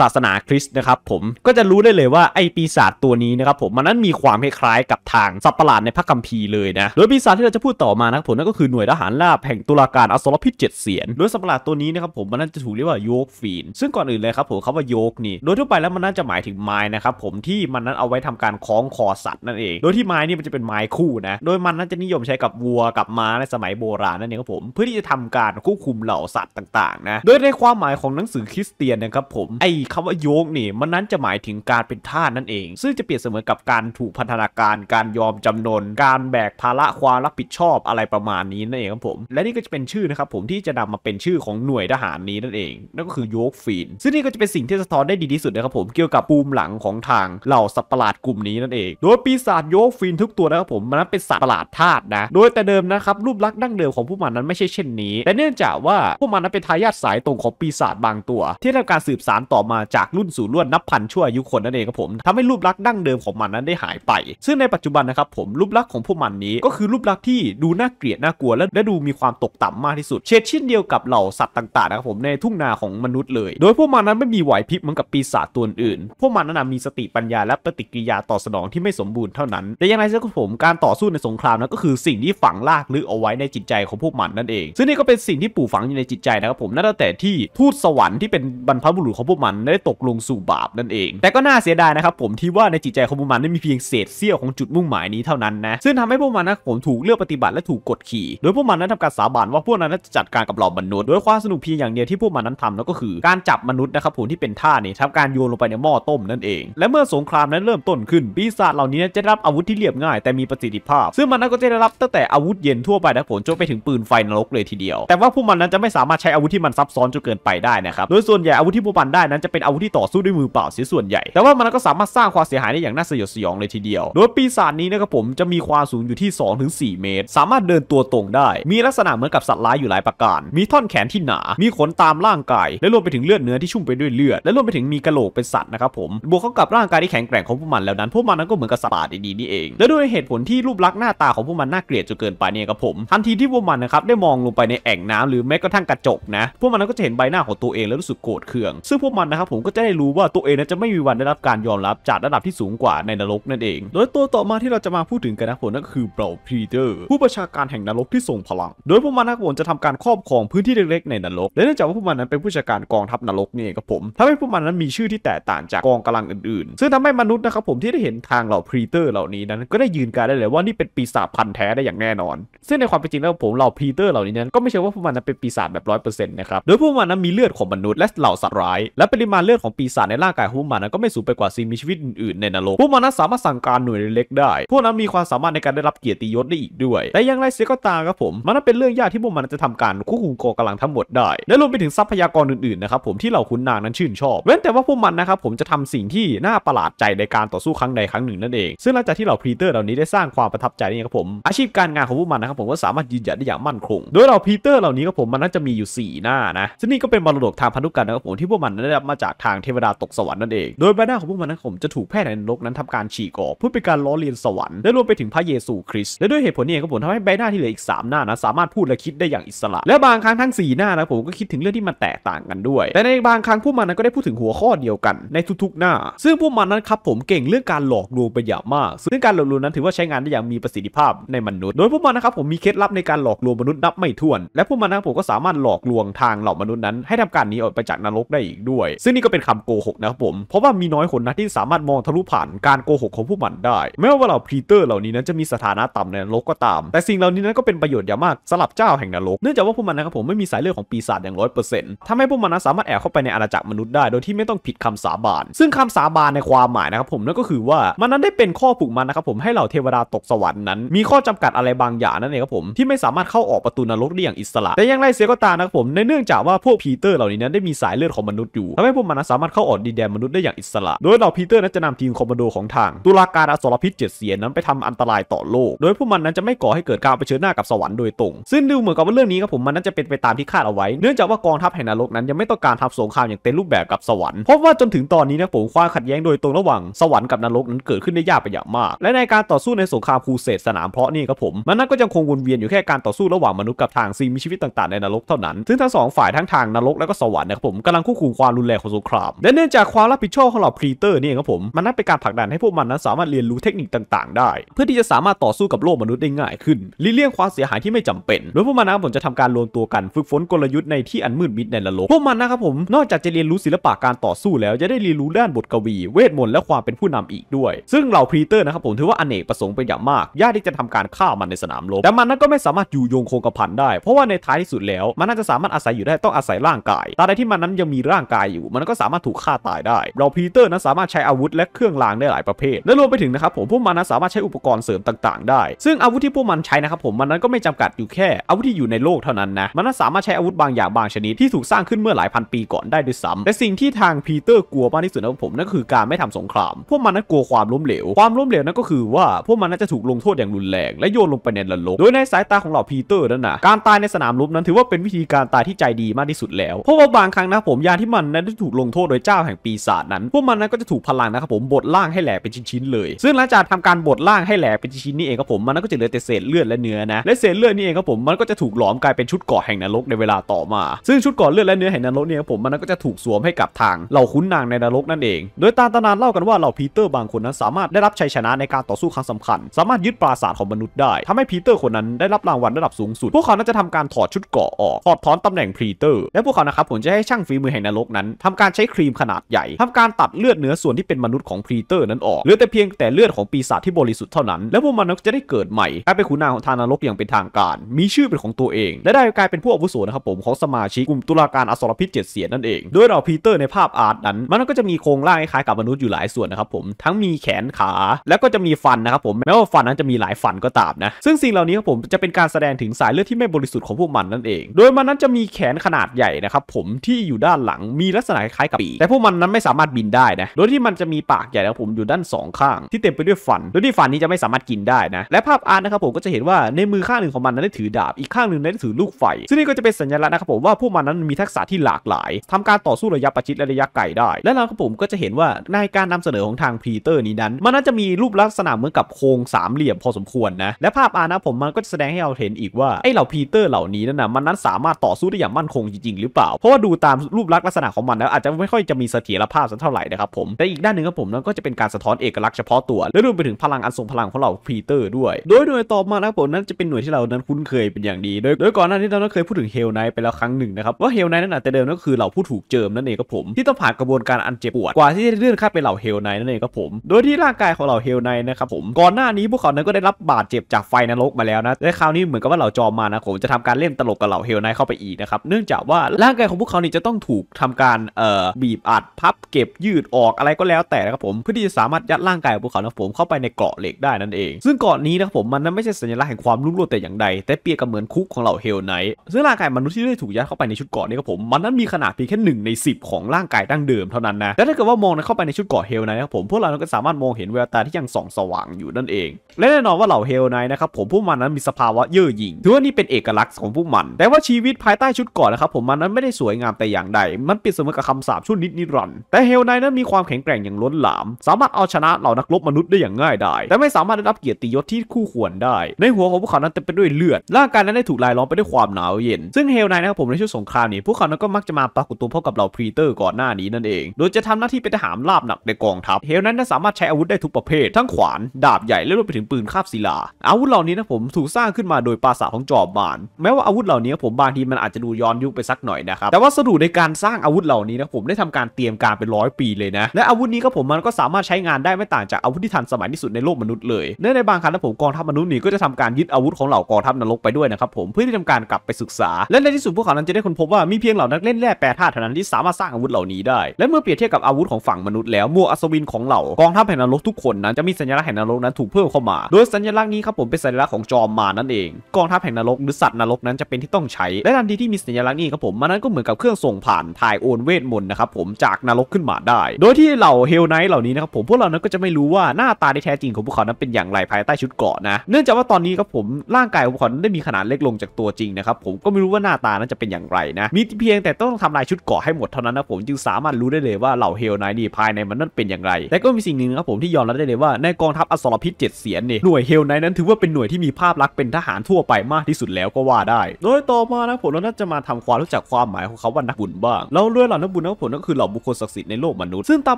A: ศาสนาคริสต์นะครับผมก็จะรู้ได้เลยว่าไอปีศาจตัวนี้นะครับผมมันนั้นมีความคล้ายๆกับทางสัตว์ประหลาดในพระคัมทีเลยนะโดยปีศาจที่เราจะพูดต่อมานะครับผมนั่นก็คือหน่วยทหารราบแห่งตุลาการอสรพิษเจ็ดเสียนโดยสัตว์ประหลาดตัวนี้นะครับผมมันน่าจะถูกเรียกว่าโยกฟีนซึ่งก่อนอื่นเลยครับผมเขาว่าโยกนี่ โดยทั่วไปแล้วมันน่าจะหมายถึงไม้นะครับผมที่มันนั้นเอาไว้ทำการคล้องคอสัตว์นั่นเอง โดยที่ไม้นี่มันจะเป็นไม้คู่นะโดยมันนั้นจะนิยมใช้กับวัวกับม้าในสมัยโบราณนั่นเองครับผม เพื่อที่จะทำการควบคุมเหล่าสัตว์ต่างๆนะโดยในความหมายของหนังสือคริสเตียนนะครับผมไอ้คำว่าโยกนี่มันนั้นจะหมายถึงการเป็นทาสนั่นเอง ซึ่งจะเปรียบเสมือนกับการถูกพันธนาการการยอมจำนนการการแบกภาระความรับผิดชอบอะไรประมาณนี้นั่นเองครับผม และนี่ก็จะเป็นชื่อนะครับผมที่จะนำมาเป็นชื่อของหน่วยทหารนี้นั่นเองนั่นก็คือโยกฟีนซึ่งนี่ก็จะเป็นสิ่งที่สะท้อนได้ดีที่สุดนะครับผมเกี่ยวกับปูมหลังของทางเหล่าสัตว์ประหลาดกลุ่มนี้นั่นเอง โดยปีศาจโยกฟีนทุกตัวนะครับผมมันเป็นสัตว์ประหลาดธาตุนะโดยแต่เดิมนะครับรูปลักษณ์ดั้งเดิมของพวกมันนั้นไม่ใช่เช่นนี้ แต่เนื่องจากว่าพวกมันนั้นเป็นทายาทสายตรงของปีศาจบางตัวที่ได้การสืบสานต่อมาจากรุ่นสู่รุ่นนับพันชั่วอายุคนนั่นเองครับผมทำให้รูปลักษณ์ดั้งเดิมของมันนั้นได้หายไป ซึ่งในปัจจุบันนะครับผมรูปลักษณ์ของพวกมันนี้ก็คือรูปลักษณ์ที่ดูน่าเกลียดน่ากลัวและและดูมีความตกต่ำมากที่สุด เช่นเช่นเดียวกับเหล่าสัตว์ต่างๆนะครับผมในทุ่งนาของมนุษย์เลย โดยพวกมันนั้นไม่มีไหวพริบเหมือนกับปีศาจตัวอื่น พวกมันนั้นมีสติปัญญาและปฏิกิริยาต่อสนองที่ไม่สมบูรณ์เท่านั้นแต่อย่างไรก็ผมการต่อสู้ในสงครามนั้นก็คือสิ่งที่ฝังลากลึกเอาไว้ในจิตใจของพวกมันนั่นเองซึ่งนี่ก็เป็นสิ่งที่ปู่ฝังอยู่ในจิตใจนะครับผมนั่นตั้งแต่ที่ทูตสวรรค์ที่เป็นบรรพบุรุษของพวกมันได้ตกลงสู่บาปนั่นเอง แต่ก็น่าเสียดายนะครับ ผมที่ว่าในจิตใจของพวกมันได้มีเพียงเศษเสี้ยวของจุดมุ่งหมายนี้เท่านั้น นะซึ่งนทำให้พวกมันนะผมถูกเลือกปฏิบัติและถูกกดขี่ โดยพวกมันนั้นทำการสาบานว่าพวกนั้นจะจัดการกับเหล่ามนุษย์โดยความสนุกเพียงอย่างเดียวที่พวกมันนั้นทำนั่นก็คือการจับมนุษย์นะครับผมที่เป็นท่าเนี่ยทำการโยนลงไปในหม้อต้มนั่นเอง และเมื่อสงครามนั้นเริ่มต้นขึ้นปีศาจเหล่านี้จะได้รับอาวุธที่เรียบง่าย แต่มีประสิทธิภาพ ซึ่งมันนั้นก็จะได้รับตั้งแต่อาวุธเย็นทั่วไปนะผมจนไปถึงปืนไฟนรกเลยทีเดียว แต่ว่าพวกมันนั้นจะไม่สามารถใช้อาวุธที่มันซับซ้อนจนเกินไปได้นะครับโดยส่วนใหญ่อาวุธที่พวกมันได้นั้นจะเป็นอาวุธที่ต่อสู้ด้วยมือเปล่าเสียส่วนใหญ่ แต่ว่ามันก็สามารถสร้างความเสียหายได้อย่างน่าสยดสยองเลยทีเดียวโดยปีศาจนี้นะครับผมจะมีความสูงอยู่ที่ 2-4 เมตร สามารถเดินตัวตรงได้ มีลักษณะเหมือนกับสัตว์ร้ายอยู่หลายประการมีท่อนแขนที่หนา มีขนตามร่างกาย และรวมไปถึงเลือดเนื้อที่ชุ่มไปด้วยเลือดและรวมไปถึงมีกระโหลกเป็นสัตว์นะครับผม บวกเข้ากับร่างกายที่แข็งแกร่งของพวกมันแล้วนั้นพวกมันนั้นก็เหมือนกับสัตว์ป่าดีๆนี่เองและด้วยเหตุผลที่รูปลักษณ์หน้าตาของพวกมันน่าเกลียดจนเกินไปเนี่ยครับผม ทันทีที่พวกมันนะครับได้มองลงไปในแอ่งน้ำ หรือแม้กระทั่งกระจกนะพวกมันนั้นก็จะเห็นใบหน้าของตัวเองแล้วรู้สึกโกรธเคืองซึ่งพวกมันนะครับผมก็จะได้รู้ว่าตัวเองนั้นจะไม่มีวันได้รับการยอมรับจากระดับที่สูงกว่าในนรกนั่นเอง โดยตัวต่อมาที่เราจะมาพูดถึงกันนะผมนั่นคือเบลพรีเตอร์ผู้ประชาการแห่งนรกที่ทรงพลัง โดยพวกมันนักบวชจะทำการครอบครองพื้นที่เล็กๆในนรก และเนื่องจากว่าพวกมันนั้นเป็นผู้ชาการกองทัพนรกนี่เองครับผม ทำให้พวกมันนั้นมีชื่อที่แตกต่างจากกองกำลังอื่นๆ ซึ่งทำให้มนุษย์นะครับผมที่ได้เห็นทางเหล่าพรีเตอร์ เหล่านี้นั้น ก็ได้ยืนการได้เลยว่านี่เป็นปีศาจพันแท้ได้อย่างแน่นอน ซึ่งในความเป็นจริงแล้วผมเหล่าพรีเตอร์เหล่านี้นั้นก็ไม่ใช่ว่าพวกมันนั้นเป็นปีศาจแบบร้อยเปอร์เซ็นต์นะครับ โดยพวกมันนั้นมีเลือดของมนุษย์และเหล่าสัตว์ร้ายและปริมาณเลือดของปีศาจในร่างกายพวกมันนั้นก็ไม่สูงไปกว่าสิ่งมีชีวิตอื่นๆ ในนรกพวกมันนั้นสามารถสั่งการหน่วยเล็กได้พวกนั้นมีความสามารถในการได้รับเกียรติยศได้อีกด้วย แต่อย่างไรเสียก็ตามครับผม มันเป็นเรื่องยากที่พวกมันจะทำการควบคุมกองกำลังทั้งหมดได้ และรวมไปถึงทรัพยากรอื่นๆนะครับผมที่เหล่าขุนนางนั้นชื่นชอบ เว้นแต่ว่าพวกมันนะครับผมจะทำสิ่งที่น่าประหลาดใจในการต่อสู้ครั้งใดครั้งหนึ่ง นั่นเอง ซึ่งหลังจากที่เหล่าพรีเตอร์เหล่านี้ได้สร้างความประทับใจนี่ครับผม อาชีพการงานของพวกมันนะครับผมก็สามารถยืนหยัดได้อย่างมั่นคง โดยเหล่าพรีเตอร์เหล่านี้ครับผมมันน่าจะมีอยู่ 4 หน้านะซึ่งนี่ก็เป็นมรดกทางพันธุกรรมนะครับผมที่พวกมันได้รับมาจากทางเทวดาตกสวรรค์นั่นเองโดยใบหน้าของพวกมันนับผมจะถูกแพทย์ในนรกนั้นทำการฉีกออกเพื่อเป็นการล้อเลียนสวรรค์และรวมไปถึงพระเยซูคริสต์และด้วยเหตุผลนี้ก็ผมทำให้ใบหน้าที่เหลืออีก3หน้านะสามารถพูดและคิดได้อย่างอิสระ และบางครั้งทั้ง4 หน้านะผมก็คิดถึงเรื่องที่มันแตกต่างกันด้วย แต่ในบางครั้งผู้มันนั้นก็ได้พูดถึงหัวข้อเดียวกันในทุกๆ หน้า ซึ่งผู้มันนั้นครับผมเก่งเรื่องการหลอกลวงไปอย่างมาก ซึ่งการหลอกลวงนั้นถือว่าใช้งานได้อย่างมีประสิทธิภาพในมนุษย์โดยผู้มันนะครับผมมีเคล็ดลับในการหลอกลวงมนุษย์นับไม่ถ้วนและผู้มันนั้นผมก็สามารถหลอกลวงทางเหล่ามนุษย์นั้นให้ทำการนีออกไปจากนรกได้อีกด้วย ซึ่งนี่ก็เป็นคำโกหกนะครับผมเพราะว่ามีน้อยคนนะที่สามารถมองทะลุผ่านการโกหกของผู้มันได้แม้ว่าเหล่าพีเตอร์เหล่านี้นั้นจะมีสถานะต่ำในนรกก็ตาม แต่สิ่งเหล่านี้นั้นก็เป็นประโยชน์อย่างมากสำหรับเจ้าแห่งนรก เนื่องจากว่าพวกมันนะครับผมไม่มีสายเลือดของปีศาจอย่างร้อยเปอร์เซ็นต์ทำให้พวกมันนะสามารถแอบเข้าไปในอาณาจักรมนุษย์ได้โดยที่ไม่ต้องผิดคำสาบาน ซึ่งคำสาบานในความหมายนะครับผมนั่นก็คือว่ามันนั้นได้เป็นข้อผูกมันนะครับผมให้เหล่าเทวดาตกสวรรค์นั้น มีข้อจำกัดอะไรบางอย่างนั่นเองครับผมที่ไม่สามารถเข้าออกประตูนรกได้อย่างอิสระ แต่ยังไรเสียก็ตามนะครับผมในเนื่องจากว่าพวกพีเตอร์เหล่านี้นั้นได้มีสายเลือดของมนุษย์อยู่ทำให้พวกมันสามารถเข้าออกดินแดนมนุษย์ได้อย่างอิสระโดยเหล่าพีเตอร์นั้นจะนำทีมคอมมานโดของทาง ตุลาการอสรพิษเจ็ดเสียนนั้นไปทำอันตรายต่อโลก โดยพวกมันนั้นจะไม่ก่อให้เกิดการเผชิญหน้ากับสวรรค์โดยตรงซึ่งดูเหมือนกับว่าเรื่องนี้ครับผมมันนั้นจะเป็นไปตามที่คาดเอาไว้ เนื่องจากว่ากองทัพแห่งนรกนั้นยังไม่ต้องการทำสงครามอย่างเต็มรูปแบบกับสวรรค์เพราะว่าจนถึงตอนนี้นะผมความขัดแย้งโดยตรงระหว่างสวรรค์กับนรกนั้นเกิดขึ้นได้ยากไปอย่างมาก และในการต่อสู้ในสงครามครูเสดสนามเพาะนี่ครับผมมันนั้นก็ยังคงวนเวียนอยู่แค่การต่อสู้ระหว่างมนุษย์กับทางสิ่งมีชีวิตต่างๆในนรกเท่านั้นซึ่งทั้งสองฝ่ายทั้งทางนรกและก็สวรรค์นะครับผมกำลังควบคุมความรุนแรงของสงครามและเนื่องจากความรับผิดชอบของเหล่าพรีเตอร์นี่ครับผมมันนั้นเป็นการผลักดันให้พวกมันนั้นสามารถเรียนรู้เทคนิคต่างๆ ได้เพื่อที่จะสามารถต่อสู้กับโลกมนุษย์ได้ง่ายขึ้นลีเลี่ยงความเสียหายที่ไม่จำเป็น โดยพวกมันนะครับผมจะทำการรวมตัวกันฝึกฝนกลยุทธ์ในที่อันมืดมิดในนลกพวกมันนะครับผม นอกจากจะเรียนรู้ศิลปะการต่อสู้แล้วจะได้เรียนรู้ด้านบทกวี เวทมนต์และความเป็นผู้นำอีกด้วย ซึ่งเหล่าพรีเตอร์นะครับผมถือว่าอเนกประสงค์เป็นอย่างมากยากที่จะทำการฆ่ามันในสนามโลกแต่มันนั้นก็ไม่สามารถอยู่ยงคงกระพันได้ เพราะว่าในท้ายที่สุดแล้วมันน่าจะสามารถอาศัยอยู่ได้ต้องอาศัยร่างกาย ตราใดที่มันนั้นยังมีร่างกายอยู่ มันก็สามารถถูกฆ่าตายได้เ่าพีเตอร์นั้นสามารถใช้อาวุธและเครื่องรางได้หลายประเภท และรวมไปถึงนะครับผมพวกมันนั้นสามารถใช้อุปกรณ์เสริมต่างๆ ได้ ซึ่งอาวุธที่พวกมันใช้นะครับผมมันนั้นก็ไม่จำกัดอยู่แค่ อาวุธที่อยู่ในโลกเท่านั้นนะ มันสามารถใช้อาวุธบางอย่างบางชนิดที่ถูกสร้างขึ้นเมื่อหลายพันปีก่อนได้ด้วยซ้ำแต่สิ่งที่ทางพีเตอร์กลัวมากที่สุดนะครับผมนั่นคือการไม่ทำสงครามพวกมันนั้นกลัวความล้มเหลวความล้มเหลวนั่นก็คือ ว่าพวกมันน่าจะถูกลงโทษอย่างรุนแรงและโยนลงไปในนรกโดยในสายตาของเหล่าพีเตอร์นั้นนะการตายในสนามรบนั้นถือว่าเป็นวิธีการตายที่ใจดีมากที่สุดแล้วเพราะว่าบางครั้งนะผมยาที่มันนั้นถูกลงโทษโดยเจ้าแห่งปีศาจนั้น พวกมันนั้นก็จะถูกพลังนะครับผมบดล่างให้แหลกเป็นชิ้นๆเลยซึ่งหลังจากทำการบดล่างให้แหลกเป็นชิ้นนี้เองครับผมมันก็จะเหลือแต่เศษเลือดและเนื้อนะและเศษเลือดนี่เองครับผมมันก็จะถูกหลอมกลายเป็นชุดเกาะแห่งนรกในเวลาต่อมาซึ่งชุดเกาะเลือดและเนื้อแห่งนรกนี่ครับผมมันก็จะถูกสวมให้กับทางเหล่าขุนนางในนรกนั่นเอง โดยตามตำนานเล่ากันว่าเหล่าพีเตอร์บางคนนั้นสามารถได้รับชัยชนะในการต่อสู้ครั้งสำคัญ สามารถยึดปราสาทของมนุษย์ได้ทำให้พีเตอร์คนนั้นได้รับรางวัลระดับสูงสุดพวกเขานจะทำการถอดชุดเกาะออกถอดถอนตำแหน่งพีเตอร์และพวกเขานะครับผมจะให้ช่างฝีมือแห่งนรกนั้นทำการใช้ครีมขนาดใหญ่ทำการตัดเลือดเนื้อส่วนที่เป็นมนุษย์ของพีเตอร์นั้นออกเหลือแต่เพียงแต่เลือดของปีศาจที่บริสุทธิ์เท่านั้นและพวกมันก็จะได้เกิดใหม่กลายเป็นขุนนางของทานรกอย่างเป็นทางการ มีชื่อเป็นของตัวเอง และได้กลายเป็นผู้อาวุโสนะครับผมของสมาชิกกลุ่มตุลาการอสรพิษเจ็ดเสียนนั่นเองโดยเราพีเตอร์ในภาพอาร์ตนั้น มันก็จะมีโครงร่างคล้ายกับมนุษย์อยู่หลายส่วนนะครับผม ทั้งมีแขนขา แล้วก็จะมีฟันนะครับผมแม้ว่าฟันนั้นจะมีหลายฟันก็ตามนะซึ่งสิ่งเหล่านี้ครับผมจะเป็นการแสดงถึงสายเลือดที่ไม่บริสุทธิ์ของพวกมันนั่นเอง โดยมันนั้นจะมีแขนขนาดใหญ่นะครับผมที่อยู่ด้านหลังมีลักษณะคล้ายกับปี แต่พวกมันนั้นไม่สามารถบินได้นะโดยที่มันจะมีปากใหญ่นะผมอยู่ด้านสองข้าง ที่เต็มไปด้วยฟันโดยที่ฟันนี้จะไม่สามารถกินได้นะและภาพอาร์ตนะครับผมก็จะเห็นว่าในมือข้างหนึ่งของมันนั้นได้ถือดาบอีกข้างหนึ่งได้ถือลูกไฟ ซึ่งนี่ก็จะเป็นสัญลักษณ์นะครับผมว่าพวกมันนั้นมีทักษะที่หลากหลาย ทำการต่อสู้ระยะประชิดและระยะไกลได้ และเราครับผมก็จะเห็นว่าในการนำเสนอของทางพีเตอร์นี้นั้น มันน่าจะมีรูปลักษณะเหมือนกับโครงสามเหลี่ยมพอสมควรนะ และภาพอาร์ตนะผมมันก็จะแสดงให้เราเห็นอีกว่าไอเหล่าพีเตอร์เหล่านี้นั่นนะมันนั้นสามารถต่อสู้ได้อย่างมั่นคงจริงๆ หรือเปล่าเพราะว่าดูตามรูปลักษณะของมันแล้วอาจจะไม่ค่อยจะมีเสถียรภาพสักเท่าไหร่นะครับผมแต่อีกด้านหนึ่งครับผมนั่นก็จะเป็นการสะท้อนเอกลักษณ์เฉพาะตัวและรวมไปถึงพลังอันทรงพลังของเ่าพีเตอร์ด้วย โดยหน่วยต่อมานะครับผมนั้นจะเป็นหน่วยที่เรานั้นคุ้นเคยเป็นอย่างดี โดยโดยก่อนหน้านี้เรานเคยพูดถึงเฮลไนท์ไปแล้วครั้งหนึ่งนะครับ ว่าเฮลไนท์นั้นแต่เดิมก็คือเหล่าผู้ถูกเจิมนั่นเองครับผมที่ต้องผ่านกระบวนการอันเจ็บปวดกว่าที่จะเลื่อนขั้นเป็นเหล่าเฮลไนท์นั่นเองครับผม โดยที่ร่างกายของเหล่าเฮลไนท์นะครับผมก่อนหน้านี้พวกเขานั้นก็ได้รับบาดเจ็บจากไฟนรกมาแล้วนะและคราวนี้เหมือนกับว่าเหล่าจอมมานะผมจะทำการเล่นตลกกับเหล่าเฮลไนท์เข้าไปอีกนะครับเนื่องจากว่าร่างกายของพวกเขานี่จะต้องถูกทำการเอ่อบีบอัดพับเก็บยืดออกอะไรก็แล้วแต่นะครับผมเพื่อที่จะสามารถยัดร่างกายของพวกเขานะผมเข้าไปในเกราะเหล็กได้นั่นเองซึ่งเกาะนี้นะครับผมมันนั้นไม่ใช่สัญลักษณ์แห่งความรุ่งโรจน์แต่อย่างใดแต่เปียกกับเหมือนคุกของเหล่าเฮลไนท์ซึ่งร่างกายมนุษย์ที่ได้ถูกยัดเข้าไปในชุดเกาะนี้ครับผม มันนั้นมีขนาดเพียงแค่หนึ่งในสิบของร่างกายดั้งเดิม เท่านั้นนะและถ้าเกิดว่ามองเข้าไปในชุดเกาะเฮลไนท์ครับผมพวกเราก็สามารถมองเห็นแววตาที่ยังส่อง สว่างอยู่นั่นเอง และแน่นอนว่าเหล่าเฮลไนท์นะครับผมพวกมันนั้นมีสภาวะเย่อหยิ่งถือว่านี่เป็นเอกลักษณ์ของพวกมันแต่ว่าชีวิตภายใต้ชุดเกาะนะครับผมมันนั้นไม่ได้สวยงามแต่อย่างใดมันเปรียบเสมือนกับคำสาปชุดนิดนิรันแต่เฮลไนท์นั้นมีความแข็งแกร่งอย่างล้นหลาม สามารถเอาชนะเหล่านักรบมนุษย์ได้อย่างง่ายดายแต่ไม่สามารถได้รับเกียรติยศที่คู่ควรได้ ในหัวของพวกเขานั้นเต็มไปด้วยเลือด ร่างกายนั้นได้ถูกลายล้อมไปด้วยความหนาวเย็น ซึ่งเฮลไนนะครับผมในช่วงสงครามนี้พวกเขานั้นก็มักจะมาปรากฏตัวพบกับเหล่าพรีเตอร์ก่อนหน้านี้นั่นเอง โดยจะทำหน้าที่เป็นทหารลาบหนักในกองทัพ เฮลนั้นสามารถใช้อาวุธได้ทุกประเภท ทั้งขวาน ดาบใหญ่และรวมไปถึงปืนคาบศิลา อาวุธเหล่านี้นะผมถูกสร้างขึ้นมาโดยปราสาทของจอบบาน แม้ว่าอาวุธเหล่านี้ผมบางทีมันอาจจะดูย้อนยุคไปสักหน่อยนะครับ แต่ว่าสดุในการสร้างอาวุธเหล่านี้นะผมได้ทำการเตรียมการเป็นร้อยปีเลยนะและอาวุธนี้ก็ผมมันก็สามารถใช้งานได้ไม่ต่างจากอาวุธที่ทันสมัยที่สุดในโลกมนุษย์เลยและในบางครั้งนะผมกองทัพมนุษย์นี่ก็จะทำการยึดอาวุธของเหล่ากองทัพนรกไปด้วยนะครับผมเพื่อที่ทำการกลับไปศึกษา และในที่สุดพวกเขานั้นจะได้ค้นพบว่ามีเพียงเหล่านักเล่นแร่แปรธาตุเท่านั้นที่สามารถสร้างอาวุธเหล่านี้ได้และเมื่อเปรียบเทียบกับอาวุธของฝั่งมนุษย์แล้วมัวอัศวินของเหล่ากองทัพแห่งนรกทุกคน นั้นจะมีสัญลักษณ์แห่งนรกนั้นถูกเพิ่มเข้ามาโดยสัญลักษณ์นี้ครับผมเป็นสัญลักษณ์ของจอมมารนั่นเอง กองทัพแห่งนรกหรือสัตว์นรกนั้นจะเป็นที่ต้องใช้และทันทีที่มีสัญลักษณ์นี้ครับผมมันนั้นก็เหมือนกับเครื่องส่งผ่านทายโอนเวทมนต์นะครับผมจากนรกขึ้นมาได้ โดยที่เหล่าเฮลไนท์เหล่านี้นะครับผมพวกเรานั้นก็จะไม่รู้ว่าหน้าตาที่แท้จริงของพวกเขานั้นเป็นอย่างไรภายใต้ชุดเกราะนะ เนื่องจากว่าตอนนี้ครับผมร่างกายของคอนได้มีขนาดเล็กลงจากตัวจริงนะครับผมก็ไม่รู้ว่าหน้าตานั้นจะเป็นอย่างไรนะ มีเพียงแต่ต้องทำลายชุดเกราะให้หมด เท่านั้นนะผมจึงสามารถรู้ได้เลยว่าเหล่าเฮลไนนี่ ภายในมันนั้นเป็นอย่างไร แต่ก็มีสิ่งหนึ่งครับผมที่ยอมรับได้เลยว่าในกองทัพอสรพิษเจ็ดเสียนนี่หน่วยเฮลไนนั้นถือว่าเป็นหน่วยที่มีภาพลักษณ์เป็นทหารทั่วไปมากที่สุดแล้วก็ว่าได้ โดยต่อมานะผมเราน่าจะมาทำความรู้จักความหมายของเขาว่านักบุญบ้าง แล้วด้วยเหล่านักบุญนะผมก็คือเหล่าบุคคลศักดิ์สิทธิ์ในโลกมนุษย์ซึ่งตาม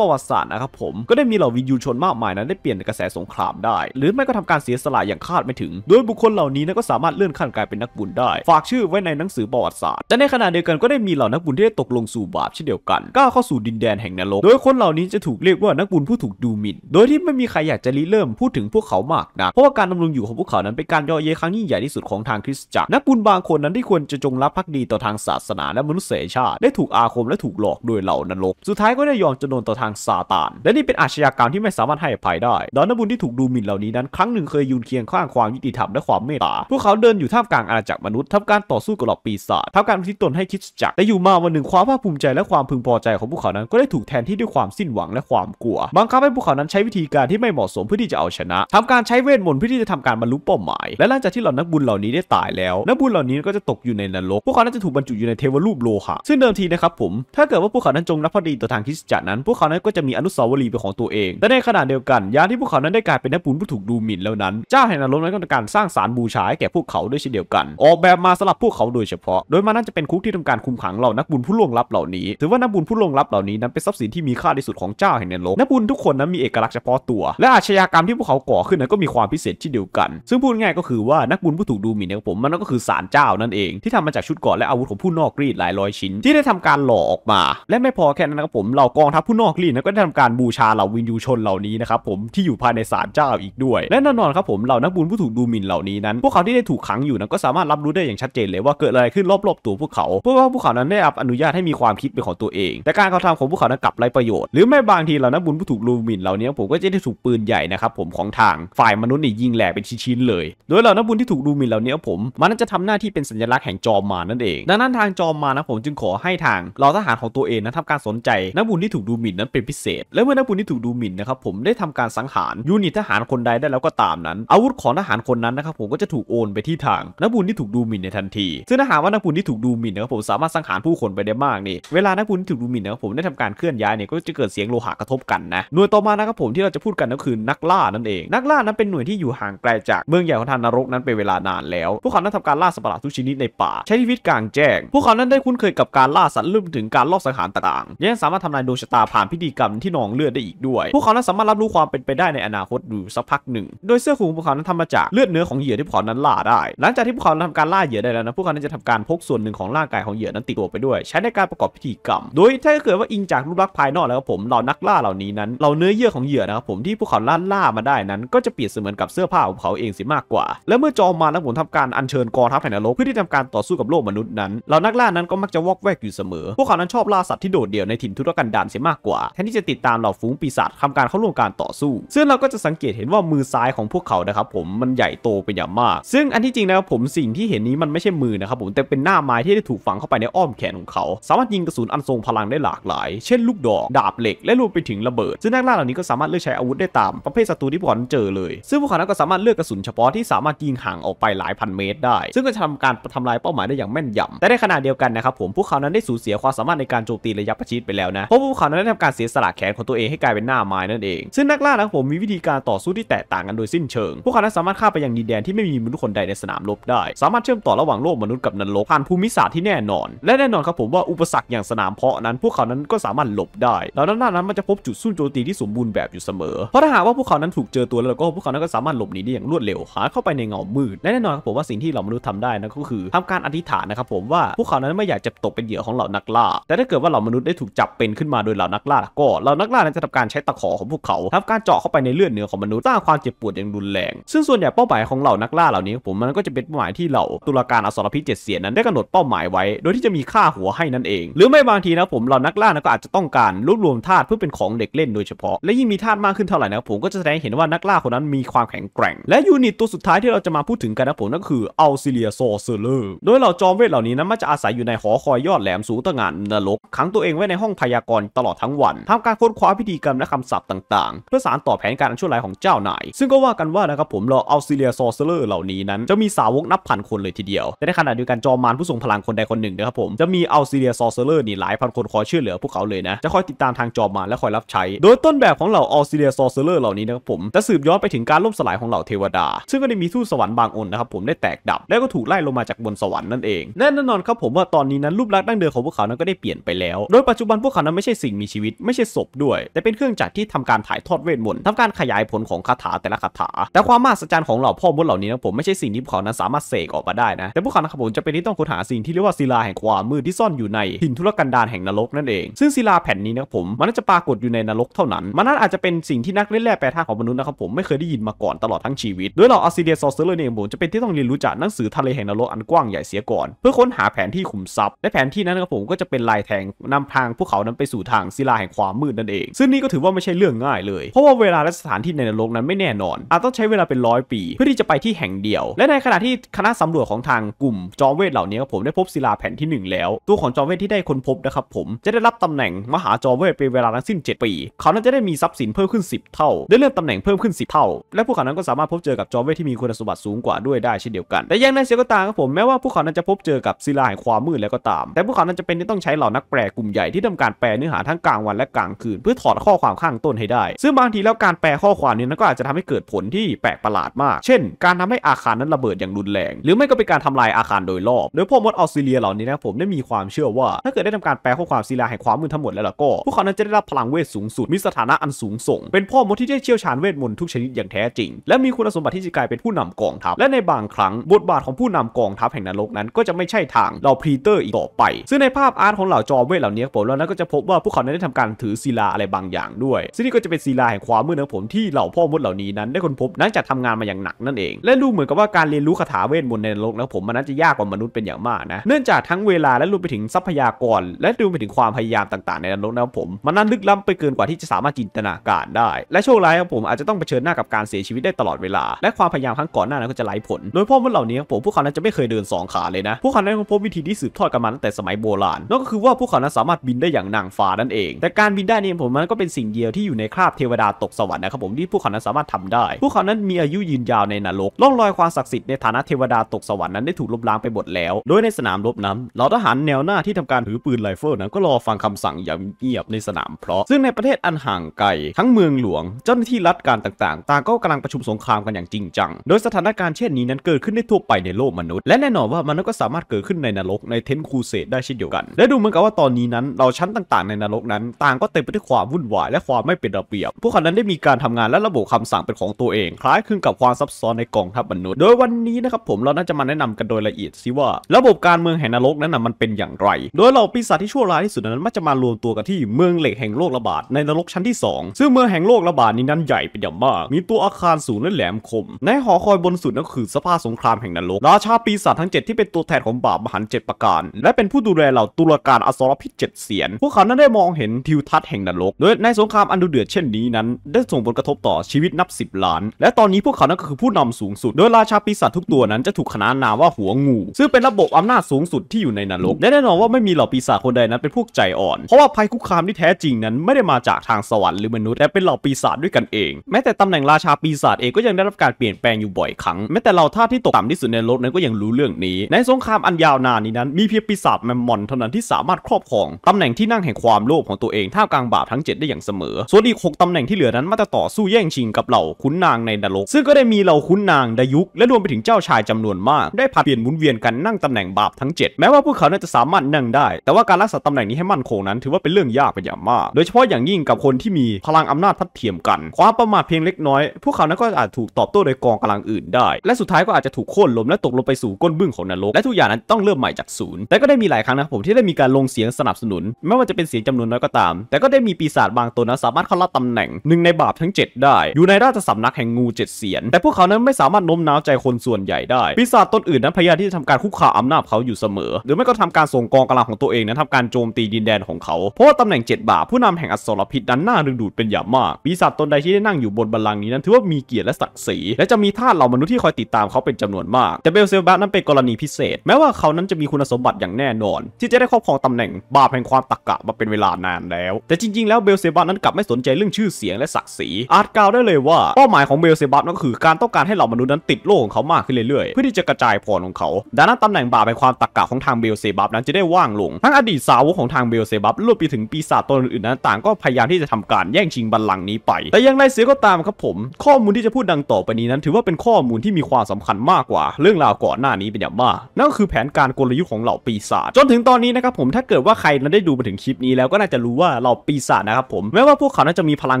A: ประวัติศาสตร์นะครับผมก็ได้มีเหล่าวิญญูชนมากมายนั้นได้เปลี่ยนกระแสสงครามได้หรือไม่ก็ทำการเสียสละอย่างคาดไม่ถึง โดยบุคคลเหล่านี้นะก็สามารถเลื่อนขั้นกลายเป็นนักบุญได้ ฝากชื่อไว้ในหนังสือประวัติศาสตร์แต่ในขณะเดียวกันก็ได้มีเหล่านักบุญ ที่ได้ตกลงสู่บาปเช่นเดียวกัน ก้าวเข้าสู่ดินแดนแห่งนรก โดยคนเหล่านี้จะถูกเรียกว่านักบุญผู้ถูกดูหมิ่นโดยที่ไม่มีใครอยากจะริเริ่มพูดถึงพวกเขามากนัก เพราะว่าการดำรงอยู่ของพวกเขานั้นเป็นการย่อเยครั้งยิ่งใหญ่ที่สุดของทางคริสตจักร นักบุญบางคนนั้นที่ควรจะจงรักภักดีต่อทางศาสนา และมนุษยชาติ ได้ถูกอาคมและถูกหลอกโดยเหล่านรกสุดท้ายก็ได้ยอมจโดนต่อทางซาตานและนี่เป็นอาชญากรรมที่ไม่สามารถให้อภัยได้ดอนนบุญที่ถูกดูหมิ่นเหล่านี้นั้นครั้งหนึ่งเคยยืนเคียงข้างความยุติธรรมและความเมตตา พวกเขาเดินอยู่ท่ามกลาง อาณาจักรมนุษย์ ทำการต่อสู้กับเหล่าปีศาจทำาการที่ตนให้คิดจักแต่อยู่มาวันหนึ่ง ความภาคภูมิใจและความพึงพอใจของพวกเขานั้นก็ได้ถูกแทนที่ด้วยความสิ้นหวังและความกลัว บางครั้งให้พวกเขานั้นใช้วิธีการที่ไม่เหมาะสมเพื่อที่จะเอาชนะ ทำการใช้เวทมนต์เพื่อที่จะทำการบรรลุเป้าหมาย และหลังจากที่เหล่านักบุญเหล่านี้ได้ตายแล้ว นักบุญเหล่านี้ก็จะตกอยู่ในนรก พวกเขานั้นจะถูกบรรจุอยู่ในเทวรูปโลหะ ซึ่งเดิมทีนะครับผม ถ้าเกิดว่าพวกเขานั้นจงรับพอดีต่อทางคริสจักรนั้น พวกเขานั้นก็จะมีอนุสาวรีย์เป็นของตัวเองแต่ในขณะเดียวกันยาที่พวกเขานั้นได้กลายเป็นนักบุญผู้ถูกดูหมิ่นแล้วนั้นเจ้าแห่งนรกนั้นก็ต้องการสร้างศาลบูชาให้แก่พวกเขาด้วยเช่นเดียวกัน ออกแบบมาสำหรับพวกเขาโดยเฉพาะโดยมันนั้นจะเป็นคุกที่ทำการคุมขังเหล่านักบุญผู้ล่วงลับเหล่านี้ ถือว่านักบุญผู้ล่วงลับเหล่านี้นั้นเป็นทรัพย์สินที่มีค่าที่สุดของเจ้าแห่งนรกนักบุญทุกคนนั้นมีเอกลักษณ์เฉพาะตัว และอาชญากรรมที่พวกเขาก่อขึ้นนั้นก็มีความพิเศษเช่นเดียวกัน ซึ่งพูดง่ายก็คือว่านักบุญผู้ถูกดูหมิ่นของผมมันก็คือศาลเจ้านั่นเองที่ทำมาจากชุดเกราะและอาวุธของผู้นอกรีดหลายร้อยชิ้นที่ได้ทำการหล่อออกมา และไม่พอแค่นั้นครับผมเหล่ากองทัพผู้นอกรีดนั้นก็ได้ทำการบูชาเหล่าวินยูชนเหล่านี้นะครับผมที่อยู่ภายในศาลเจ้าอีกดด้วยและแน่นอนครับผมเหล่านักบุญผู้ถูกดูหมิ่นเหล่านี้นั้นพวกเขาที่ได้ถูกขังอยู่นั้นก็สามารถรับรู้ได้อย่างชัดเจนเลยว่าเกิดอะไรขึ้นรอบๆตัวพวกเขาเพราะว่าพวกเขานั้นได้รับอนุญาตให้มีความคิดเป็นของตัวเอง แต่การกระทำของพวกเขานั้นกลับไร้ประโยชน์ หรือไม่บางทีเหล่านักบุญผู้ถูกดูหมิ่นเหล่านี้ผมก็จะได้ถูกปืนใหญ่นะครับผมของทางฝ่ายมนุษย์นี่ยิงแหลกเป็นชิ้นๆเลยโดยเหล่านักบุญที่ถูกดูหมิ่นเหล่านี้ผมมันจะทำหน้าที่เป็นสัญลักษณ์แห่งจอมมานั่นเองดังนั้นทางจอมมานะผมจึงขอให้ทางเหล่าทหารของตัวเองนั้นทำการสนใจนักบุญที่ถูกดูหมิ่นนั้นเป็นพิเศษและเมื่อนักบุญที่ถูกดูหมิ่นนะครับผมได้ทำการสังหารยูนิตทหารคนใดดได้แล้วก็ตามนั้น อาวุธของทหารคนนั้นนะครับผมก็จะถูกโอนไปที่ทางนักบุญที่ถูกดูหมิ่นในทันที ซึ่งถ้าหากว่านักบุญที่ถูกดูหมิ่นนะครับผมสามารถสังหารผู้คนไปได้มากนี่เวลานักบุญที่ถูกดูหมิ่นนะครับผมได้ทำการเคลื่อนย้ายเนี่ยก็จะเกิดเสียงโลหะกระทบกันนะหน่วยต่อมานะครับผมที่เราจะพูดกันก็คือนักล่านั่นเอง นักล่านั้นเป็นหน่วยที่อยู่ห่างไกลจากเมืองใหญ่ของทานนรกนั้นเป็นเวลานานแล้วพวกเขานั้นทำการล่าสัตว์ประหลาดทุกชนิดในป่าใช้ชีวิตกลางแจ้งพวกเขานั้นได้คุ้นเคยกับการล่าสัตว์รวมถึงการลอบสังหารต่างๆยังสามารถทำลายดวงชะตาผ่านพิธีกรรมที่นองเลือดได้อีกด้วย พวกเขานั้นสามารถรับรู้ความเป็นไปได้ในอนาคตอยู่สักพักหนึ่งโดยเสื้อคลุมของพวกเขานั้นทำมาจากเลือดเนื้อของเหยื่อที่พวกเขานั้นล่าได้ หลังจากที่พวกเขาทำการล่าเหยื่อได้แล้วนะพวกเขานั้นจะทำการพกส่วนหนึ่งของร่างกายของเหยื่อนั้นติดตัวไปด้วย ใช้ในการประกอบพิธีกรรมโดยถ้าเกิดว่าอิงจากรูปลักษณ์ภายนอกแล้วครับผมเรานักล่าเหล่านี้นั้นเราเนื้อเยื่อของเหยื่อนะครับผมที่พวกเขาล่าล่ามาได้นั้นก็จะเปรียบเสมือนกับเสื้อผ้าของเขาเองสิมากกว่า และเมื่อจอมมาแล้วผมทำการอัญเชิญกองทัพแห่งนรกเพื่อที่ทำการต่อสู้กับโลกมนุษย์นั้นเรานักล่านั้นก็มักจะวอกแวกอยู่เสมอพวกเขานั้นชอบล่าสัตว์ที่โดดเดี่ยวในถิ่นทุรกันดารเสียมากกว่าแทนที่จะติดตามเหล่าฝูงปีศาจทำการเข้าร่วมการต่อสู้ ซึ่งเราก็จะสังเกตเห็นว่ามือซ้ายของพวกเขานะครับผมมันใหญ่โตเป็นอย่างมาก ซึ่งอันที่จริงนะครับผมสิ่งที่เห็นนี้มันไม่ใช่มือนะครับผมแต่เป็นหน้าไม้ที่ได้ถูกฝังเข้าไปในอ้อมแขนของเขา สามารถยิงกระสุนอันทรงพลังได้หลากหลายเช่นลูกดอกดาบเหล็กและรวมไปถึงระเบิด ซึ่งนักล่าเหล่านี้ก็สามารถเลือกใช้อาวุธได้ตามประเภทศัตรูที่พวกเขาเจอเลยซึ่งพวกเขาก็สามารถเลือกกระสุนเฉพาะที่สามารถยิงห่างออกไปหลายพันเมตรได้ ซึ่งก็จะทำการทำลายเป้าหมายได้อย่างแม่นยำแต่ในขณะเดียวกันนะครับผมพวกเขานั้นได้สูญเสียความสามารถในการโจมตีระยะประชิดไปแล้วนะเพราะพวกเขานั้นได้ทำการเสียสละแขนของตัวเองให้กลายเป็นหน้าไม้นั่นเอง ซึ่งนักล่านะครับผมมีวิธีการต่อสู้ที่แกต่างกันโดยสิ้นเชิง พวกเขานั้นสามารถข้ามไปยังดินแดนที่ไม่มีมนุษย์คนใดในสนามรบได้ สามารถเชื่อมต่อระหว่างโลกมนุษย์กับนรกผ่านภูมิศาสตร์ที่แน่นอน และแน่นอนครับผมว่าอุปสรรคอย่างสนามเพาะนั้นพวกเขานั้นก็สามารถหลบได้ แล้วด้านหน้านั้นมันจะพบจุดสู้โจมตีที่สมบูรณ์แบบอยู่เสมอ เพราะถ้าหากว่าพวกเขานั้นถูกเจอตัวแล้วก็พวกเขานั้นก็สามารถหลบหนีได้อย่างรวดเร็วหาเข้าไปในเงามืด และแน่นอนครับผมว่าสิ่งที่เรามนุษย์ทำได้นั่นก็คือ ทำการอธิษฐานนะครับผมว่าพวกเขานั้นไม่อยากจะตกเป็นเหยื่อของเหล่านักล่า แต่ถ้าเกิดว่าเหล่ามนุษย์ได้ถูกจับเป็นขึ้นมาโดยเหล่านักล่าก็เหล่านักล่านั้นจะทำการใช้ตะขอของพวกเขาทำการเจาะเข้าไปในเลือดเนื้อของมนุษย์สร้างควความเจ็บปวดอย่างรุนแรง ซึ่งส่วนใหญ่เป้าหมายของเหล่านักล่าเหล่านี้ผมมันก็จะเป็นเป้าหมายที่เหล่าตุลาการอสรพิษเจ็ดเสียนั้นได้กำหนดเป้าหมายไว้ โดยที่จะมีค่าหัวให้นั่นเอง หรือไม่บางทีนะผมเหล่านักล่าก็อาจจะต้องการรวบรวมธาตุเพื่อเป็นของเด็กเล่นโดยเฉพาะ และยิ่งมีธาตุมากขึ้นเท่าไหร่นะผมก็จะแสดงเห็นว่านักล่าคนนั้นมีความแข็งแกร่ง และยูนิตตัวสุดท้ายที่เราจะมาพูดถึงกันนะผมนั่นคืออัลซิเลียโซเซเลอร์ โดยเหล่าจอมเวทเหล่านี้นะมันจะอาศัยอยู่ในหอคอยยอดแหลมสูงตงานนรกขังตัวเองไว้ในห้องพยากรณ์ตลอดทั้งวันทำการค้นคว้าพิธีกรรมและคำศัพท์ต่าง ๆ เพื่อสารต่อแผนการอันชั่วร้ายของเจ้านายซึ่งก็ว่ากันว่านะครับผมเราเอาซีเรียซอร์เซอร์เหล่านี้นั้นจะมีสาวกนับพันคนเลยทีเดียว แต่ในขณะเดียวกันจอมานผู้ทรงพลังคนใดคนหนึ่งนะครับผมจะมีเอาซีเรียซอร์เซอร์นี่หลายพันคนคอยช่วยเหลือพวกเขาเลยนะ จะคอยติดตามทางจอมานและคอยรับใช้ โดยต้นแบบของเหล่าเอาซีเรียซอร์เซอร์เหล่านี้นะครับผม จะสืบย้อนไปถึงการล่มสลายของเหล่าเทวดา ซึ่งก็ได้มีทูตสวรรค์บางองค์นะครับผมได้แตกดับและก็ถูกไล่ลงมาจากบนสวรรค์นั่นเองแน่นอนครับผมว่าตอนนี้นั้นรูปลักษณ์ดั้งเดิมของพวกเขานั้นก็ได้เปลี่ยนไปแล้วโดยปัจจุบันพวกเขานั้นไม่ใช่สิ่งมีชีวิตไม่ใช่ศพด้วย แต่เป็นเครื่องจักรที่ทำการถ่ายทอดเวทมนต์ทำการขยายผลของคาถาแต่ละคาถา แต่ความมหัศจรรย์ของเหล่าพ่อมดเหล่านี้นะผมไม่ใช่สิ่งที่พวกเขานั้นสามารถเสกออกมาได้นะ แต่พวกเขานะครับผมจะเป็นที่ต้องค้นหาสิ่งที่เรียกว่าศิลาแห่งความมืดที่ซ่อนอยู่ในหินทุรกันดารแห่งนรกนั่นเอง ซึ่งศิลาแผ่นนี้นะครับผมมันจะปรากฏอยู่ในนรกเท่านั้น มันนั้นอาจจะเป็นสิ่งที่นักเล่นแร่แปรธาตุของมนุษย์นะครับผมไม่เคยได้ยินมาก่อนตลอดทั้งชีวิตโดยเหล่าอาซิเดียซอเซอร์เลยเองผมจะเป็นที่ต้องเรียนรู้จากหนังสือทะเลแห่งนรกอันกว้างใหญ่เสียก่อน เพื่อค้นหาแผนที่ขุมทรัพย์และแผนที่นั้นนะครับผมก็จะเป็นลายแทงนำทางพวกเขานั้นไปสู่ทางศิลาแห่งความมืดนั่นเอง ซึ่งนี่ก็ถือว่าไม่ใช่เรื่องง่ายเลยเพราะว่าเวลาและสถานที่ในนรกนั้นไไม่แน่นอน อาจต้องใช้เวลาเป็นร้อยปีเพื่อที่จะไปที่แห่งเดียว และในขณะที่คณะสำรวจของทางกลุ่มจอมเวทเหล่านี้ครับผมได้พบศิลาแผ่นที่ 1 แล้ว ตัวของจอมเวทที่ได้ค้นพบนะ ครับผม จะได้รับตำแหน่งมหาจอมเวทเป็นเวลาทั้งสิ้น7ปี เขานั้นจะได้มี ทรัพย์สินเพิ่มขึ้น 10 เท่า ได้เลื่อนตำแหน่งเพิ่มขึ้น10เท่าและพวกเขานั้นก็สามารถพบเจอกับจอมเวทที่มีคุณสมบัติสูงกว่าด้วยได้เช่นเดียวกันแต่ยังในเสียก็ตามครับผมแม้ว่าพวกเขานั้นจะพบเจอกับศิลาแห่งความมืดแล้วก็ตาม แต่พวกเขานั้นจะเป็นที่ต้องใช้เหล่านักแปลกลุ่มใหญ่ที่ทำการแปลเนื้อหาทั้งกลางวันและกลางคืนเพื่อถอดข้อความข้างต้นให้ได้ ซึ่งบางทีแล้วการแปลข้อความนี้นั้นก็อาจจะทำให้เกิดผลที่แปลกประหลาดมาก เช่น การทำให้อาคารนั้นระเบิดอย่างรุนแรง หรือไม่ก็เป็นการทำลายอาคารโดยรอบ โดยพวกมดออสเตรเลียเหล่านี้นะ ผมได้มีความเชื่อว่าถ้าเกิดได้ทำการแปลข้อความศิลาแห่งความมืดทั้งหมดแล้วล่ะก็ พวกเขานั้นจะได้รับพลังเวทสูงสุด มีสถานะอันสูงส่ง เป็นพ่อมดที่ได้เชี่ยวชาญเวทมนต์ทุกชนิดอย่างแท้จริง และมีคุณสมบัติที่จะกลายเป็นผู้นำกองทัพ และในบางครั้งบทบาทของผู้นำกองทัพแห่งนรกนั้นก็จะไม่ใช่ทางเราพีเตอร์อีกต่อไป ซึ่งในภาพอาร์ตของเหล่าจอมเวทเหล่านี้ผมแล้วนั้นก็จะพบว่าพวกเขานั้นได้ทำการถือศิลาอะไรบางอย่างด้วยซึ่งนี่ก็จะเป็นศิลาแห่งความมืดนะผมที่เหล่าพ่อมดเหล่านี้นั้นได้ค้นพบนั่งจากทำงานมาอย่างหนักนั่นเองและดูเหมือนกับว่าการเรียนรู้คาถาเวทมนต์ในนรกนะผมมันน่าจะยากกว่ามนุษย์เป็นอย่างมากนะเนื่องจากทั้งเวลาและรวมไปถึงทรัพยากร และรวมไปถึงความพยายามต่าง ๆในนรกนะผมมันนั้นลึกล้ำไปเกินกว่าที่จะสามารถจินตนาการได้ และโชคร้ายครับผมอาจจะต้องเผชิญหน้ากับการเสียชีวิตได้ตลอดเวลาและความพยายามครั้งก่อนหน้านั้นก็จะไร้ผล โดยพ่กมนเหล่านี้ผมพวกเขานั้นจะไม่เคยเดิน 2 ขาเลยนะพวกเขานั้นพบวิธีที่สืบทอดกันมาตั้งแต่สมัยโบราณนั่นก็คือว่าพวกเขานั้นสามารถบินได้อย่างนางฟ้านั่นเอง แต่การบินได้นี่ผมมันก็เป็นสิ่งเดียวที่อยู่ในคราบเทวดาตกสวรรค์นะครับผมที่พวกเขานั้นสามาารถทำได้ พวกเขานั้นมีอายุยืนยาวในนรกล่องรอยความศักดิ์สิทธิ์ในฐานะเทวดาตกสวรรค์นั้น ได้ถูกลบล้างไปหมดแล้ว โดยในสนามรบนั้นเหล่าทหารแนวหน้าที่ทำการถือปืนไรเฟิลนั้นก็รอฟังคำสั่งอย่างเงียบในสนามเพราะ ซึ่งในประเทศอันห่างไกล ทั้งเมืองหลวง เจ้าหน้าที่รัฐการต่างๆ ต่างก็กำลังประชุมสงครามกันอย่างจริงจัง โดยสถานการณ์เช่นนี้นั้นเกิดขึ้นได้ทั่วไปในโลกมนุษย์ และแน่นอนว่ามันก็สามารถเกิดขึ้นในนรกในเทนคูเซตได้เช่นเดียวกัน และดูเหมือนกับว่าตอนนี้นั้นเราชั้นต่างๆ ในนรกนั้น ต่างก็เต็มไปด้วยความวุ่นวายและความไม่เป็นระเบียบ พวกเขานั้นได้มีการทำงานและระบบคำสั่งเป็นของตัวเองคล้ายคลึงกับความซับซ้อนในกองทัพมนุษย์ โดยวันนี้นะครับผมเราน่าจะมาแนะนำกันโดยละเอียดซิว่าระบบการเมืองแห่งนรกนั้นนะมันเป็นอย่างไร โดยเหล่าปีศาจที่ชั่วร้ายที่สุดนั้นมักจะมารวมตัวกันที่เมืองเหล็กแห่งโลกระบาดในนรกชั้นที่ 2 ซึ่งเมืองแห่งโลกระบาดนี้นั้นใหญ่เป็นอย่างมาก มีตัวอาคารสูงและแหลมคม ในหอคอยบนสุดนั่นคือสภาพสงครามแห่งนรก ราชาปีศาจทั้ง7ที่เป็นตัวแทนของบาปมหันเจ็ดประการ และเป็นผู้ดูแลเหล่าตุลาการอสรพิษเจ็ดเสียนพวกเขานั้นได้มองเห็นทิวทัศน์แห่งนรกโดยในสงครามอันดุเดือดเช่นนี้นั้น ได้ส่งผลกระทบต่อชีวิตนนับ10ล้าน และตอนนี้พวกเขานั้นก็คือผู้นำสูงสุด โดยราชาปีศาจทุกตัวนั้นจะถูกขนานนามว่าหัวงู ซึ่งเป็นระบบอำนาจสูงสุดที่อยู่ในนรก และแน่นอนว่าไม่มีเหล่าปีศาจคนใดนั้นเป็นพวกใจอ่อน เพราะว่าภัยคุกคามที่แท้จริงนั้นไม่ได้มาจากทางสวรรค์หรือมนุษย์แต่เป็นเหล่าปีศาจด้วยกันเอง แม้แต่ตำแหน่งราชาปีศาจเองก็ยังได้รับการเปลี่ยนแปลงอยู่บ่อยครั้ง แม้แต่เหล่าท่าที่ตกต่ำที่สุดในโลกนั้นก็ยังรู้เรื่องนี้ ในสงครามอันยาวนานนี้นั้นมีเพียงปีศาจแมมมอน เท่านั้นที่สามารถครอบครองตาแหน่งที่นั่งแห่งความโลภของตัวเองท่ามกลางบาปทั้ง7ได้อย่างเสมอส่วนอีก6ตำแหน่งที่เหลือนั้นมาจะต่อสู้แย่งชิงกับเหล่าขุนนางในนรกซึ่งก็ได้มีเหล่าขุนนางดายุกและรวมไปถึงเจ้าชายจำนวนมากได้ผัดเปลี่ยนหมุนเวียนกันนั่งตำแหน่งบาปทั้ง7แม้ว่าพวกเขาจะสามารถนั่งได้แต่ว่าการรักษาตำแหน่งนี้ให้มั่นคงนั้น ถือว่าเป็นเรื่องยากเป็นอย่างมาก โดยเฉพาะอย่างยิ่งกับคนที่มีพลังอำนาจทัดเทียมกัน ความประมาทเพียงเล็กน้อยพวกเขานั้นก็อาจถูกตอบโต้โดยกองกำลังอื่นได้และสุดท้ายก็อาจจะถูกโค่นล้มและตกลงไปสู่ก้นบึ้งของนรกและทุกอย่างนั้นต้องเริ่มใหม่จากศูนย์แต่ก็ได้มีหลายครั้งนะผมที่ได้มีการลงเสียงสนับสนุนไม่ว่าจะเป็นเสียงจำนวนน้อยก็ตาม แต่ก็ได้มีปีศาจบางตัวนะสามารถเข้ารับตำแหน่งหนึ่งในบาปทั้ง 7 ได้อยู่ในราชสำนักแห่งงูเจ็ดเสียน แต่พวกเขานั้นไม่สามารถโน้มน้าวใจคนส่วนใหญ่ได้ ปีศาจตนอื่นนั้นพยายามที่จะทำการคุกคามอำนาจเขาอยู่เสมอ หรือไม่ก็ทำการส่งกองกำลังของตัวเองนั้นทำการโจมตีดินแดนของเขาเพราะว่าตำแหน่งเจ็ดบาผู้นำแห่งอสรพิษนั้นน่าดึงดูดเป็นอย่างมาก ปีศาจตนใดที่ได้นั่งอยู่บนบัลลังก์นี้นั้นถือว่ามีเกียรติและศักดิ์ศรี และจะมีทาสเหล่ามนุษย์ที่คอยติดตามเขาเป็นจำนวนมากแต่เบลเซบานั้นเป็นกรณีพิเศษ แม้ว่าเขานั้นจะมีคุณสมบัติอย่างแน่นอน ที่จะได้ครอบครองตำแหน่งบาปแห่งความตักกะมาเป็นเวลานานแล้ว แต่จริง ๆแล้วเบลเซบานั้นกลับไม่สนใจเรื่องชื่อเสียงและศักดิ์ศรี อาจกล่าวได้เลยว่าเป้าหมายของเบลเซบับนั่นก็คือการต้องการให้เหล่ามนุษย์นั้นติดโลกของเขามากขึ้นเรื่อยๆเพื่อที่จะกระจายพลของเขาดังนั้นตำแหน่งบาปในความตักกะของทางเบลเซบับนั้นจะได้ว่างลง ทั้งอดีตสาวกของทางเบลเซบับรวมไปถึงปีศาจตนอื่นๆนั้นต่างก็พยายามที่จะทำการแย่งชิงบัลลังก์นี้ไป แต่อย่างไรเสียก็ตามครับผมข้อมูลที่จะพูดดังต่อไปนี้นั้น ถือว่าเป็นข้อมูลที่มีความสำคัญมากกว่า เรื่องราวก่อนหน้านี้เป็นอย่างมาก นั่นก็คือแผนการกลยุทธ์ของเหล่าปีศาจจนถึงตอนนี้นะครับผมถ้าเกิดว่าใครนั้นได้ดูมาถึงคลิปนี้แล้วก็น่าจะรู้ว่าเหล่าปีศาจนะครับผมแม้ว่าพวกเขานั้นจะมีพลัง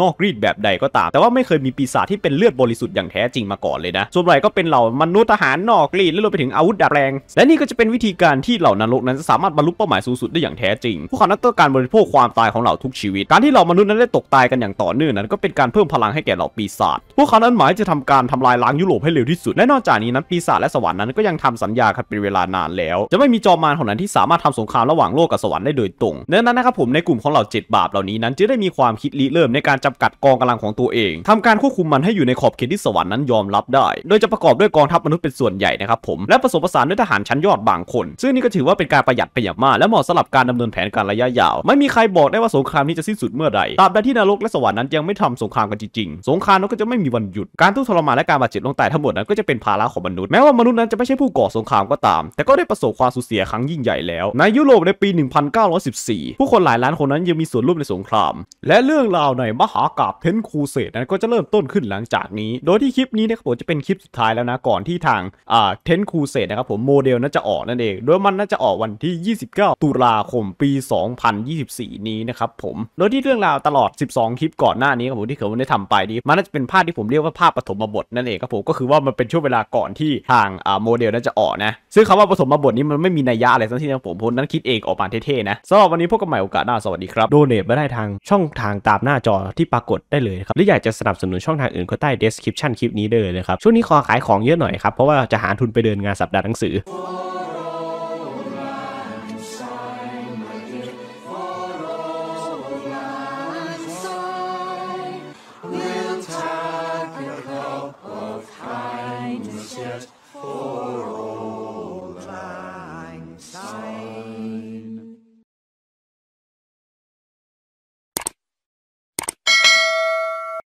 A: นอกรีดแบบใดก็ตามแต่ว่าไม่เคยมีปีศาจที่เป็นเลือดบริสุทธิ์อย่างแท้จริงมาก่อนเลยนะ ส่วนใหญ่ก็เป็นเหล่ามนุษย์ทหารนอกรีดและรวมไปถึงอาวุธดาบแรง และนี่ก็จะเป็นวิธีการที่เหล่านรกนั้นสามารถบรรลุเป้าหมายสูงสุดได้อย่างแท้จริง พวกเขาต้องการบริโภคความตายของเหล่าทุกชีวิต การที่เหล่ามนุษย์นั้นได้ตกตายกันอย่างต่อเนื่องนั้น ก็เป็นการเพิ่มพลังให้แก่เหล่าปีศาจ พวกเขานั้นหมายจะทำการทำลายล้างยุโรปให้เร็วที่สุดและนอกจากนี้นั้นปีศาจและสวรรค์นั้นก็ยังทำสัญญากันเป็นเวลานานแล้ว จะไม่มีจอมมารของนั้นที่สามารถทำสงครามระหว่างโลกกับสวรรค์ได้โดยตรง่องนั้นนะครับผมในกลุ่มของเหล่าดบาปเหล่านี้นั้นจะได้มีความคิดริเริ่มในการจำกัดกองกำลังของตัวเอง ทำกการควบคุมมันให้อยู่ในขอบเขตที่สวรรค์นั้นยอมรับได้ โดยจะประกอบด้วยกองทัพมนุษย์เป็นส่วนใหญ่นะครับผม และผสมผสานด้วยทหารชั้นยอดบางคน ซึ่งนี่ก็ถือว่าเป็นการประหยัดป็นอยางมาก และเหมาะสำหรับการดำเนินแผนการระยะยาว ไม่มีใครบอกได้ว่าสงครามนี้จะสิ้นสุดเมื่อใดตราบใดที่นรกและสวรรค์นั้นยังไม่ทำสงครามกันจริงๆ สงครามนั้นก็จะไม่มีวันหยุด การทุกทรมานและการบาดเจ็บลงตายทั้งหมดนั้นก็จะเป็นภาระของมนุษย์แม้ว่ามนุษย์นั้นจะไม่ใช่ผู้ก่อสงครามก็ตาม แต่ก็ได้ประสบความสูญเสียครั้งยิ่งใหญ่แล้ว ในยุโรปในปี 1914ผู้คนหลายล้านคนนั้น ยังมีส่วนร่วมในสงคราม และเรื่องราวในมหากาบเทนคูเซตนั้นก็จะเริ่มมต้นขึ้นหลังจากนี้ โดยที่คลิปนี้นะครับผมจะเป็นคลิปสุดท้ายแล้วนะ ก่อนที่ทางอ่าเทนคูเซตนะครับผมโมเดลน่าจะออกนั่นเอง โดยมันน่าจะออกวันที่ 29 ตุลาคมปี 2024 นี้นะครับผม โดยที่เรื่องราวตลอด 12 คลิปก่อนหน้านี้ครับผมที่เขาได้ทำไปนี้มันน่าจะเป็นภาพที่ผมเรียกว่าภาพปฐมบทนั่นเองครับผมก็คือว่ามันเป็นช่วงเวลาก่อนที่ทางอ่าโมเดลน่าจะออกนะ ซึ่งคำว่าปฐมบทนี้มันไม่มีนัยยะอะไรทั้งสิ้นนะผมผมนั้นคิดเองออกมาเท่ๆ นะสำหรับวันนี้พบกันใหม่โอกาสหน้าสวัสดีครับโดเนทมาได้ทางช่องทางตามหน้าจอที่ปรากฏได้เลยครับหรืออยากจะสนับสนุนนุนช่องทางอื่นก็ใต้ description คลิปนี้ได้เลยนะครับช่วงนี้ขอขายของเยอะหน่อยครับเพราะว่าจะหาทุนไปเดินงานสัปดาห์หนังสือ